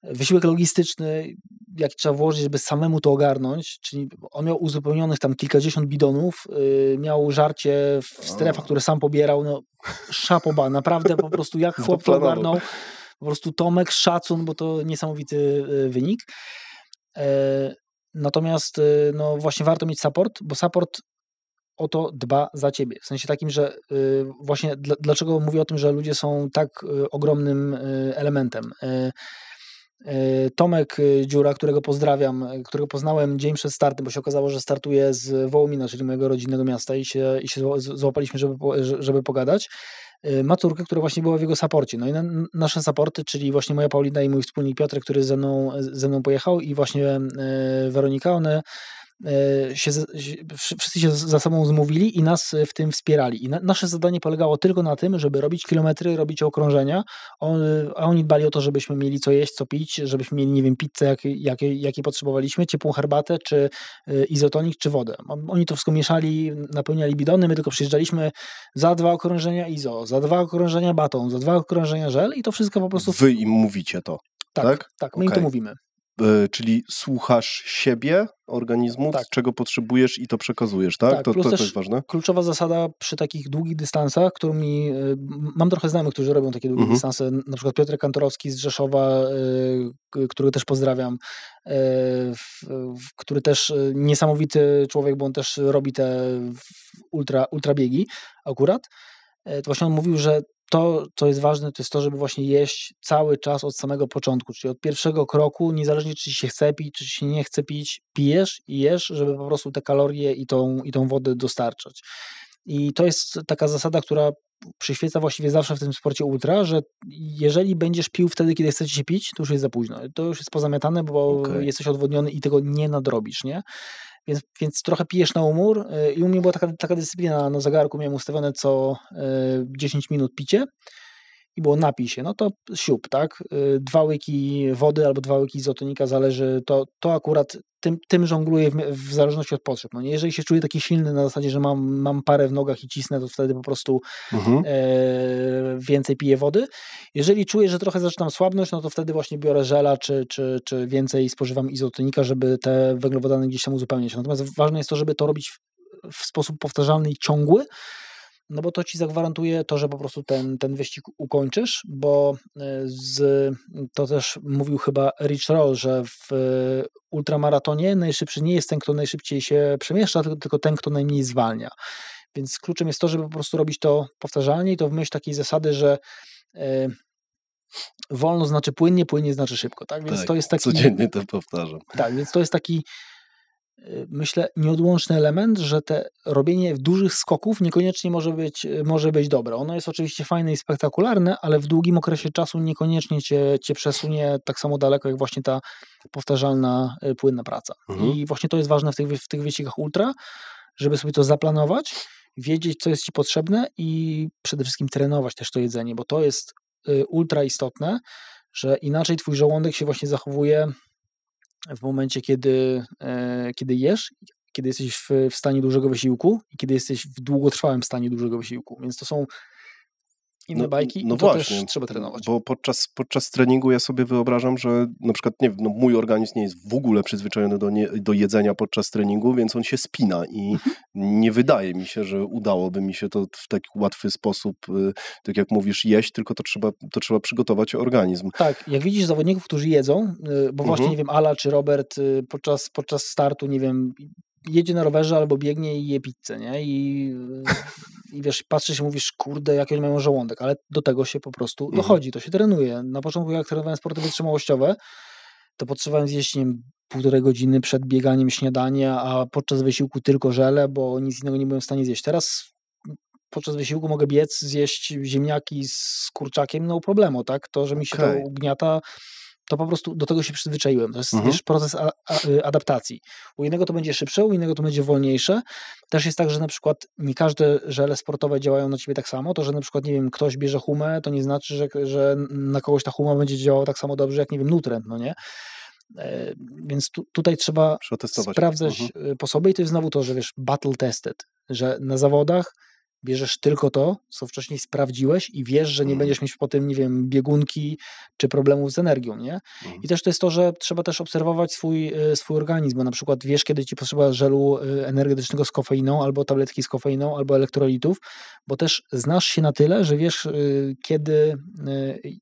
S1: wysiłek logistyczny, jak trzeba włożyć, żeby samemu to ogarnąć, czyli on miał uzupełnionych tam kilkadziesiąt bidonów, yy, miał żarcie w strefach, które sam pobierał, no szapoba, naprawdę po prostu jak *laughs* chłop to ogarnął, po prostu Tomek, szacun, bo to niesamowity y, wynik. Yy, natomiast yy, no właśnie warto mieć support, bo support o to dba za ciebie. W sensie takim, że y, właśnie dl dlaczego mówię o tym, że ludzie są tak y, ogromnym elementem E, Tomek e, Dziura, którego pozdrawiam, e, którego poznałem dzień przed startem, bo się okazało, że startuje z Wołomina, czyli mojego rodzinnego miasta i się, i się złapaliśmy, żeby, żeby pogadać. Ma córkę, która właśnie była w jego saporcie. No i na, nasze saporty, czyli właśnie moja Paulina i mój wspólnik Piotr, który ze mną, ze mną pojechał i właśnie Weronika, one E, się, wszyscy się za sobą zmówili i nas e, w tym wspierali. I na, nasze zadanie polegało tylko na tym, żeby robić kilometry, robić okrążenia, on, a oni dbali o to, żebyśmy mieli co jeść, co pić, żebyśmy mieli, nie wiem, pizzę, jakiej jak, jak potrzebowaliśmy, ciepłą herbatę, czy e, izotonik, czy wodę. Oni to wszystko mieszali, napełniali bidony, my tylko przyjeżdżaliśmy za dwa okrążenia izo, za dwa okrążenia baton, za dwa
S2: okrążenia żel i to wszystko po prostu... Wy im mówicie to, tak? Tak, tak my okay. im to mówimy. E, czyli słuchasz siebie, organizmu, tak. czego potrzebujesz i to przekazujesz, tak? tak to, plus to, to jest ważne.
S1: Kluczowa zasada przy takich długich dystansach, którymi. E, mam trochę znajomych, którzy robią takie długie mhm. dystanse. Na przykład Piotr Kantorowski z Rzeszowa, e, którego też pozdrawiam, który też niesamowity człowiek, bo on też robi te ultra, ultrabiegi akurat. To właśnie on mówił, że to, co jest ważne, to jest to, żeby właśnie jeść cały czas od samego początku, czyli od pierwszego kroku, niezależnie czy się chce pić, czy się nie chce pić, pijesz i jesz, żeby po prostu te kalorie i tą, i tą wodę dostarczać. I to jest taka zasada, która przyświeca właściwie zawsze w tym sporcie ultra, że jeżeli będziesz pił wtedy, kiedy chcesz się pić, to już jest za późno. To już jest pozamiatane, bo okay. jesteś odwodniony i tego nie nadrobisz, nie? Więc, więc trochę pijesz na umór y, i u mnie była taka, taka dyscyplina, na zegarku miałem ustawione co 10 y, minut picie i było napij się, no to siup, tak? Y, dwa łyki wody albo dwa łyki izotonika zależy, to, to akurat tym, tym żongluję w, w zależności od potrzeb. No nie, jeżeli się czuję taki silny na zasadzie, że mam, mam parę w nogach i cisnę, to wtedy po prostu mhm. e, więcej piję wody. Jeżeli czuję, że trochę zaczynam słabność, no to wtedy właśnie biorę żela czy, czy, czy więcej spożywam izotonika, żeby te węglowodany gdzieś tam uzupełnić. Natomiast ważne jest to, żeby to robić w, w sposób powtarzalny i ciągły, no bo to ci zagwarantuje to, że po prostu ten, ten wyścig ukończysz, bo e, z, to też mówił chyba Rich Roll, że w e, ultramaratonie najszybszy nie jest ten, kto najszybciej się przemieszcza, tylko, tylko ten, kto najmniej zwalnia. Więc kluczem jest to, żeby po prostu robić to powtarzalnie i to w myśl takiej zasady, że y, wolno znaczy płynnie, płynnie znaczy szybko, tak? Więc tak, to jest taki... Codziennie
S2: to powtarzam.
S1: Tak, więc to jest taki myślę, nieodłączny element, że te robienie dużych skoków niekoniecznie może być, może być dobre. Ono jest oczywiście fajne i spektakularne, ale w długim okresie czasu niekoniecznie cię, cię przesunie tak samo daleko, jak właśnie ta powtarzalna, y, płynna praca. Mhm. I właśnie to jest ważne w tych, w tych wyścigach ultra, żeby sobie to zaplanować, wiedzieć, co jest ci potrzebne i przede wszystkim trenować też to jedzenie, bo to jest y, ultra istotne, że inaczej twój żołądek się właśnie zachowuje w momencie, kiedy, e, kiedy jesz, kiedy jesteś w, w stanie dużego wysiłku i kiedy jesteś w długotrwałym stanie dużego wysiłku. Więc to są no inne no, bajki, no to właśnie, też
S2: trzeba trenować. Bo podczas, podczas treningu ja sobie wyobrażam, że na przykład nie, no mój organizm nie jest w ogóle przyzwyczajony do, nie, do jedzenia podczas treningu, więc on się spina i mhm. nie wydaje mi się, że udałoby mi się to w taki łatwy sposób, y, tak jak mówisz, jeść, tylko to trzeba, to trzeba przygotować organizm.
S1: Tak, jak widzisz zawodników, którzy jedzą, y, bo właśnie, mhm. nie wiem, Ala czy Robert y, podczas, podczas startu, nie wiem, jedzie na rowerze albo biegnie i je pizzę, nie? I, i wiesz, patrzysz i mówisz, kurde, jaki oni mają żołądek, ale do tego się po prostu mhm. dochodzi, to się trenuje. Na początku jak trenowałem sporty wytrzymałościowe, to potrzebowałem zjeść, nie wiem, półtorej godziny przed bieganiem śniadania, a podczas wysiłku tylko żele, bo nic innego nie byłem w stanie zjeść. Teraz podczas wysiłku mogę biec, zjeść ziemniaki z kurczakiem, no problemu, tak? To, że mi się okay. to ugniata, to po prostu do tego się przyzwyczaiłem. To jest mhm. wiesz, proces a, a, y, adaptacji. U jednego to będzie szybsze, u innego to będzie wolniejsze. Też jest tak, że na przykład nie każde żele sportowe działają na ciebie tak samo. To, że na przykład, nie wiem, ktoś bierze humę, to nie znaczy, że, że na kogoś ta huma będzie działała tak samo dobrze, jak, nie wiem, nutrent, no nie? E, więc tu, tutaj trzeba sprawdzać mhm. Y, po sobie i to jest znowu to, że wiesz, battle tested, że na zawodach Bierzesz tylko to, co wcześniej sprawdziłeś i wiesz, że nie mm. będziesz mieć potem, nie wiem, biegunki czy problemów z energią, nie? Mm. I też to jest to, że trzeba też obserwować swój, e, swój organizm, bo na przykład wiesz, kiedy ci potrzeba żelu e, energetycznego z kofeiną, albo tabletki z kofeiną, albo elektrolitów, bo też znasz się na tyle, że wiesz, e, kiedy,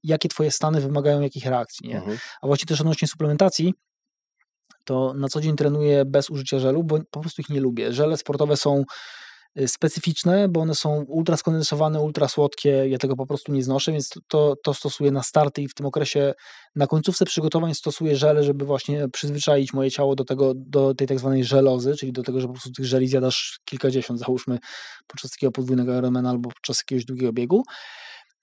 S1: jakie twoje stany wymagają jakich reakcji, nie? Mm. A właśnie też odnośnie suplementacji, to na co dzień trenuję bez użycia żelu, bo po prostu ich nie lubię. Żele sportowe są Y, specyficzne, bo one są ultra skondensowane, ultra słodkie, ja tego po prostu nie znoszę, więc to, to stosuję na starty i w tym okresie na końcówce przygotowań stosuję żele, żeby właśnie przyzwyczaić moje ciało do tego, do tej tak zwanej żelozy, czyli do tego, że po prostu tych żeli zjadasz kilkadziesiąt, załóżmy, podczas takiego podwójnego Ironmana albo podczas jakiegoś długiego biegu.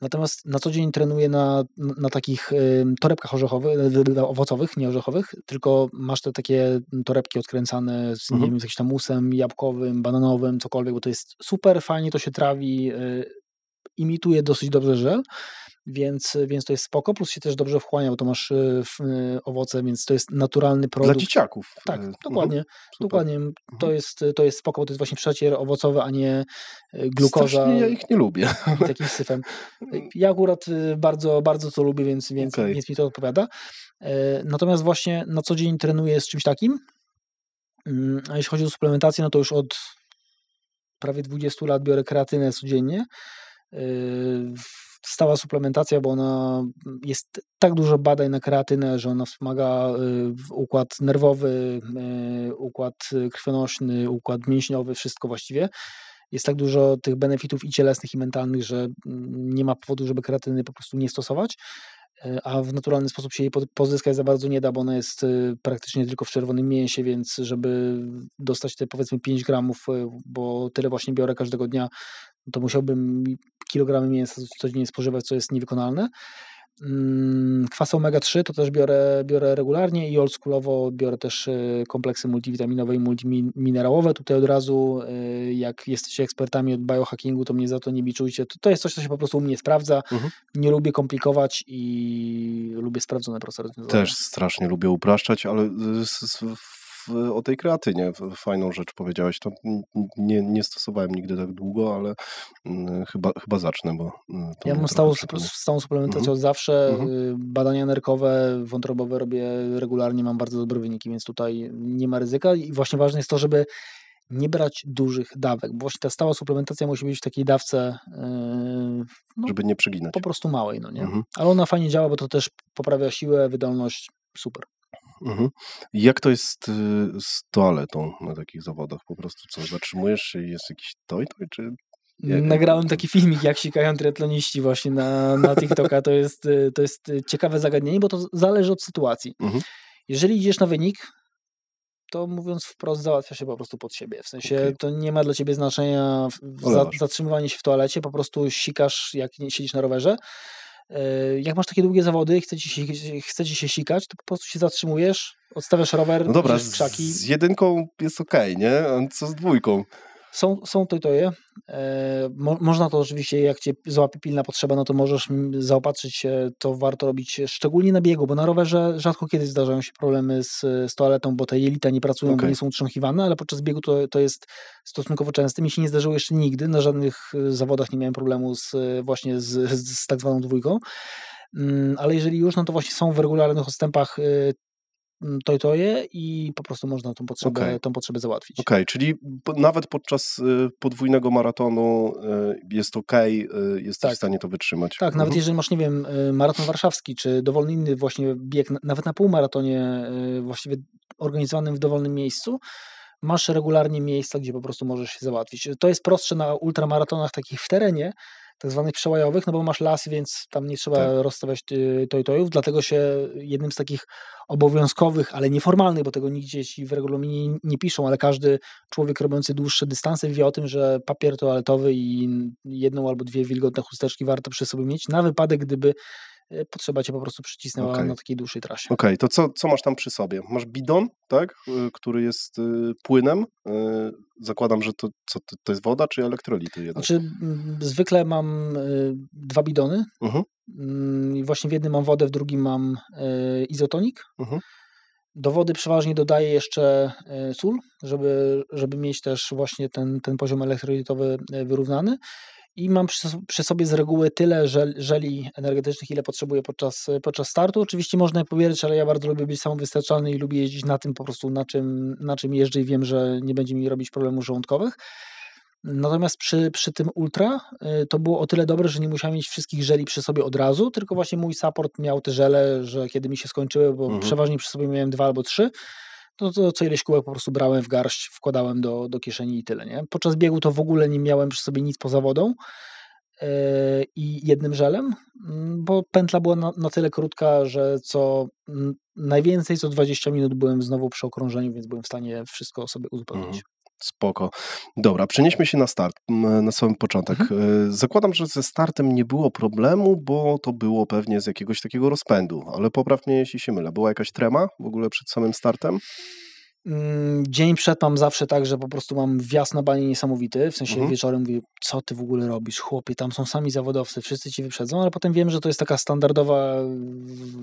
S1: Natomiast na co dzień trenuję na, na takich y, torebkach orzechowych, y, owocowych, nie orzechowych, tylko masz te takie torebki odkręcane z, mhm. wiem, z jakimś tam musem jabłkowym, bananowym, cokolwiek, bo to jest super, fajnie to się trawi, y, imituje dosyć dobrze żel więc, więc to jest spoko, plus się też dobrze wchłania, bo to masz y, y, owoce, więc to jest naturalny produkt. Dla dzieciaków.
S2: E, tak, dokładnie.
S1: Mhm, dokładnie. To, mhm. jest, to jest spoko, bo to jest właśnie przecier owocowy, a nie glukoza. Strasznie ja ich nie lubię. Z *laughs* syfem. Ja akurat bardzo, bardzo to lubię, więc, więc, okay. więc mi to odpowiada. Natomiast właśnie na co dzień trenuję z czymś takim, mm, a jeśli chodzi o suplementację, no to już od prawie 20 lat biorę kreatynę codziennie stała suplementacja, bo ona jest tak dużo badań na kreatynę, że ona wspomaga y, układ nerwowy, y, układ y, krwionośny, układ mięśniowy, wszystko właściwie. Jest tak dużo tych benefitów i cielesnych, i mentalnych, że mm, nie ma powodu, żeby kreatyny po prostu nie stosować a w naturalny sposób się jej pozyskać za bardzo nie da, bo ona jest praktycznie tylko w czerwonym mięsie, więc żeby dostać te powiedzmy 5 gramów, bo tyle właśnie biorę każdego dnia, no to musiałbym kilogramy mięsa codziennie spożywać, co jest niewykonalne. Mm, kwas omega-3 to też biorę, biorę regularnie i oldschoolowo biorę też e, kompleksy multivitaminowe i multiminerałowe. Tutaj od razu, e, jak jesteście ekspertami od biohackingu, to mnie za to nie biczujcie. To, to jest coś, co się po prostu u mnie sprawdza. Mhm. Nie lubię komplikować i lubię sprawdzone proste rozwiązania. Też
S2: strasznie lubię upraszczać, ale o tej kreatynie fajną rzecz powiedziałeś. To nie, nie stosowałem nigdy tak długo, ale chyba, chyba zacznę, bo... Ja mam stałą, stałą
S1: suplementację od zawsze. Mhm. Y, badania nerkowe, wątrobowe robię regularnie, mam bardzo dobre wyniki, więc tutaj nie ma ryzyka i właśnie ważne jest to, żeby nie brać dużych dawek, bo właśnie ta stała suplementacja musi być w takiej dawce, y,
S2: no, żeby nie przeginać.
S1: Po prostu małej, no nie? Mhm. Ale ona fajnie działa, bo to też poprawia siłę, wydolność, super.
S2: Mhm. Jak to jest y, z toaletą na takich zawodach? Po prostu co, zatrzymujesz się i jest jakiś toj, toj czy... Jak
S1: Nagrałem taki filmik, jak sikają triatloniści właśnie na, na TikToka. To jest, y, to jest y, ciekawe zagadnienie, bo to zależy od sytuacji. Mhm. Jeżeli idziesz na wynik, to mówiąc wprost, załatwia się po prostu pod siebie. W sensie okay. to nie ma dla ciebie znaczenia za, zatrzymywanie się w toalecie, po prostu sikasz, jak siedzisz na rowerze. E, jak masz takie długie zawody i chce ci, się, chcecie się sikać, to po prostu się zatrzymujesz, odstawiasz
S2: rower, no dobra, krzaki. Z jedynką jest okej, okay, nie? A co z dwójką? Są, są
S1: tutoje. Mo, można to oczywiście, jak cię złapie pilna potrzeba, no to możesz zaopatrzyć się, to warto robić szczególnie na biegu, bo na rowerze rzadko kiedy zdarzają się problemy z, z toaletą, bo te jelita nie pracują, okay. bo nie są utrząchiwane, ale podczas biegu to, to jest stosunkowo częste. Mi się nie zdarzyło jeszcze nigdy, na żadnych e, zawodach nie miałem problemu z, e, właśnie z, z, z tak zwaną dwójką mm, ale jeżeli już, no to właśnie są w regularnych odstępach e, Mm, to i to je i po prostu można tą potrzebę, okay. tą
S2: potrzebę załatwić. Okej, okay, czyli nawet podczas y, podwójnego maratonu y, jest ok, jesteś tak. w stanie to wytrzymać. Tak, mhm. nawet jeżeli
S1: masz, nie wiem, y, maraton warszawski, czy dowolny inny właśnie bieg, nawet na półmaratonie właściwie organizowanym w dowolnym miejscu, masz regularnie miejsca, gdzie po prostu możesz się załatwić. To jest prostsze na ultramaratonach takich w terenie, tak zwanych przełajowych, no bo masz las, więc tam nie trzeba tak. rozstawiać y, tojtojów, dlatego się jednym z takich obowiązkowych, ale nieformalnych, bo tego nigdzie ci w regulaminie nie piszą, ale każdy człowiek robiący dłuższe dystanse wie o tym, że papier toaletowy i jedną albo dwie wilgotne chusteczki warto przy sobie mieć na wypadek, gdyby Y, potrzeba cię po prostu przycisnęła okay. na takiej dłuższej trasie.
S2: Okej, okay, to co, co masz tam przy sobie? Masz bidon, tak, y, który jest y, płynem. Zakładam, że to, co, to jest woda czy elektrolity jednak? Znaczy,
S1: mm, zwykle mam dwa bidony. Uh-huh. Właśnie w jednym mam wodę, w drugim mam izotonik. Uh-huh. Do wody przeważnie dodaję jeszcze sól, żeby, żeby mieć też właśnie ten, ten poziom elektrolitowy wyrównany i mam przy, przy sobie z reguły tyle żeli energetycznych, ile potrzebuję podczas, podczas startu. Oczywiście można je pobierać, ale ja bardzo lubię być samowystarczalny i lubię jeździć na tym po prostu, na czym, na czym jeżdżę i wiem, że nie będzie mi robić problemów żołądkowych. Natomiast przy, przy tym ultra y, to było o tyle dobre, że nie musiałem mieć wszystkich żeli przy sobie od razu, tylko właśnie mój support miał te żele, że kiedy mi się skończyły, bo mhm. przeważnie przy sobie miałem dwa albo trzy, to, no to co ileś kółek po prostu brałem w garść, wkładałem do, do kieszeni i tyle. Nie? Podczas biegu to w ogóle nie miałem przy sobie nic poza wodą yy, i jednym żelem, mm, bo pętla była na, na tyle krótka, że co mm, najwięcej co 20 minut byłem znowu przy okrążeniu, więc byłem w stanie wszystko sobie mhm. uzupełnić.
S2: Mhm. Spoko. Dobra, przenieśmy się na start, na sam początek. Mhm. E, zakładam, że ze startem nie było problemu, bo to było pewnie z jakiegoś takiego rozpędu, ale popraw mnie, jeśli się mylę. Była jakaś trema w ogóle przed samym startem?
S1: Mm, dzień przed mam zawsze tak, że po prostu mam wjazd na banie niesamowity, w sensie mhm. wieczorem mówię, co ty w ogóle robisz, chłopie, tam są sami zawodowcy, wszyscy ci wyprzedzą, ale potem wiem, że to jest taka standardowa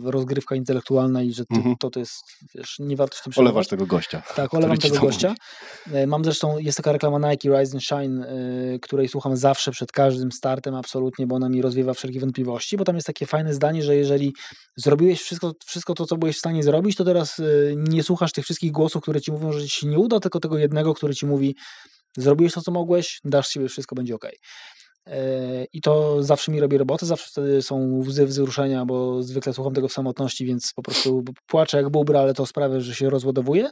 S1: rozgrywka intelektualna i że ty, mhm. to, to jest, wiesz, nie warto się tym przejmować. Olewasz tego gościa. Tak, olewam tego gościa. Mówi. E, mam zresztą, jest taka reklama Nike Rise and Shine, e, której słucham zawsze przed każdym startem absolutnie, bo ona mi rozwiewa wszelkie wątpliwości, bo tam jest takie fajne zdanie, że jeżeli zrobiłeś wszystko, wszystko to, co byłeś w stanie zrobić, to teraz e, nie słuchasz tych wszystkich głosów, które ci mówią, że ci się nie uda, tylko tego jednego, który ci mówi, zrobiłeś to, co mogłeś, dasz siebie, wszystko będzie ok. E, I to zawsze mi robi robotę, zawsze wtedy są łzy wzruszenia, bo zwykle słucham tego w samotności, więc po prostu płaczę jak bubra, ale to sprawia, że się rozładowuje.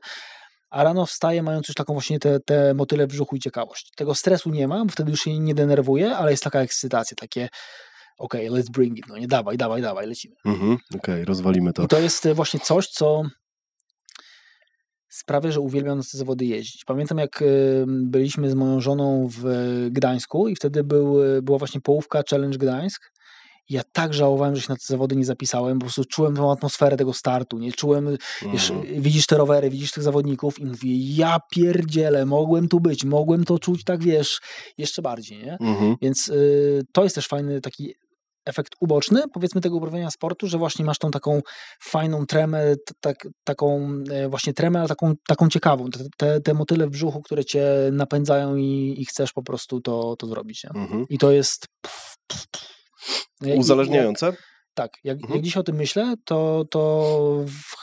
S1: A rano wstaję mając już taką właśnie te, te motyle w brzuchu i ciekawość. Tego stresu nie mam, wtedy już się nie denerwuję, ale jest taka ekscytacja, takie okej, okay, let's bring it, no nie, dawaj, dawaj, dawaj, lecimy.
S2: Mhm, okej, okay, rozwalimy to. I to
S1: jest e, właśnie coś, co sprawia, że uwielbiam na te zawody jeździć. Pamiętam, jak byliśmy z moją żoną w Gdańsku i wtedy był, była właśnie połówka Challenge Gdańsk. Ja tak żałowałem, że się na te zawody nie zapisałem. Po prostu czułem tą atmosferę tego startu. Nie czułem, mhm. wiesz, widzisz te rowery, widzisz tych zawodników i mówię, ja pierdzielę, mogłem tu być, mogłem to czuć, tak wiesz, jeszcze bardziej, nie? Mhm. Więc y, to jest też fajny taki efekt uboczny, powiedzmy, tego uprawiania sportu, że właśnie masz tą taką fajną tremę, tak, taką e, właśnie tremę, ale taką, taką ciekawą. Te, te motyle w brzuchu, które cię napędzają i, i chcesz po prostu to, to zrobić. Mhm. I to jest.
S2: Uzależniające?
S1: tak, jak, mhm. jak dziś o tym myślę, to, to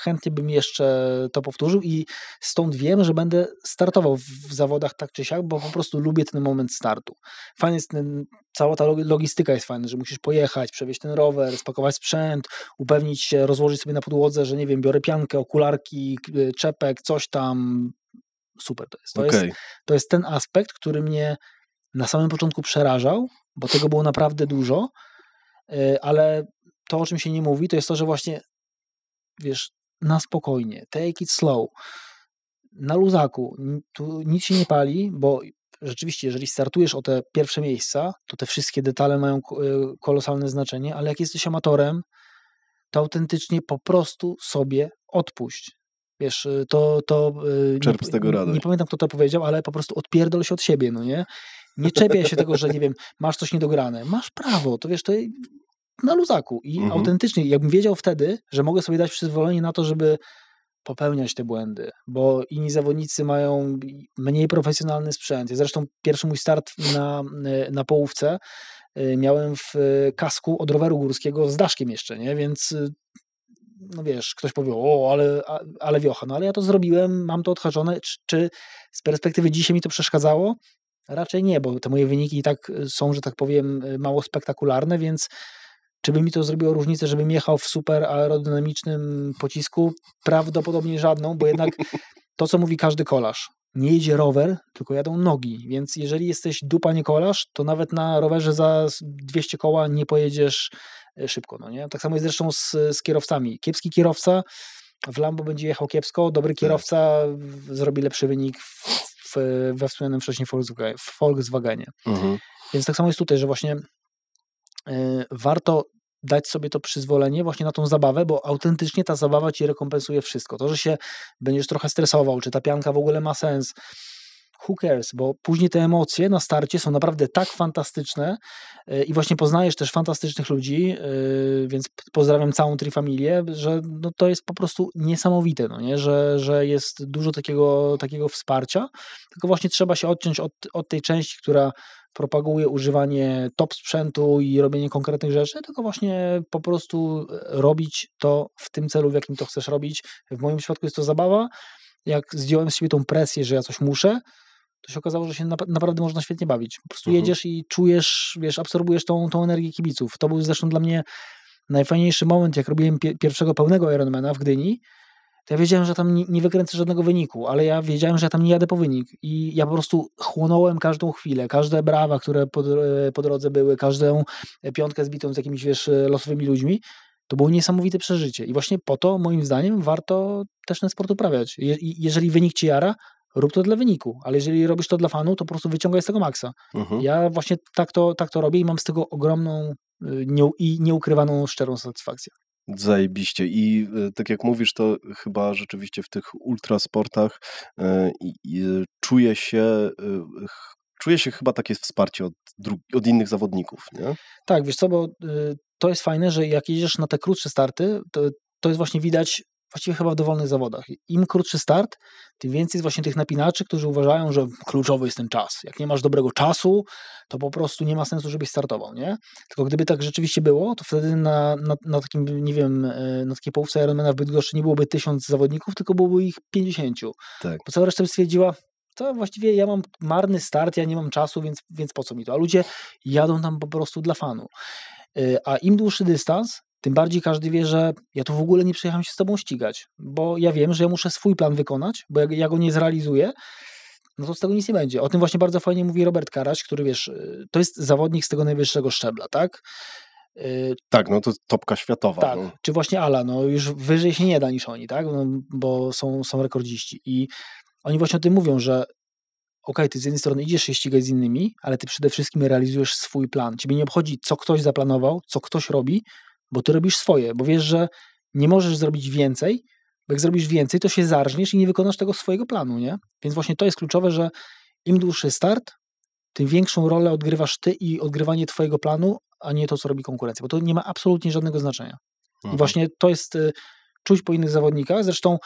S1: chętnie bym jeszcze to powtórzył i stąd wiem, że będę startował w zawodach tak czy siak, bo po prostu lubię ten moment startu. Fajny jest ten, cała ta logistyka jest fajna, że musisz pojechać, przewieźć ten rower, spakować sprzęt, upewnić się, rozłożyć sobie na podłodze, że nie wiem, biorę piankę, okularki, e, czepek, coś tam. Super to jest. To, okay. jest, to jest ten aspekt, który mnie na samym początku przerażał, bo tego było naprawdę dużo e, ale to, o czym się nie mówi, to jest to, że właśnie, wiesz, na spokojnie, take it slow, na luzaku, tu nic się nie pali, bo rzeczywiście, jeżeli startujesz o te pierwsze miejsca, to te wszystkie detale mają e, kolosalne znaczenie, ale jak jesteś amatorem, to autentycznie po prostu sobie odpuść. Wiesz, e, to. to e, Czerp nie, z tego radę. Nie pamiętam, kto to powiedział, ale po prostu odpierdol się od siebie, no nie? Nie czepiaj się tego, że nie *laughs* wiem, masz coś niedograne. Masz prawo, to wiesz, to na luzaku i mhm. autentycznie, jakbym wiedział wtedy, że mogę sobie dać przyzwolenie na to, żeby popełniać te błędy, bo inni zawodnicy mają mniej profesjonalny sprzęt. Ja zresztą pierwszy mój start na, na połówce y, miałem w kasku od roweru górskiego z daszkiem jeszcze, nie? Więc y, no wiesz, ktoś powie, o, ale, ale wiocha, no ale ja to zrobiłem, mam to odhaczone. Czy, czy z perspektywy dzisiaj mi to przeszkadzało? Raczej nie, bo te moje wyniki i tak y, są, że tak powiem, mało spektakularne, więc czy by mi to zrobiło różnicę, żebym jechał w super aerodynamicznym pocisku? Prawdopodobnie żadną, bo jednak *laughs* to, co mówi każdy kolarz, nie jedzie rower, tylko jadą nogi. Więc jeżeli jesteś dupa nie kolarz, to nawet na rowerze za 200 koła nie pojedziesz e, szybko. No nie? Tak samo jest zresztą z, z kierowcami. Kiepski kierowca w Lambo będzie jechał kiepsko, dobry tak. kierowca zrobi lepszy wynik w, w, we wspomnianym wcześniej Volkswagenie. Mhm. Więc tak samo jest tutaj, że właśnie e, warto dać sobie to przyzwolenie właśnie na tą zabawę, bo autentycznie ta zabawa ci rekompensuje wszystko. To, że się będziesz trochę stresował, czy ta pianka w ogóle ma sens, who cares, bo później te emocje na starcie są naprawdę tak fantastyczne e, i właśnie poznajesz też fantastycznych ludzi, e, więc pozdrawiam całą Trifamilię, że no to jest po prostu niesamowite, no nie? że, że jest dużo takiego, takiego wsparcia, tylko właśnie trzeba się odciąć od, od tej części, która propaguje używanie top sprzętu i robienie konkretnych rzeczy, tylko właśnie po prostu e, robić to w tym celu, w jakim to chcesz robić. W moim przypadku jest to zabawa. Jak zdjąłem z siebie tą presję, że ja coś muszę, to się okazało, że się na, naprawdę można świetnie bawić. Po prostu mhm. jedziesz i czujesz, wiesz, absorbujesz tą, tą energię kibiców. To był zresztą dla mnie najfajniejszy moment, jak robiłem pie pierwszego pełnego Ironmana w Gdyni, to ja wiedziałem, że tam nie, nie wykręcę żadnego wyniku, ale ja wiedziałem, że ja tam nie jadę po wynik i ja po prostu chłonąłem każdą chwilę, każde brawa, które po, e, po drodze były, każdą e, piątkę zbitą z jakimiś, wiesz, e, losowymi ludźmi, to było niesamowite przeżycie i właśnie po to, moim zdaniem, warto też ten sport uprawiać. Je, jeżeli wynik ci jara, rób to dla wyniku, ale jeżeli robisz to dla fanu, to po prostu wyciągaj z tego maksa. Mhm. Ja właśnie tak to, tak to robię i mam z tego ogromną nie, i nieukrywaną szczerą satysfakcję.
S2: Zajebiście. I e, tak jak mówisz, to chyba rzeczywiście w tych ultrasportach e, czuję się e, czuję czuje się chyba takie wsparcie od, od innych zawodników, nie? Tak, wiesz co, bo to jest fajne, że jak
S1: jedziesz na te krótsze starty, to, to jest właśnie widać właściwie chyba w dowolnych zawodach. Im krótszy start, tym więcej jest właśnie tych napinaczy, którzy uważają, że kluczowy jest ten czas. Jak nie masz dobrego czasu, to po prostu nie ma sensu, żebyś startował, nie? Tylko gdyby tak rzeczywiście było, to wtedy na, na, na takim, nie wiem, e, na takiej połówce Ironmana w Bydgoszczy nie byłoby tysiąc zawodników, tylko byłoby ich pięćdziesięciu. Tak. Bo cała reszta by stwierdziła, to właściwie ja mam marny start, ja nie mam czasu, więc, więc po co mi to? A ludzie jadą tam po prostu dla fanu. E, a im dłuższy dystans, tym bardziej każdy wie, że ja tu w ogóle nie przyjechałem się z tobą ścigać, bo ja wiem, że ja muszę swój plan wykonać, bo jak ja go nie zrealizuję, no to z tego nic nie będzie. O tym właśnie bardzo fajnie mówi Robert Karaś, który wiesz, y, to jest zawodnik z tego najwyższego szczebla, tak? Yy,
S2: tak, no to topka światowa. Tak, no.
S1: czy właśnie Ala, no już wyżej się nie da niż oni, tak? No, bo są, są rekordziści i oni właśnie o tym mówią, że OK, ty z jednej strony idziesz się ścigać z innymi, ale ty przede wszystkim realizujesz swój plan. Ciebie nie obchodzi, co ktoś zaplanował, co ktoś robi, bo ty robisz swoje, bo wiesz, że nie możesz zrobić więcej, bo jak zrobisz więcej, to się zarżniesz i nie wykonasz tego swojego planu, nie? Więc właśnie to jest kluczowe, że im dłuższy start, tym większą rolę odgrywasz ty i odgrywanie twojego planu, a nie to, co robi konkurencja, bo to nie ma absolutnie żadnego znaczenia. Mhm. I właśnie to jest y, czuć po innych zawodnikach, zresztą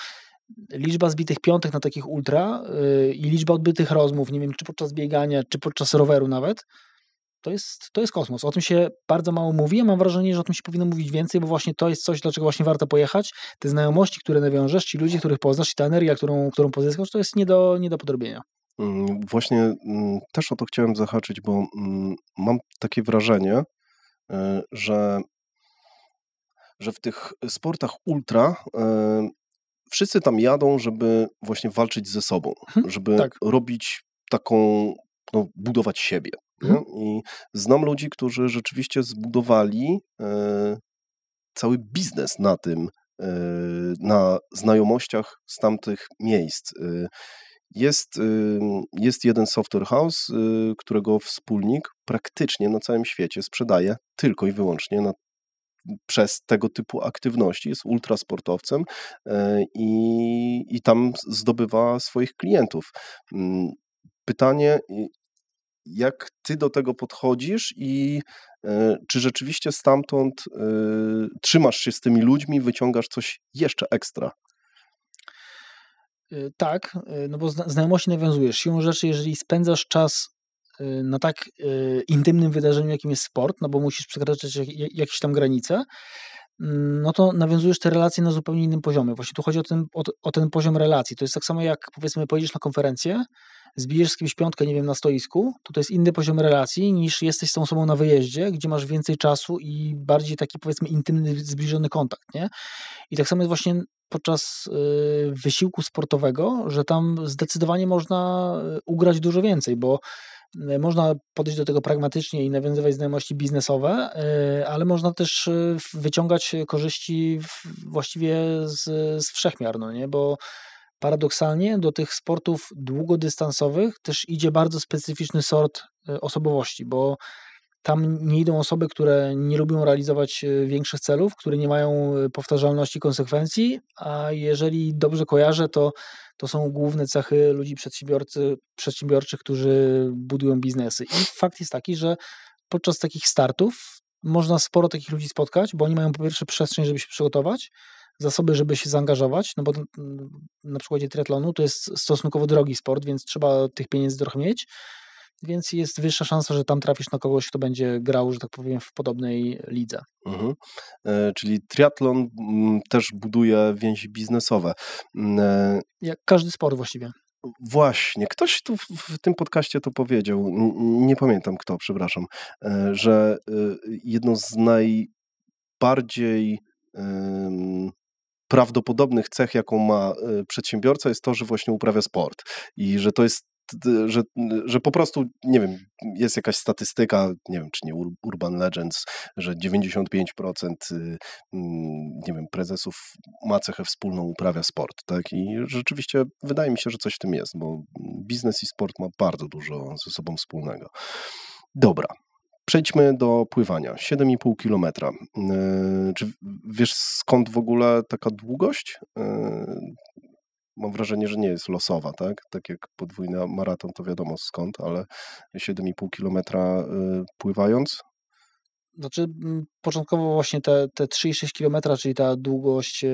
S1: liczba zbitych piątek na takich ultra y, i liczba odbytych rozmów, nie wiem, czy podczas biegania, czy podczas roweru nawet, to jest, to jest kosmos. O tym się bardzo mało mówi, a mam wrażenie, że o tym się powinno mówić więcej, bo właśnie to jest coś, dlaczego właśnie warto pojechać. Te znajomości, które nawiążesz, ci ludzie, których poznasz, i ta energia, którą, którą pozyskasz, to jest nie do, nie do
S2: podrobienia. Mm, właśnie mm, też o to chciałem zahaczyć, bo mm, mam takie wrażenie, e, że, że w tych sportach ultra e, wszyscy tam jadą, żeby właśnie walczyć ze sobą, mhm. żeby tak. robić taką, no, budować siebie. Mhm. I znam ludzi, którzy rzeczywiście zbudowali e, cały biznes na tym, e, na znajomościach z tamtych miejsc. E, jest, jest jeden software house, którego wspólnik praktycznie na całym świecie sprzedaje tylko i wyłącznie na, przez tego typu aktywności. Jest ultrasportowcem i, i tam zdobywa swoich klientów. Mm, pytanie, jak ty do tego podchodzisz i e, czy rzeczywiście stamtąd e, trzymasz się z tymi ludźmi, wyciągasz coś jeszcze ekstra?
S1: E, tak, no bo znajomości nawiązujesz. Siłą rzeczy, jeżeli spędzasz czas na tak intymnym wydarzeniu, jakim jest sport, no bo musisz przekraczać jakieś tam granice, mm, no to nawiązujesz te relacje na zupełnie innym poziomie. Właśnie tu chodzi o ten, o, o ten poziom relacji. To jest tak samo jak powiedzmy pojedziesz na konferencję, z kimś piątkę, nie wiem, na stoisku, to to jest inny poziom relacji niż jesteś z tą osobą na wyjeździe, gdzie masz więcej czasu i bardziej taki powiedzmy intymny, zbliżony kontakt, nie? I tak samo jest właśnie podczas y, wysiłku sportowego, że tam zdecydowanie można y, ugrać dużo więcej, bo y, można podejść do tego pragmatycznie i nawiązywać znajomości biznesowe, ale można też wyciągać korzyści właściwie z, z wszechmiar, no nie? bo Paradoksalnie do tych sportów długodystansowych też idzie bardzo specyficzny sort e, osobowości, bo tam nie idą osoby, które nie lubią realizować e, większych celów, które nie mają e, powtarzalności konsekwencji, a jeżeli dobrze kojarzę, to, to są główne cechy ludzi przedsiębiorcy, przedsiębiorczych, którzy budują biznesy. I fakt jest taki, że podczas takich startów można sporo takich ludzi spotkać, bo oni mają po pierwsze przestrzeń, żeby się przygotować, zasoby, żeby się zaangażować, no bo mm, na przykładzie triatlonu to jest stosunkowo drogi sport, więc trzeba tych pieniędzy trochę mieć, więc jest wyższa szansa, że tam trafisz na kogoś, kto będzie grał, że tak powiem, w podobnej lidze.
S2: Mhm. E, czyli triatlon mm, też buduje więzi biznesowe. Mm, e,
S1: Jak każdy sport właściwie.
S2: Właśnie, ktoś tu w tym podcaście to powiedział, nie pamiętam kto, przepraszam, e, że jedną z najbardziej prawdopodobnych cech, jaką ma y, przedsiębiorca, jest to, że właśnie uprawia sport i że to jest że, że po prostu, nie wiem, jest jakaś statystyka, nie wiem, czy nie Urban Legends, że 95% y, mm, nie wiem, prezesów ma cechę wspólną, uprawia sport, tak? I rzeczywiście wydaje mi się, że coś w tym jest, bo biznes i sport ma bardzo dużo ze sobą wspólnego. Dobra, Przejdźmy do pływania. 7,5 kilometra. E, czy wiesz skąd w ogóle taka długość? E, mam wrażenie, że nie jest losowa, tak? Tak jak podwójny maraton to wiadomo skąd, ale 7,5 kilometra e, pływając? Znaczy, początkowo właśnie te, te
S1: 3,6 km, czyli ta długość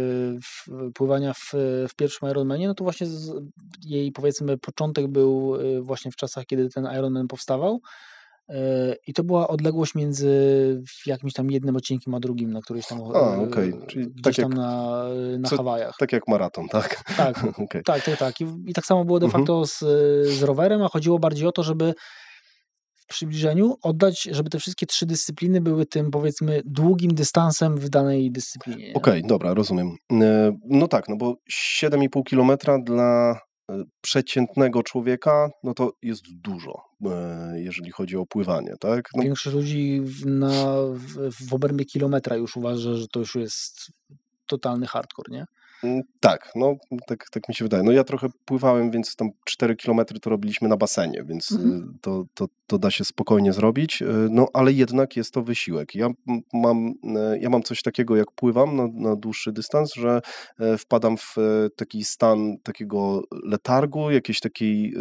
S1: pływania w, w pierwszym Ironmanie, no to właśnie z, jej powiedzmy początek był właśnie w czasach, kiedy ten Ironman powstawał. E, I to była odległość między jakimś tam jednym odcinkiem a drugim, na którejś tam. A, e, okej, okay.
S2: czyli tak jak, na, na co, Hawajach. Tak jak maraton, tak? Tak, *laughs* okay. tak,
S1: tak. tak. I, I, tak samo było de mhm. facto z, z rowerem, a chodziło bardziej o to, żeby w przybliżeniu oddać, żeby te wszystkie trzy dyscypliny były tym, powiedzmy, długim dystansem w
S2: danej dyscyplinie. Okej, okay, dobra, rozumiem. E, no tak, no bo 7,5 kilometra dla przeciętnego człowieka, no to jest dużo, e, jeżeli chodzi o pływanie, tak? No. Większość ludzi w, na, w, w obrębie kilometra już uważa,
S1: że to już jest totalny hardcore, nie?
S2: Mm, tak, no tak, tak mi się wydaje. No ja trochę pływałem, więc tam 4 kilometry to robiliśmy na basenie, więc mhm. Y, to, to, to da się spokojnie zrobić, y, no ale jednak jest to wysiłek. Ja mam, y, ja mam coś takiego, jak pływam na, na dłuższy dystans, że wpadam w taki stan takiego letargu, jakiejś takiej,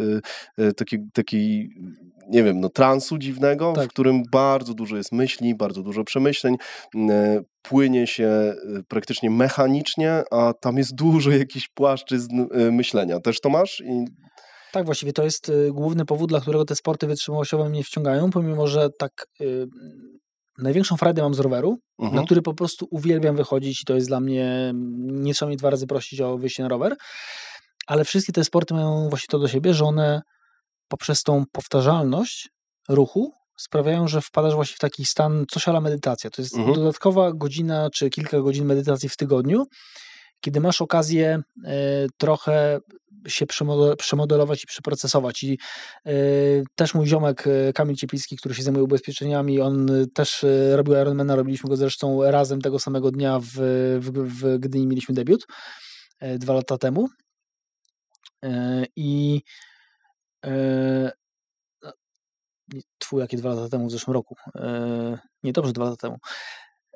S2: takiej, takiej nie wiem, no, transu dziwnego, tak. w którym bardzo dużo jest myśli, bardzo dużo przemyśleń, e, płynie się e, praktycznie mechanicznie, a tam jest dużo jakichś płaszczyzn e, myślenia. Też to masz? I...
S1: Tak, właściwie to jest główny powód, dla którego te sporty wytrzymałościowe mnie wciągają, pomimo że tak największą frajdę mam z roweru, na mhm. który po prostu uwielbiam wychodzić i to jest dla mnie, nie trzeba mi dwa razy prosić o wyjście na rower, ale wszystkie te sporty mają właśnie to do siebie, że one poprzez tą powtarzalność ruchu sprawiają, że wpadasz właśnie w taki stan co siala medytacja. To jest mhm. dodatkowa godzina czy kilka godzin medytacji w tygodniu, kiedy masz okazję y, trochę się przemodelować i przeprocesować. I y, też mój ziomek e, Kamil Ciepliński, który się zajmuje ubezpieczeniami, on też y, robił Ironmana, robiliśmy go zresztą razem tego samego dnia w, w, w Gdyni mieliśmy debiut dwa lata temu. I E, no, twój jakie dwa lata temu, w zeszłym roku. E, nie dobrze, dwa lata temu.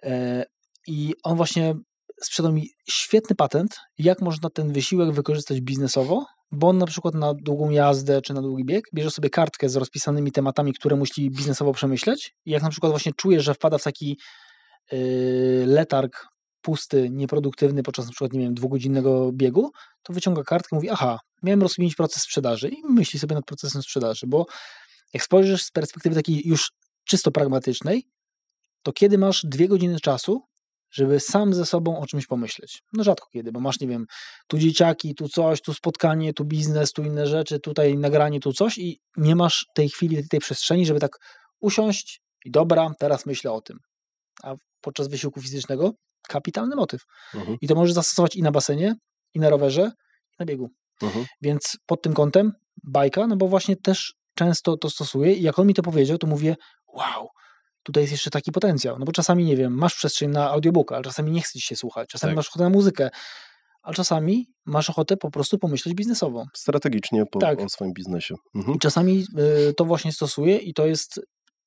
S1: E, I on właśnie sprzedał mi świetny patent, jak można ten wysiłek wykorzystać biznesowo, bo on na przykład na długą jazdę czy na długi bieg bierze sobie kartkę z rozpisanymi tematami, które musi biznesowo przemyśleć. I jak na przykład właśnie czuje, że wpada w taki letarg pusty, nieproduktywny podczas na przykład, nie wiem, dwugodzinnego biegu, to wyciąga kartkę i mówi, aha, miałem rozkminić proces sprzedaży i myśli sobie nad procesem sprzedaży, bo jak spojrzysz z perspektywy takiej już czysto pragmatycznej, to kiedy masz dwie godziny czasu, żeby sam ze sobą o czymś pomyśleć. No rzadko kiedy, bo masz, nie wiem, tu dzieciaki, tu coś, tu spotkanie, tu biznes, tu inne rzeczy, tutaj nagranie, tu coś i nie masz tej chwili, tej przestrzeni, żeby tak usiąść i dobra, teraz myślę o tym. A podczas wysiłku fizycznego kapitalny motyw. Mhm. I to możesz zastosować i na basenie, i na rowerze, i na biegu. Mhm. Więc pod tym kątem bajka, no bo właśnie też często to stosuję i jak on mi to powiedział, to mówię, wow, tutaj jest jeszcze taki potencjał. No bo czasami, nie wiem, masz przestrzeń na audiobooka, ale czasami nie chcesz się słuchać, czasami tak. masz ochotę na muzykę, a czasami masz ochotę po prostu pomyśleć
S2: biznesową. Strategicznie po, tak. o swoim biznesie.
S1: Mhm. I czasami y, to właśnie stosuję i to jest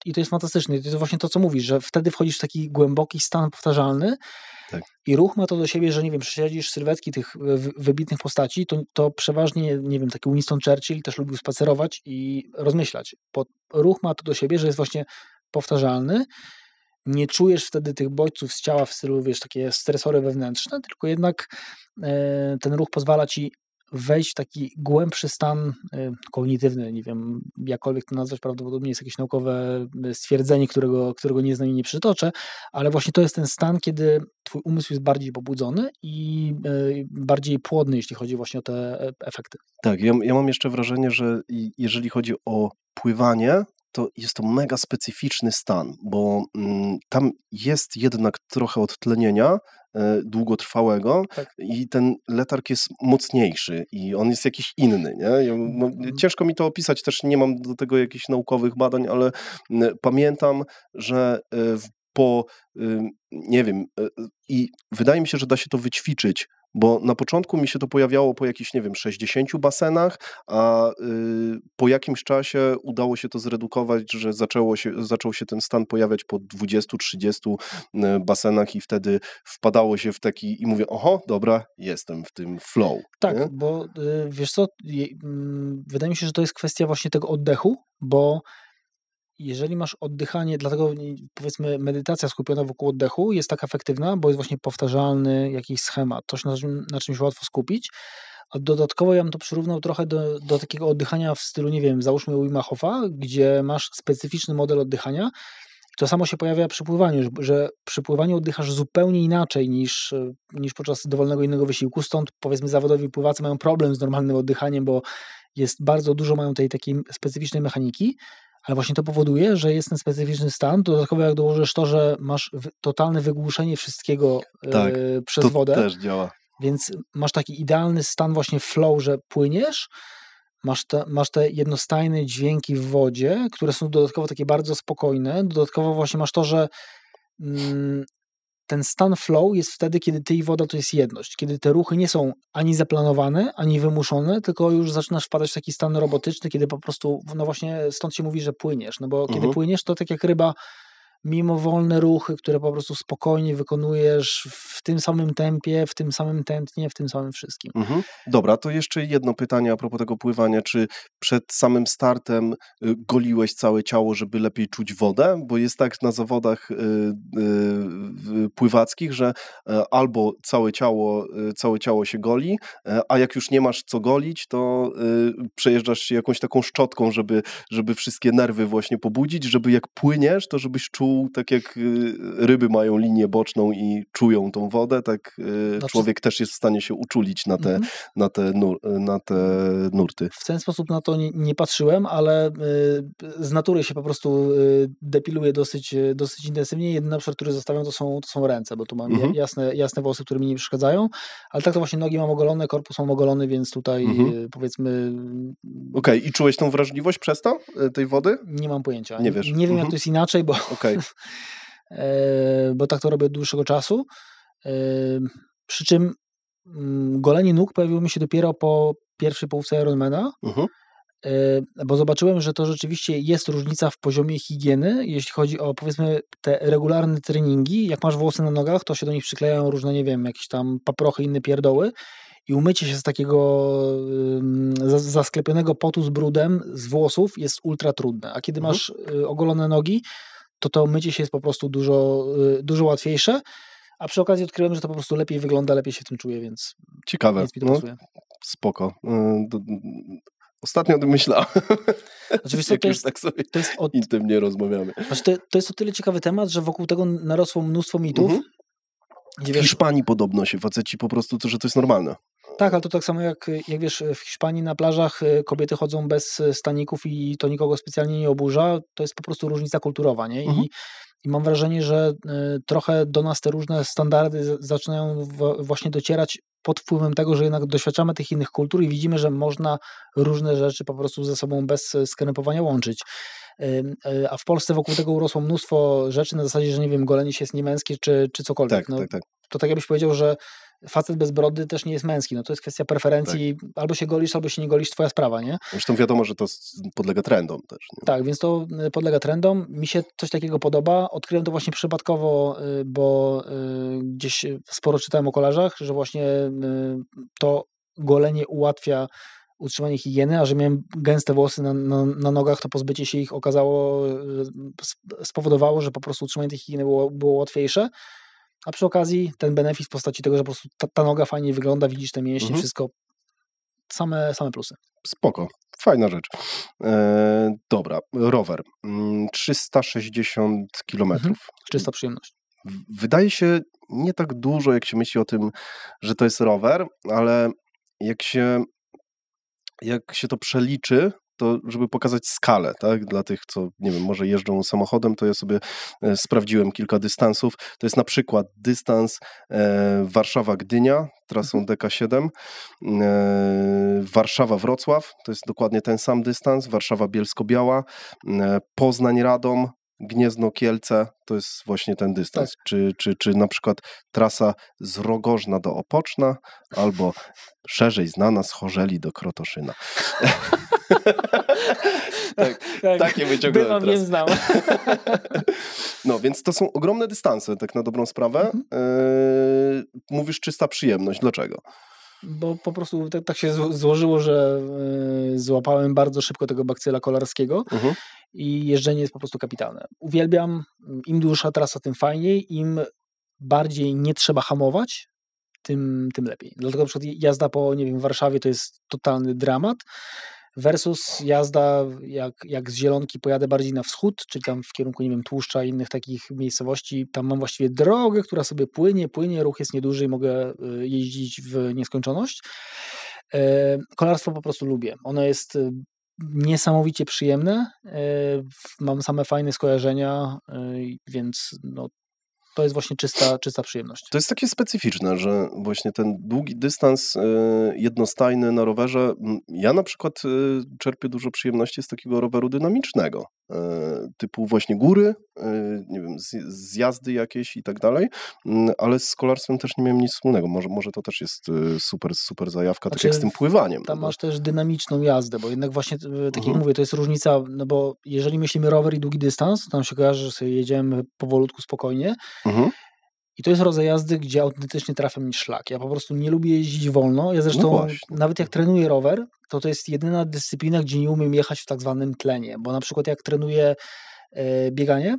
S1: i to jest fantastyczne. I to jest właśnie to, co mówisz, że wtedy wchodzisz w taki głęboki stan powtarzalny tak. i ruch ma to do siebie, że nie wiem, prześledzisz sylwetki tych e, wybitnych postaci, to, to przeważnie, nie wiem, taki Winston Churchill też lubił spacerować i rozmyślać. Pod, ruch ma to do siebie, że jest właśnie powtarzalny, nie czujesz wtedy tych bodźców z ciała w stylu, wiesz, takie stresory wewnętrzne, tylko jednak e, ten ruch pozwala ci wejść w taki głębszy stan y, kognitywny, nie wiem, jakkolwiek to nazwać, prawdopodobnie jest jakieś naukowe y, stwierdzenie, którego, którego nie znam i nie przytoczę, ale właśnie to jest ten stan, kiedy twój umysł jest bardziej pobudzony i y, bardziej płodny, jeśli chodzi właśnie o te e, efekty.
S2: Tak, ja, ja mam jeszcze wrażenie, że jeżeli chodzi o pływanie, to jest to mega specyficzny stan, bo mm, tam jest jednak trochę odtlenienia, E, długotrwałego tak. i ten letarg jest mocniejszy i on jest jakiś inny. Nie? Mm, no, mm. Ciężko mi to opisać, też nie mam do tego jakichś naukowych badań, ale mm, pamiętam, że e, po, nie wiem, e, i wydaje mi się, że da się to wyćwiczyć bo na początku mi się to pojawiało po jakichś, nie wiem, 60 basenach, a yy, po jakimś czasie udało się to zredukować, że zaczęło się, zaczął się ten stan pojawiać po 20-30 y, basenach i wtedy wpadało się w taki i mówię, oho, dobra, jestem w tym flow.
S1: Tak, nie? bo yy, wiesz co, yy, wydaje mi się, że to jest kwestia właśnie tego oddechu, bo jeżeli masz oddychanie, dlatego powiedzmy medytacja skupiona wokół oddechu jest tak efektywna, bo jest właśnie powtarzalny jakiś schemat, coś na, na czymś łatwo skupić. A dodatkowo ja bym to przyrównał trochę do, do takiego oddychania w stylu, nie wiem, załóżmy Wim Hofa, gdzie masz specyficzny model oddychania. To samo się pojawia przy pływaniu, że przy pływaniu oddychasz zupełnie inaczej niż, niż podczas dowolnego innego wysiłku. Stąd powiedzmy zawodowi pływacy mają problem z normalnym oddychaniem, bo jest bardzo dużo, mają tej takiej specyficznej mechaniki, ale właśnie to powoduje, że jest ten specyficzny stan. Dodatkowo jak dołożysz to, że masz totalne wygłuszenie wszystkiego e, tak, yy, przez to wodę. też działa. Więc masz taki idealny stan właśnie flow, że płyniesz, masz te, masz te jednostajne dźwięki w wodzie, które są dodatkowo takie bardzo spokojne. Dodatkowo właśnie masz to, że mm, ten stan flow jest wtedy, kiedy ty i woda to jest jedność, kiedy te ruchy nie są ani zaplanowane, ani wymuszone, tylko już zaczynasz wpadać w taki stan robotyczny, kiedy po prostu, no właśnie stąd się mówi, że płyniesz, no bo mhm. kiedy płyniesz, to tak jak ryba mimowolne ruchy, które po prostu spokojnie wykonujesz w tym samym tempie, w tym samym tętnie, w tym samym wszystkim.
S2: Mhm. Dobra, to jeszcze jedno pytanie a propos tego pływania. Czy przed samym startem y, goliłeś całe ciało, żeby lepiej czuć wodę? Bo jest tak na zawodach y, y, pływackich, że e, albo całe ciało, całe ciało się goli, e, a jak już nie masz co golić, to przejeżdżasz się jakąś taką szczotką, żeby, żeby wszystkie nerwy właśnie pobudzić, żeby jak płyniesz, to żebyś czuł dół, tak jak y, ryby mają linię boczną i czują tą wodę, tak y, znaczy... człowiek też jest w stanie się uczulić na te, mhm. na te, nur, na te nurty. W ten sposób na to nie, nie patrzyłem, ale y, z natury się po prostu
S1: depiluję dosyć, dosyć intensywnie. Jedyny obszar, który zostawiam, to są, to są ręce, bo tu mam mhm. jasne, jasne włosy, które mi nie przeszkadzają, ale tak to właśnie nogi mam ogolone, korpus mam ogolony, więc tutaj mhm.
S2: powiedzmy... Okej, okay. i czułeś tą wrażliwość przez to, tej wody? Nie mam pojęcia. Nie wiesz. Nie wiem, jak to jest
S1: inaczej, bo... Okej, *laughs* E, bo tak to robię od dłuższego czasu. E, przy czym mm, golenie nóg pojawiło mi się dopiero po pierwszej połówce Ironmana, uh-huh. bo zobaczyłem, że to rzeczywiście jest różnica w poziomie higieny, jeśli chodzi o powiedzmy te regularne treningi. Jak masz włosy na nogach, to się do nich przyklejają różne, nie wiem, jakieś tam paprochy, inne pierdoły i umycie się z takiego mm, zasklepionego potu z brudem z włosów jest ultra trudne. A kiedy mhm. masz y, ogolone nogi, to to mycie się jest po prostu dużo, y, dużo łatwiejsze. A przy okazji odkryłem, że to po prostu lepiej wygląda, lepiej się w tym czuję, więc.
S2: Ciekawe. Więc mi to no, spoko. Y, ostatnio o tym myślałem. *laughs* Znaczy, to, jest, tak sobie to jest od... intymnie rozmawiamy. Znaczy, to,
S1: to, jest o tyle ciekawy temat, że wokół tego narosło mnóstwo mitów. Mhm.
S2: W Hiszpanii podobno się faceci po prostu, to, że to jest normalne
S1: tak, ale to tak samo jak, jak wiesz, w Hiszpanii na plażach e, kobiety chodzą bez e, staników i to nikogo specjalnie nie oburza. To jest po prostu różnica kulturowa, nie? Mhm. I, I, mam wrażenie, że e, trochę do nas te różne standardy zaczynają właśnie docierać pod wpływem tego, że jednak doświadczamy tych innych kultur i widzimy, że można różne rzeczy po prostu ze sobą bez skrępowania łączyć. A w Polsce wokół tego urosło mnóstwo rzeczy na zasadzie, że nie wiem, golenie się jest niemęskie czy, czy cokolwiek. Tak, no, tak, tak. To tak jakbyś powiedział, że facet bez brody też nie jest męski. No to jest kwestia preferencji. Tak. Albo się golisz, albo się nie golisz, twoja sprawa, nie?
S2: Zresztą wiadomo, że to podlega trendom też. Nie?
S1: Tak, więc to y, podlega trendom. Mi się coś takiego podoba. Odkryłem to właśnie przypadkowo, y, bo y, gdzieś sporo czytałem o kolarzach, że właśnie to golenie ułatwia utrzymanie higieny, a że miałem gęste włosy na, na, na, nogach, to pozbycie się ich okazało, spowodowało, że po prostu utrzymanie tej higieny było, było łatwiejsze a przy okazji ten benefit w postaci tego, że po prostu ta, ta noga fajnie wygląda, widzisz te mięśnie, mhm. wszystko. Same, same
S2: plusy. Spoko, fajna rzecz. E, dobra, rower. 360 km. Mm, mhm. Czysta przyjemność. Wydaje się nie tak dużo, jak się myśli o tym, że to jest rower, ale jak się, jak się to przeliczy to żeby pokazać skalę, tak? Dla tych, co, nie wiem, może jeżdżą samochodem, to ja sobie e, sprawdziłem kilka dystansów. To jest na przykład dystans e, Warszawa-Gdynia, trasą mhm. DK7, e, Warszawa-Wrocław, to jest dokładnie ten sam dystans, Warszawa-Bielsko-Biała, Poznań-Radom, Gniezno Kielce to jest właśnie ten dystans. Tak. Czy, czy, czy na przykład trasa z Rogożna do Opoczna, albo szerzej znana z Chorzeli do Krotoszyna. *laughs* tak, tak, takie wyciągnąłem teraz. nie znam. *laughs* no, więc to są ogromne dystanse, tak na dobrą sprawę. Mhm. Yy, mówisz czysta przyjemność. Dlaczego?
S1: bo po prostu tak, tak, się złożyło, że e, złapałem bardzo szybko tego bakcyla kolarskiego mhm i jeżdżenie jest po prostu kapitalne. Uwielbiam, im dłuższa trasa, tym fajniej, im bardziej nie trzeba hamować, tym, tym lepiej. Dlatego na przykład jazda po, nie wiem, Warszawie to jest totalny dramat, versus jazda, jak, jak z Zielonki pojadę bardziej na wschód, czyli tam w kierunku, nie wiem, Tłuszcza i innych takich miejscowości, tam mam właściwie drogę, która sobie płynie, płynie, ruch jest nieduży i mogę y, jeździć w nieskończoność. E, kolarstwo po prostu lubię. Ono jest y, niesamowicie przyjemne. Y, mam same fajne skojarzenia, y, więc no, to jest właśnie czysta, czysta przyjemność.
S2: To jest takie specyficzne, że właśnie ten długi dystans y, jednostajny na rowerze. Ja na przykład czerpię dużo przyjemności z takiego roweru dynamicznego. E, typu właśnie góry, e, nie wiem, zjazdy jakieś i tak dalej, mm, ale z kolarstwem też nie miałem nic wspólnego. Może, może to też jest e, super, super zajawka, znaczy, tak jak z znaczy, tym pływaniem. Tam
S1: no. masz tak. też dynamiczną jazdę, bo jednak właśnie, tak jak mhm. mówię, to jest różnica, no bo jeżeli myślimy rower i długi dystans, to nam się kojarzy, że sobie jedziemy powolutku, spokojnie, mhm. I to jest rodzaj jazdy, gdzie autentycznie trafia mi szlak. Ja po prostu nie lubię jeździć wolno. Ja zresztą, no nawet jak trenuję rower, to to jest jedyna dyscyplina, gdzie nie umiem jechać w tak zwanym tlenie. Bo na przykład jak trenuję e, bieganie,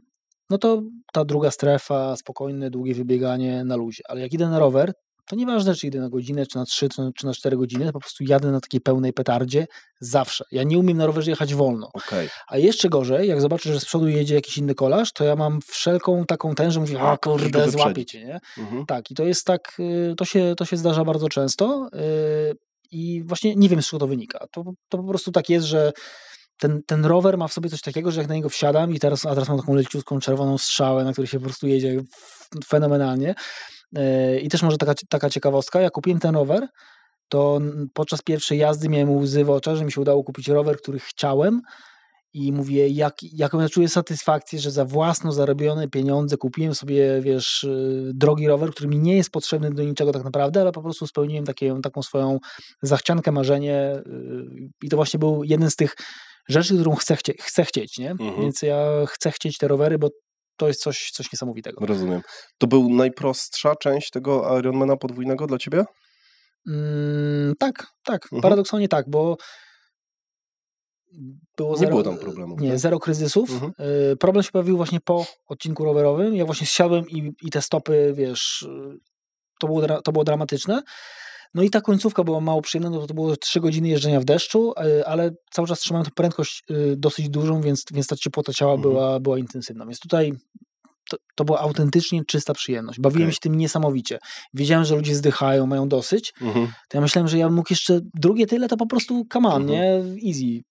S1: no to ta druga strefa, spokojne, długie wybieganie na luzie. Ale jak idę na rower, to nieważne, czy idę na godzinę, czy na trzy, czy na cztery godziny, po prostu jadę na takiej pełnej petardzie zawsze. Ja nie umiem na rowerze jechać wolno. Okay. A jeszcze gorzej, jak zobaczę, że z przodu jedzie jakiś inny kolarz, to ja mam wszelką taką tężę, mówię, a kurde, złapię cię, nie? Mhm. Tak, i to jest tak, y, to się, to się zdarza bardzo często y, i właśnie nie wiem, z czego to wynika. To, to po prostu tak jest, że ten, ten rower ma w sobie coś takiego, że jak na niego wsiadam i teraz, a teraz mam taką leciutką czerwoną strzałę, na której się po prostu jedzie fenomenalnie, E, I też może taka, taka ciekawostka, ja kupiłem ten rower, to podczas pierwszej jazdy miałem łzy w oczach, że mi się udało kupić rower, który chciałem i mówię, jak, jaką ja czuję satysfakcję, że za własno zarobione pieniądze kupiłem sobie, wiesz, y, drogi rower, który mi nie jest potrzebny do niczego tak naprawdę, ale po prostu spełniłem takie, taką swoją zachciankę, marzenie y, i to właśnie był jeden z tych rzeczy, którą chcę, chcę chcieć, nie? Mhm. Więc ja chcę chcieć te rowery, bo to jest coś, coś niesamowitego.
S2: Rozumiem. To był najprostsza część tego Ironmana podwójnego dla ciebie?
S1: Mm, tak, tak. Mhm. Paradoksalnie tak, bo było nie było tam
S2: problemów. Nie, tak?
S1: zero kryzysów. Mhm. Y, problem się pojawił właśnie po odcinku rowerowym. Ja właśnie zsiadłem i, i te stopy, wiesz, y, to było, to było dramatyczne. No i ta końcówka była mało przyjemna, no to było 3 godziny jeżdżenia w deszczu, e, ale cały czas trzymałem tę prędkość e, dosyć dużą, więc, więc ta ciepłota ciała mhm. była, była intensywna. Więc tutaj to, to, była autentycznie czysta przyjemność. Bawiłem okay. się tym niesamowicie. Wiedziałem, że ludzie zdychają, mają dosyć. Mhm. To ja myślałem, że ja mógł jeszcze drugie tyle, to po prostu
S2: kaman, mhm. nie? Easy.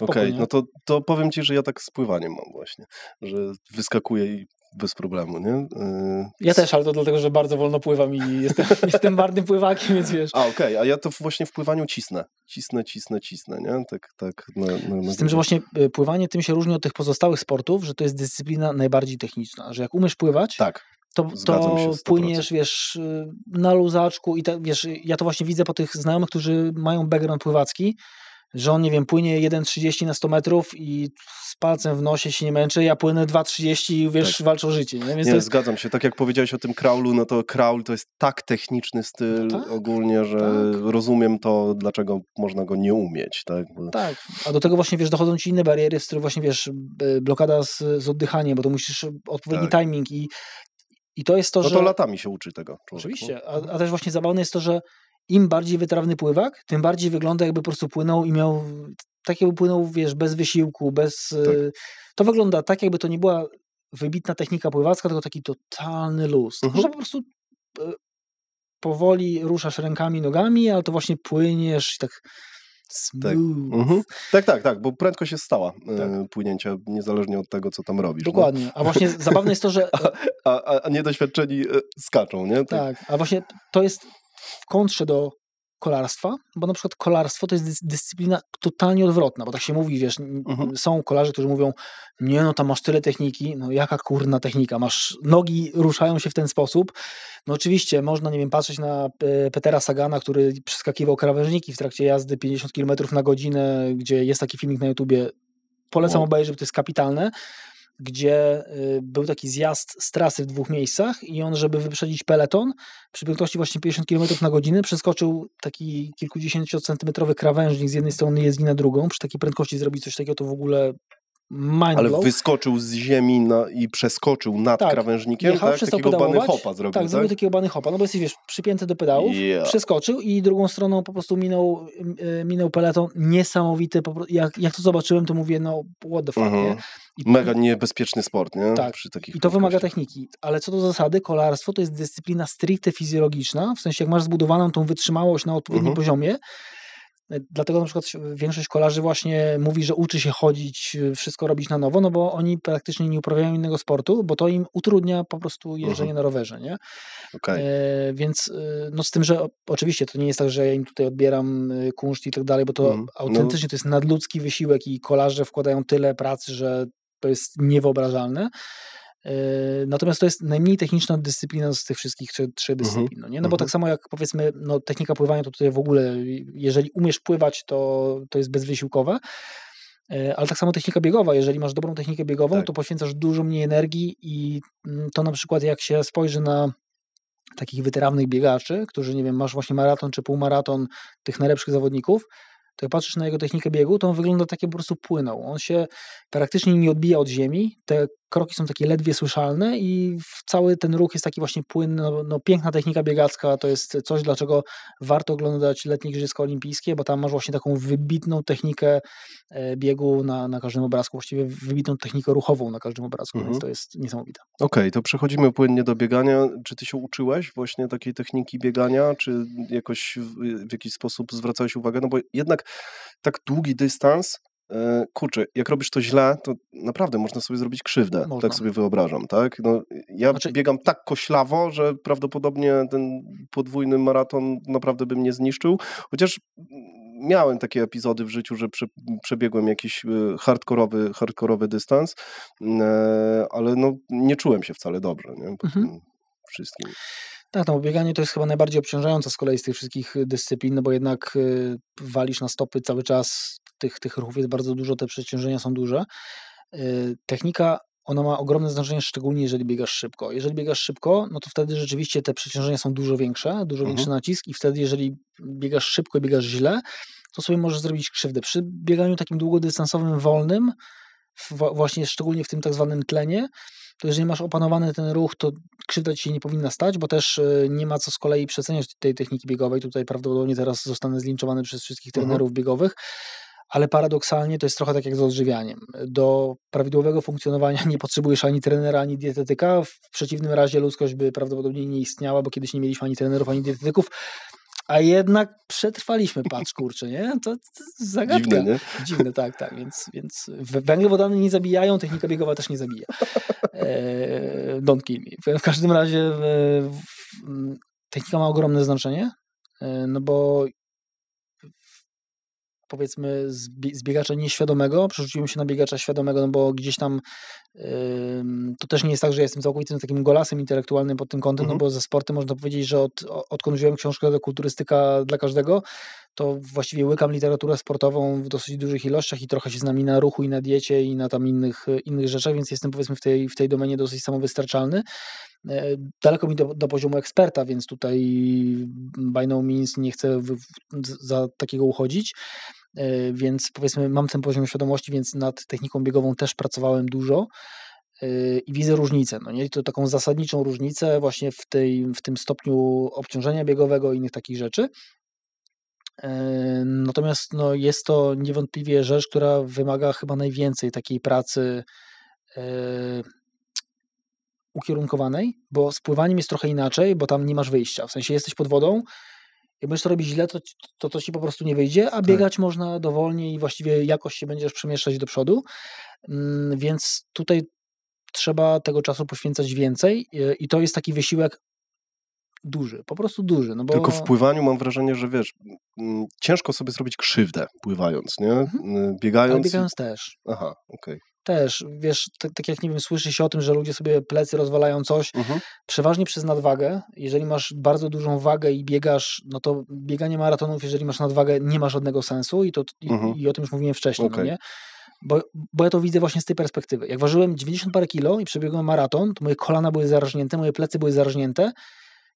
S2: Okej, okay, no to, to powiem ci, że ja tak z pływaniem mam właśnie, że wyskakuję i bez problemu, nie? Yy... Ja też, ale to dlatego, że bardzo wolno pływam i jestem, *laughs* jestem marnym pływakiem, więc wiesz. A okej, okay. a ja to właśnie w pływaniu cisnę. Cisnę, cisnę, cisnę, nie? Tak, tak. Na, na, na Z tym, że właśnie y, pływanie tym się różni od tych pozostałych sportów,
S1: że to jest dyscyplina najbardziej techniczna, że jak umiesz pływać, tak to, to płyniesz, wiesz, y, na luzaczku i te, wiesz, ja to właśnie widzę po tych znajomych, którzy mają background pływacki, że on, nie wiem, płynie 1,30 na 100 metrów i z palcem w nosie się nie męczy, ja płynę 2,30 i wiesz, tak. walczę o życie. Nie, Więc nie jest...
S2: zgadzam się. Tak jak powiedziałeś o tym crawlu, no to crawl to jest tak techniczny styl no tak, ogólnie, że tak. rozumiem to, dlaczego można go nie umieć. Tak? Bo... tak,
S1: a do tego właśnie, wiesz, dochodzą ci inne bariery, z których właśnie, wiesz, e, blokada z, z oddychaniem, bo to musisz odpowiedni tak. timing i i to jest to, no to
S2: latami się uczy tego. No. Oczywiście,
S1: a, a, też właśnie zabawne jest to, że im bardziej wytrawny pływak, tym bardziej wygląda jakby po prostu płynął i miał, tak jakby płynął, wiesz, bez wysiłku, bez... E, tak. To wygląda tak, jakby to nie była wybitna technika pływacka, tylko taki totalny luz. No, mhm. Że po prostu e, powoli ruszasz rękami, nogami, ale to właśnie płyniesz i tak...
S2: Tak. Mhm. tak. tak, tak, bo prędkość jest stała e, tak. płynięcia, niezależnie od tego, co tam robisz. No. Dokładnie. No. A właśnie *laughs* zabawne jest to, że. a, a, a niedoświadczeni skaczą, nie? Tak.
S1: tak. A właśnie to jest w kontrze do kolarstwa, bo na przykład kolarstwo to jest dyscyplina totalnie odwrotna, bo tak się mówi, wiesz, mhm. są kolarze, którzy mówią, nie no, tam masz tyle techniki, no jaka kurna technika, masz, nogi ruszają się w ten sposób, no oczywiście można, nie wiem, patrzeć na e, Petera Sagana, który przeskakiwał krawężniki w trakcie jazdy 50 km na godzinę, gdzie jest taki filmik na YouTubie, polecam wow. obejrzeć, bo to jest kapitalne, gdzie y, był taki zjazd z trasy w dwóch miejscach i on, żeby wyprzedzić peleton, przy prędkości właśnie 50 km na godzinę przeskoczył taki kilkudziesięciocentymetrowy krawężnik z jednej strony jezdni na drugą. Przy takiej prędkości zrobić coś takiego to w ogóle Mind Ale
S2: wyskoczył z ziemi na, i przeskoczył nad tak. krawężnikiem, tak? tak? Takiego bany hopa zrobił, tak, tak, zrobił
S1: takiego bany hopa, no bo jesteś, wiesz, przypięty do pedałów, yeah. przeskoczył i drugą stroną po prostu minął, e, minął peleton. Niesamowite, jak, jak to zobaczyłem, to mówię, no what the fuck, mhm. nie?
S2: I, Mega niebezpieczny sport, nie? Tak. I to
S1: wymaga techniki. Ale co do zasady, kolarstwo to jest dyscyplina stricte fizjologiczna, w sensie jak masz zbudowaną tą wytrzymałość na odpowiednim mhm. poziomie, Dlatego na przykład większość kolarzy właśnie mówi, że uczy się chodzić, wszystko robić na nowo, no bo oni praktycznie nie uprawiają innego sportu, bo to im utrudnia po prostu jeżdżenie mhm. na rowerze, nie? Okay. E, więc e, no z tym, że oczywiście to nie jest tak, że ja im tutaj odbieram e, kunszt i tak dalej, bo to mm, no. autentycznie to jest nadludzki wysiłek i kolarze wkładają tyle pracy, że to jest niewyobrażalne. Yy, natomiast to jest najmniej techniczna dyscyplina z tych wszystkich trzech trzy mhm. dyscyplin. No, nie? no bo tak mhm. samo jak powiedzmy, no, technika pływania to tutaj w ogóle, jeżeli umiesz pływać, to, to jest bezwysiłkowe. Yy, ale tak samo technika biegowa, jeżeli masz dobrą technikę biegową, tak. to poświęcasz dużo mniej energii i mm, to na przykład jak się spojrzy na takich weterannych biegaczy, którzy, nie wiem, masz właśnie maraton czy półmaraton tych najlepszych zawodników, to jak patrzysz na jego technikę biegu, to on wygląda tak, jakby po prostu płynął. On się praktycznie nie odbija od ziemi. Te kroki są takie ledwie słyszalne i cały ten ruch jest taki właśnie płynny. No, no, piękna technika biegacka to jest coś, dlaczego warto oglądać letnie Igrzyska Olimpijskie, bo tam masz właśnie taką wybitną technikę e, biegu na, na każdym obrazku, właściwie wybitną technikę ruchową na
S2: każdym obrazku, mhm. więc to jest niesamowite. Okej, okay, to przechodzimy płynnie do biegania. Czy ty się uczyłeś właśnie takiej techniki biegania, czy jakoś w, w jakiś sposób zwracałeś uwagę? No bo jednak tak długi dystans E, kurczę, jak robisz to źle, to naprawdę można sobie zrobić krzywdę, tak można. tak sobie wyobrażam, tak? No, ja znaczy... biegam tak koślawo, że prawdopodobnie ten podwójny maraton naprawdę by mnie zniszczył, chociaż miałem takie epizody w życiu, że przebiegłem jakiś e, hardkorowy, hardkorowy dystans, mm, e, ale no, nie czułem się wcale dobrze, nie? Po mhm. tym wszystkim.
S1: Tak, no bieganie to jest chyba najbardziej obciążające z kolei z tych wszystkich dyscyplin, no bo jednak walisz na stopy cały czas tych, tych ruchów jest bardzo dużo, te przeciążenia są duże. E, technika ona ma ogromne znaczenie, szczególnie jeżeli biegasz szybko. Jeżeli biegasz szybko, no to wtedy rzeczywiście te przeciążenia są dużo większe, dużo mhm. większy nacisk i wtedy jeżeli biegasz szybko i biegasz źle, to sobie możesz zrobić krzywdę. Przy bieganiu takim długodystansowym, wolnym, właśnie szczególnie w tym tak zwanym tlenie, to jeżeli masz opanowany ten ruch, to krzywda ci się nie powinna stać, bo też e, nie ma co z kolei przeceniać tej techniki biegowej. Tutaj prawdopodobnie teraz zostanę zlinczowany przez wszystkich mhm. trenerów mhm. biegowych, ale paradoksalnie to jest trochę tak jak z odżywianiem. Do prawidłowego funkcjonowania *laughs* nie potrzebujesz ani trenera, ani dietetyka. W przeciwnym razie ludzkość by prawdopodobnie nie istniała, bo kiedyś nie mieliśmy ani trenerów, ani dietetyków. A jednak przetrwaliśmy, patrz kurczę, nie? To, to zagadka. Dziwne, nie? Dziwne, tak, tak. Więc, więc węglowodany nie zabijają, technika biegowa też nie zabija. E, don't kill me. W każdym razie technika ma ogromne znaczenie, e, no bo powiedzmy z biegacza nieświadomego, przerzuciłem się na biegacza świadomego, no bo gdzieś tam yy, to też nie jest tak, że jestem całkowitym takim golasem intelektualnym pod tym kątem, mm -hmm. no mhm. bo ze sportem można powiedzieć, że od, odkąd wziąłem książkę do kulturystyka dla każdego, to właściwie łykam literaturę sportową w dosyć dużych ilościach i trochę się znam i na ruchu, i na diecie, i na tam innych, innych rzeczach, więc jestem powiedzmy w tej, w tej domenie dosyć samowystarczalny. E, daleko mi do, do poziomu eksperta, więc tutaj by no means nie chcę za takiego uchodzić e, więc powiedzmy mam ten poziom świadomości, więc nad techniką biegową też pracowałem dużo e, i widzę różnicę, no nie, to taką zasadniczą różnicę właśnie w, tej, w tym stopniu obciążenia biegowego i innych takich rzeczy, E, natomiast no, jest to niewątpliwie rzecz, która wymaga chyba najwięcej takiej pracy e, ukierunkowanej, bo z pływaniem jest trochę inaczej, bo tam nie masz wyjścia. W sensie jesteś pod wodą, jak będziesz to robić źle, to, to to ci po prostu nie wyjdzie, a tak. biegać tak. można dowolnie i właściwie jakoś się będziesz przemieszczać do przodu. Mm, więc tutaj trzeba tego czasu poświęcać więcej e, i to jest taki wysiłek duży, po prostu duży. No bo... Tylko w pływaniu
S2: mam wrażenie, że wiesz, mm, ciężko sobie zrobić krzywdę pływając, nie? Mhm. Mm, biegając. Ale biegając też. Aha, okej. Okay
S1: też, wiesz, tak, tak, jak nie wiem, słyszy się o tym, że ludzie sobie plecy rozwalają coś, mhm. przeważnie przez nadwagę. Jeżeli masz bardzo dużą wagę i biegasz, no to bieganie maratonów, jeżeli masz nadwagę, nie ma żadnego sensu i, to, mhm. i, i, o tym już mówiłem wcześniej, okay. no nie? Bo, bo ja to widzę właśnie z tej perspektywy. Jak ważyłem 90 parę kilo i przebiegłem maraton, to moje kolana były zarażnięte, moje plecy były zarażnięte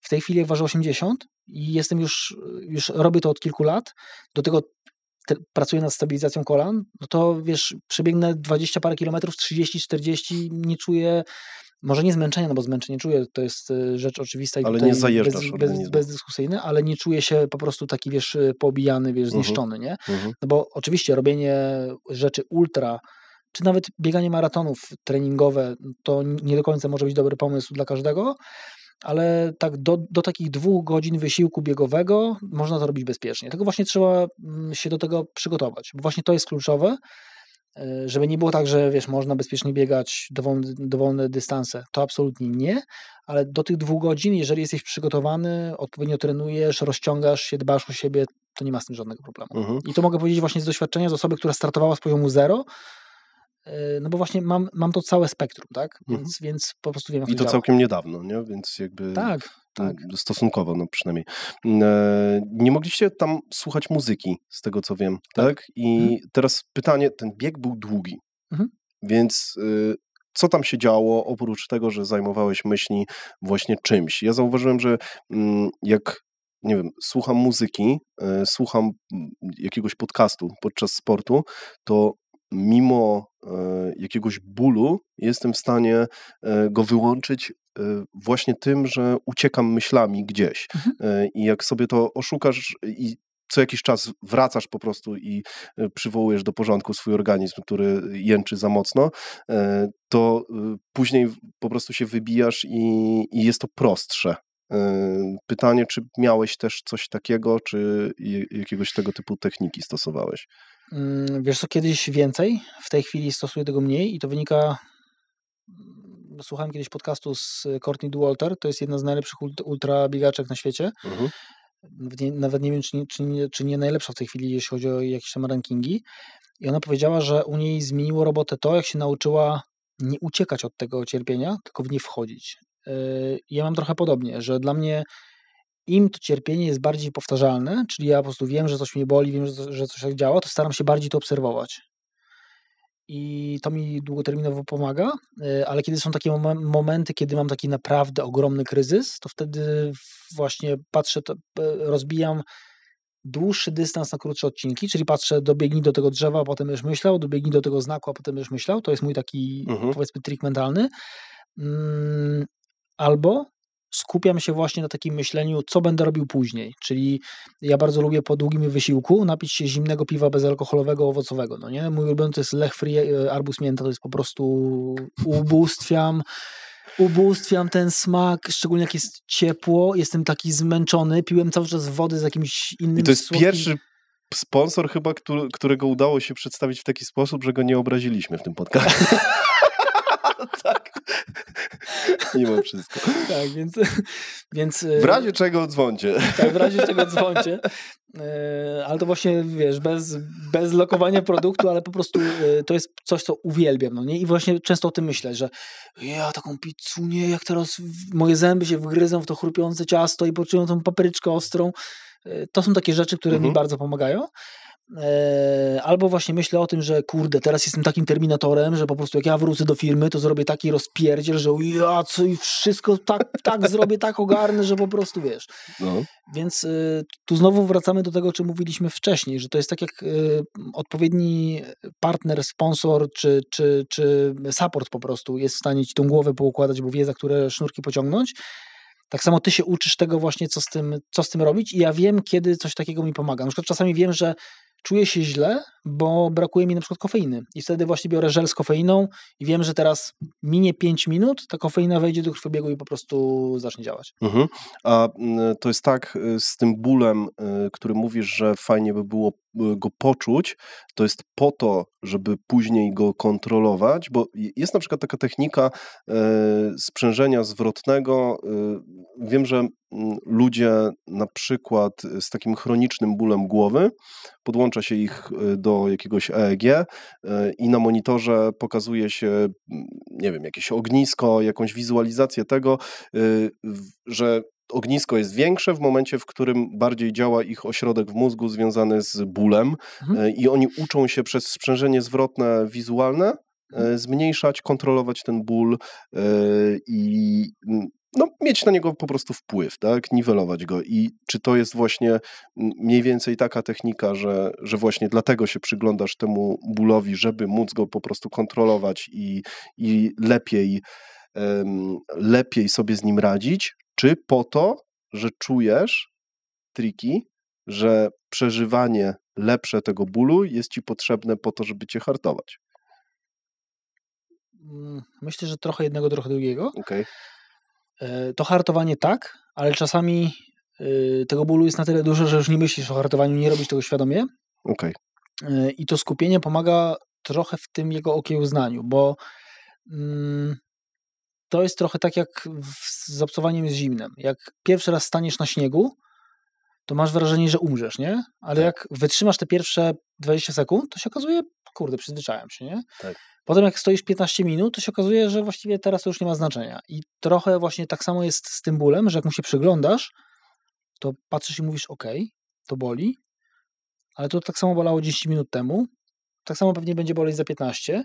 S1: w tej chwili waży 80 i jestem już, już robię to od kilku lat. Do tego te, pracuję nad stabilizacją kolan, no to wiesz, przebiegnę 20 parę kilometrów, 30, 40, nie czuję, może nie zmęczenia, no bo zmęczenie czuję, to jest e, rzecz oczywista i ale nie bez, bez, bezdyskusyjny, ale nie czuję się po prostu taki, wiesz, e, pobijany, wiesz, mhm. zniszczony, nie? Mhm. No bo oczywiście robienie rzeczy ultra, czy nawet bieganie maratonów treningowe, to nie do końca może być dobry pomysł dla każdego, ale tak do, do takich dwóch godzin wysiłku biegowego można to robić bezpiecznie. Tylko właśnie trzeba mm, się do tego przygotować, bo właśnie to jest kluczowe, e, żeby nie było tak, że wiesz, można bezpiecznie biegać dowolne, dowolne dystanse. To absolutnie nie, ale do tych dwóch godzin, jeżeli jesteś przygotowany, odpowiednio trenujesz, rozciągasz się, dbasz o siebie, to nie ma z tym żadnego problemu. Mhm. I to mogę powiedzieć właśnie z doświadczenia z osoby, która startowała z poziomu zero, E, no bo właśnie mam, mam to całe spektrum, tak? Mhm. Więc, mhm. więc po prostu wiem, jak I to działa. całkiem
S2: niedawno, nie? Więc jakby... Tak, tak. Stosunkowo, no przynajmniej. E, nie mogliście tam słuchać muzyki, z tego co wiem, tak? tak? I mhm. teraz pytanie, ten bieg był długi, mhm. więc e, co tam się działo, oprócz tego, że zajmowałeś myśli właśnie czymś? Ja zauważyłem, że jak nie wiem, słucham muzyki, słucham jakiegoś podcastu podczas sportu, to mimo e, jakiegoś bólu jestem w stanie e, go wyłączyć e, właśnie tym, że uciekam myślami gdzieś. Mhm. I jak sobie to oszukasz i co jakiś czas wracasz po prostu i przywołujesz do porządku swój organizm, który jęczy za mocno, to później po prostu się wybijasz i, i jest to prostsze. Pytanie, czy miałeś też coś takiego, czy jakiegoś tego typu techniki stosowałeś?
S1: Mm, wiesz co, kiedyś więcej, w tej chwili stosuję tego mniej i to wynika słuchałem kiedyś podcastu z Courtney Walter, to jest jedna z najlepszych ultrabiegaczek na świecie. Mhm. Nawet, nie, nawet nie wiem, czy nie, czy, nie, czy nie, najlepsza w tej chwili, jeśli chodzi o jakieś tam rankingi. I ona powiedziała, że u niej zmieniło robotę to, jak się nauczyła nie uciekać od tego cierpienia, tylko w nie wchodzić. Yy, ja mam trochę podobnie, że dla mnie im to cierpienie jest bardziej powtarzalne, czyli ja po prostu wiem, że coś mnie boli, wiem, że, że coś tak działa, to staram się bardziej to obserwować. I to mi długoterminowo pomaga, e, ale kiedy są takie momenty, kiedy mam taki naprawdę ogromny kryzys, to wtedy właśnie patrzę, e, rozbijam dłuższy dystans na krótsze odcinki, czyli patrzę, dobiegnij do tego drzewa, a potem już myślał, dobiegnij do tego znaku, a potem już myślał. To jest mój taki, mhm. powiedzmy, trik mentalny. Mm, albo skupiam się właśnie na takim myśleniu, co będę robił później. Czyli ja bardzo lubię po długim wysiłku napić się zimnego piwa bezalkoholowego, owocowego. No nie? Mój ulubiony to jest Lech Free e, Arbus Mięta, to jest po prostu ubóstwiam ubóstwiam ten smak, szczególnie jak jest ciepło, jestem taki zmęczony, piłem cały czas wody z jakimś innym I to jest słodkim... pierwszy
S2: sponsor chyba, którego udało się przedstawić w taki sposób, że go nie obraziliśmy w tym podcastie. *laughs* *laughs* tak. Mimo wszystko.
S1: Tak, więc, więc... W y, razie
S2: czego dzwoncie. Tak,
S1: w razie czego dzwoncie. Y, ale to właśnie, wiesz, bez, bez lokowania produktu, ale po prostu y, to jest coś, co uwielbiam, no nie? I właśnie często o tym myślę, że ja taką pizzunię, jak teraz moje zęby się wgryzą w to chrupiące ciasto i poczują tą papryczkę ostrą. To są takie rzeczy, które mhm. mi bardzo pomagają. E, albo właśnie myślę o tym, że kurde, teraz jestem takim terminatorem, że po prostu jak ja wrócę do firmy, to zrobię taki rozpierdziel, że ja co i wszystko tak, tak zrobię, tak ogarnę, że po prostu wiesz. No. Więc e, tu znowu wracamy do tego, o czym mówiliśmy wcześniej, że to jest tak jak e, odpowiedni partner, sponsor czy, czy, czy support po prostu jest w stanie ci tą głowę poukładać, bo wie za które sznurki pociągnąć. Tak samo ty się uczysz tego właśnie, co z tym, co z tym robić i ja wiem, kiedy coś takiego mi pomaga. Na przykład czasami wiem, że czuję się źle, bo brakuje mi na przykład kofeiny. I wtedy właśnie biorę żel z kofeiną i wiem, że teraz minie 5 minut, ta kofeina wejdzie do krwiobiegu i po prostu zacznie działać.
S2: Mhm. A mm, to jest tak y, z tym bólem, y, który mówisz, że fajnie by było E, go poczuć, to jest po to, żeby później go kontrolować, bo jest na przykład taka technika e, sprzężenia zwrotnego. E, wiem, że mm, ludzie na przykład z takim chronicznym bólem głowy, podłącza się ich do jakiegoś EEG i na monitorze pokazuje się, mm, nie wiem, jakieś ognisko, jakąś wizualizację tego, że ognisko jest większe w momencie, w którym bardziej działa ich ośrodek w mózgu związany z bólem mhm. E, i oni uczą się przez sprzężenie zwrotne wizualne e, mhm. zmniejszać, kontrolować ten ból e, i no, mieć na niego po prostu wpływ, tak? niwelować go. I czy to jest właśnie mniej więcej taka technika, że, że właśnie dlatego się przyglądasz temu bólowi, żeby móc go po prostu kontrolować i, i lepiej lepiej sobie z nim radzić, czy po to, że czujesz triki, że przeżywanie lepsze tego bólu jest ci potrzebne po to, żeby cię hartować?
S1: Mm, myślę, że trochę jednego, trochę drugiego. Okay. E, to hartowanie tak, ale czasami e, tego bólu jest na tyle dużo, że już nie myślisz o hartowaniu, nie robisz tego świadomie. Okay. E, I to skupienie pomaga trochę w tym jego okiełznaniu, bo mm, to jest trochę tak jak z obcowaniem z zimnem. Jak pierwszy raz staniesz na śniegu, to masz wrażenie, że umrzesz, nie? Ale tak. jak wytrzymasz te pierwsze 20 sekund, to się okazuje, kurde, przyzwyczaiłem się, nie? Tak. Potem jak stoisz 15 minut, to się okazuje, że właściwie teraz to już nie ma znaczenia. I trochę właśnie tak samo jest z tym bólem, że jak mu się przyglądasz, to patrzysz i mówisz, ok, to boli, ale to tak samo bolało 10 minut temu, tak samo pewnie będzie boleć za 15,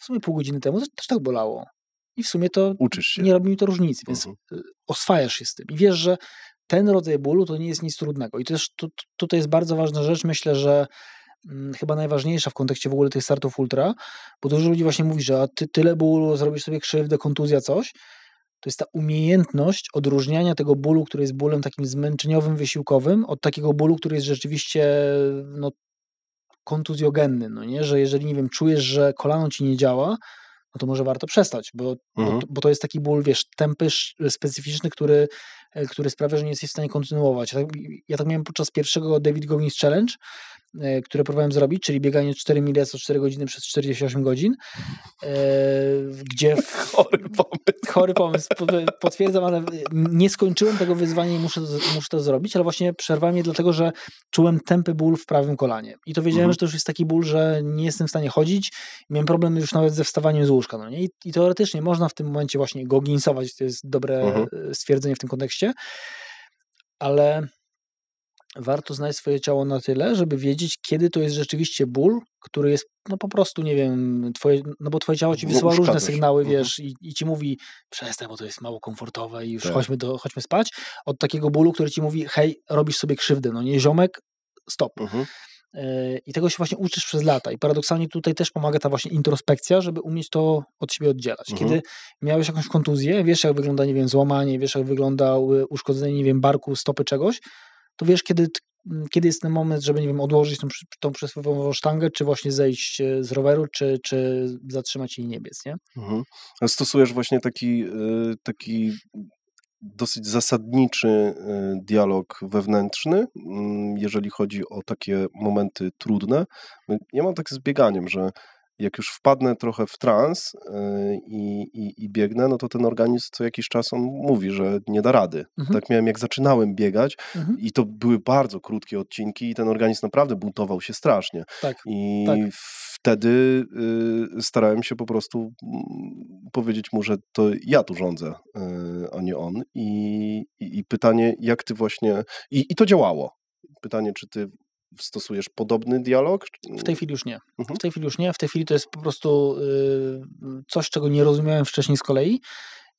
S1: w sumie pół godziny temu też tak bolało i w sumie to Uczysz się. nie robi mi to różnicy, więc uh-huh. oswajasz się z tym i wiesz, że ten rodzaj bólu to nie jest nic trudnego. I też tutaj jest bardzo ważna rzecz, myślę, że mm, chyba najważniejsza w kontekście w ogóle tych startów ultra, bo dużo ludzi właśnie mówi, że a ty tyle bólu, zrobisz sobie krzywdę, kontuzja, coś. To jest ta umiejętność odróżniania tego bólu, który jest bólem takim zmęczeniowym, wysiłkowym, od takiego bólu, który jest rzeczywiście no, kontuzjogenny, no nie? Że jeżeli, nie wiem, czujesz, że kolano ci nie działa, no to może warto przestać, bo, mhm. bo, bo, to jest taki ból, wiesz, tępy, specyficzny, który, e, który sprawia, że nie jesteś w stanie kontynuować. Ja tak, ja tak miałem podczas pierwszego David Goggins Challenge, E, które próbowałem zrobić, czyli bieganie 4 mile co 4 godziny przez 48 godzin, e, gdzie... *laughs* W... Chory pomysł. Chory pomysł, potwierdzam, ale nie skończyłem tego wyzwania i muszę, muszę to zrobić, ale właśnie przerwałem je dlatego, że czułem tępy ból w prawym kolanie. I to wiedziałem, mhm. że to już jest taki ból, że nie jestem w stanie chodzić. Miałem problem już nawet ze wstawaniem z łóżka. No nie? I, i teoretycznie można w tym momencie właśnie go to jest dobre mhm. E, stwierdzenie w tym kontekście, ale warto znać swoje ciało na tyle, żeby wiedzieć, kiedy to jest rzeczywiście ból, który jest, no po prostu, nie wiem, twoje, no bo twoje ciało ci wysyła różne sygnały, mhm. wiesz, i, i, ci mówi, przestań, bo to jest mało komfortowe i już tak. chodźmy, do, chodźmy spać, od takiego bólu, który ci mówi, hej, robisz sobie krzywdę, no nie ziomek, stop. Mhm. E, I tego się właśnie uczysz przez lata. I paradoksalnie tutaj też pomaga ta właśnie introspekcja, żeby umieć to od siebie oddzielać. Mhm. Kiedy miałeś jakąś kontuzję, wiesz jak wygląda, nie wiem, złamanie, wiesz jak wygląda uszkodzenie, nie wiem, barku, stopy czegoś, to wiesz, kiedy, mm, kiedy jest ten moment, żeby, nie wiem, odłożyć tą, tą przysłowiową sztangę, czy właśnie zejść e, z roweru, czy, czy zatrzymać jej niebiec, nie?
S2: Mhm. A stosujesz właśnie taki, e, taki dosyć zasadniczy e, dialog wewnętrzny, mm, jeżeli chodzi o takie momenty trudne. No, ja mam tak z bieganiem, że jak już wpadnę trochę w trans y, i, i, i, biegnę, no to ten organizm co jakiś czas on mówi, że nie da rady. Mhm. Tak miałem, jak zaczynałem biegać mhm. i to były bardzo krótkie odcinki i ten organizm naprawdę buntował się strasznie. Tak, I tak. wtedy y, starałem się po prostu mm, powiedzieć mu, że to ja tu rządzę, y, a nie on. I, I, pytanie, jak ty właśnie... I, i to działało. Pytanie, czy ty stosujesz podobny dialog? W tej
S1: chwili już nie. Mhm. W tej chwili już nie. W tej chwili to jest po prostu y, coś, czego nie rozumiałem wcześniej z kolei.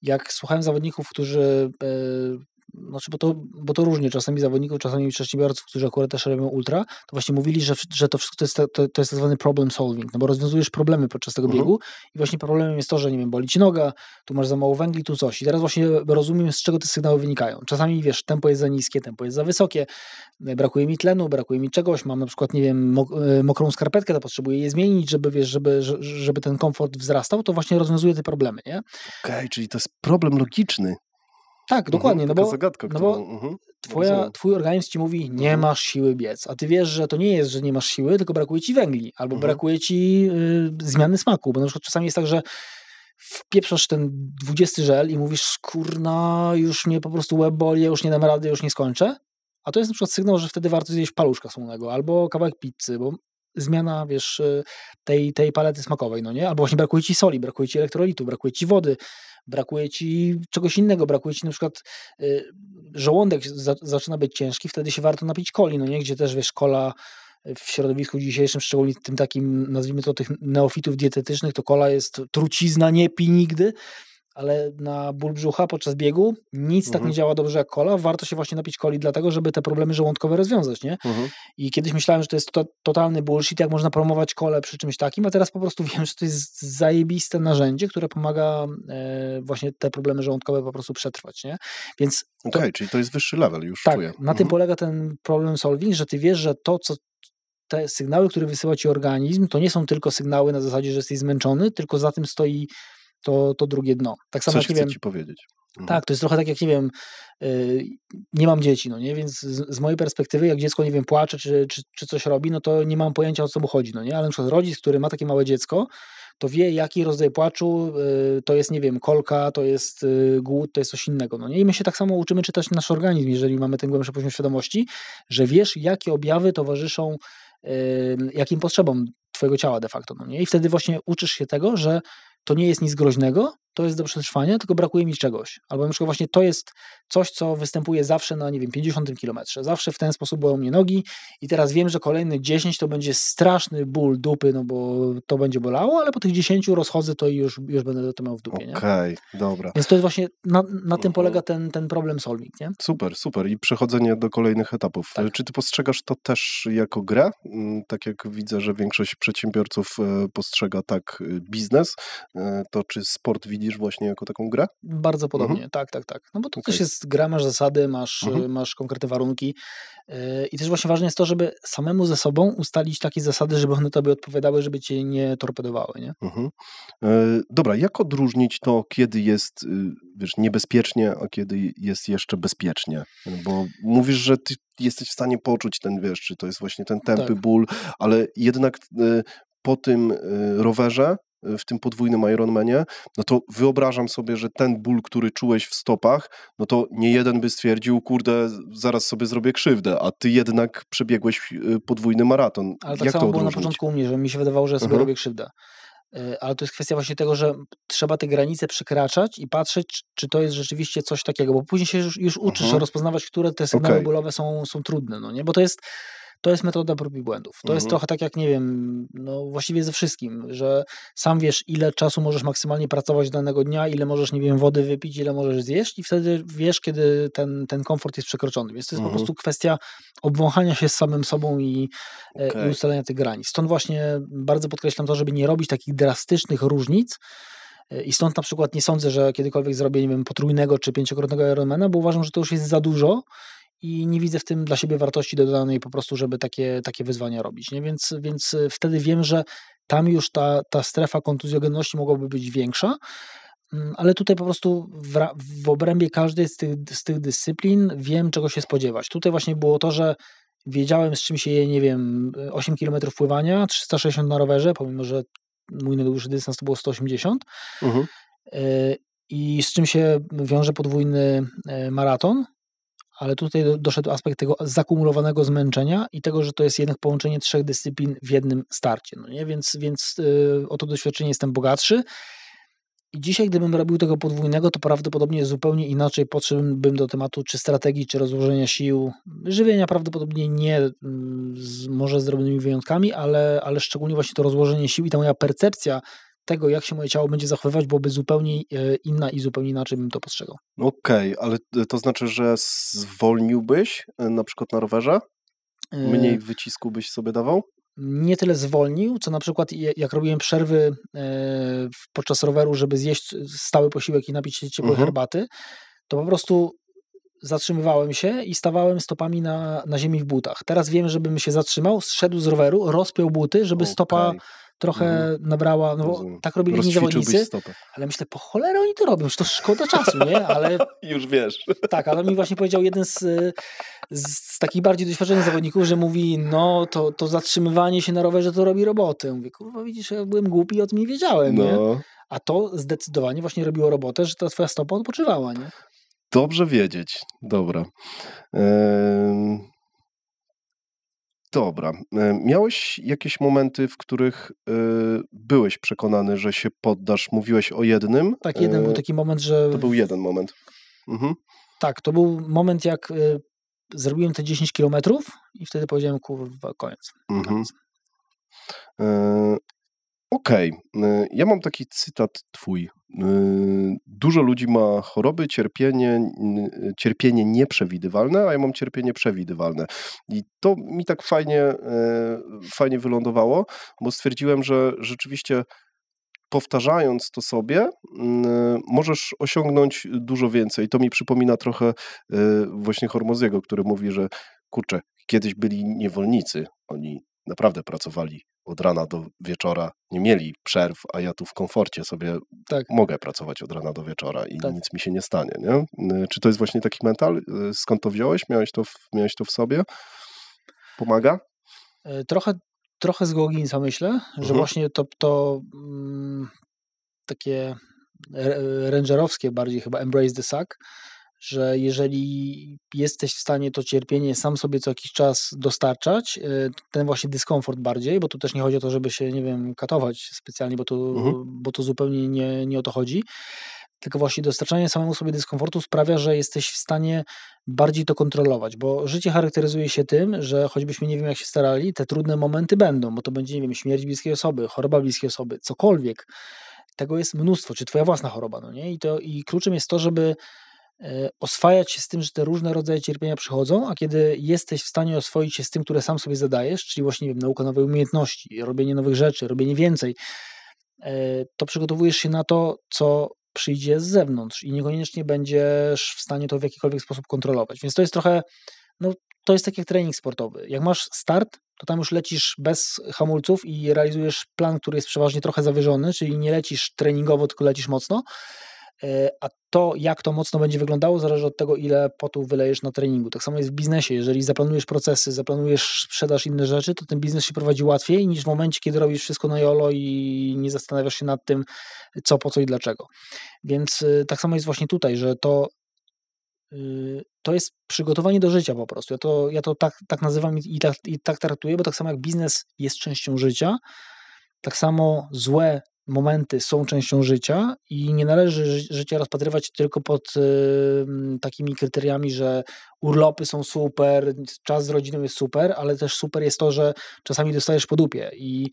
S1: Jak słuchałem zawodników, którzy y, znaczy bo, to, bo to różnie, czasami zawodników, czasami przedsiębiorców, którzy akurat też robią ultra, to właśnie mówili, że, że to wszystko to jest, to, to jest tak zwany problem solving, no bo rozwiązujesz problemy podczas tego mhm. biegu i właśnie problemem jest to, że nie wiem, boli ci noga, tu masz za mało węgli, tu coś i teraz właśnie rozumiem, z czego te sygnały wynikają. Czasami wiesz, tempo jest za niskie, tempo jest za wysokie, e, brakuje mi tlenu, brakuje mi czegoś, mam na przykład, nie wiem, mok e, mokrą skarpetkę, to potrzebuję je zmienić, żeby wiesz, żeby, żeby ten komfort wzrastał, to właśnie rozwiązuje te problemy,
S2: nie? Okej, okay, czyli to jest problem logiczny.
S1: Tak, mhm, dokładnie. no bo, zagadka, no bo mhm, twoja, twój organizm ci mówi, nie mhm. masz siły biec, a ty wiesz, że to nie jest, że nie masz siły, tylko brakuje ci węgli, albo brakuje ci y, zmiany smaku, bo na przykład czasami jest tak, że wpieprzasz ten 20 żel i mówisz, kurna, już mnie po prostu łeb boli, ja już nie dam rady, już nie skończę, a to jest na przykład sygnał, że wtedy warto zjeść paluszka słonego, albo kawałek pizzy, bo zmiana, wiesz, y, tej, tej palety smakowej, no nie? Albo właśnie brakuje ci soli, brakuje ci elektrolitu, brakuje ci wody, brakuje ci czegoś innego, brakuje ci na przykład y, żołądek za, zaczyna być ciężki, wtedy się warto napić coli, no nie? Gdzie też, wiesz, kola y, w środowisku dzisiejszym, szczególnie tym takim, nazwijmy to, tych neofitów dietetycznych, to kola jest trucizna, nie pij nigdy, ale na ból brzucha podczas biegu nic mhm. tak nie mhm. działa dobrze jak kola. Warto się właśnie napić coli, dlatego żeby te problemy żołądkowe rozwiązać, nie? Mhm. I kiedyś myślałem, że to jest to, totalny bullshit, jak można promować kole przy czymś takim, a teraz po prostu *laughs* wiem, że to jest zajebiste narzędzie, które pomaga e, właśnie te problemy żołądkowe po prostu przetrwać, nie?
S2: Więc... Okej, okay, czyli to jest wyższy level, już tak, czuję. na mhm. tym
S1: polega ten problem solving, że ty wiesz, że to, co te sygnały, które wysyła ci organizm, to nie są tylko sygnały na zasadzie, że jesteś zmęczony, tylko za tym stoi to, to drugie dno. Tak samo Coś jak, wiem, ci powiedzieć. Mhm. Tak, to jest trochę tak jak, nie wiem, yy, nie mam dzieci, no nie, więc z, z, mojej perspektywy, jak dziecko, nie wiem, płacze czy, czy, czy, coś robi, no to nie mam pojęcia, o co mu chodzi, no nie, ale na przykład rodzic, który ma takie małe dziecko, to wie, jaki rodzaj płaczu yy, to jest, nie wiem, kolka, to jest yy, głód, to jest coś innego, no nie, i my się tak samo uczymy czytać nasz organizm, jeżeli mamy ten głębszy poziom świadomości, że wiesz, jakie objawy towarzyszą y, jakim potrzebom twojego ciała de facto, no nie, i wtedy właśnie uczysz się tego, że to nie jest nic groźnego, to jest do przetrwania, tylko brakuje mi czegoś. Albo na przykład właśnie to jest coś, co występuje zawsze na, nie wiem, 50 kilometrze. Zawsze w ten sposób boją mnie nogi i teraz wiem, że kolejne 10 to będzie straszny ból dupy, no bo to będzie bolało, ale po tych 10 rozchodzę to i już, już będę to miał w dupie, Okej,
S2: okay, dobra. Więc
S1: to jest właśnie, na, na tym mhm. polega ten, ten problem solmik, nie?
S2: Super, super. I przechodzenie do kolejnych etapów. Tak. Czy ty postrzegasz to też jako grę? Mm, tak jak widzę, że większość przedsiębiorców e, postrzega tak e, biznes, e, to czy sport widzi widzisz właśnie jako taką grę? Bardzo mhm. podobnie, mhm. tak,
S1: tak, tak. No bo to okay. też jest gra, masz zasady, masz, mhm. E, masz konkretne warunki e, i też właśnie ważne jest to, żeby samemu ze sobą ustalić takie zasady, żeby one tobie odpowiadały, żeby cię nie torpedowały, nie?
S2: Mhm. E, dobra, jak odróżnić to, kiedy jest, y, wiesz, niebezpiecznie, a kiedy jest jeszcze bezpiecznie? Bo mówisz, że ty jesteś w stanie poczuć ten, wiesz, czy to jest właśnie ten tak. tępy tak. ból, ale jednak e, po tym rowerze w tym podwójnym Ironmanie, no to wyobrażam sobie, że ten ból, który czułeś w stopach, no to nie jeden by stwierdził, kurde, zaraz sobie zrobię krzywdę, a ty jednak przebiegłeś y, podwójny maraton. Ale tak Jak samo było na początku
S1: u mnie, że mi się wydawało, że ja sobie mhm. robię krzywdę e, ale to jest kwestia właśnie tego, że trzeba te granice przekraczać i patrzeć, czy to jest rzeczywiście coś takiego, bo później się już, już uczysz mhm. rozpoznawać, które te sygnały okay. bólowe są, są trudne, no nie? Bo to jest, to jest metoda prób i błędów. To jest mhm. trochę tak jak, nie wiem, no właściwie ze wszystkim, że sam wiesz, ile czasu możesz maksymalnie pracować danego dnia, ile możesz, nie wiem, wody wypić, ile możesz zjeść i wtedy wiesz, kiedy ten, ten komfort jest przekroczony. Więc to jest po mhm. prostu kwestia obwąchania się z samym sobą i, okay. E, i ustalenia tych granic. Stąd właśnie bardzo podkreślam to, żeby nie robić takich drastycznych różnic, e, i stąd na przykład nie sądzę, że kiedykolwiek zrobię, nie wiem, potrójnego czy pięciokrotnego Ironmana, bo uważam, że to już jest za dużo i nie widzę w tym dla siebie wartości dodanej po prostu, żeby takie, takie wyzwania robić. Nie? Więc, więc e, wtedy wiem, że tam już ta, ta strefa kontuzjogenności mogłaby być większa, mm, ale tutaj po prostu w, w obrębie każdej z tych, z tych dyscyplin wiem, czego się spodziewać. Tutaj właśnie było to, że wiedziałem, z czym się je, nie wiem, 8 km pływania, 360 na rowerze, pomimo, że mój najdłuższy dystans to było 180. Mhm. E, i z czym się wiąże podwójny e, maraton ale tutaj doszedł aspekt tego zakumulowanego zmęczenia i tego, że to jest jednak połączenie trzech dyscyplin w jednym starcie. No nie? Więc, więc yy, o to doświadczenie jestem bogatszy. I dzisiaj, gdybym robił tego podwójnego, to prawdopodobnie zupełnie inaczej podszedłbym do tematu czy strategii, czy rozłożenia sił. Żywienia prawdopodobnie nie, mm, z, może z drobnymi wyjątkami, ale, ale szczególnie właśnie to rozłożenie sił i ta moja percepcja tego, jak się moje ciało będzie zachowywać, byłoby zupełnie e, inna i zupełnie inaczej bym to postrzegał.
S2: Okej, okay, ale to znaczy, że zwolniłbyś e, na przykład na rowerze? E, Mniej wycisku byś sobie dawał?
S1: nie tyle zwolnił, co na przykład jak robiłem przerwy podczas roweru, żeby zjeść stały posiłek i napić się ciepłej mhm. herbaty, to po prostu zatrzymywałem się i stawałem stopami na, na ziemi w butach. Teraz wiem, żebym się zatrzymał, zszedł z roweru, rozpiął buty, żeby okay. stopa trochę mhm. nabrała, no bo tak robili inni zawodnicy, ale myślę, po cholerę oni to robią, że to szkoda czasu, nie? Ale...
S2: *laughs* już wiesz.
S1: Tak, ale mi właśnie powiedział jeden z, z takich bardziej doświadczonych zawodników, że mówi, no to, to zatrzymywanie się na rowerze to robi roboty. Mówię, kurwa widzisz, ja byłem głupi i o tym nie wiedziałem, no. nie? A to zdecydowanie właśnie robiło robotę, że ta twoja stopa odpoczywała, nie?
S2: Dobrze wiedzieć. Dobra. Ehm, Dobra. E, miałeś jakieś momenty, w których y, byłeś przekonany, że się poddasz? Mówiłeś o jednym. Tak, e, jeden był taki moment, że. To był jeden moment. Mhm. Tak, to był moment, jak y,
S1: zrobiłem te 10 kilometrów i wtedy powiedziałem, kurwa, koniec.
S2: Mhm. Y, Okej. Okay. Ja mam taki cytat twój Y, dużo ludzi ma choroby, cierpienie, cierpienie nieprzewidywalne, a ja mam cierpienie przewidywalne. I to mi tak fajnie, e, fajnie wylądowało, bo stwierdziłem, że rzeczywiście powtarzając to sobie, możesz osiągnąć dużo więcej. To mi przypomina trochę e, właśnie Hormoziego, który mówi, że kurczę, kiedyś byli niewolnicy, oni naprawdę pracowali od rana do wieczora, nie mieli przerw, a ja tu w komforcie sobie tak. mogę pracować od rana do wieczora i tak. nic mi się nie stanie. Nie? Y, czy to jest właśnie taki mental? Y, skąd to wziąłeś? Miałeś to w, miałeś to w sobie? Pomaga?
S1: E, trochę, trochę z Goginca myślę, że mhm. właśnie to, to mm, takie e, rangerowskie bardziej chyba embrace the suck, że jeżeli jesteś w stanie to cierpienie sam sobie co jakiś czas dostarczać, e, ten właśnie dyskomfort bardziej, bo tu też nie chodzi o to, żeby się, nie wiem, katować specjalnie, bo to, mhm. bo to zupełnie nie, nie o to chodzi, tylko właśnie dostarczanie samemu sobie dyskomfortu sprawia, że jesteś w stanie bardziej to kontrolować, bo życie charakteryzuje się tym, że choćbyśmy nie wiem jak się starali, te trudne momenty będą, bo to będzie, nie wiem, śmierć bliskiej osoby, choroba bliskiej osoby, cokolwiek. Tego jest mnóstwo, czy twoja własna choroba, no nie? I, to, i kluczem jest to, żeby E, oswajać się z tym, że te różne rodzaje cierpienia przychodzą, a kiedy jesteś w stanie oswoić się z tym, które sam sobie zadajesz, czyli właśnie wiem, nauka nowej umiejętności, robienie nowych rzeczy, robienie więcej, e, to przygotowujesz się na to, co przyjdzie z zewnątrz i niekoniecznie będziesz w stanie to w jakikolwiek sposób kontrolować. Więc to jest trochę, no to jest tak jak trening sportowy. Jak masz start, to tam już lecisz bez hamulców i realizujesz plan, który jest przeważnie trochę zawyżony, czyli nie lecisz treningowo, tylko lecisz mocno. E, a to, jak to mocno będzie wyglądało, zależy od tego, ile potu wylejesz na treningu. Tak samo jest w biznesie. Jeżeli zaplanujesz procesy, zaplanujesz sprzedaż, inne rzeczy, to ten biznes się prowadzi łatwiej niż w momencie, kiedy robisz wszystko na jolo i nie zastanawiasz się nad tym, co, po co i dlaczego. Więc e, tak samo jest właśnie tutaj, że to y, to jest przygotowanie do życia po prostu. Ja to, ja to tak, tak nazywam i tak, i tak traktuję, bo tak samo jak biznes jest częścią życia, tak samo złe momenty są częścią życia i nie należy życia rozpatrywać tylko pod takimi kryteriami, że urlopy są super, czas z rodziną jest super, ale też super jest to, że czasami dostajesz po dupie i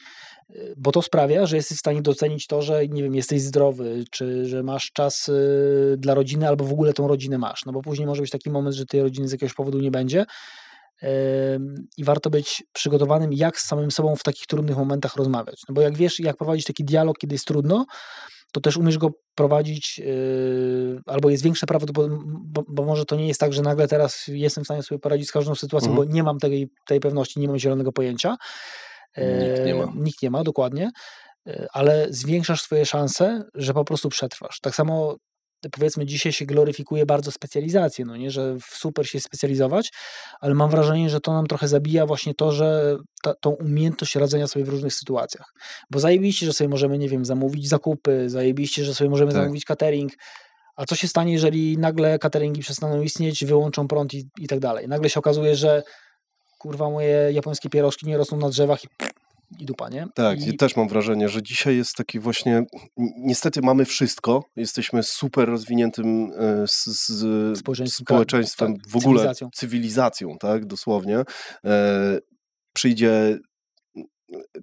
S1: y, bo to sprawia, że jesteś w stanie docenić to, że nie wiem, jesteś zdrowy, czy że masz czas y, dla rodziny albo w ogóle tą rodzinę masz, no bo później może być taki moment, że tej rodziny z jakiegoś powodu nie będzie i warto być przygotowanym, jak z samym sobą w takich trudnych momentach rozmawiać. No bo jak wiesz, jak prowadzić taki dialog, kiedy jest trudno, to też umiesz go prowadzić, y, albo jest większe prawdopodobieństwo, bo, bo może to nie jest tak, że nagle teraz jestem w stanie sobie poradzić z każdą sytuacją, mhm. bo nie mam tej, tej pewności, nie mam zielonego pojęcia. E, nikt nie ma. Nikt nie ma, dokładnie e, ale zwiększasz swoje szanse, że po prostu przetrwasz. Tak samo powiedzmy dzisiaj się gloryfikuje bardzo specjalizację, no nie, że super się specjalizować, ale mam wrażenie, że to nam trochę zabija właśnie to, że ta, tą umiejętność radzenia sobie w różnych sytuacjach. Bo zajebiście, że sobie możemy, nie wiem, zamówić zakupy, zajebiście, że sobie możemy tak. zamówić catering, a co się stanie, jeżeli nagle cateringi przestaną istnieć, wyłączą prąd i, i tak dalej. Nagle się okazuje, że kurwa moje japońskie pierożki nie rosną na drzewach i pff, i dupa, nie?
S2: Tak, I... też mam wrażenie, że dzisiaj jest taki właśnie, niestety mamy wszystko, jesteśmy super rozwiniętym z, e, z społeczeństwem, społeczeństwem tak, w ogóle cywilizacją. cywilizacją, tak, dosłownie. E, przyjdzie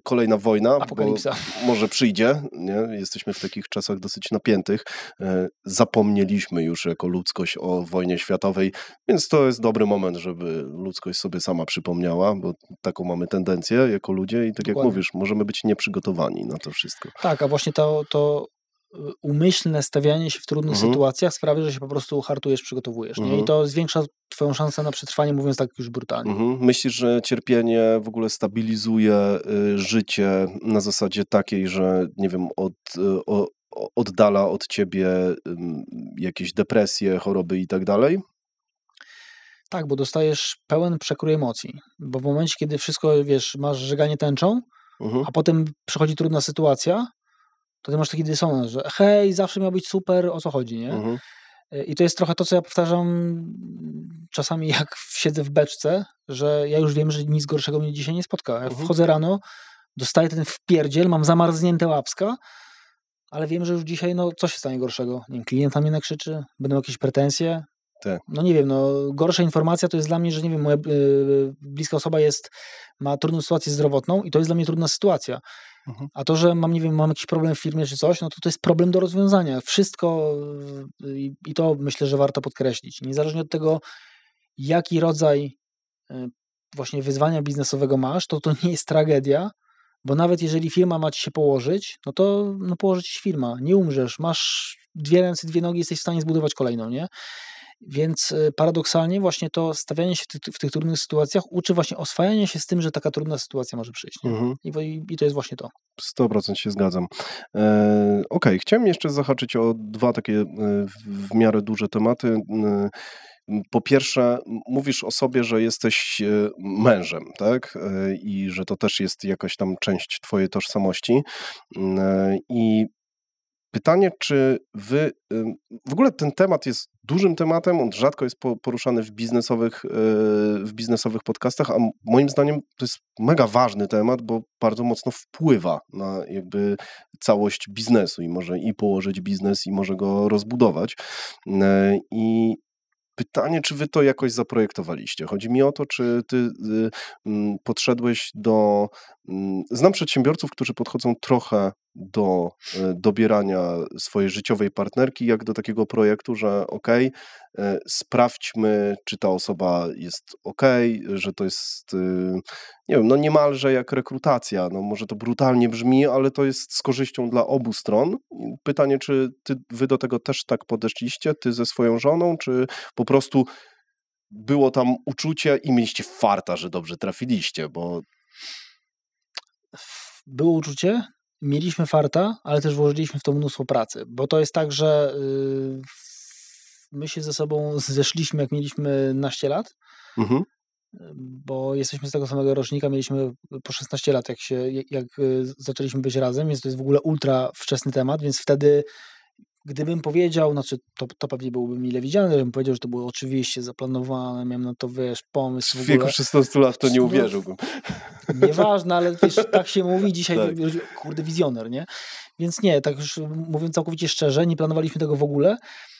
S2: kolejna wojna, Apokalipsa. bo może przyjdzie. Nie? Jesteśmy w takich czasach dosyć napiętych. E, zapomnieliśmy już jako ludzkość o wojnie światowej, więc to jest dobry moment, żeby ludzkość sobie sama przypomniała, bo taką mamy tendencję jako ludzie i tak Dokładnie. jak mówisz, możemy być nieprzygotowani na to wszystko.
S1: Tak, a właśnie to, to umyślne stawianie się w trudnych mhm. sytuacjach sprawia, że się po prostu hartujesz, przygotowujesz. Mhm. Nie? I mhm. to zwiększa twoją szansę na przetrwanie, mówiąc tak już brutalnie.
S2: Mhm. Myślisz, że cierpienie w ogóle stabilizuje y, życie na zasadzie takiej, że nie wiem, od, y, o, oddala od ciebie y, jakieś depresje, choroby i tak dalej?
S1: Tak, bo dostajesz pełen przekrój emocji. Bo w momencie, kiedy wszystko, wiesz, masz żeganie tęczą, mhm. a potem przychodzi trudna sytuacja, to ty masz taki dysonans, że hej, zawsze miał być super, o co chodzi, nie? Mhm. E, I to jest trochę to, co ja powtarzam czasami, jak siedzę w beczce, że ja już wiem, że nic gorszego mnie dzisiaj nie spotka. Jak mhm. wchodzę rano, dostaję ten wpierdziel, mam zamarznięte łapska, ale wiem, że już dzisiaj no, coś się stanie gorszego. Nie wiem, klient na mnie nakrzyczy, będą jakieś pretensje. Tak. No nie wiem, no, gorsza informacja to jest dla mnie, że nie wiem, moja yy, bliska osoba jest, ma trudną sytuację zdrowotną i to jest dla mnie trudna sytuacja. Mhm. A to, że mam, nie wiem, mam jakiś problem w firmie czy coś, no to to jest problem do rozwiązania. Wszystko yy, i, i to myślę, że warto podkreślić. Niezależnie od tego, jaki rodzaj yy, właśnie wyzwania biznesowego masz, to to nie jest tragedia, bo nawet jeżeli firma ma ci się położyć, no to no położyć firma, nie umrzesz, masz dwie ręce, dwie nogi, jesteś w stanie zbudować kolejną, nie? Więc y, paradoksalnie właśnie to stawianie się w tych, w tych trudnych sytuacjach uczy właśnie oswajania się z tym, że taka trudna sytuacja może przyjść. Mhm. I, I, to jest
S2: właśnie to. 100% się zgadzam. E, ok, chciałem jeszcze zahaczyć o dwa takie e, w miarę duże tematy. E, po pierwsze, mówisz o sobie, że jesteś e, mężem, tak? I że to też jest jakaś tam część Twojej tożsamości. I Pytanie, czy wy. W ogóle ten temat jest dużym tematem, on rzadko jest poruszany w biznesowych, e, w biznesowych podcastach, a moim zdaniem to jest mega ważny temat, bo bardzo mocno wpływa na jakby całość biznesu i może i położyć biznes, i może go rozbudować. E, I pytanie, czy wy to jakoś zaprojektowaliście? Chodzi mi o to, czy ty y, podszedłeś do. Znam przedsiębiorców, którzy podchodzą trochę do e, dobierania swojej życiowej partnerki, jak do takiego projektu, że ok, e, sprawdźmy, czy ta osoba jest ok, że to jest, y, nie wiem, no niemalże jak rekrutacja. No może to brutalnie brzmi, ale to jest z korzyścią dla obu stron. Pytanie, czy ty, wy do tego też tak podeszliście, ty ze swoją żoną, czy po prostu było tam uczucie i mieliście farta, że dobrze trafiliście, bo...
S1: Było uczucie, mieliśmy farta, ale też włożyliśmy w to mnóstwo pracy, bo to jest tak, że y, my się ze sobą *laughs* zeszliśmy, jak mieliśmy naście lat, mhm. bo jesteśmy z tego samego rocznika, mieliśmy po 16 lat, jak, się, jak y, zaczęliśmy być razem, więc to jest w ogóle ultra wczesny temat, więc wtedy Gdybym powiedział, znaczy to, to pewnie byłbym mile widziane, gdybym powiedział, że to było oczywiście zaplanowane, miałem na to, wiesz, pomysł. W, w wieku 16 lat to nie uwierzyłbym. *laughs* Nieważne, ale wiesz, tak się mówi dzisiaj, tak. kurde, wizjoner, nie? Więc nie, tak już mówiąc całkowicie szczerze, nie planowaliśmy tego w ogóle.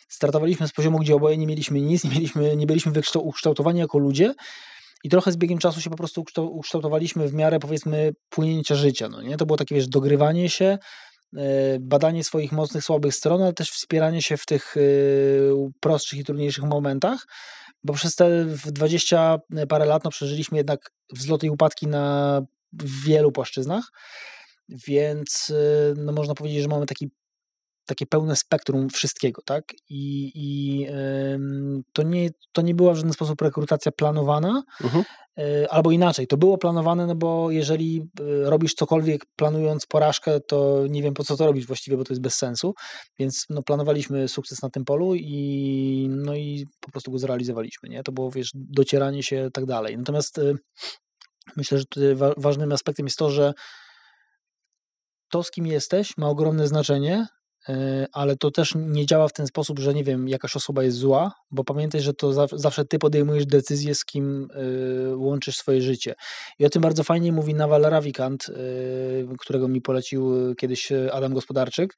S1: Startowaliśmy z poziomu, gdzie oboje nie mieliśmy nic, *laughs* nie, mieliśmy, nie byliśmy ukształtowani jako ludzie i trochę z biegiem czasu się po prostu ukształtowaliśmy w miarę, powiedzmy, płynięcia życia, no nie? To było takie, wiesz, dogrywanie się, E, badanie swoich mocnych, słabych stron, ale też wspieranie się w tych e, prostszych i trudniejszych momentach, bo przez te 20 e, parę lat no, przeżyliśmy jednak wzloty i upadki na wielu płaszczyznach, więc no, można powiedzieć, że mamy taki takie pełne spektrum wszystkiego, tak? I, i to, nie, to nie była w żaden sposób rekrutacja planowana, mhm. e, albo inaczej, to było planowane, no bo jeżeli e, robisz cokolwiek planując porażkę, to nie wiem po co to robić właściwie, bo to jest bez sensu, więc no, planowaliśmy sukces na tym polu i no i po prostu go zrealizowaliśmy, nie? To było, wiesz, docieranie się i tak dalej. Natomiast e, myślę, że tutaj wa- ważnym aspektem jest to, że to, z kim jesteś, ma ogromne znaczenie, Y, ale to też nie działa w ten sposób, że nie wiem, jakaś osoba jest zła, bo pamiętaj, że to zawsze ty podejmujesz decyzję, z kim y, łączysz swoje życie. I o tym bardzo fajnie mówi Nawal Ravikant, y, którego mi polecił kiedyś Adam Gospodarczyk.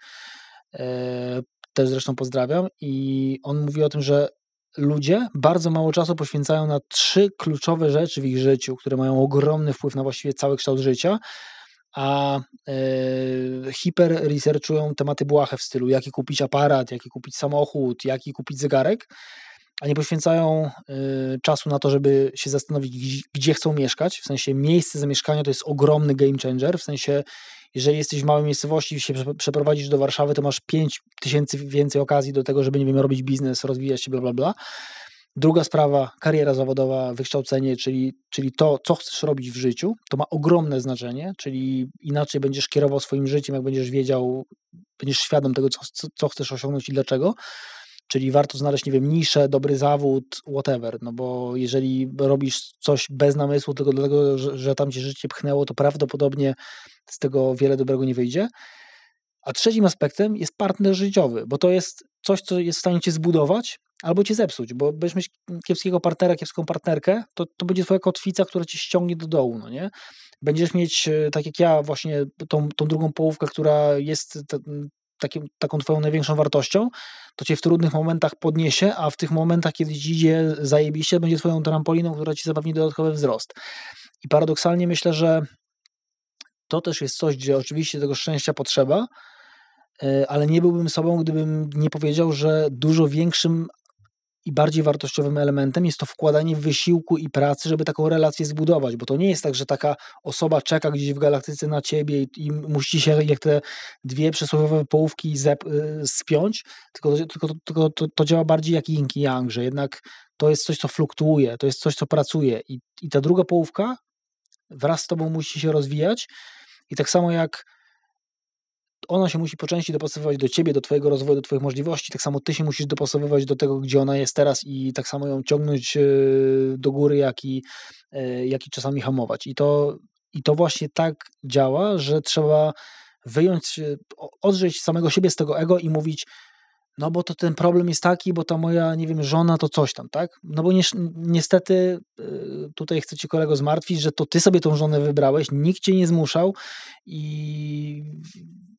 S1: też zresztą pozdrawiam. I on mówi o tym, że ludzie bardzo mało czasu poświęcają na trzy kluczowe rzeczy w ich życiu, które mają ogromny wpływ na właściwie cały kształt życia a y, hiper researchują tematy błahe w stylu jaki kupić aparat, jaki kupić samochód, jaki kupić zegarek, a nie poświęcają y, czasu na to, żeby się zastanowić, gdzie, chcą mieszkać. W sensie miejsce zamieszkania to jest ogromny game changer, w sensie jeżeli jesteś w małej miejscowości i się przeprowadzisz do Warszawy, to masz 5 tysięcy więcej okazji do tego, żeby, nie wiem, robić biznes, rozwijać się, bla, bla, bla. Druga sprawa, kariera zawodowa, wykształcenie, czyli, czyli to, co chcesz robić w życiu, to ma ogromne znaczenie, czyli inaczej będziesz kierował swoim życiem, jak będziesz wiedział, będziesz świadom tego, co, co chcesz osiągnąć i dlaczego. Czyli warto znaleźć, nie wiem, niszę, dobry zawód, whatever. No bo jeżeli robisz coś bez namysłu, tylko dlatego, że, że tam cię życie pchnęło, to prawdopodobnie z tego wiele dobrego nie wyjdzie. A trzecim aspektem jest partner życiowy, bo to jest coś, co jest w stanie cię zbudować albo cię zepsuć, bo będziesz mieć kiepskiego partnera, kiepską partnerkę, to, to będzie twoja kotwica, która cię ściągnie do dołu, no nie? Będziesz mieć, e, tak jak ja, właśnie tą, tą drugą połówkę, która jest ta, takim, taką twoją największą wartością, to cię w trudnych momentach podniesie, a w tych momentach, kiedy ci idzie zajebiście, będzie twoją trampoliną, która ci zapewni dodatkowy wzrost. I paradoksalnie myślę, że to też jest coś, gdzie oczywiście tego szczęścia potrzeba, E, ale nie byłbym sobą, gdybym nie powiedział, że dużo większym i bardziej wartościowym elementem jest to wkładanie wysiłku i pracy, żeby taką relację zbudować, bo to nie jest tak, że taka osoba czeka gdzieś w galaktyce na ciebie i, i musi się jak te dwie przysłowiowe połówki zep, e, spiąć, tylko, tylko, tylko to, to, działa bardziej jak yin i yang, że jednak to jest coś, co fluktuuje, to jest coś, co pracuje i, i ta druga połówka wraz z tobą musi się rozwijać i tak samo jak ona się musi po części dopasowywać do ciebie, do twojego rozwoju, do twoich możliwości. Tak samo ty się musisz dopasowywać do tego, gdzie ona jest teraz i tak samo ją ciągnąć e, do góry, jak i, e, jak i czasami hamować. I to, I to właśnie tak działa, że trzeba wyjąć, e, odżyć samego siebie z tego ego i mówić, no bo to ten problem jest taki, bo ta moja, nie wiem, żona to coś tam, tak? No bo ni niestety tutaj chcę ci kolego zmartwić, że to ty sobie tą żonę wybrałeś, nikt cię nie zmuszał i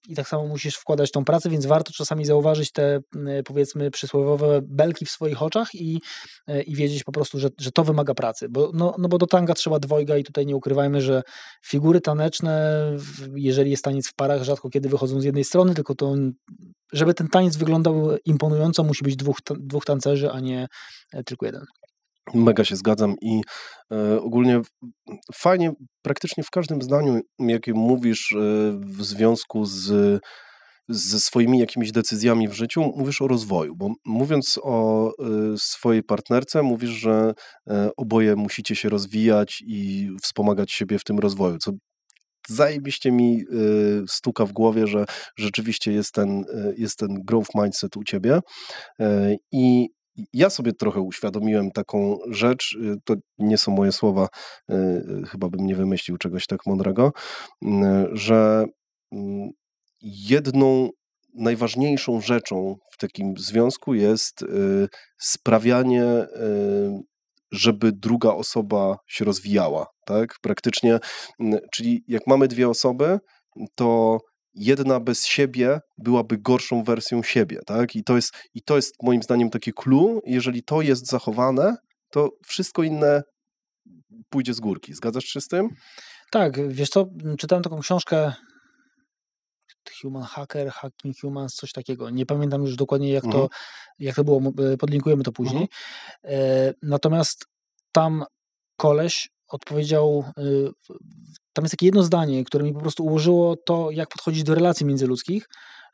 S1: i tak samo musisz wkładać tą pracę, więc warto czasami zauważyć te mm, powiedzmy przysłowiowe belki w swoich oczach i, e, i wiedzieć po prostu, że, że to wymaga pracy, bo, no, no bo do tanga trzeba dwojga i tutaj nie ukrywajmy, że figury taneczne, jeżeli jest taniec w parach, rzadko kiedy wychodzą z jednej strony, tylko to żeby ten taniec wyglądał imponująco, musi być dwóch, dwóch tancerzy, a nie e, tylko jeden.
S2: Mega się zgadzam i e, ogólnie fajnie, praktycznie w każdym zdaniu, jakie mówisz e, w związku z ze swoimi jakimiś decyzjami w życiu, mówisz o rozwoju, bo mówiąc o e, swojej partnerce, mówisz, że e, oboje musicie się rozwijać i wspomagać siebie w tym rozwoju, co zajebiście mi e, stuka w głowie, że rzeczywiście jest ten, jest ten growth mindset u ciebie i ja sobie trochę uświadomiłem taką rzecz, y, to nie są moje słowa, y, y, chyba bym nie wymyślił czegoś tak mądrego, mm, że mm, jedną najważniejszą rzeczą w takim związku jest sprawianie, żeby druga osoba się rozwijała, tak? Praktycznie, mm, czyli jak mamy dwie osoby, to jedna bez siebie byłaby gorszą wersją siebie, tak? I to jest, i to jest moim zdaniem takie clue. Jeżeli to jest zachowane, to wszystko inne pójdzie z górki. Zgadzasz się z tym?
S1: Tak, wiesz co, czytałem taką książkę Human Hacker, Hacking Humans, coś takiego. Nie pamiętam już dokładnie, jak, mhm. to, jak to było. E, podlinkujemy to później. Mhm. E, natomiast tam koleś odpowiedział e, tam jest takie jedno zdanie, które mi po prostu ułożyło to, jak podchodzić do relacji międzyludzkich,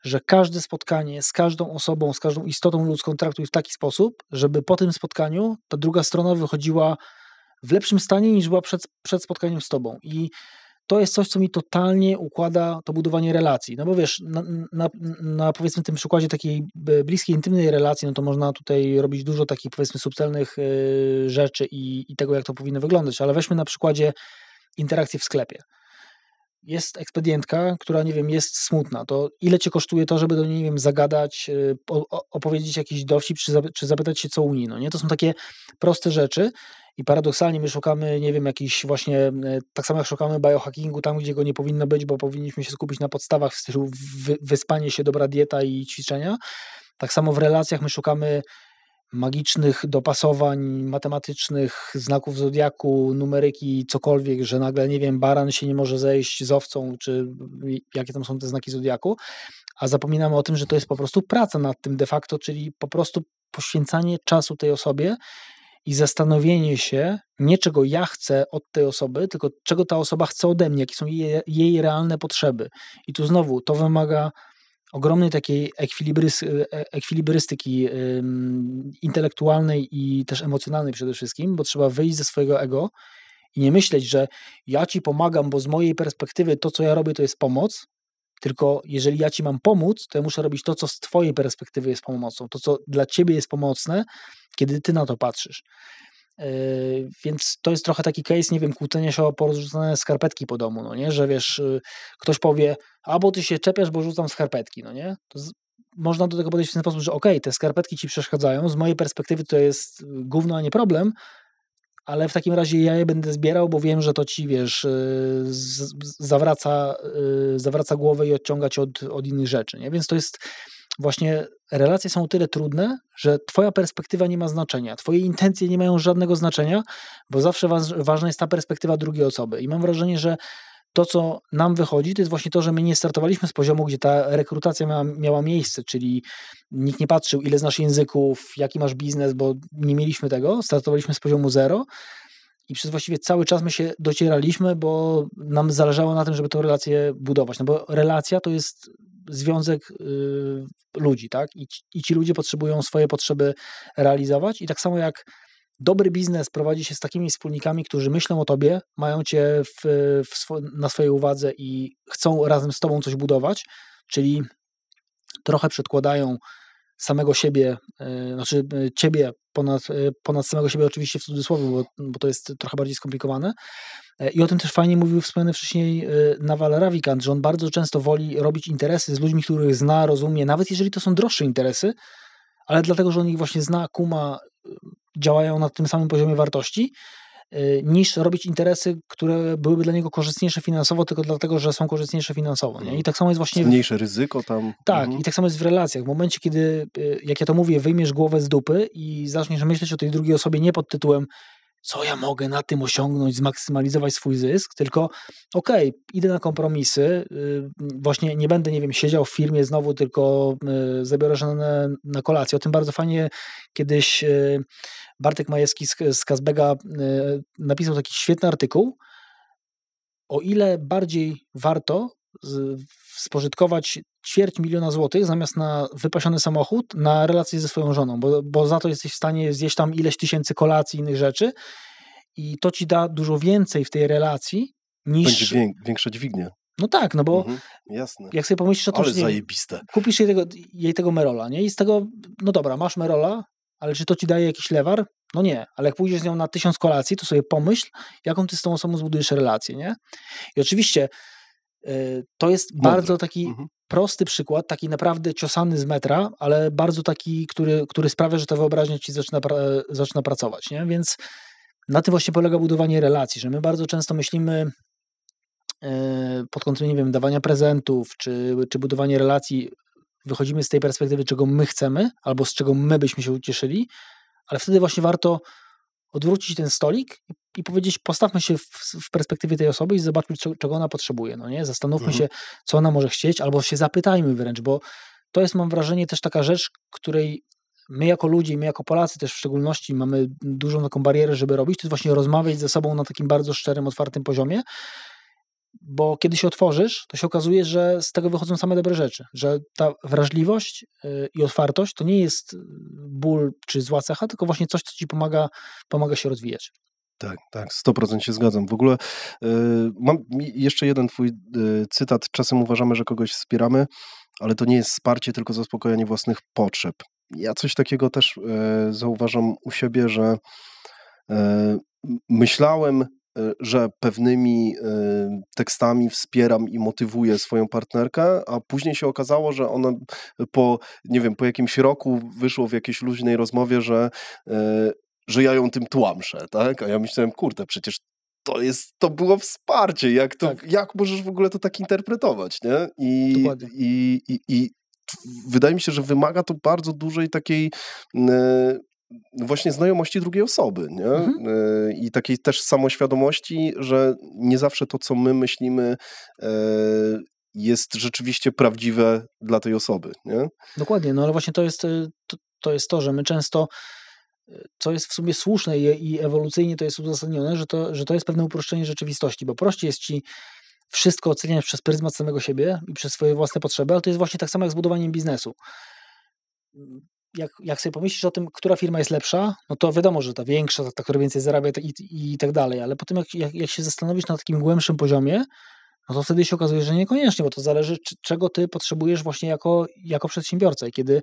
S1: że każde spotkanie z każdą osobą, z każdą istotą ludzką traktuj w taki sposób, żeby po tym spotkaniu ta druga strona wychodziła w lepszym stanie niż była przed, przed spotkaniem z tobą. I to jest coś, co mi totalnie układa to budowanie relacji. No bo wiesz, na, na, na, powiedzmy tym przykładzie takiej e, bliskiej, intymnej relacji, no to można tutaj robić dużo takich powiedzmy subtelnych y, rzeczy i, i tego, jak to powinno wyglądać, ale weźmy na przykładzie interakcje w sklepie. Jest ekspedientka, która, nie wiem, jest smutna. To ile cię kosztuje to, żeby do niej, nie wiem, zagadać, y, opowiedzieć jakiś dowcip, czy zapytać się, co u niej, no nie? To są takie proste rzeczy i paradoksalnie my szukamy, nie wiem, jakiś właśnie, y, tak samo jak szukamy biohackingu tam, gdzie go nie powinno być, bo powinniśmy się skupić na podstawach w stylu wyspanie się, dobra dieta i ćwiczenia. Tak samo w relacjach my szukamy magicznych dopasowań matematycznych, znaków zodiaku, numeryki, cokolwiek, że nagle, nie wiem, baran się nie może zejść z owcą, czy jakie tam są te znaki zodiaku, a zapominamy o tym, że to jest po prostu praca nad tym de facto, czyli po prostu poświęcanie czasu tej osobie i zastanowienie się, nie czego ja chcę od tej osoby, tylko czego ta osoba chce ode mnie, jakie są jej, jej realne potrzeby. I tu znowu to wymaga ogromnej takiej ekwilibrys, e, e, ekwilibrystyki intelektualnej i też emocjonalnej przede wszystkim, bo trzeba wyjść ze swojego ego i nie myśleć, że ja ci pomagam, bo z mojej perspektywy to, co ja robię, to jest pomoc, tylko jeżeli ja ci mam pomóc, to ja muszę robić to, co z twojej perspektywy jest pomocą, to, co dla ciebie jest pomocne, kiedy ty na to patrzysz. Yy, więc to jest trochę taki case, nie wiem, kłócenie się o porzucone skarpetki po domu, no nie? Że wiesz, y, ktoś powie, albo ty się czepiasz, bo rzucam skarpetki, no nie? Z... można do tego podejść w ten sposób, że okej, okay, te skarpetki ci przeszkadzają, z mojej perspektywy to jest y, gówno, a nie problem, ale w takim razie ja je będę zbierał, bo wiem, że to ci, wiesz, y, z... zawraca, zawraca głowę i odciąga cię od, od innych rzeczy, nie? Więc to jest właśnie relacje są o tyle trudne, że Twoja perspektywa nie ma znaczenia, Twoje intencje nie mają żadnego znaczenia, bo zawsze ważna jest ta perspektywa drugiej osoby. I mam wrażenie, że to, co nam wychodzi, to jest właśnie to, że my nie startowaliśmy z poziomu, gdzie ta rekrutacja miała, miała miejsce, czyli nikt nie patrzył, ile znasz języków, jaki masz biznes, bo nie mieliśmy tego, startowaliśmy z poziomu zero. I przez właściwie cały czas my się docieraliśmy, bo nam zależało na tym, żeby tę relację budować. No bo relacja to jest związek y, ludzi, tak? I ci, I ci ludzie potrzebują swoje potrzeby realizować. I tak samo jak dobry biznes prowadzi się z takimi wspólnikami, którzy myślą o tobie, mają cię w, w na swojej uwadze i chcą razem z tobą coś budować, czyli trochę przedkładają samego siebie, e, znaczy e, ciebie ponad, e, ponad samego siebie, oczywiście w cudzysłowie, bo, bo to jest trochę bardziej skomplikowane. I o tym też fajnie mówił wspomniany wcześniej Nawal Ravikant, że on bardzo często woli robić interesy z ludźmi, których zna, rozumie, nawet jeżeli to są droższe interesy, ale dlatego, że on ich właśnie zna, kuma, działają na tym samym poziomie wartości Y, niż robić interesy, które byłyby dla niego korzystniejsze finansowo, tylko dlatego, że są korzystniejsze finansowo. Nie? Mhm. I tak samo jest właśnie. Mniejsze
S2: ryzyko tam.
S1: Tak, mhm. i tak samo jest w relacjach. W momencie, kiedy, y, jak ja to mówię, wyjmiesz głowę z dupy i zaczniesz myśleć o tej drugiej osobie nie pod tytułem co ja mogę na tym osiągnąć, zmaksymalizować swój zysk, tylko okej, okay, idę na kompromisy, y, właśnie nie będę, nie wiem, siedział w firmie znowu, tylko y, zabiorę żonę na kolację. O tym bardzo fajnie kiedyś y, Bartek Majewski z Kazbega napisał taki świetny artykuł, o ile bardziej warto spożytkować ćwierć miliona złotych zamiast na wypasiony samochód, na relacje ze swoją żoną, bo, bo za to jesteś w stanie zjeść tam ileś tysięcy kolacji i innych rzeczy i to ci da dużo więcej w tej relacji
S2: niż... Będzie większa dźwignia.
S1: No tak, no bo mhm,
S2: jasne. jak sobie
S1: pomyślisz o tym, jest że zajebiste. kupisz jej tego, jej tego Merola, nie? I z tego, no dobra, masz Merola, ale czy to ci daje jakiś lewar? No nie, ale jak pójdziesz z nią na tysiąc kolacji, to sobie pomyśl, jaką ty z tą osobą zbudujesz relację, nie? I oczywiście E, to jest bardzo taki mhm. prosty przykład, taki naprawdę ciosany z metra, ale bardzo taki, który, który sprawia, że ta wyobraźnia ci zaczyna, e, zaczyna pracować. Nie? Więc na tym właśnie polega budowanie relacji, że my bardzo często myślimy e, pod kątem, nie wiem, dawania prezentów czy, czy budowanie relacji, wychodzimy z tej perspektywy, czego my chcemy albo z czego my byśmy się ucieszyli, ale wtedy właśnie warto odwrócić ten stolik i powiedzieć, postawmy się w, w perspektywie tej osoby i zobaczmy, czego ona potrzebuje, no nie? Zastanówmy mhm. się, co ona może chcieć, albo się zapytajmy wręcz, bo to jest, mam wrażenie, też taka rzecz, której my jako ludzie, my jako Polacy też w szczególności mamy dużą taką barierę, żeby robić, to jest właśnie rozmawiać ze sobą na takim bardzo szczerym, otwartym poziomie, bo kiedy się otworzysz, to się okazuje, że z tego wychodzą same dobre rzeczy, że ta wrażliwość y, i otwartość to nie jest y, ból czy zła cecha, tylko właśnie coś, co ci pomaga, pomaga się rozwijać. Tak, tak,
S2: 100% się zgadzam. W ogóle y, mam jeszcze jeden twój cytat. Czasem uważamy, że kogoś wspieramy, ale to nie jest wsparcie, tylko zaspokojenie własnych potrzeb. Ja coś takiego też zauważam u siebie, że myślałem, Y, że pewnymi y, tekstami wspieram i motywuję swoją partnerkę, a później się okazało, że ona y, po, nie wiem, po jakimś roku wyszło w jakiejś luźnej rozmowie, że, że ja ją tym tłamszę, tak? A ja myślałem, kurde, przecież to jest, to było wsparcie, jak, to, tak. jak możesz w ogóle to tak interpretować, nie? I, i, i, i wydaje mi się, że wymaga to bardzo dużej takiej właśnie znajomości drugiej osoby nie? Mhm. E, i takiej też samoświadomości, że nie zawsze to, co my myślimy, e, jest rzeczywiście prawdziwe dla tej osoby. Nie?
S1: Dokładnie, no ale właśnie to jest e, to, to jest to, że my często co jest w sumie słuszne i, ewolucyjnie to jest uzasadnione, że to, że to jest pewne uproszczenie rzeczywistości, bo prościej jest ci wszystko oceniać przez pryzmat samego siebie i przez swoje własne potrzeby, ale to jest właśnie tak samo jak z budowaniem biznesu jak, jak sobie pomyślisz o tym, która firma jest lepsza, no to wiadomo, że ta większa, ta, ta która więcej zarabia i, i tak dalej, ale potem jak, jak, jak się zastanowisz na takim głębszym poziomie, no to wtedy się okazuje, że niekoniecznie, bo to zależy, czy, czego ty potrzebujesz właśnie jako, jako przedsiębiorca. I kiedy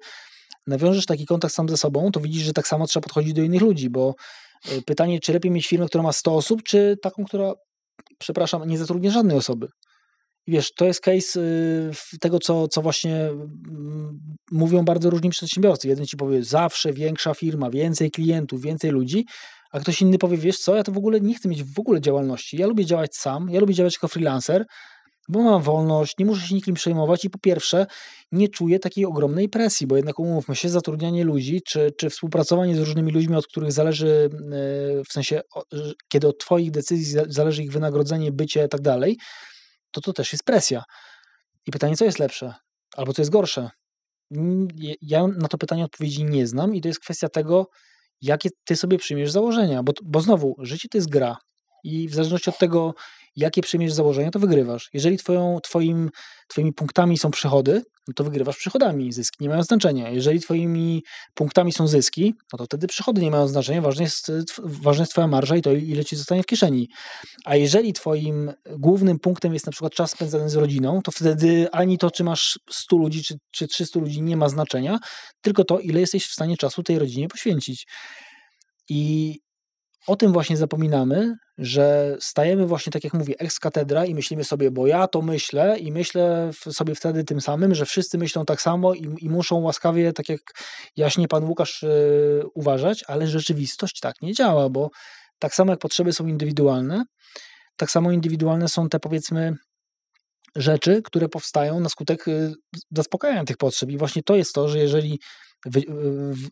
S1: nawiążesz taki kontakt sam ze sobą, to widzisz, że tak samo trzeba podchodzić do innych ludzi, bo e, pytanie, czy lepiej mieć firmę, która ma 100 osób, czy taką, która, przepraszam, nie zatrudnia żadnej osoby wiesz, to jest case y, tego, co, co właśnie mm, mówią bardzo różni przedsiębiorcy. Jeden ci powie, zawsze większa firma, więcej klientów, więcej ludzi, a ktoś inny powie, wiesz co, ja to w ogóle nie chcę mieć w ogóle działalności. Ja lubię działać sam, ja lubię działać jako freelancer, bo mam wolność, nie muszę się nikim przejmować i po pierwsze nie czuję takiej ogromnej presji, bo jednak umówmy się, zatrudnianie ludzi czy, czy współpracowanie z różnymi ludźmi, od których zależy, y, w sensie kiedy od Twoich decyzji zależy ich wynagrodzenie, bycie i tak dalej, to to też jest presja. I pytanie, co jest lepsze, albo co jest gorsze. Ja na to pytanie odpowiedzi nie znam i to jest kwestia tego, jakie ty sobie przyjmiesz założenia, bo, bo znowu, życie to jest gra i w zależności od tego, jakie przyjmiesz założenia, to wygrywasz. Jeżeli twoją, twoim, twoimi punktami są przychody, no to wygrywasz przychodami. Zyski nie mają znaczenia. Jeżeli twoimi punktami są zyski, no to wtedy przychody nie mają znaczenia. Ważne jest, e, ważna jest twoja marża i to, ile ci zostanie w kieszeni. A jeżeli twoim głównym punktem jest na przykład czas spędzany z rodziną, to wtedy ani to, czy masz 100 ludzi, czy, czy 300 ludzi nie ma znaczenia, tylko to, ile jesteś w stanie czasu tej rodzinie poświęcić. I o tym właśnie zapominamy, że stajemy właśnie, tak jak mówię, ex katedra i myślimy sobie, bo ja to myślę i myślę sobie wtedy tym samym, że wszyscy myślą tak samo i, i muszą łaskawie, tak jak jaśnie pan Łukasz, yy, uważać, ale rzeczywistość tak nie działa, bo tak samo jak potrzeby są indywidualne, tak samo indywidualne są te powiedzmy rzeczy, które powstają na skutek e, zaspokajania tych potrzeb. I właśnie to jest to, że jeżeli wy,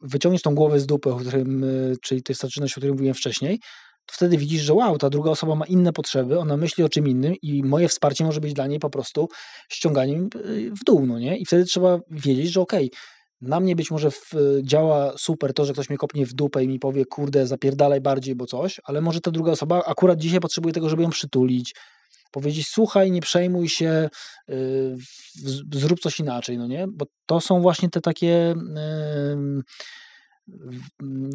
S1: wyciągniesz tą głowę z dupy, o którym, y, czyli tej statyczności, o której mówiłem wcześniej, to wtedy widzisz, że wow, ta druga osoba ma inne potrzeby, ona myśli o czym innym i moje wsparcie może być dla niej po prostu ściąganiem y, w dół, no nie? I wtedy trzeba wiedzieć, że okej, okay, na mnie być może w, działa super to, że ktoś mnie kopnie w dupę i mi powie, kurde, zapierdalaj bardziej, bo coś, ale może ta druga osoba akurat dzisiaj potrzebuje tego, żeby ją przytulić, powiedzieć, słuchaj, nie przejmuj się, y, zrób coś inaczej, no nie? Bo to są właśnie te takie,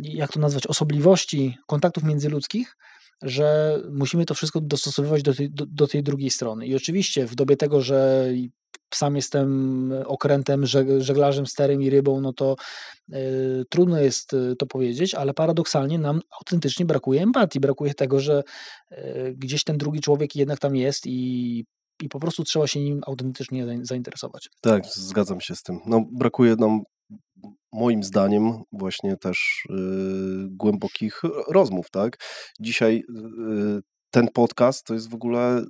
S1: jak to nazwać, osobliwości kontaktów międzyludzkich, że musimy to wszystko dostosowywać do tej, do, do tej drugiej strony. I oczywiście w dobie tego, że sam jestem okrętem, żeglarzem sterym i rybą, no to y, trudno jest e, to powiedzieć, ale paradoksalnie nam autentycznie brakuje empatii, brakuje tego, że y, gdzieś ten drugi człowiek jednak tam jest i i po prostu trzeba się nim autentycznie zainteresować.
S2: Tak, zgadzam się z tym. No, brakuje nam moim zdaniem właśnie też y, głębokich rozmów, tak? Dzisiaj y, ten podcast to jest w ogóle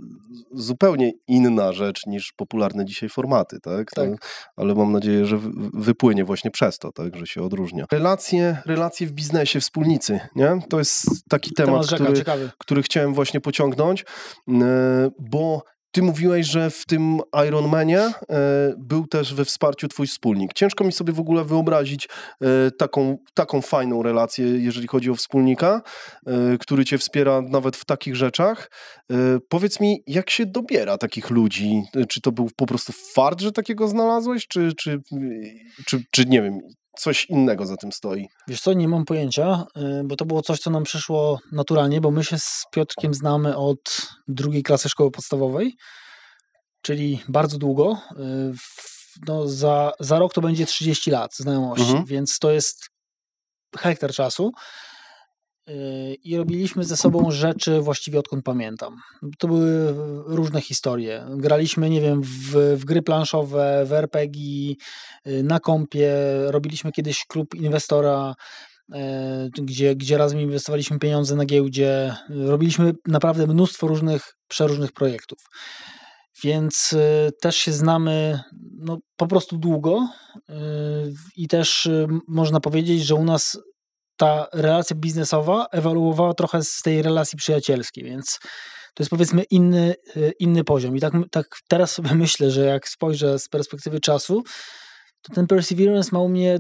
S2: zupełnie inna rzecz niż popularne dzisiaj formaty, tak? No, tak. ale mam nadzieję, że wypłynie właśnie przez to, tak, że się odróżnia. Relacje, relacje w biznesie, wspólnicy, nie? To jest taki temat, temat rzeka, który, który chciałem właśnie pociągnąć, e, bo ty mówiłeś, że w tym Ironmanie e, był też we wsparciu twój wspólnik. Ciężko mi sobie w ogóle wyobrazić e, taką, taką fajną relację, jeżeli chodzi o wspólnika, e, który cię wspiera nawet w takich rzeczach. Powiedz mi, jak się dobiera takich ludzi? Czy to był po prostu fart, że takiego znalazłeś? Czy, czy, czy, czy nie wiem, coś innego za tym
S1: stoi? Wiesz co, nie mam pojęcia, y, bo to było coś, co nam przyszło naturalnie, bo my się z Piotrkiem znamy od drugiej klasy szkoły podstawowej, czyli bardzo długo. Y, no, za, za rok to będzie 30 lat znajomości, mhm. więc to jest hektar czasu. Y, i robiliśmy ze sobą rzeczy właściwie odkąd pamiętam. To były różne historie. Graliśmy, nie wiem, w, w gry planszowe, w RPG, y, na kompie. Robiliśmy kiedyś klub inwestora, y, gdzie, gdzie razem inwestowaliśmy pieniądze na giełdzie. Robiliśmy naprawdę mnóstwo różnych, przeróżnych projektów. Więc też się znamy no, po prostu długo i też można powiedzieć, że u nas ta relacja biznesowa ewoluowała trochę z tej relacji przyjacielskiej, więc to jest powiedzmy inny, y, inny poziom. I tak, tak teraz sobie *laughs* myślę, że jak spojrzę z perspektywy czasu, to ten Perseverance ma u mnie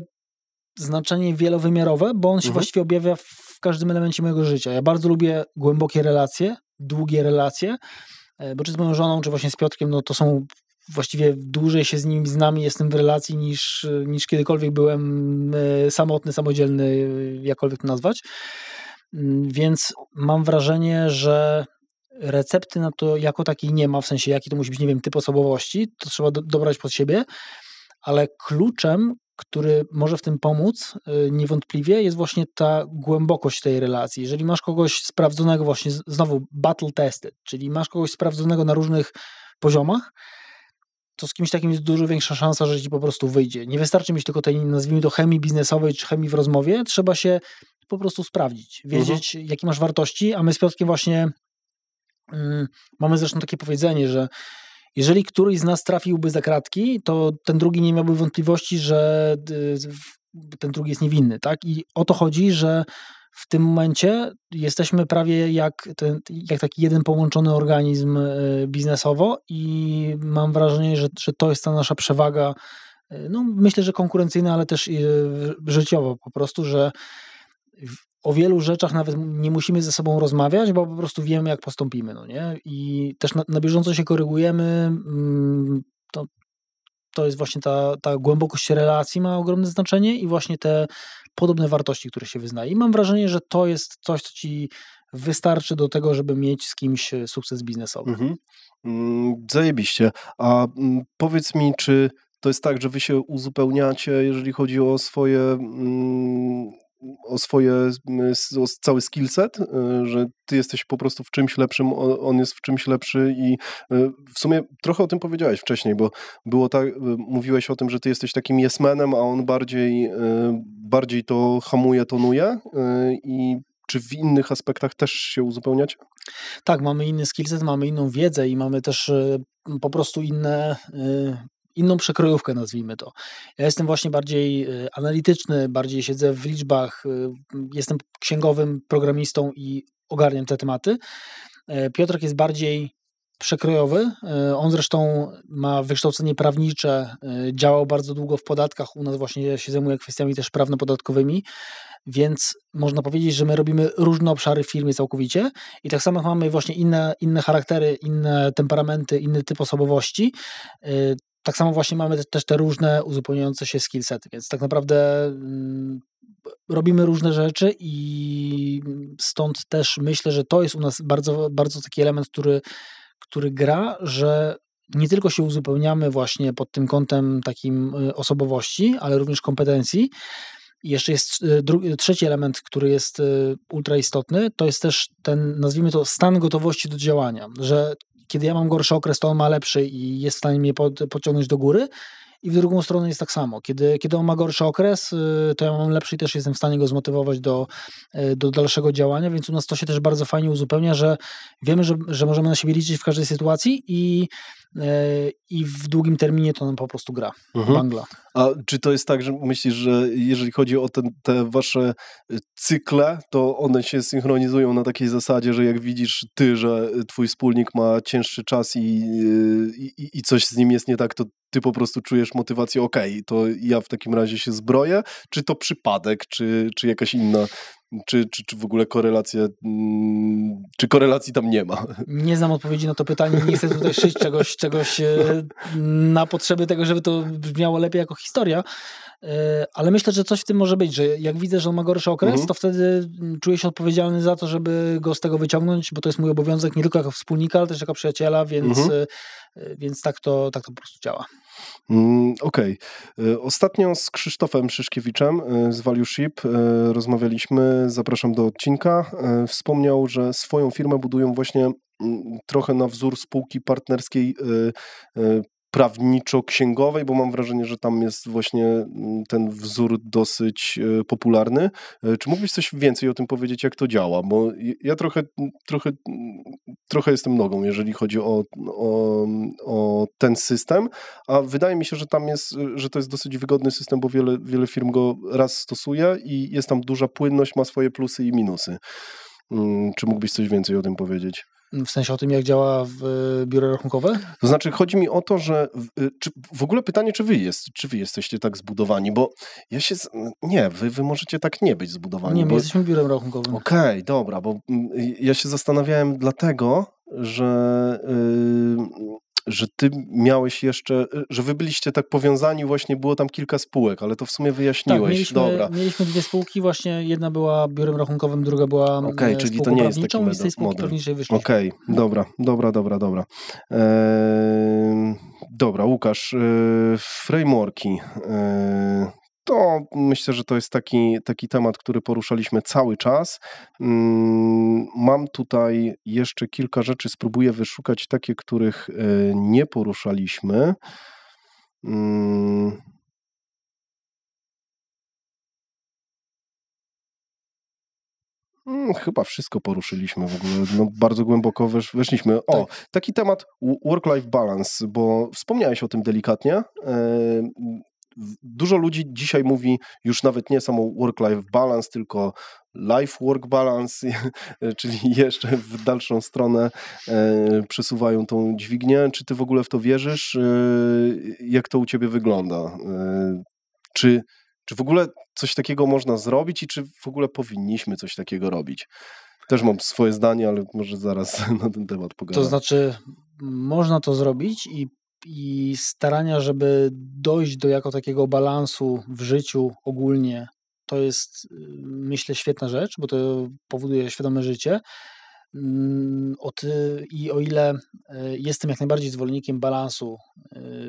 S1: znaczenie wielowymiarowe, bo on się mhm. właściwie objawia w każdym elemencie mojego życia. Ja bardzo lubię głębokie relacje, długie relacje, e, bo czy z moją żoną, czy właśnie z Piotrkiem, no to są właściwie dłużej się z nim, z nami jestem w relacji niż, niż kiedykolwiek byłem e, samotny, samodzielny, e, jakkolwiek to nazwać. Mm, więc mam wrażenie, że recepty na to jako takiej nie ma, w sensie jaki to musi być, nie wiem, typ osobowości, to trzeba do, dobrać pod siebie, ale kluczem, który może w tym pomóc e, niewątpliwie, jest właśnie ta głębokość tej relacji. Jeżeli masz kogoś sprawdzonego, właśnie znowu battle tested, czyli masz kogoś sprawdzonego na różnych poziomach, to z kimś takim jest dużo większa szansa, że ci po prostu wyjdzie. Nie wystarczy mieć tylko tej, nazwijmy to, chemii biznesowej czy chemii w rozmowie, trzeba się po prostu sprawdzić, mhm. wiedzieć, jakie masz wartości, a my z Piotrkiem właśnie mm, mamy zresztą takie powiedzenie, że jeżeli któryś z nas trafiłby za kratki, to ten drugi nie miałby wątpliwości, że ten drugi jest niewinny, tak? I o to chodzi, że w tym momencie jesteśmy prawie jak, ten, jak taki jeden połączony organizm e, biznesowo i mam wrażenie, że, że to jest ta nasza przewaga, e, no myślę, że konkurencyjna, ale też e, życiowo po prostu, że o wielu rzeczach nawet nie musimy ze sobą rozmawiać, bo po prostu wiemy, jak postąpimy, no nie? I też na, na bieżąco się korygujemy, mm, to to jest właśnie ta, ta głębokość relacji ma ogromne znaczenie i właśnie te podobne wartości, które się wyznaje. I mam wrażenie, że to jest coś, co ci wystarczy do tego, żeby
S2: mieć z kimś e, sukces biznesowy. Mhm. Mm, zajebiście. A mm, powiedz mi, czy to jest tak, że wy się uzupełniacie, jeżeli chodzi o swoje mm, o swoje, o cały skillset, e, że ty jesteś po prostu w czymś lepszym, on jest w czymś lepszy i e, w sumie trochę o tym powiedziałeś wcześniej, bo było tak, e, mówiłeś o tym, że ty jesteś takim yesmanem, a on bardziej, bardziej to hamuje, tonuje i czy w innych aspektach też się uzupełniacie?
S1: Tak, mamy inny skillset, mamy inną wiedzę i mamy też po prostu inne inną przekrojówkę, nazwijmy to. Ja jestem właśnie bardziej y, analityczny, bardziej siedzę w liczbach, y, jestem księgowym programistą i ogarniam te tematy. E, Piotrek jest bardziej przekrojowy. Y, on zresztą ma wykształcenie prawnicze, działał bardzo długo w podatkach. U nas właśnie się zajmuje kwestiami też prawno-podatkowymi, więc można powiedzieć, że my robimy różne obszary w firmie całkowicie i tak samo mamy właśnie inne, inne charaktery, inne temperamenty, inny typ osobowości tak samo właśnie mamy też te różne uzupełniające się skillsety, więc tak naprawdę mm, robimy różne rzeczy i stąd też myślę, że to jest u nas bardzo, bardzo taki element, który, który gra, że nie tylko się uzupełniamy właśnie pod tym kątem takim y, osobowości, ale również kompetencji. I jeszcze jest y, drugi, trzeci element, który jest y, ultra istotny, to jest też ten, nazwijmy to, stan gotowości do działania, że kiedy ja mam gorszy okres, to on ma lepszy i jest w stanie mnie pod, podciągnąć do góry. I w drugą stronę jest tak samo. Kiedy, kiedy on ma gorszy okres, y, to ja mam lepszy i też jestem w stanie go zmotywować do, y, do dalszego działania, więc u nas to się też bardzo fajnie uzupełnia, że wiemy, że, że możemy na siebie liczyć w każdej sytuacji i E, i w długim terminie to nam po prostu gra, mhm. bangla.
S2: A czy to jest tak, że myślisz, że jeżeli chodzi o ten, te wasze y, cykle, to one się synchronizują na takiej zasadzie, że jak widzisz ty, że twój wspólnik ma cięższy czas i, y, i, i coś z nim jest nie tak, to ty po prostu czujesz motywację, okej, okay, to ja w takim razie się zbroję, czy to przypadek, czy, czy jakaś inna czy, czy, czy w ogóle korelacje, mm, czy korelacji tam nie ma?
S1: Nie znam odpowiedzi na to pytanie, nie chcę tutaj szyć czegoś, czegoś e, na potrzeby tego, żeby to brzmiało lepiej jako historia, e, ale myślę, że coś w tym może być, że jak widzę, że on ma gorszy okres, mhm. to wtedy czuję się odpowiedzialny za to, żeby go z tego wyciągnąć, bo to jest mój obowiązek nie tylko jako wspólnika, ale też jako przyjaciela, więc, mhm. e, więc tak, to, tak to po prostu działa.
S2: Mm, okej. Okay. E, ostatnio z Krzysztofem Szyszkiewiczem e, z Value Ship e, rozmawialiśmy, zapraszam do odcinka. Wspomniał, że swoją firmę budują właśnie mm, trochę na wzór spółki partnerskiej prawniczo-księgowej, bo mam wrażenie, że tam jest właśnie mm, ten wzór dosyć e, popularny. E, czy mógłbyś coś więcej o tym powiedzieć, jak to działa? Bo ja trochę, trochę, trochę jestem nogą, jeżeli chodzi o, o, o ten system, a wydaje mi się, że tam jest, że to jest dosyć wygodny system, bo wiele, wiele firm go raz stosuje i jest tam duża płynność, ma swoje plusy i minusy. Mm, czy mógłbyś coś więcej o tym powiedzieć?
S1: W sensie o tym, jak działa w e, biuro rachunkowe?
S2: To znaczy, chodzi mi o to, że e, czy, w ogóle pytanie, czy wy, jest, czy wy jesteście tak zbudowani, bo ja się. Nie, wy, wy możecie tak nie być zbudowani. Nie, my bo... jesteśmy biurem rachunkowym. Okej, okay, dobra, bo mm, ja się zastanawiałem dlatego, że. Yy że ty miałeś jeszcze, y, że wy byliście tak powiązani, właśnie było tam kilka spółek, ale to w sumie tak, wyjaśniłeś. Tak, mieliśmy, Dobra.
S1: mieliśmy dwie spółki, właśnie jedna była biurem rachunkowym, druga była Okej, okay, mm, czyli to nie jest taki z tej spółki prawniczej wyszliśmy.
S2: Okej, okay, no. dobra, dobra, dobra, dobra. Eee, dobra, Łukasz, e, frameworki. E, to myślę, że to jest taki, taki temat, który poruszaliśmy cały czas. Mm, mam tutaj jeszcze kilka rzeczy, spróbuję wyszukać takie, których e, nie poruszaliśmy. Mm. Mm, chyba wszystko poruszyliśmy w ogóle. No, bardzo głęboko wesz, weszliśmy. O, tak. taki temat work-life balance, bo wspomniałeś o tym delikatnie. E, dużo ludzi dzisiaj mówi już nawet nie samo work-life balance, tylko life-work balance, *laughs* e, czyli jeszcze w dalszą stronę e, przesuwają tą dźwignię. Czy ty w ogóle w to wierzysz? E, jak to u ciebie wygląda? Czy, czy w ogóle coś takiego można zrobić i czy w ogóle powinniśmy coś takiego robić? Też mam swoje zdanie, ale może zaraz *laughs* na ten temat pogadam. To
S1: znaczy, można to zrobić i i starania, żeby dojść do jako takiego balansu w życiu ogólnie, to jest y, myślę świetna rzecz, bo to powoduje świadome życie. Mm, od, y, I o ile y, jestem jak najbardziej zwolennikiem balansu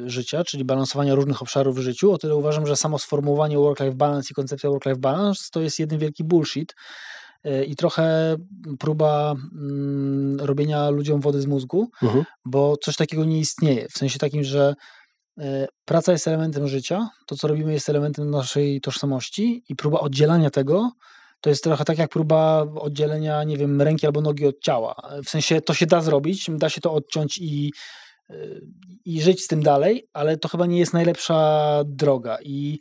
S1: życia, czyli balansowania różnych obszarów w życiu, o tyle uważam, że samo sformułowanie work-life balance i koncepcja work-life balance to jest jeden wielki bullshit, Y, i trochę próba mm, robienia ludziom wody z mózgu, mhm. bo coś takiego nie istnieje. W sensie takim, że y, praca jest elementem życia, to co robimy jest elementem naszej tożsamości i próba oddzielania tego to jest trochę tak jak próba oddzielenia, nie wiem, ręki albo nogi od ciała. W sensie to się da zrobić, da się to odciąć i, y, i żyć z tym dalej, ale to chyba nie jest najlepsza droga. I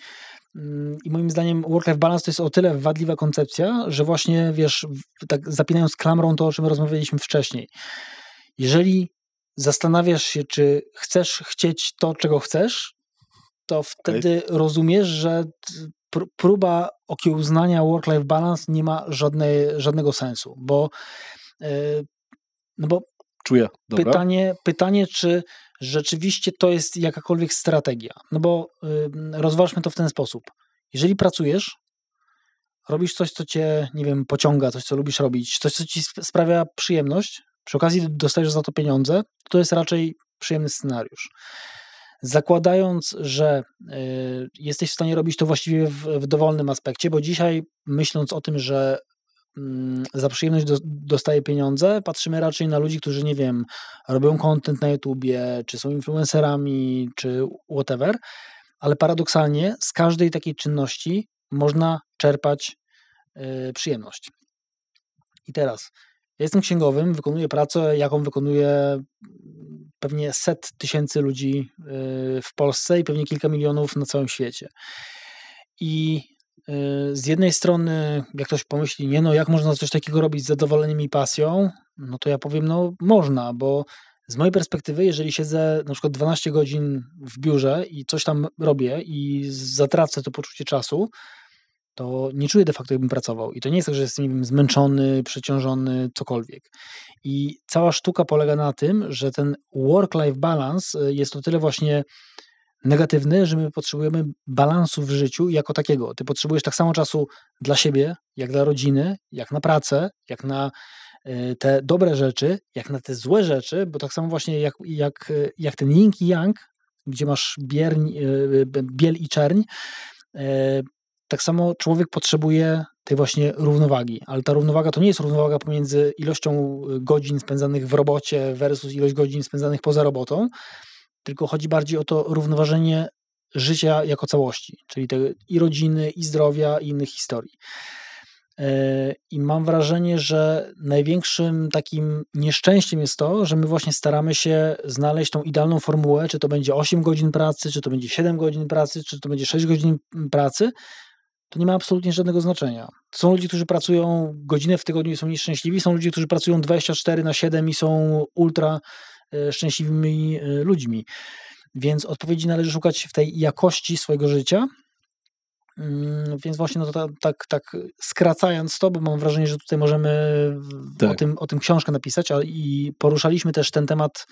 S1: Mm, I moim zdaniem work-life balance to jest o tyle wadliwa koncepcja, że właśnie, wiesz, tak zapinając klamrą to, o czym rozmawialiśmy wcześniej. Jeżeli zastanawiasz się, czy chcesz chcieć to, czego chcesz, to wtedy okay. rozumiesz, że próba okiełznania work-life balance nie ma żadnej, żadnego sensu, bo, e, no bo
S2: Czuję, dobra. Pytanie,
S1: pytanie, czy rzeczywiście to jest jakakolwiek strategia. No bo y, rozważmy to w ten sposób. Jeżeli pracujesz, robisz coś, co cię, nie wiem, pociąga, coś, co lubisz robić, coś, co ci sprawia przyjemność, przy okazji dostajesz za to pieniądze, to jest raczej przyjemny scenariusz. Zakładając, że y, jesteś w stanie robić to właściwie w, w dowolnym aspekcie, bo dzisiaj myśląc o tym, że Mm, za przyjemność dostaje pieniądze, patrzymy raczej na ludzi, którzy, nie wiem, robią content na YouTubie, czy są influencerami, czy whatever, ale paradoksalnie z każdej takiej czynności można czerpać y, przyjemność. I teraz, ja jestem księgowym, wykonuję pracę, jaką wykonuje mm, pewnie set tysięcy ludzi y, w Polsce i pewnie kilka milionów na całym świecie. I Y, z jednej strony, jak ktoś pomyśli, nie no, jak można coś takiego robić z zadowoleniem i pasją, no to ja powiem, no można, bo z mojej perspektywy, jeżeli siedzę na przykład 12 godzin w biurze i coś tam robię i zatracę to poczucie czasu, to nie czuję de facto, jakbym pracował. I to nie jest tak, że jestem wiem, zmęczony, przeciążony, cokolwiek. I cała sztuka polega na tym, że ten work-life balance y, jest o tyle właśnie negatywny, że my potrzebujemy balansu w życiu jako takiego. Ty potrzebujesz tak samo czasu dla siebie, jak dla rodziny, jak na pracę, jak na y, te dobre rzeczy, jak na te złe rzeczy, bo tak samo właśnie jak, jak, y, jak ten yin i yang, gdzie masz bierń, y, biel i czerń, tak samo człowiek potrzebuje tej właśnie równowagi, ale ta równowaga to nie jest równowaga pomiędzy ilością godzin spędzanych w robocie versus ilość godzin spędzanych poza robotą, tylko chodzi bardziej o to równoważenie życia jako całości, czyli te i rodziny, i zdrowia, i innych historii. E, I mam wrażenie, że największym takim nieszczęściem jest to, że my właśnie staramy się znaleźć tą idealną formułę, czy to będzie 8 godzin pracy, czy to będzie 7 godzin pracy, czy to będzie 6 godzin pracy. To nie ma absolutnie żadnego znaczenia. Są ludzie, którzy pracują godzinę w tygodniu i są nieszczęśliwi, są ludzie, którzy pracują 24 na 7 i są ultra E, szczęśliwymi e, ludźmi. Więc odpowiedzi należy szukać w tej jakości swojego życia. Mm, więc właśnie no to tak, tak skracając to, bo mam wrażenie, że tutaj możemy tak. o, tym, o tym książkę napisać a, i poruszaliśmy też ten temat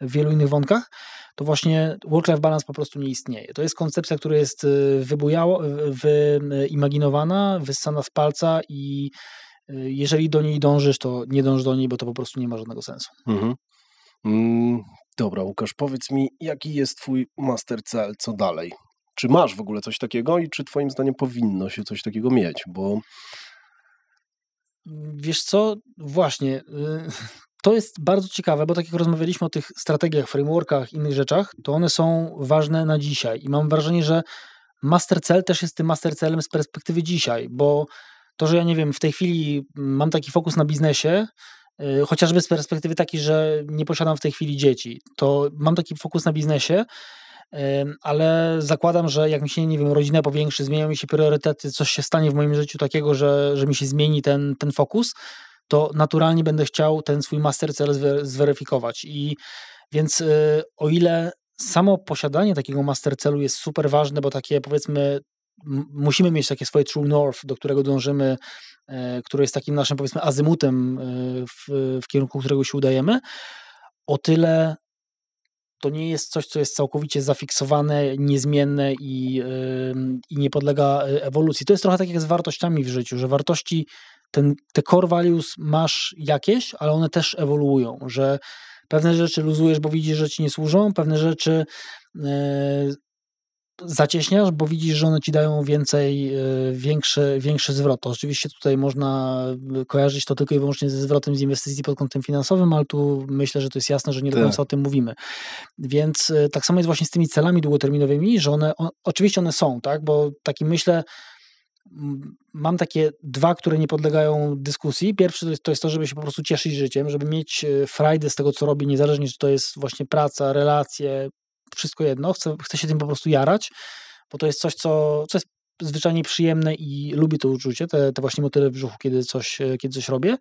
S1: w wielu innych wątkach, to właśnie work-life balance po prostu nie istnieje. To jest koncepcja, która jest e, wybujała, wyimaginowana, wyssana z palca i jeżeli do niej dążysz, to nie dąż do niej, bo to po prostu nie ma żadnego
S2: sensu. Mhm. Mm, dobra, Łukasz, powiedz mi, jaki jest Twój master cel, co dalej? Czy masz w ogóle coś takiego i czy Twoim zdaniem powinno się coś takiego mieć? Bo. Wiesz co, właśnie. Y, *laughs* to
S1: jest bardzo ciekawe, bo tak jak rozmawialiśmy o tych strategiach, frameworkach, innych rzeczach, to one są ważne na dzisiaj. I mam wrażenie, że master cel też jest tym master celem z perspektywy dzisiaj, bo to, że ja nie wiem, w tej chwili mam taki fokus na biznesie, Y, chociażby z perspektywy takiej, że nie posiadam w tej chwili dzieci, to mam taki fokus na biznesie, ale zakładam, że jak mi się, nie wiem, rodzina powiększy, zmienią mi się priorytety, coś się stanie w moim życiu takiego, że, że mi się zmieni ten, ten fokus, to naturalnie będę chciał ten swój master cel zweryfikować. I więc y, o ile samo posiadanie takiego master celu jest super ważne, bo takie powiedzmy musimy mieć takie swoje true north, do którego dążymy, e, które jest takim naszym, powiedzmy, azymutem, e, w, w kierunku którego się udajemy, o tyle to nie jest coś, co jest całkowicie zafiksowane, niezmienne i, i nie podlega e, ewolucji. To jest trochę tak jak z wartościami w życiu, że wartości, ten, te core values masz jakieś, ale one też ewoluują, że pewne rzeczy luzujesz, bo widzisz, że ci nie służą, pewne rzeczy zacieśniasz, bo widzisz, że one ci dają więcej, e, większy, większy zwrot. Oczywiście tutaj można e, kojarzyć to tylko i wyłącznie ze zwrotem z inwestycji pod kątem finansowym, ale tu myślę, że to jest jasne, że nie do tak. końca tak. o tym mówimy. Więc e, tak samo jest właśnie z tymi celami długoterminowymi, że one, oczywiście one są, tak, bo taki myślę, mam takie dwa, które nie podlegają dyskusji. Pierwszy to jest, to jest, to żeby się po prostu cieszyć życiem, żeby mieć frajdę z tego, co robi, niezależnie czy to jest właśnie praca, relacje, wszystko jedno, chcę, chcę się tym po prostu jarać, bo to jest coś, co, co jest zwyczajnie przyjemne i lubię to uczucie, te, te właśnie motyle w brzuchu, kiedy coś, e, kiedy coś robię.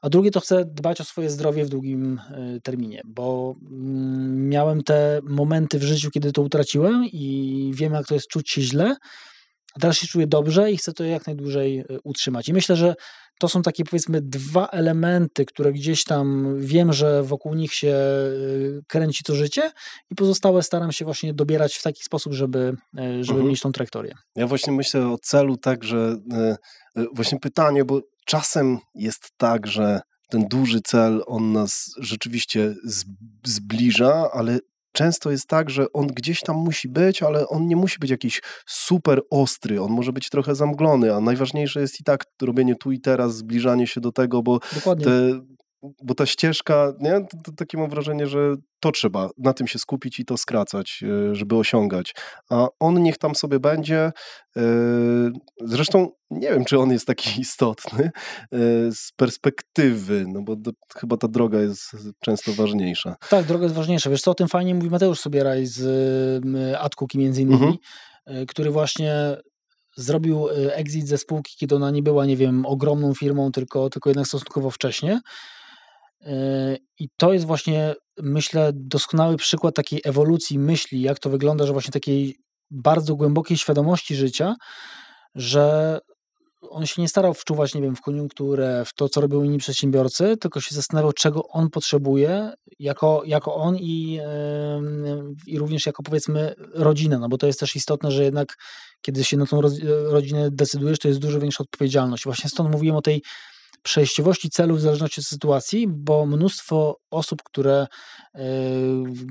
S1: A drugie to chcę dbać o swoje zdrowie w długim e, terminie, bo mm, miałem te momenty w życiu, kiedy to utraciłem i wiem, jak to jest czuć się źle. A teraz się czuję dobrze i chcę to jak najdłużej e, utrzymać. I myślę, że to są takie powiedzmy dwa elementy, które gdzieś tam wiem, że wokół nich się y, kręci to życie i pozostałe staram się właśnie dobierać w taki sposób, żeby, y, żeby mhm. mieć tą trajektorię.
S2: Ja właśnie myślę o celu tak, że y, właśnie pytanie, bo czasem jest tak, że ten duży cel, on nas rzeczywiście zbliża, ale często jest tak, że on gdzieś tam musi być, ale on nie musi być jakiś super ostry, on może być trochę zamglony, a najważniejsze jest i tak robienie tu i teraz, zbliżanie się do tego, bo Dokładnie. te bo ta ścieżka, nie? No to, takie mam wrażenie, że to trzeba na tym się skupić i to skracać, e, żeby osiągać. A on niech tam sobie będzie. E, zresztą nie wiem, czy on jest taki *laughs* istotny e, z perspektywy, no bo to, chyba ta droga jest często ważniejsza.
S1: Tak, droga jest ważniejsza. Wiesz co, o tym fajnie mówi Mateusz Sobieraj z Atkuki między innymi, mhm. który właśnie zrobił exit ze spółki, kiedy ona nie była, nie wiem, ogromną firmą, tylko, tylko jednak stosunkowo wcześnie Yy, I to jest właśnie, myślę, doskonały przykład takiej ewolucji myśli, jak to wygląda, że właśnie takiej bardzo głębokiej świadomości życia, że on się nie starał wczuwać, nie wiem, w koniunkturę, w to, co robią inni przedsiębiorcy, tylko się zastanawiał, czego on potrzebuje jako, jako on i, yy, i również jako, powiedzmy, rodzina, no bo to jest też istotne, że jednak kiedy się na tą rodzinę decydujesz, to jest dużo większa odpowiedzialność. Właśnie stąd mówiłem o tej przejściowości celów w zależności od sytuacji, bo mnóstwo osób, które e,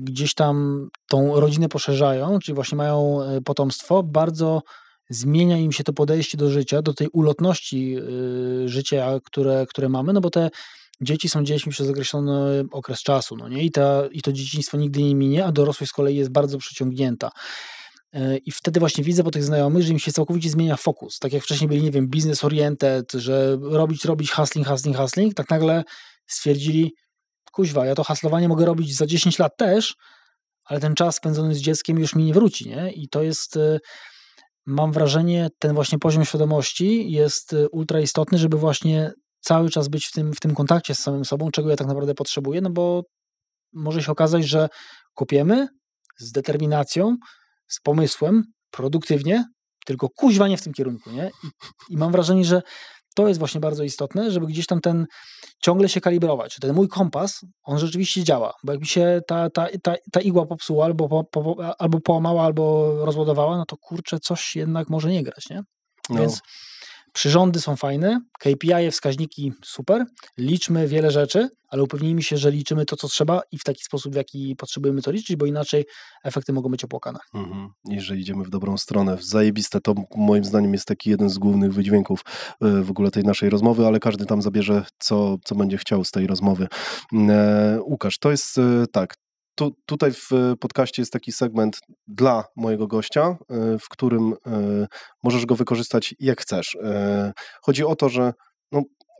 S1: gdzieś tam tą rodzinę poszerzają, czyli właśnie mają e, potomstwo, bardzo zmienia im się to podejście do życia, do tej ulotności e, życia, które, które mamy, no bo te dzieci są dziećmi przez określony okres czasu, no nie? I, ta, I to dzieciństwo nigdy nie minie, a dorosłość z kolei jest bardzo przeciągnięta. E, I wtedy właśnie widzę po tych znajomych, że im się całkowicie zmienia fokus. Tak jak wcześniej byli, nie wiem, business oriented, że robić, robić, hustling, hustling, hustling, tak nagle stwierdzili, kuźwa, ja to haslowanie mogę robić za 10 lat też, ale ten czas spędzony z dzieckiem już mi nie wróci, nie? I to jest, e, mam wrażenie, ten właśnie poziom świadomości jest e, ultra istotny, żeby właśnie cały czas być w tym, w tym kontakcie z samym sobą, czego ja tak naprawdę potrzebuję, no bo może się okazać, że kupiemy z determinacją, z pomysłem, produktywnie, tylko kuźwa nie w tym kierunku, nie? I, I, mam wrażenie, że to jest właśnie bardzo istotne, żeby gdzieś tam ten ciągle się kalibrować. Ten mój kompas, on rzeczywiście działa, bo jakby się ta, ta, ta, ta igła popsuła albo, po, po, albo połamała, albo rozładowała, no to kurczę, coś jednak może nie grać, nie? No. Więc Przyrządy są fajne, KPI, wskaźniki super, liczmy wiele rzeczy, ale upewnijmy się, że liczymy to, co trzeba i w taki sposób, w jaki potrzebujemy to liczyć, bo inaczej efekty mogą być opłakane.
S2: Mhm. I że idziemy w dobrą stronę. Zajebiste to moim zdaniem jest taki jeden z głównych wydźwięków e, w ogóle tej naszej rozmowy, ale każdy tam zabierze, co, co będzie chciał z tej rozmowy. E, Łukasz, to jest e, tak, tu, tutaj w e, podcaście jest taki segment dla mojego gościa, e, w którym e, możesz go wykorzystać jak chcesz. Chodzi o to, że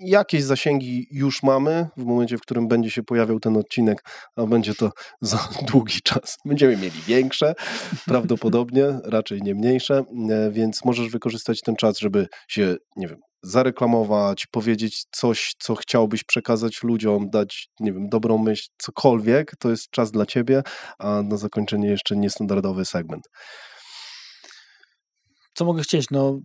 S2: jakieś zasięgi już mamy w momencie, w którym będzie się pojawiał ten odcinek, a będzie to *laughs* za długi czas. Będziemy mieli większe, *laughs* prawdopodobnie, raczej nie mniejsze, e, więc możesz wykorzystać ten czas, żeby się, nie wiem, zareklamować, powiedzieć coś, co chciałbyś przekazać ludziom, dać, nie wiem, dobrą myśl, cokolwiek, to jest czas dla ciebie, a na zakończenie jeszcze niestandardowy segment co mogę chcieć? No,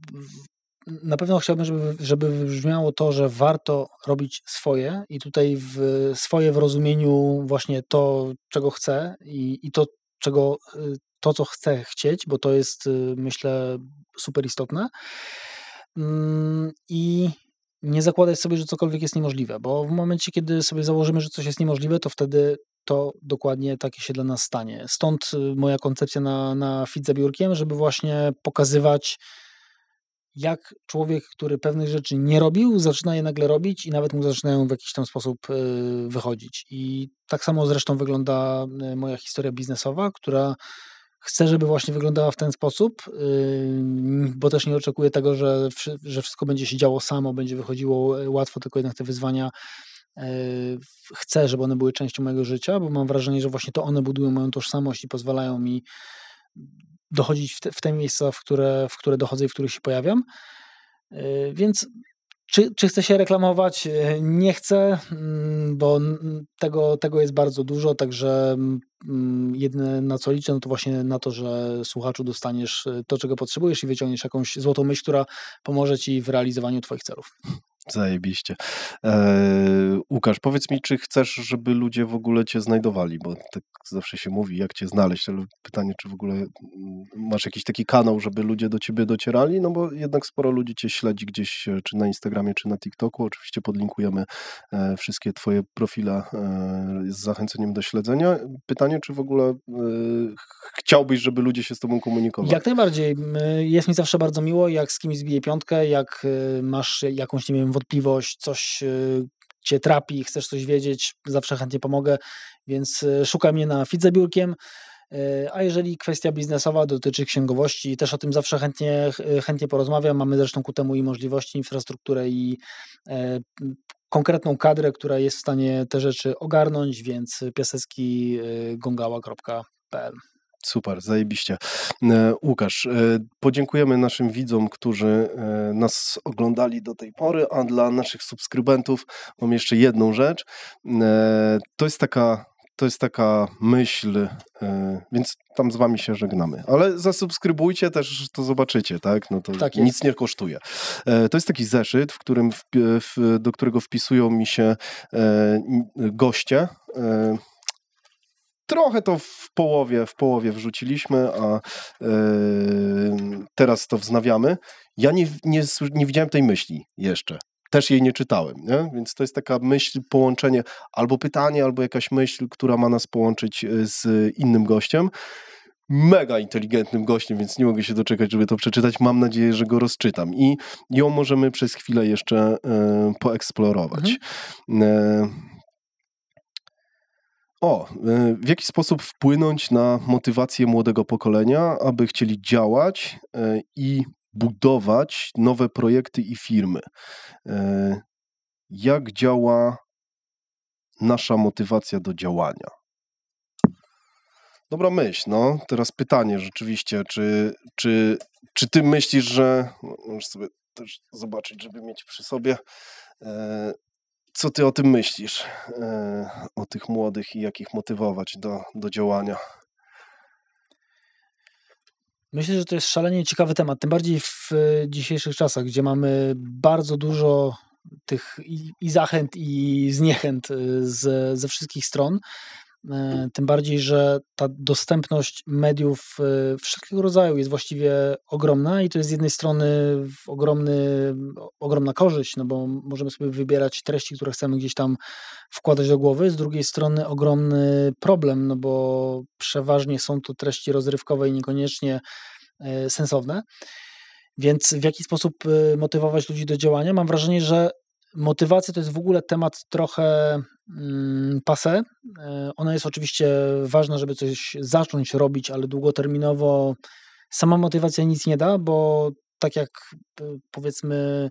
S2: na pewno
S1: chciałbym, żeby, żeby brzmiało to, że warto robić swoje i tutaj w, swoje w rozumieniu właśnie to, czego chcę i, i to, czego, y, to, co chcę chcieć, bo to jest, y, myślę, super istotne. Mm, I nie zakładać sobie, że cokolwiek jest niemożliwe, bo w momencie, kiedy sobie założymy, że coś jest niemożliwe, to wtedy to dokładnie takie się dla nas stanie. Stąd y, moja koncepcja na, na fit za biurkiem, żeby właśnie pokazywać, jak człowiek, który pewnych rzeczy nie robił, zaczyna je nagle robić i nawet mu zaczynają w jakiś tam sposób y, wychodzić. I tak samo zresztą wygląda y, moja historia biznesowa, która chcę, żeby właśnie wyglądała w ten sposób, y, bo też nie oczekuję tego, że, że wszystko będzie się działo samo, będzie wychodziło łatwo, tylko jednak te wyzwania chcę, żeby one były częścią mojego życia, bo mam wrażenie, że właśnie to one budują moją tożsamość i pozwalają mi dochodzić w te, w te miejsca, w które, w które dochodzę i w których się pojawiam. E, więc czy, czy chcę się reklamować? E, nie chcę, mm, bo tego, tego jest bardzo dużo, także jedyne na co liczę, no to właśnie na to, że słuchaczu dostaniesz e, to, czego potrzebujesz i wyciągniesz jakąś złotą myśl, która pomoże ci w realizowaniu twoich celów.
S2: Zajebiście. Eee, Łukasz, powiedz mi, czy chcesz, żeby ludzie w ogóle cię znajdowali, bo tak zawsze się mówi, jak cię znaleźć, ale pytanie, czy w ogóle mm, masz jakiś taki kanał, żeby ludzie do ciebie docierali, no bo jednak sporo ludzi cię śledzi gdzieś, e, czy na Instagramie, czy na TikToku. Oczywiście podlinkujemy e, wszystkie twoje profile e, z zachęceniem do śledzenia. Pytanie, czy w ogóle chciałbyś, żeby ludzie się z tobą komunikowali? Jak
S1: najbardziej. Jest mi zawsze bardzo miło, jak z kimś zbije piątkę, jak masz jakąś, nie wiem, wątpliwość, coś e, cię trapi, chcesz coś wiedzieć, zawsze chętnie pomogę, więc e, szukaj mnie na Fidzebiurkiem. E, a jeżeli kwestia biznesowa dotyczy księgowości, też o tym zawsze chętnie, chętnie porozmawiam. Mamy zresztą ku temu i możliwości, infrastrukturę i konkretną kadrę, która jest w stanie te rzeczy ogarnąć, więc piasecki.gongała.pl.
S2: Super, zajebiście. E, Łukasz, e, podziękujemy naszym widzom, którzy e, nas oglądali do tej pory, a dla naszych subskrybentów mam jeszcze jedną rzecz. To jest taka to jest taka myśl, więc tam z wami się żegnamy. Ale zasubskrybujcie też, to zobaczycie, tak? No to tak nic nie kosztuje. To jest taki zeszyt, w którym, w, do którego wpisują mi się goście trochę to w połowie, w połowie wrzuciliśmy, a yy, teraz to wznawiamy. Ja nie, nie, nie widziałem tej myśli jeszcze. Też jej nie czytałem, nie? więc to jest taka myśl, połączenie albo pytanie, albo jakaś myśl, która ma nas połączyć y, z innym gościem mega inteligentnym gościem, więc nie mogę się doczekać, żeby to przeczytać. Mam nadzieję, że go rozczytam i ją możemy przez chwilę jeszcze e, poeksplorować. Mhm. E, o, e, w jaki sposób wpłynąć na motywację młodego pokolenia, aby chcieli działać e, i budować nowe projekty i firmy. E, jak działa nasza motywacja do działania? Dobra myśl, no. Teraz pytanie rzeczywiście, czy, czy, czy ty myślisz, że... Możesz sobie też zobaczyć, żeby mieć przy sobie co ty o tym myślisz? E, o tych młodych i jak ich motywować do, do działania?
S1: Myślę, że to jest szalenie ciekawy temat, tym bardziej w e, dzisiejszych czasach, gdzie mamy bardzo dużo tych i, i zachęt, i zniechęt e, z, ze wszystkich stron. E, tym bardziej, że ta dostępność mediów e, wszelkiego rodzaju jest właściwie ogromna i to jest z jednej strony ogromny, ogromna korzyść, no bo możemy sobie wybierać treści, które chcemy gdzieś tam wkładać do głowy, z drugiej strony ogromny problem, no bo przeważnie są to treści rozrywkowe i niekoniecznie e, sensowne. Więc w jaki sposób motywować ludzi do działania? Mam wrażenie, że Motywacja to jest w ogóle temat trochę mm, pase. Ona jest oczywiście ważna, żeby coś zacząć robić, ale długoterminowo sama motywacja nic nie da, bo tak jak e, powiedzmy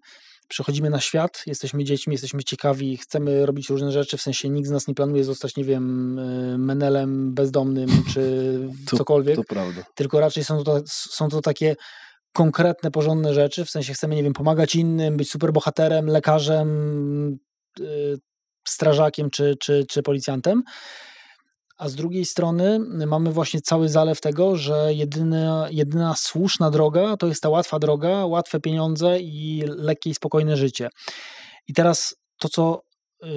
S1: przychodzimy na świat, jesteśmy dziećmi, jesteśmy ciekawi, chcemy robić różne rzeczy, w sensie nikt z nas nie planuje zostać, nie wiem, e, menelem bezdomnym czy to, cokolwiek. To prawda. Tylko raczej są to, są to takie konkretne, porządne rzeczy, w sensie chcemy, nie wiem, pomagać innym, być superbohaterem, lekarzem, yy, strażakiem czy, czy, czy policjantem. A z drugiej strony mamy właśnie cały zalew tego, że jedyna, jedyna słuszna droga to jest ta łatwa droga, łatwe pieniądze i lekkie i spokojne życie. I teraz to, co yy,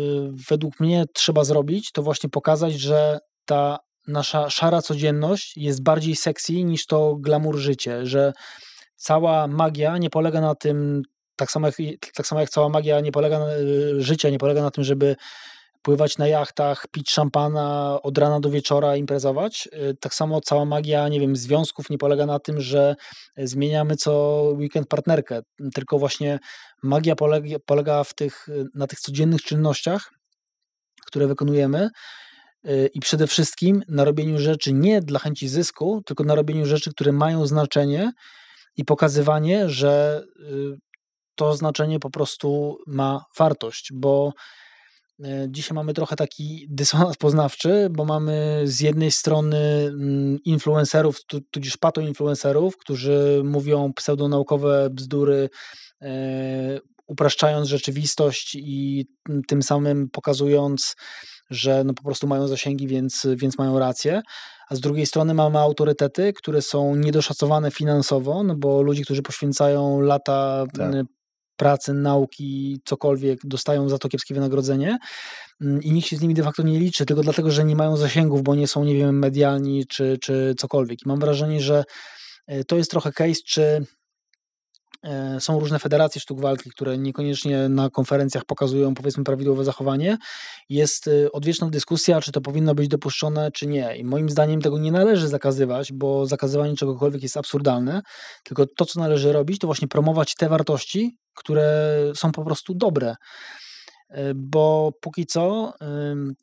S1: według mnie trzeba zrobić, to właśnie pokazać, że ta nasza szara codzienność jest bardziej sexy niż to glamour życie, że cała magia nie polega na tym, tak samo jak, tak samo jak cała magia nie polega na, y, życia, nie polega na tym, żeby pływać na jachtach, pić szampana od rana do wieczora, imprezować. Y, tak samo cała magia, nie wiem, związków nie polega na tym, że zmieniamy co weekend partnerkę, tylko właśnie magia polega, polega w tych, y, na tych codziennych czynnościach, które wykonujemy i przede wszystkim na robieniu rzeczy nie dla chęci zysku, tylko na robieniu rzeczy, które mają znaczenie i pokazywanie, że y, to znaczenie po prostu ma wartość, bo y, dzisiaj mamy trochę taki dysonans *laughs* poznawczy, bo mamy z jednej strony mm, influencerów, tudzież pato influencerów, którzy mówią pseudonaukowe bzdury, e, upraszczając rzeczywistość i mm, tym samym pokazując że no po prostu mają zasięgi, więc, więc mają rację. A z drugiej strony mamy autorytety, które są niedoszacowane finansowo, no bo ludzi, którzy poświęcają lata tak. pracy, nauki, cokolwiek, dostają za to kiepskie wynagrodzenie i nikt się z nimi de facto nie liczy, tylko dlatego, że nie mają zasięgów, bo nie są, nie wiem, medialni czy, czy cokolwiek. I mam wrażenie, że e, to jest trochę case, czy E, są różne federacje sztuk walki, które niekoniecznie na konferencjach pokazują powiedzmy prawidłowe zachowanie. Jest y, odwieczna dyskusja, czy to powinno być dopuszczone, czy nie. I moim zdaniem tego nie należy zakazywać, bo zakazywanie czegokolwiek jest absurdalne, tylko to, co należy robić, to właśnie promować te wartości, które są po prostu dobre e, bo póki co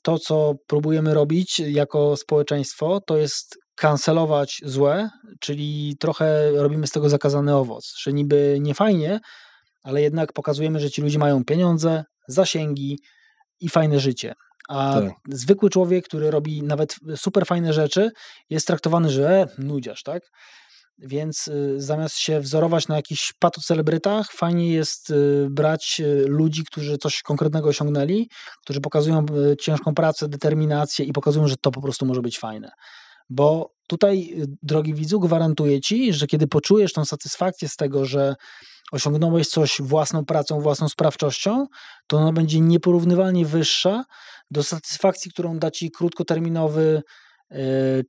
S1: to, co próbujemy robić jako społeczeństwo, to jest kancelować złe, czyli trochę robimy z tego zakazany owoc, że niby nie fajnie, ale jednak pokazujemy, że ci ludzie mają pieniądze, zasięgi i fajne życie. A tak. zwykły człowiek, który robi nawet super fajne rzeczy, jest traktowany, że e, nudziasz, tak? Więc y, zamiast się wzorować na jakichś patocelebrytach, fajnie jest y, brać y, ludzi, którzy coś konkretnego osiągnęli, którzy pokazują ciężką pracę, determinację i pokazują, że to po prostu może być fajne. Bo tutaj, y, drogi widzu, gwarantuję ci, że kiedy poczujesz tą satysfakcję z tego, że osiągnąłeś coś własną pracą, własną sprawczością, to ona będzie nieporównywalnie wyższa do satysfakcji, którą da ci krótkoterminowy y,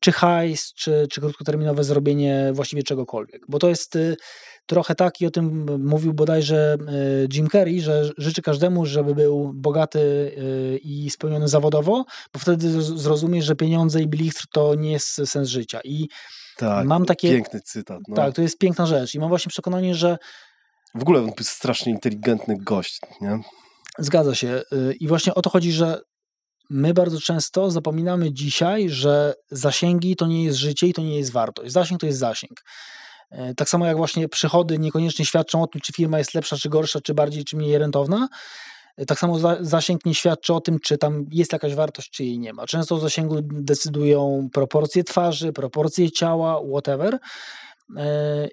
S1: czy hajs, czy, czy krótkoterminowe zrobienie właściwie czegokolwiek. Bo to jest y, trochę tak i o tym mówił bodajże e, Jim Carrey, że życzy każdemu, żeby był bogaty e, i spełniony zawodowo, bo wtedy zrozumie, że pieniądze i blichtr to nie jest sens życia. I tak, mam takie. Piękny
S2: cytat. No. Tak,
S1: to jest piękna rzecz. I mam właśnie przekonanie, że.
S2: W ogóle on jest strasznie
S1: inteligentny
S2: gość, nie?
S1: Zgadza się. E, I właśnie o to chodzi, że my bardzo często zapominamy dzisiaj, że zasięgi to nie jest życie i to nie jest wartość. Zasięg to jest zasięg. E, tak samo jak właśnie przychody niekoniecznie świadczą o tym, czy firma jest lepsza, czy gorsza, czy bardziej, czy mniej rentowna. E, tak samo zasięg nie świadczy o tym, czy tam jest jakaś wartość, czy jej nie ma. Często o zasięgu decydują proporcje twarzy, proporcje ciała, whatever. E,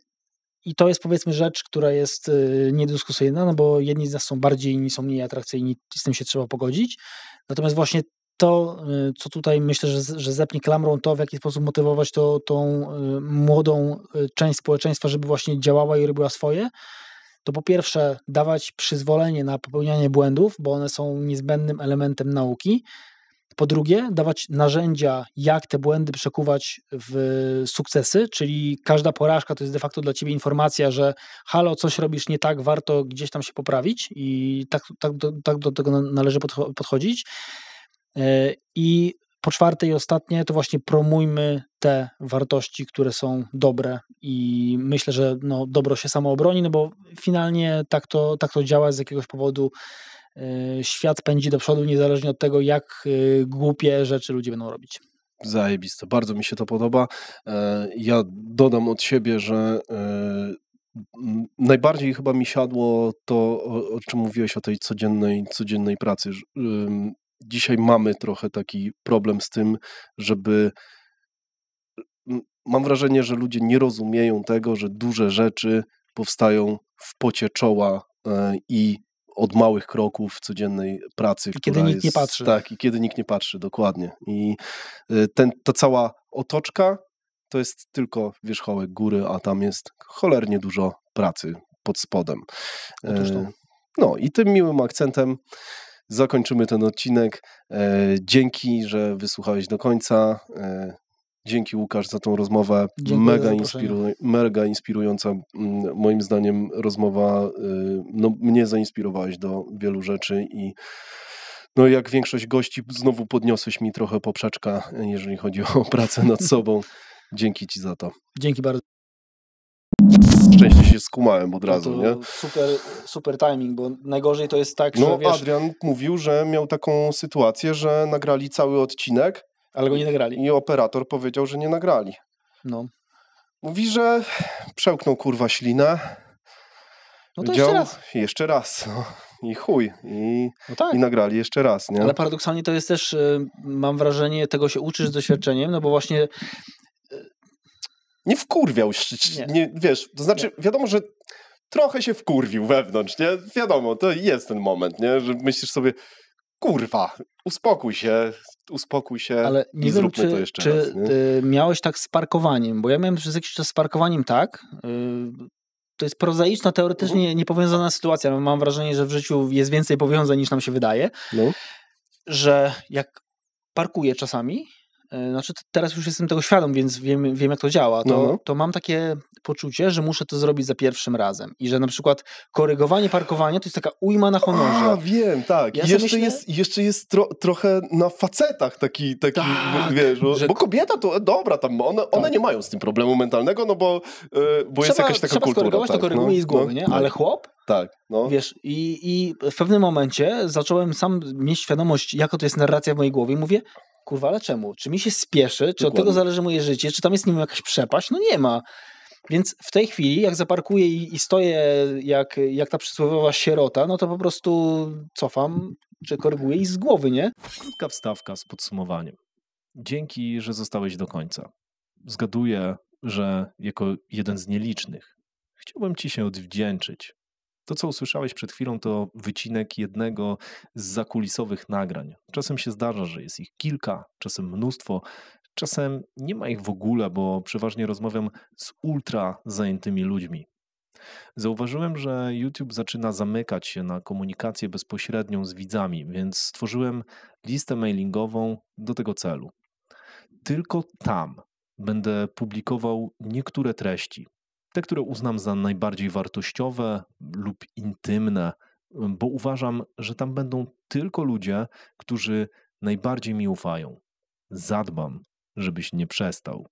S1: I to jest powiedzmy rzecz, która jest niedyskusyjna, no bo jedni z nas są bardziej, inni są mniej atrakcyjni, z tym się trzeba pogodzić. Natomiast właśnie to, y, co tutaj myślę, że, że zepnie klamrą, to w jaki sposób motywować to, tą y, młodą y, część społeczeństwa, żeby właśnie działała i robiła swoje, to po pierwsze dawać przyzwolenie na popełnianie błędów, bo one są niezbędnym elementem nauki. Po drugie, dawać narzędzia, jak te błędy przekuwać w sukcesy, czyli każda porażka to jest de facto dla ciebie informacja, że halo, coś robisz nie tak, warto gdzieś tam się poprawić i tak, tak, do, tak do tego należy podchodzić. E, I po czwarte i ostatnie, to właśnie promujmy te wartości, które są dobre i myślę, że no, dobro się samo obroni, no bo finalnie tak to, tak to działa z jakiegoś powodu. E, świat pędzi do przodu niezależnie od tego, jak e, głupie rzeczy ludzie będą robić.
S2: Zajebiste, bardzo mi się to podoba. Ja dodam od siebie, że najbardziej chyba mi siadło to, o czym mówiłeś, o tej codziennej, codziennej pracy dzisiaj mamy trochę taki problem z tym, żeby. Mam wrażenie, że ludzie nie rozumieją tego, że duże rzeczy powstają w pocie czoła e, i od małych kroków codziennej pracy. I kiedy nikt jest, nie patrzy. Tak, i kiedy nikt nie patrzy, dokładnie. I e, ten, ta cała otoczka to jest tylko wierzchołek góry, a tam jest cholernie dużo pracy pod spodem. E, no i tym miłym akcentem zakończymy ten odcinek. E, dzięki, że wysłuchałeś do końca. E, dzięki Łukasz za tą rozmowę. mega, inspiru mega inspirująca mm, moim zdaniem rozmowa. E, no, mnie zainspirowałeś do wielu rzeczy i no jak większość gości znowu podniosłeś mi trochę poprzeczka, jeżeli chodzi o *laughs* pracę nad sobą. Dzięki Ci za to. Dzięki bardzo się skumałem od no razu, nie? Super, super timing, bo najgorzej to jest tak, no, że wiesz... Adrian mówił, że miał taką sytuację, że nagrali cały odcinek. Ale go nie nagrali. I operator powiedział, że nie nagrali. No. Mówi, że przełknął kurwa ślinę. No to jeszcze raz. Jeszcze raz. No. I chuj. I, no tak. I nagrali jeszcze raz. Nie? Ale paradoksalnie to jest też, y,
S1: mam wrażenie, tego się uczysz z doświadczeniem, no bo właśnie nie wkurwiał,
S2: nie. nie wiesz, to znaczy nie. wiadomo, że trochę się wkurwił wewnątrz, nie? Wiadomo, to jest ten moment, nie? Że myślisz sobie, kurwa, uspokój się, uspokój się Ale nie wiem, czy, to jeszcze czy raz,
S1: y, miałeś tak z parkowaniem, bo ja miałem przez jakiś czas z parkowaniem tak, y, to jest prozaiczna, teoretycznie no. niepowiązana sytuacja. No, mam wrażenie, że w życiu jest więcej powiązań niż nam się wydaje. No. Że jak parkuję czasami, E, znaczy teraz już jestem tego świadom, więc wiem, wiem jak to działa, to, no, no. to mam takie poczucie, że muszę to zrobić za pierwszym razem i że na przykład korygowanie parkowania to jest
S2: taka ujma na honorze. A, wiem, tak. Ja jeszcze, myślę... jest, jeszcze jest tro, trochę na facetach taki, taki tak, wiesz, że... bo kobieta to, dobra, tam one, one tak. nie mają z tym problemu mentalnego, no bo, e, bo trzeba, jest jakaś taka kultura. Trzeba tak, to koryguje no, z głowy, no, nie? Tak. Ale chłop? Tak. No. Wiesz,
S1: i, i w pewnym momencie zacząłem sam mieć świadomość, jaka to jest narracja w mojej głowie i mówię, kurwa, ale czemu? Czy mi się spieszy? Czy Dokładnie. od tego zależy moje życie? Czy tam jest nim jakaś przepaść? No nie ma. Więc w tej chwili, jak zaparkuję i, i stoję jak, jak ta przysłowiowa sierota,
S2: no to po prostu cofam, czy koryguję i z głowy, nie? Krótka wstawka z podsumowaniem. Dzięki, że zostałeś do końca. Zgaduję, że jako jeden z nielicznych chciałbym Ci się odwdzięczyć to, co usłyszałeś przed chwilą, to wycinek jednego z zakulisowych nagrań. Czasem się zdarza, że jest ich kilka, czasem mnóstwo, czasem nie ma ich w ogóle, bo przeważnie rozmawiam z ultra zajętymi ludźmi. Zauważyłem, że YouTube zaczyna zamykać się na komunikację bezpośrednią z widzami, więc stworzyłem listę mailingową do tego celu. Tylko tam będę publikował niektóre treści, te, które uznam za najbardziej wartościowe lub intymne, bo uważam, że tam będą tylko ludzie, którzy najbardziej mi ufają. Zadbam, żebyś nie przestał.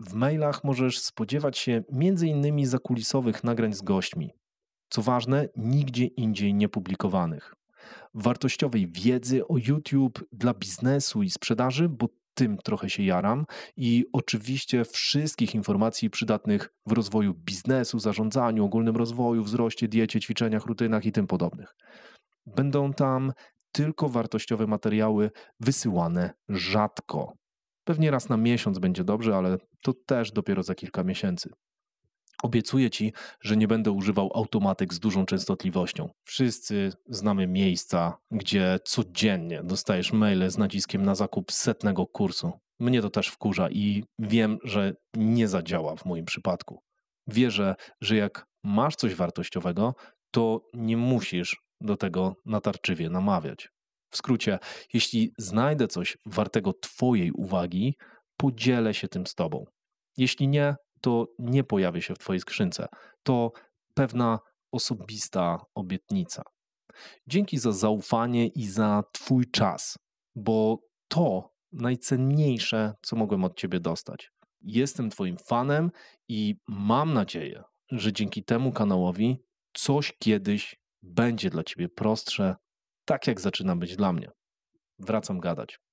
S2: W mailach możesz spodziewać się m.in. zakulisowych nagrań z gośćmi, co ważne, nigdzie indziej nie publikowanych wartościowej wiedzy o YouTube dla biznesu i sprzedaży, bo tym trochę się jaram i oczywiście wszystkich informacji przydatnych w rozwoju biznesu, zarządzaniu, ogólnym rozwoju, wzroście, diecie, ćwiczeniach, rutynach i tym podobnych. Będą tam tylko wartościowe materiały wysyłane rzadko. Pewnie raz na miesiąc będzie dobrze, ale to też dopiero za kilka miesięcy. Obiecuję ci, że nie będę używał automatyk z dużą częstotliwością. Wszyscy znamy miejsca, gdzie codziennie dostajesz maile z naciskiem na zakup setnego kursu. Mnie to też wkurza i wiem, że nie zadziała w moim przypadku. Wierzę, że jak masz coś wartościowego, to nie musisz do tego natarczywie namawiać. W skrócie, jeśli znajdę coś wartego Twojej uwagi, podzielę się tym z Tobą. Jeśli nie, to nie pojawi się w Twojej skrzynce. To pewna osobista obietnica. Dzięki za zaufanie i za Twój czas, bo to najcenniejsze, co mogłem od Ciebie dostać. Jestem Twoim fanem i mam nadzieję, że dzięki temu kanałowi coś kiedyś będzie dla Ciebie prostsze, tak jak zaczyna być dla mnie. Wracam gadać.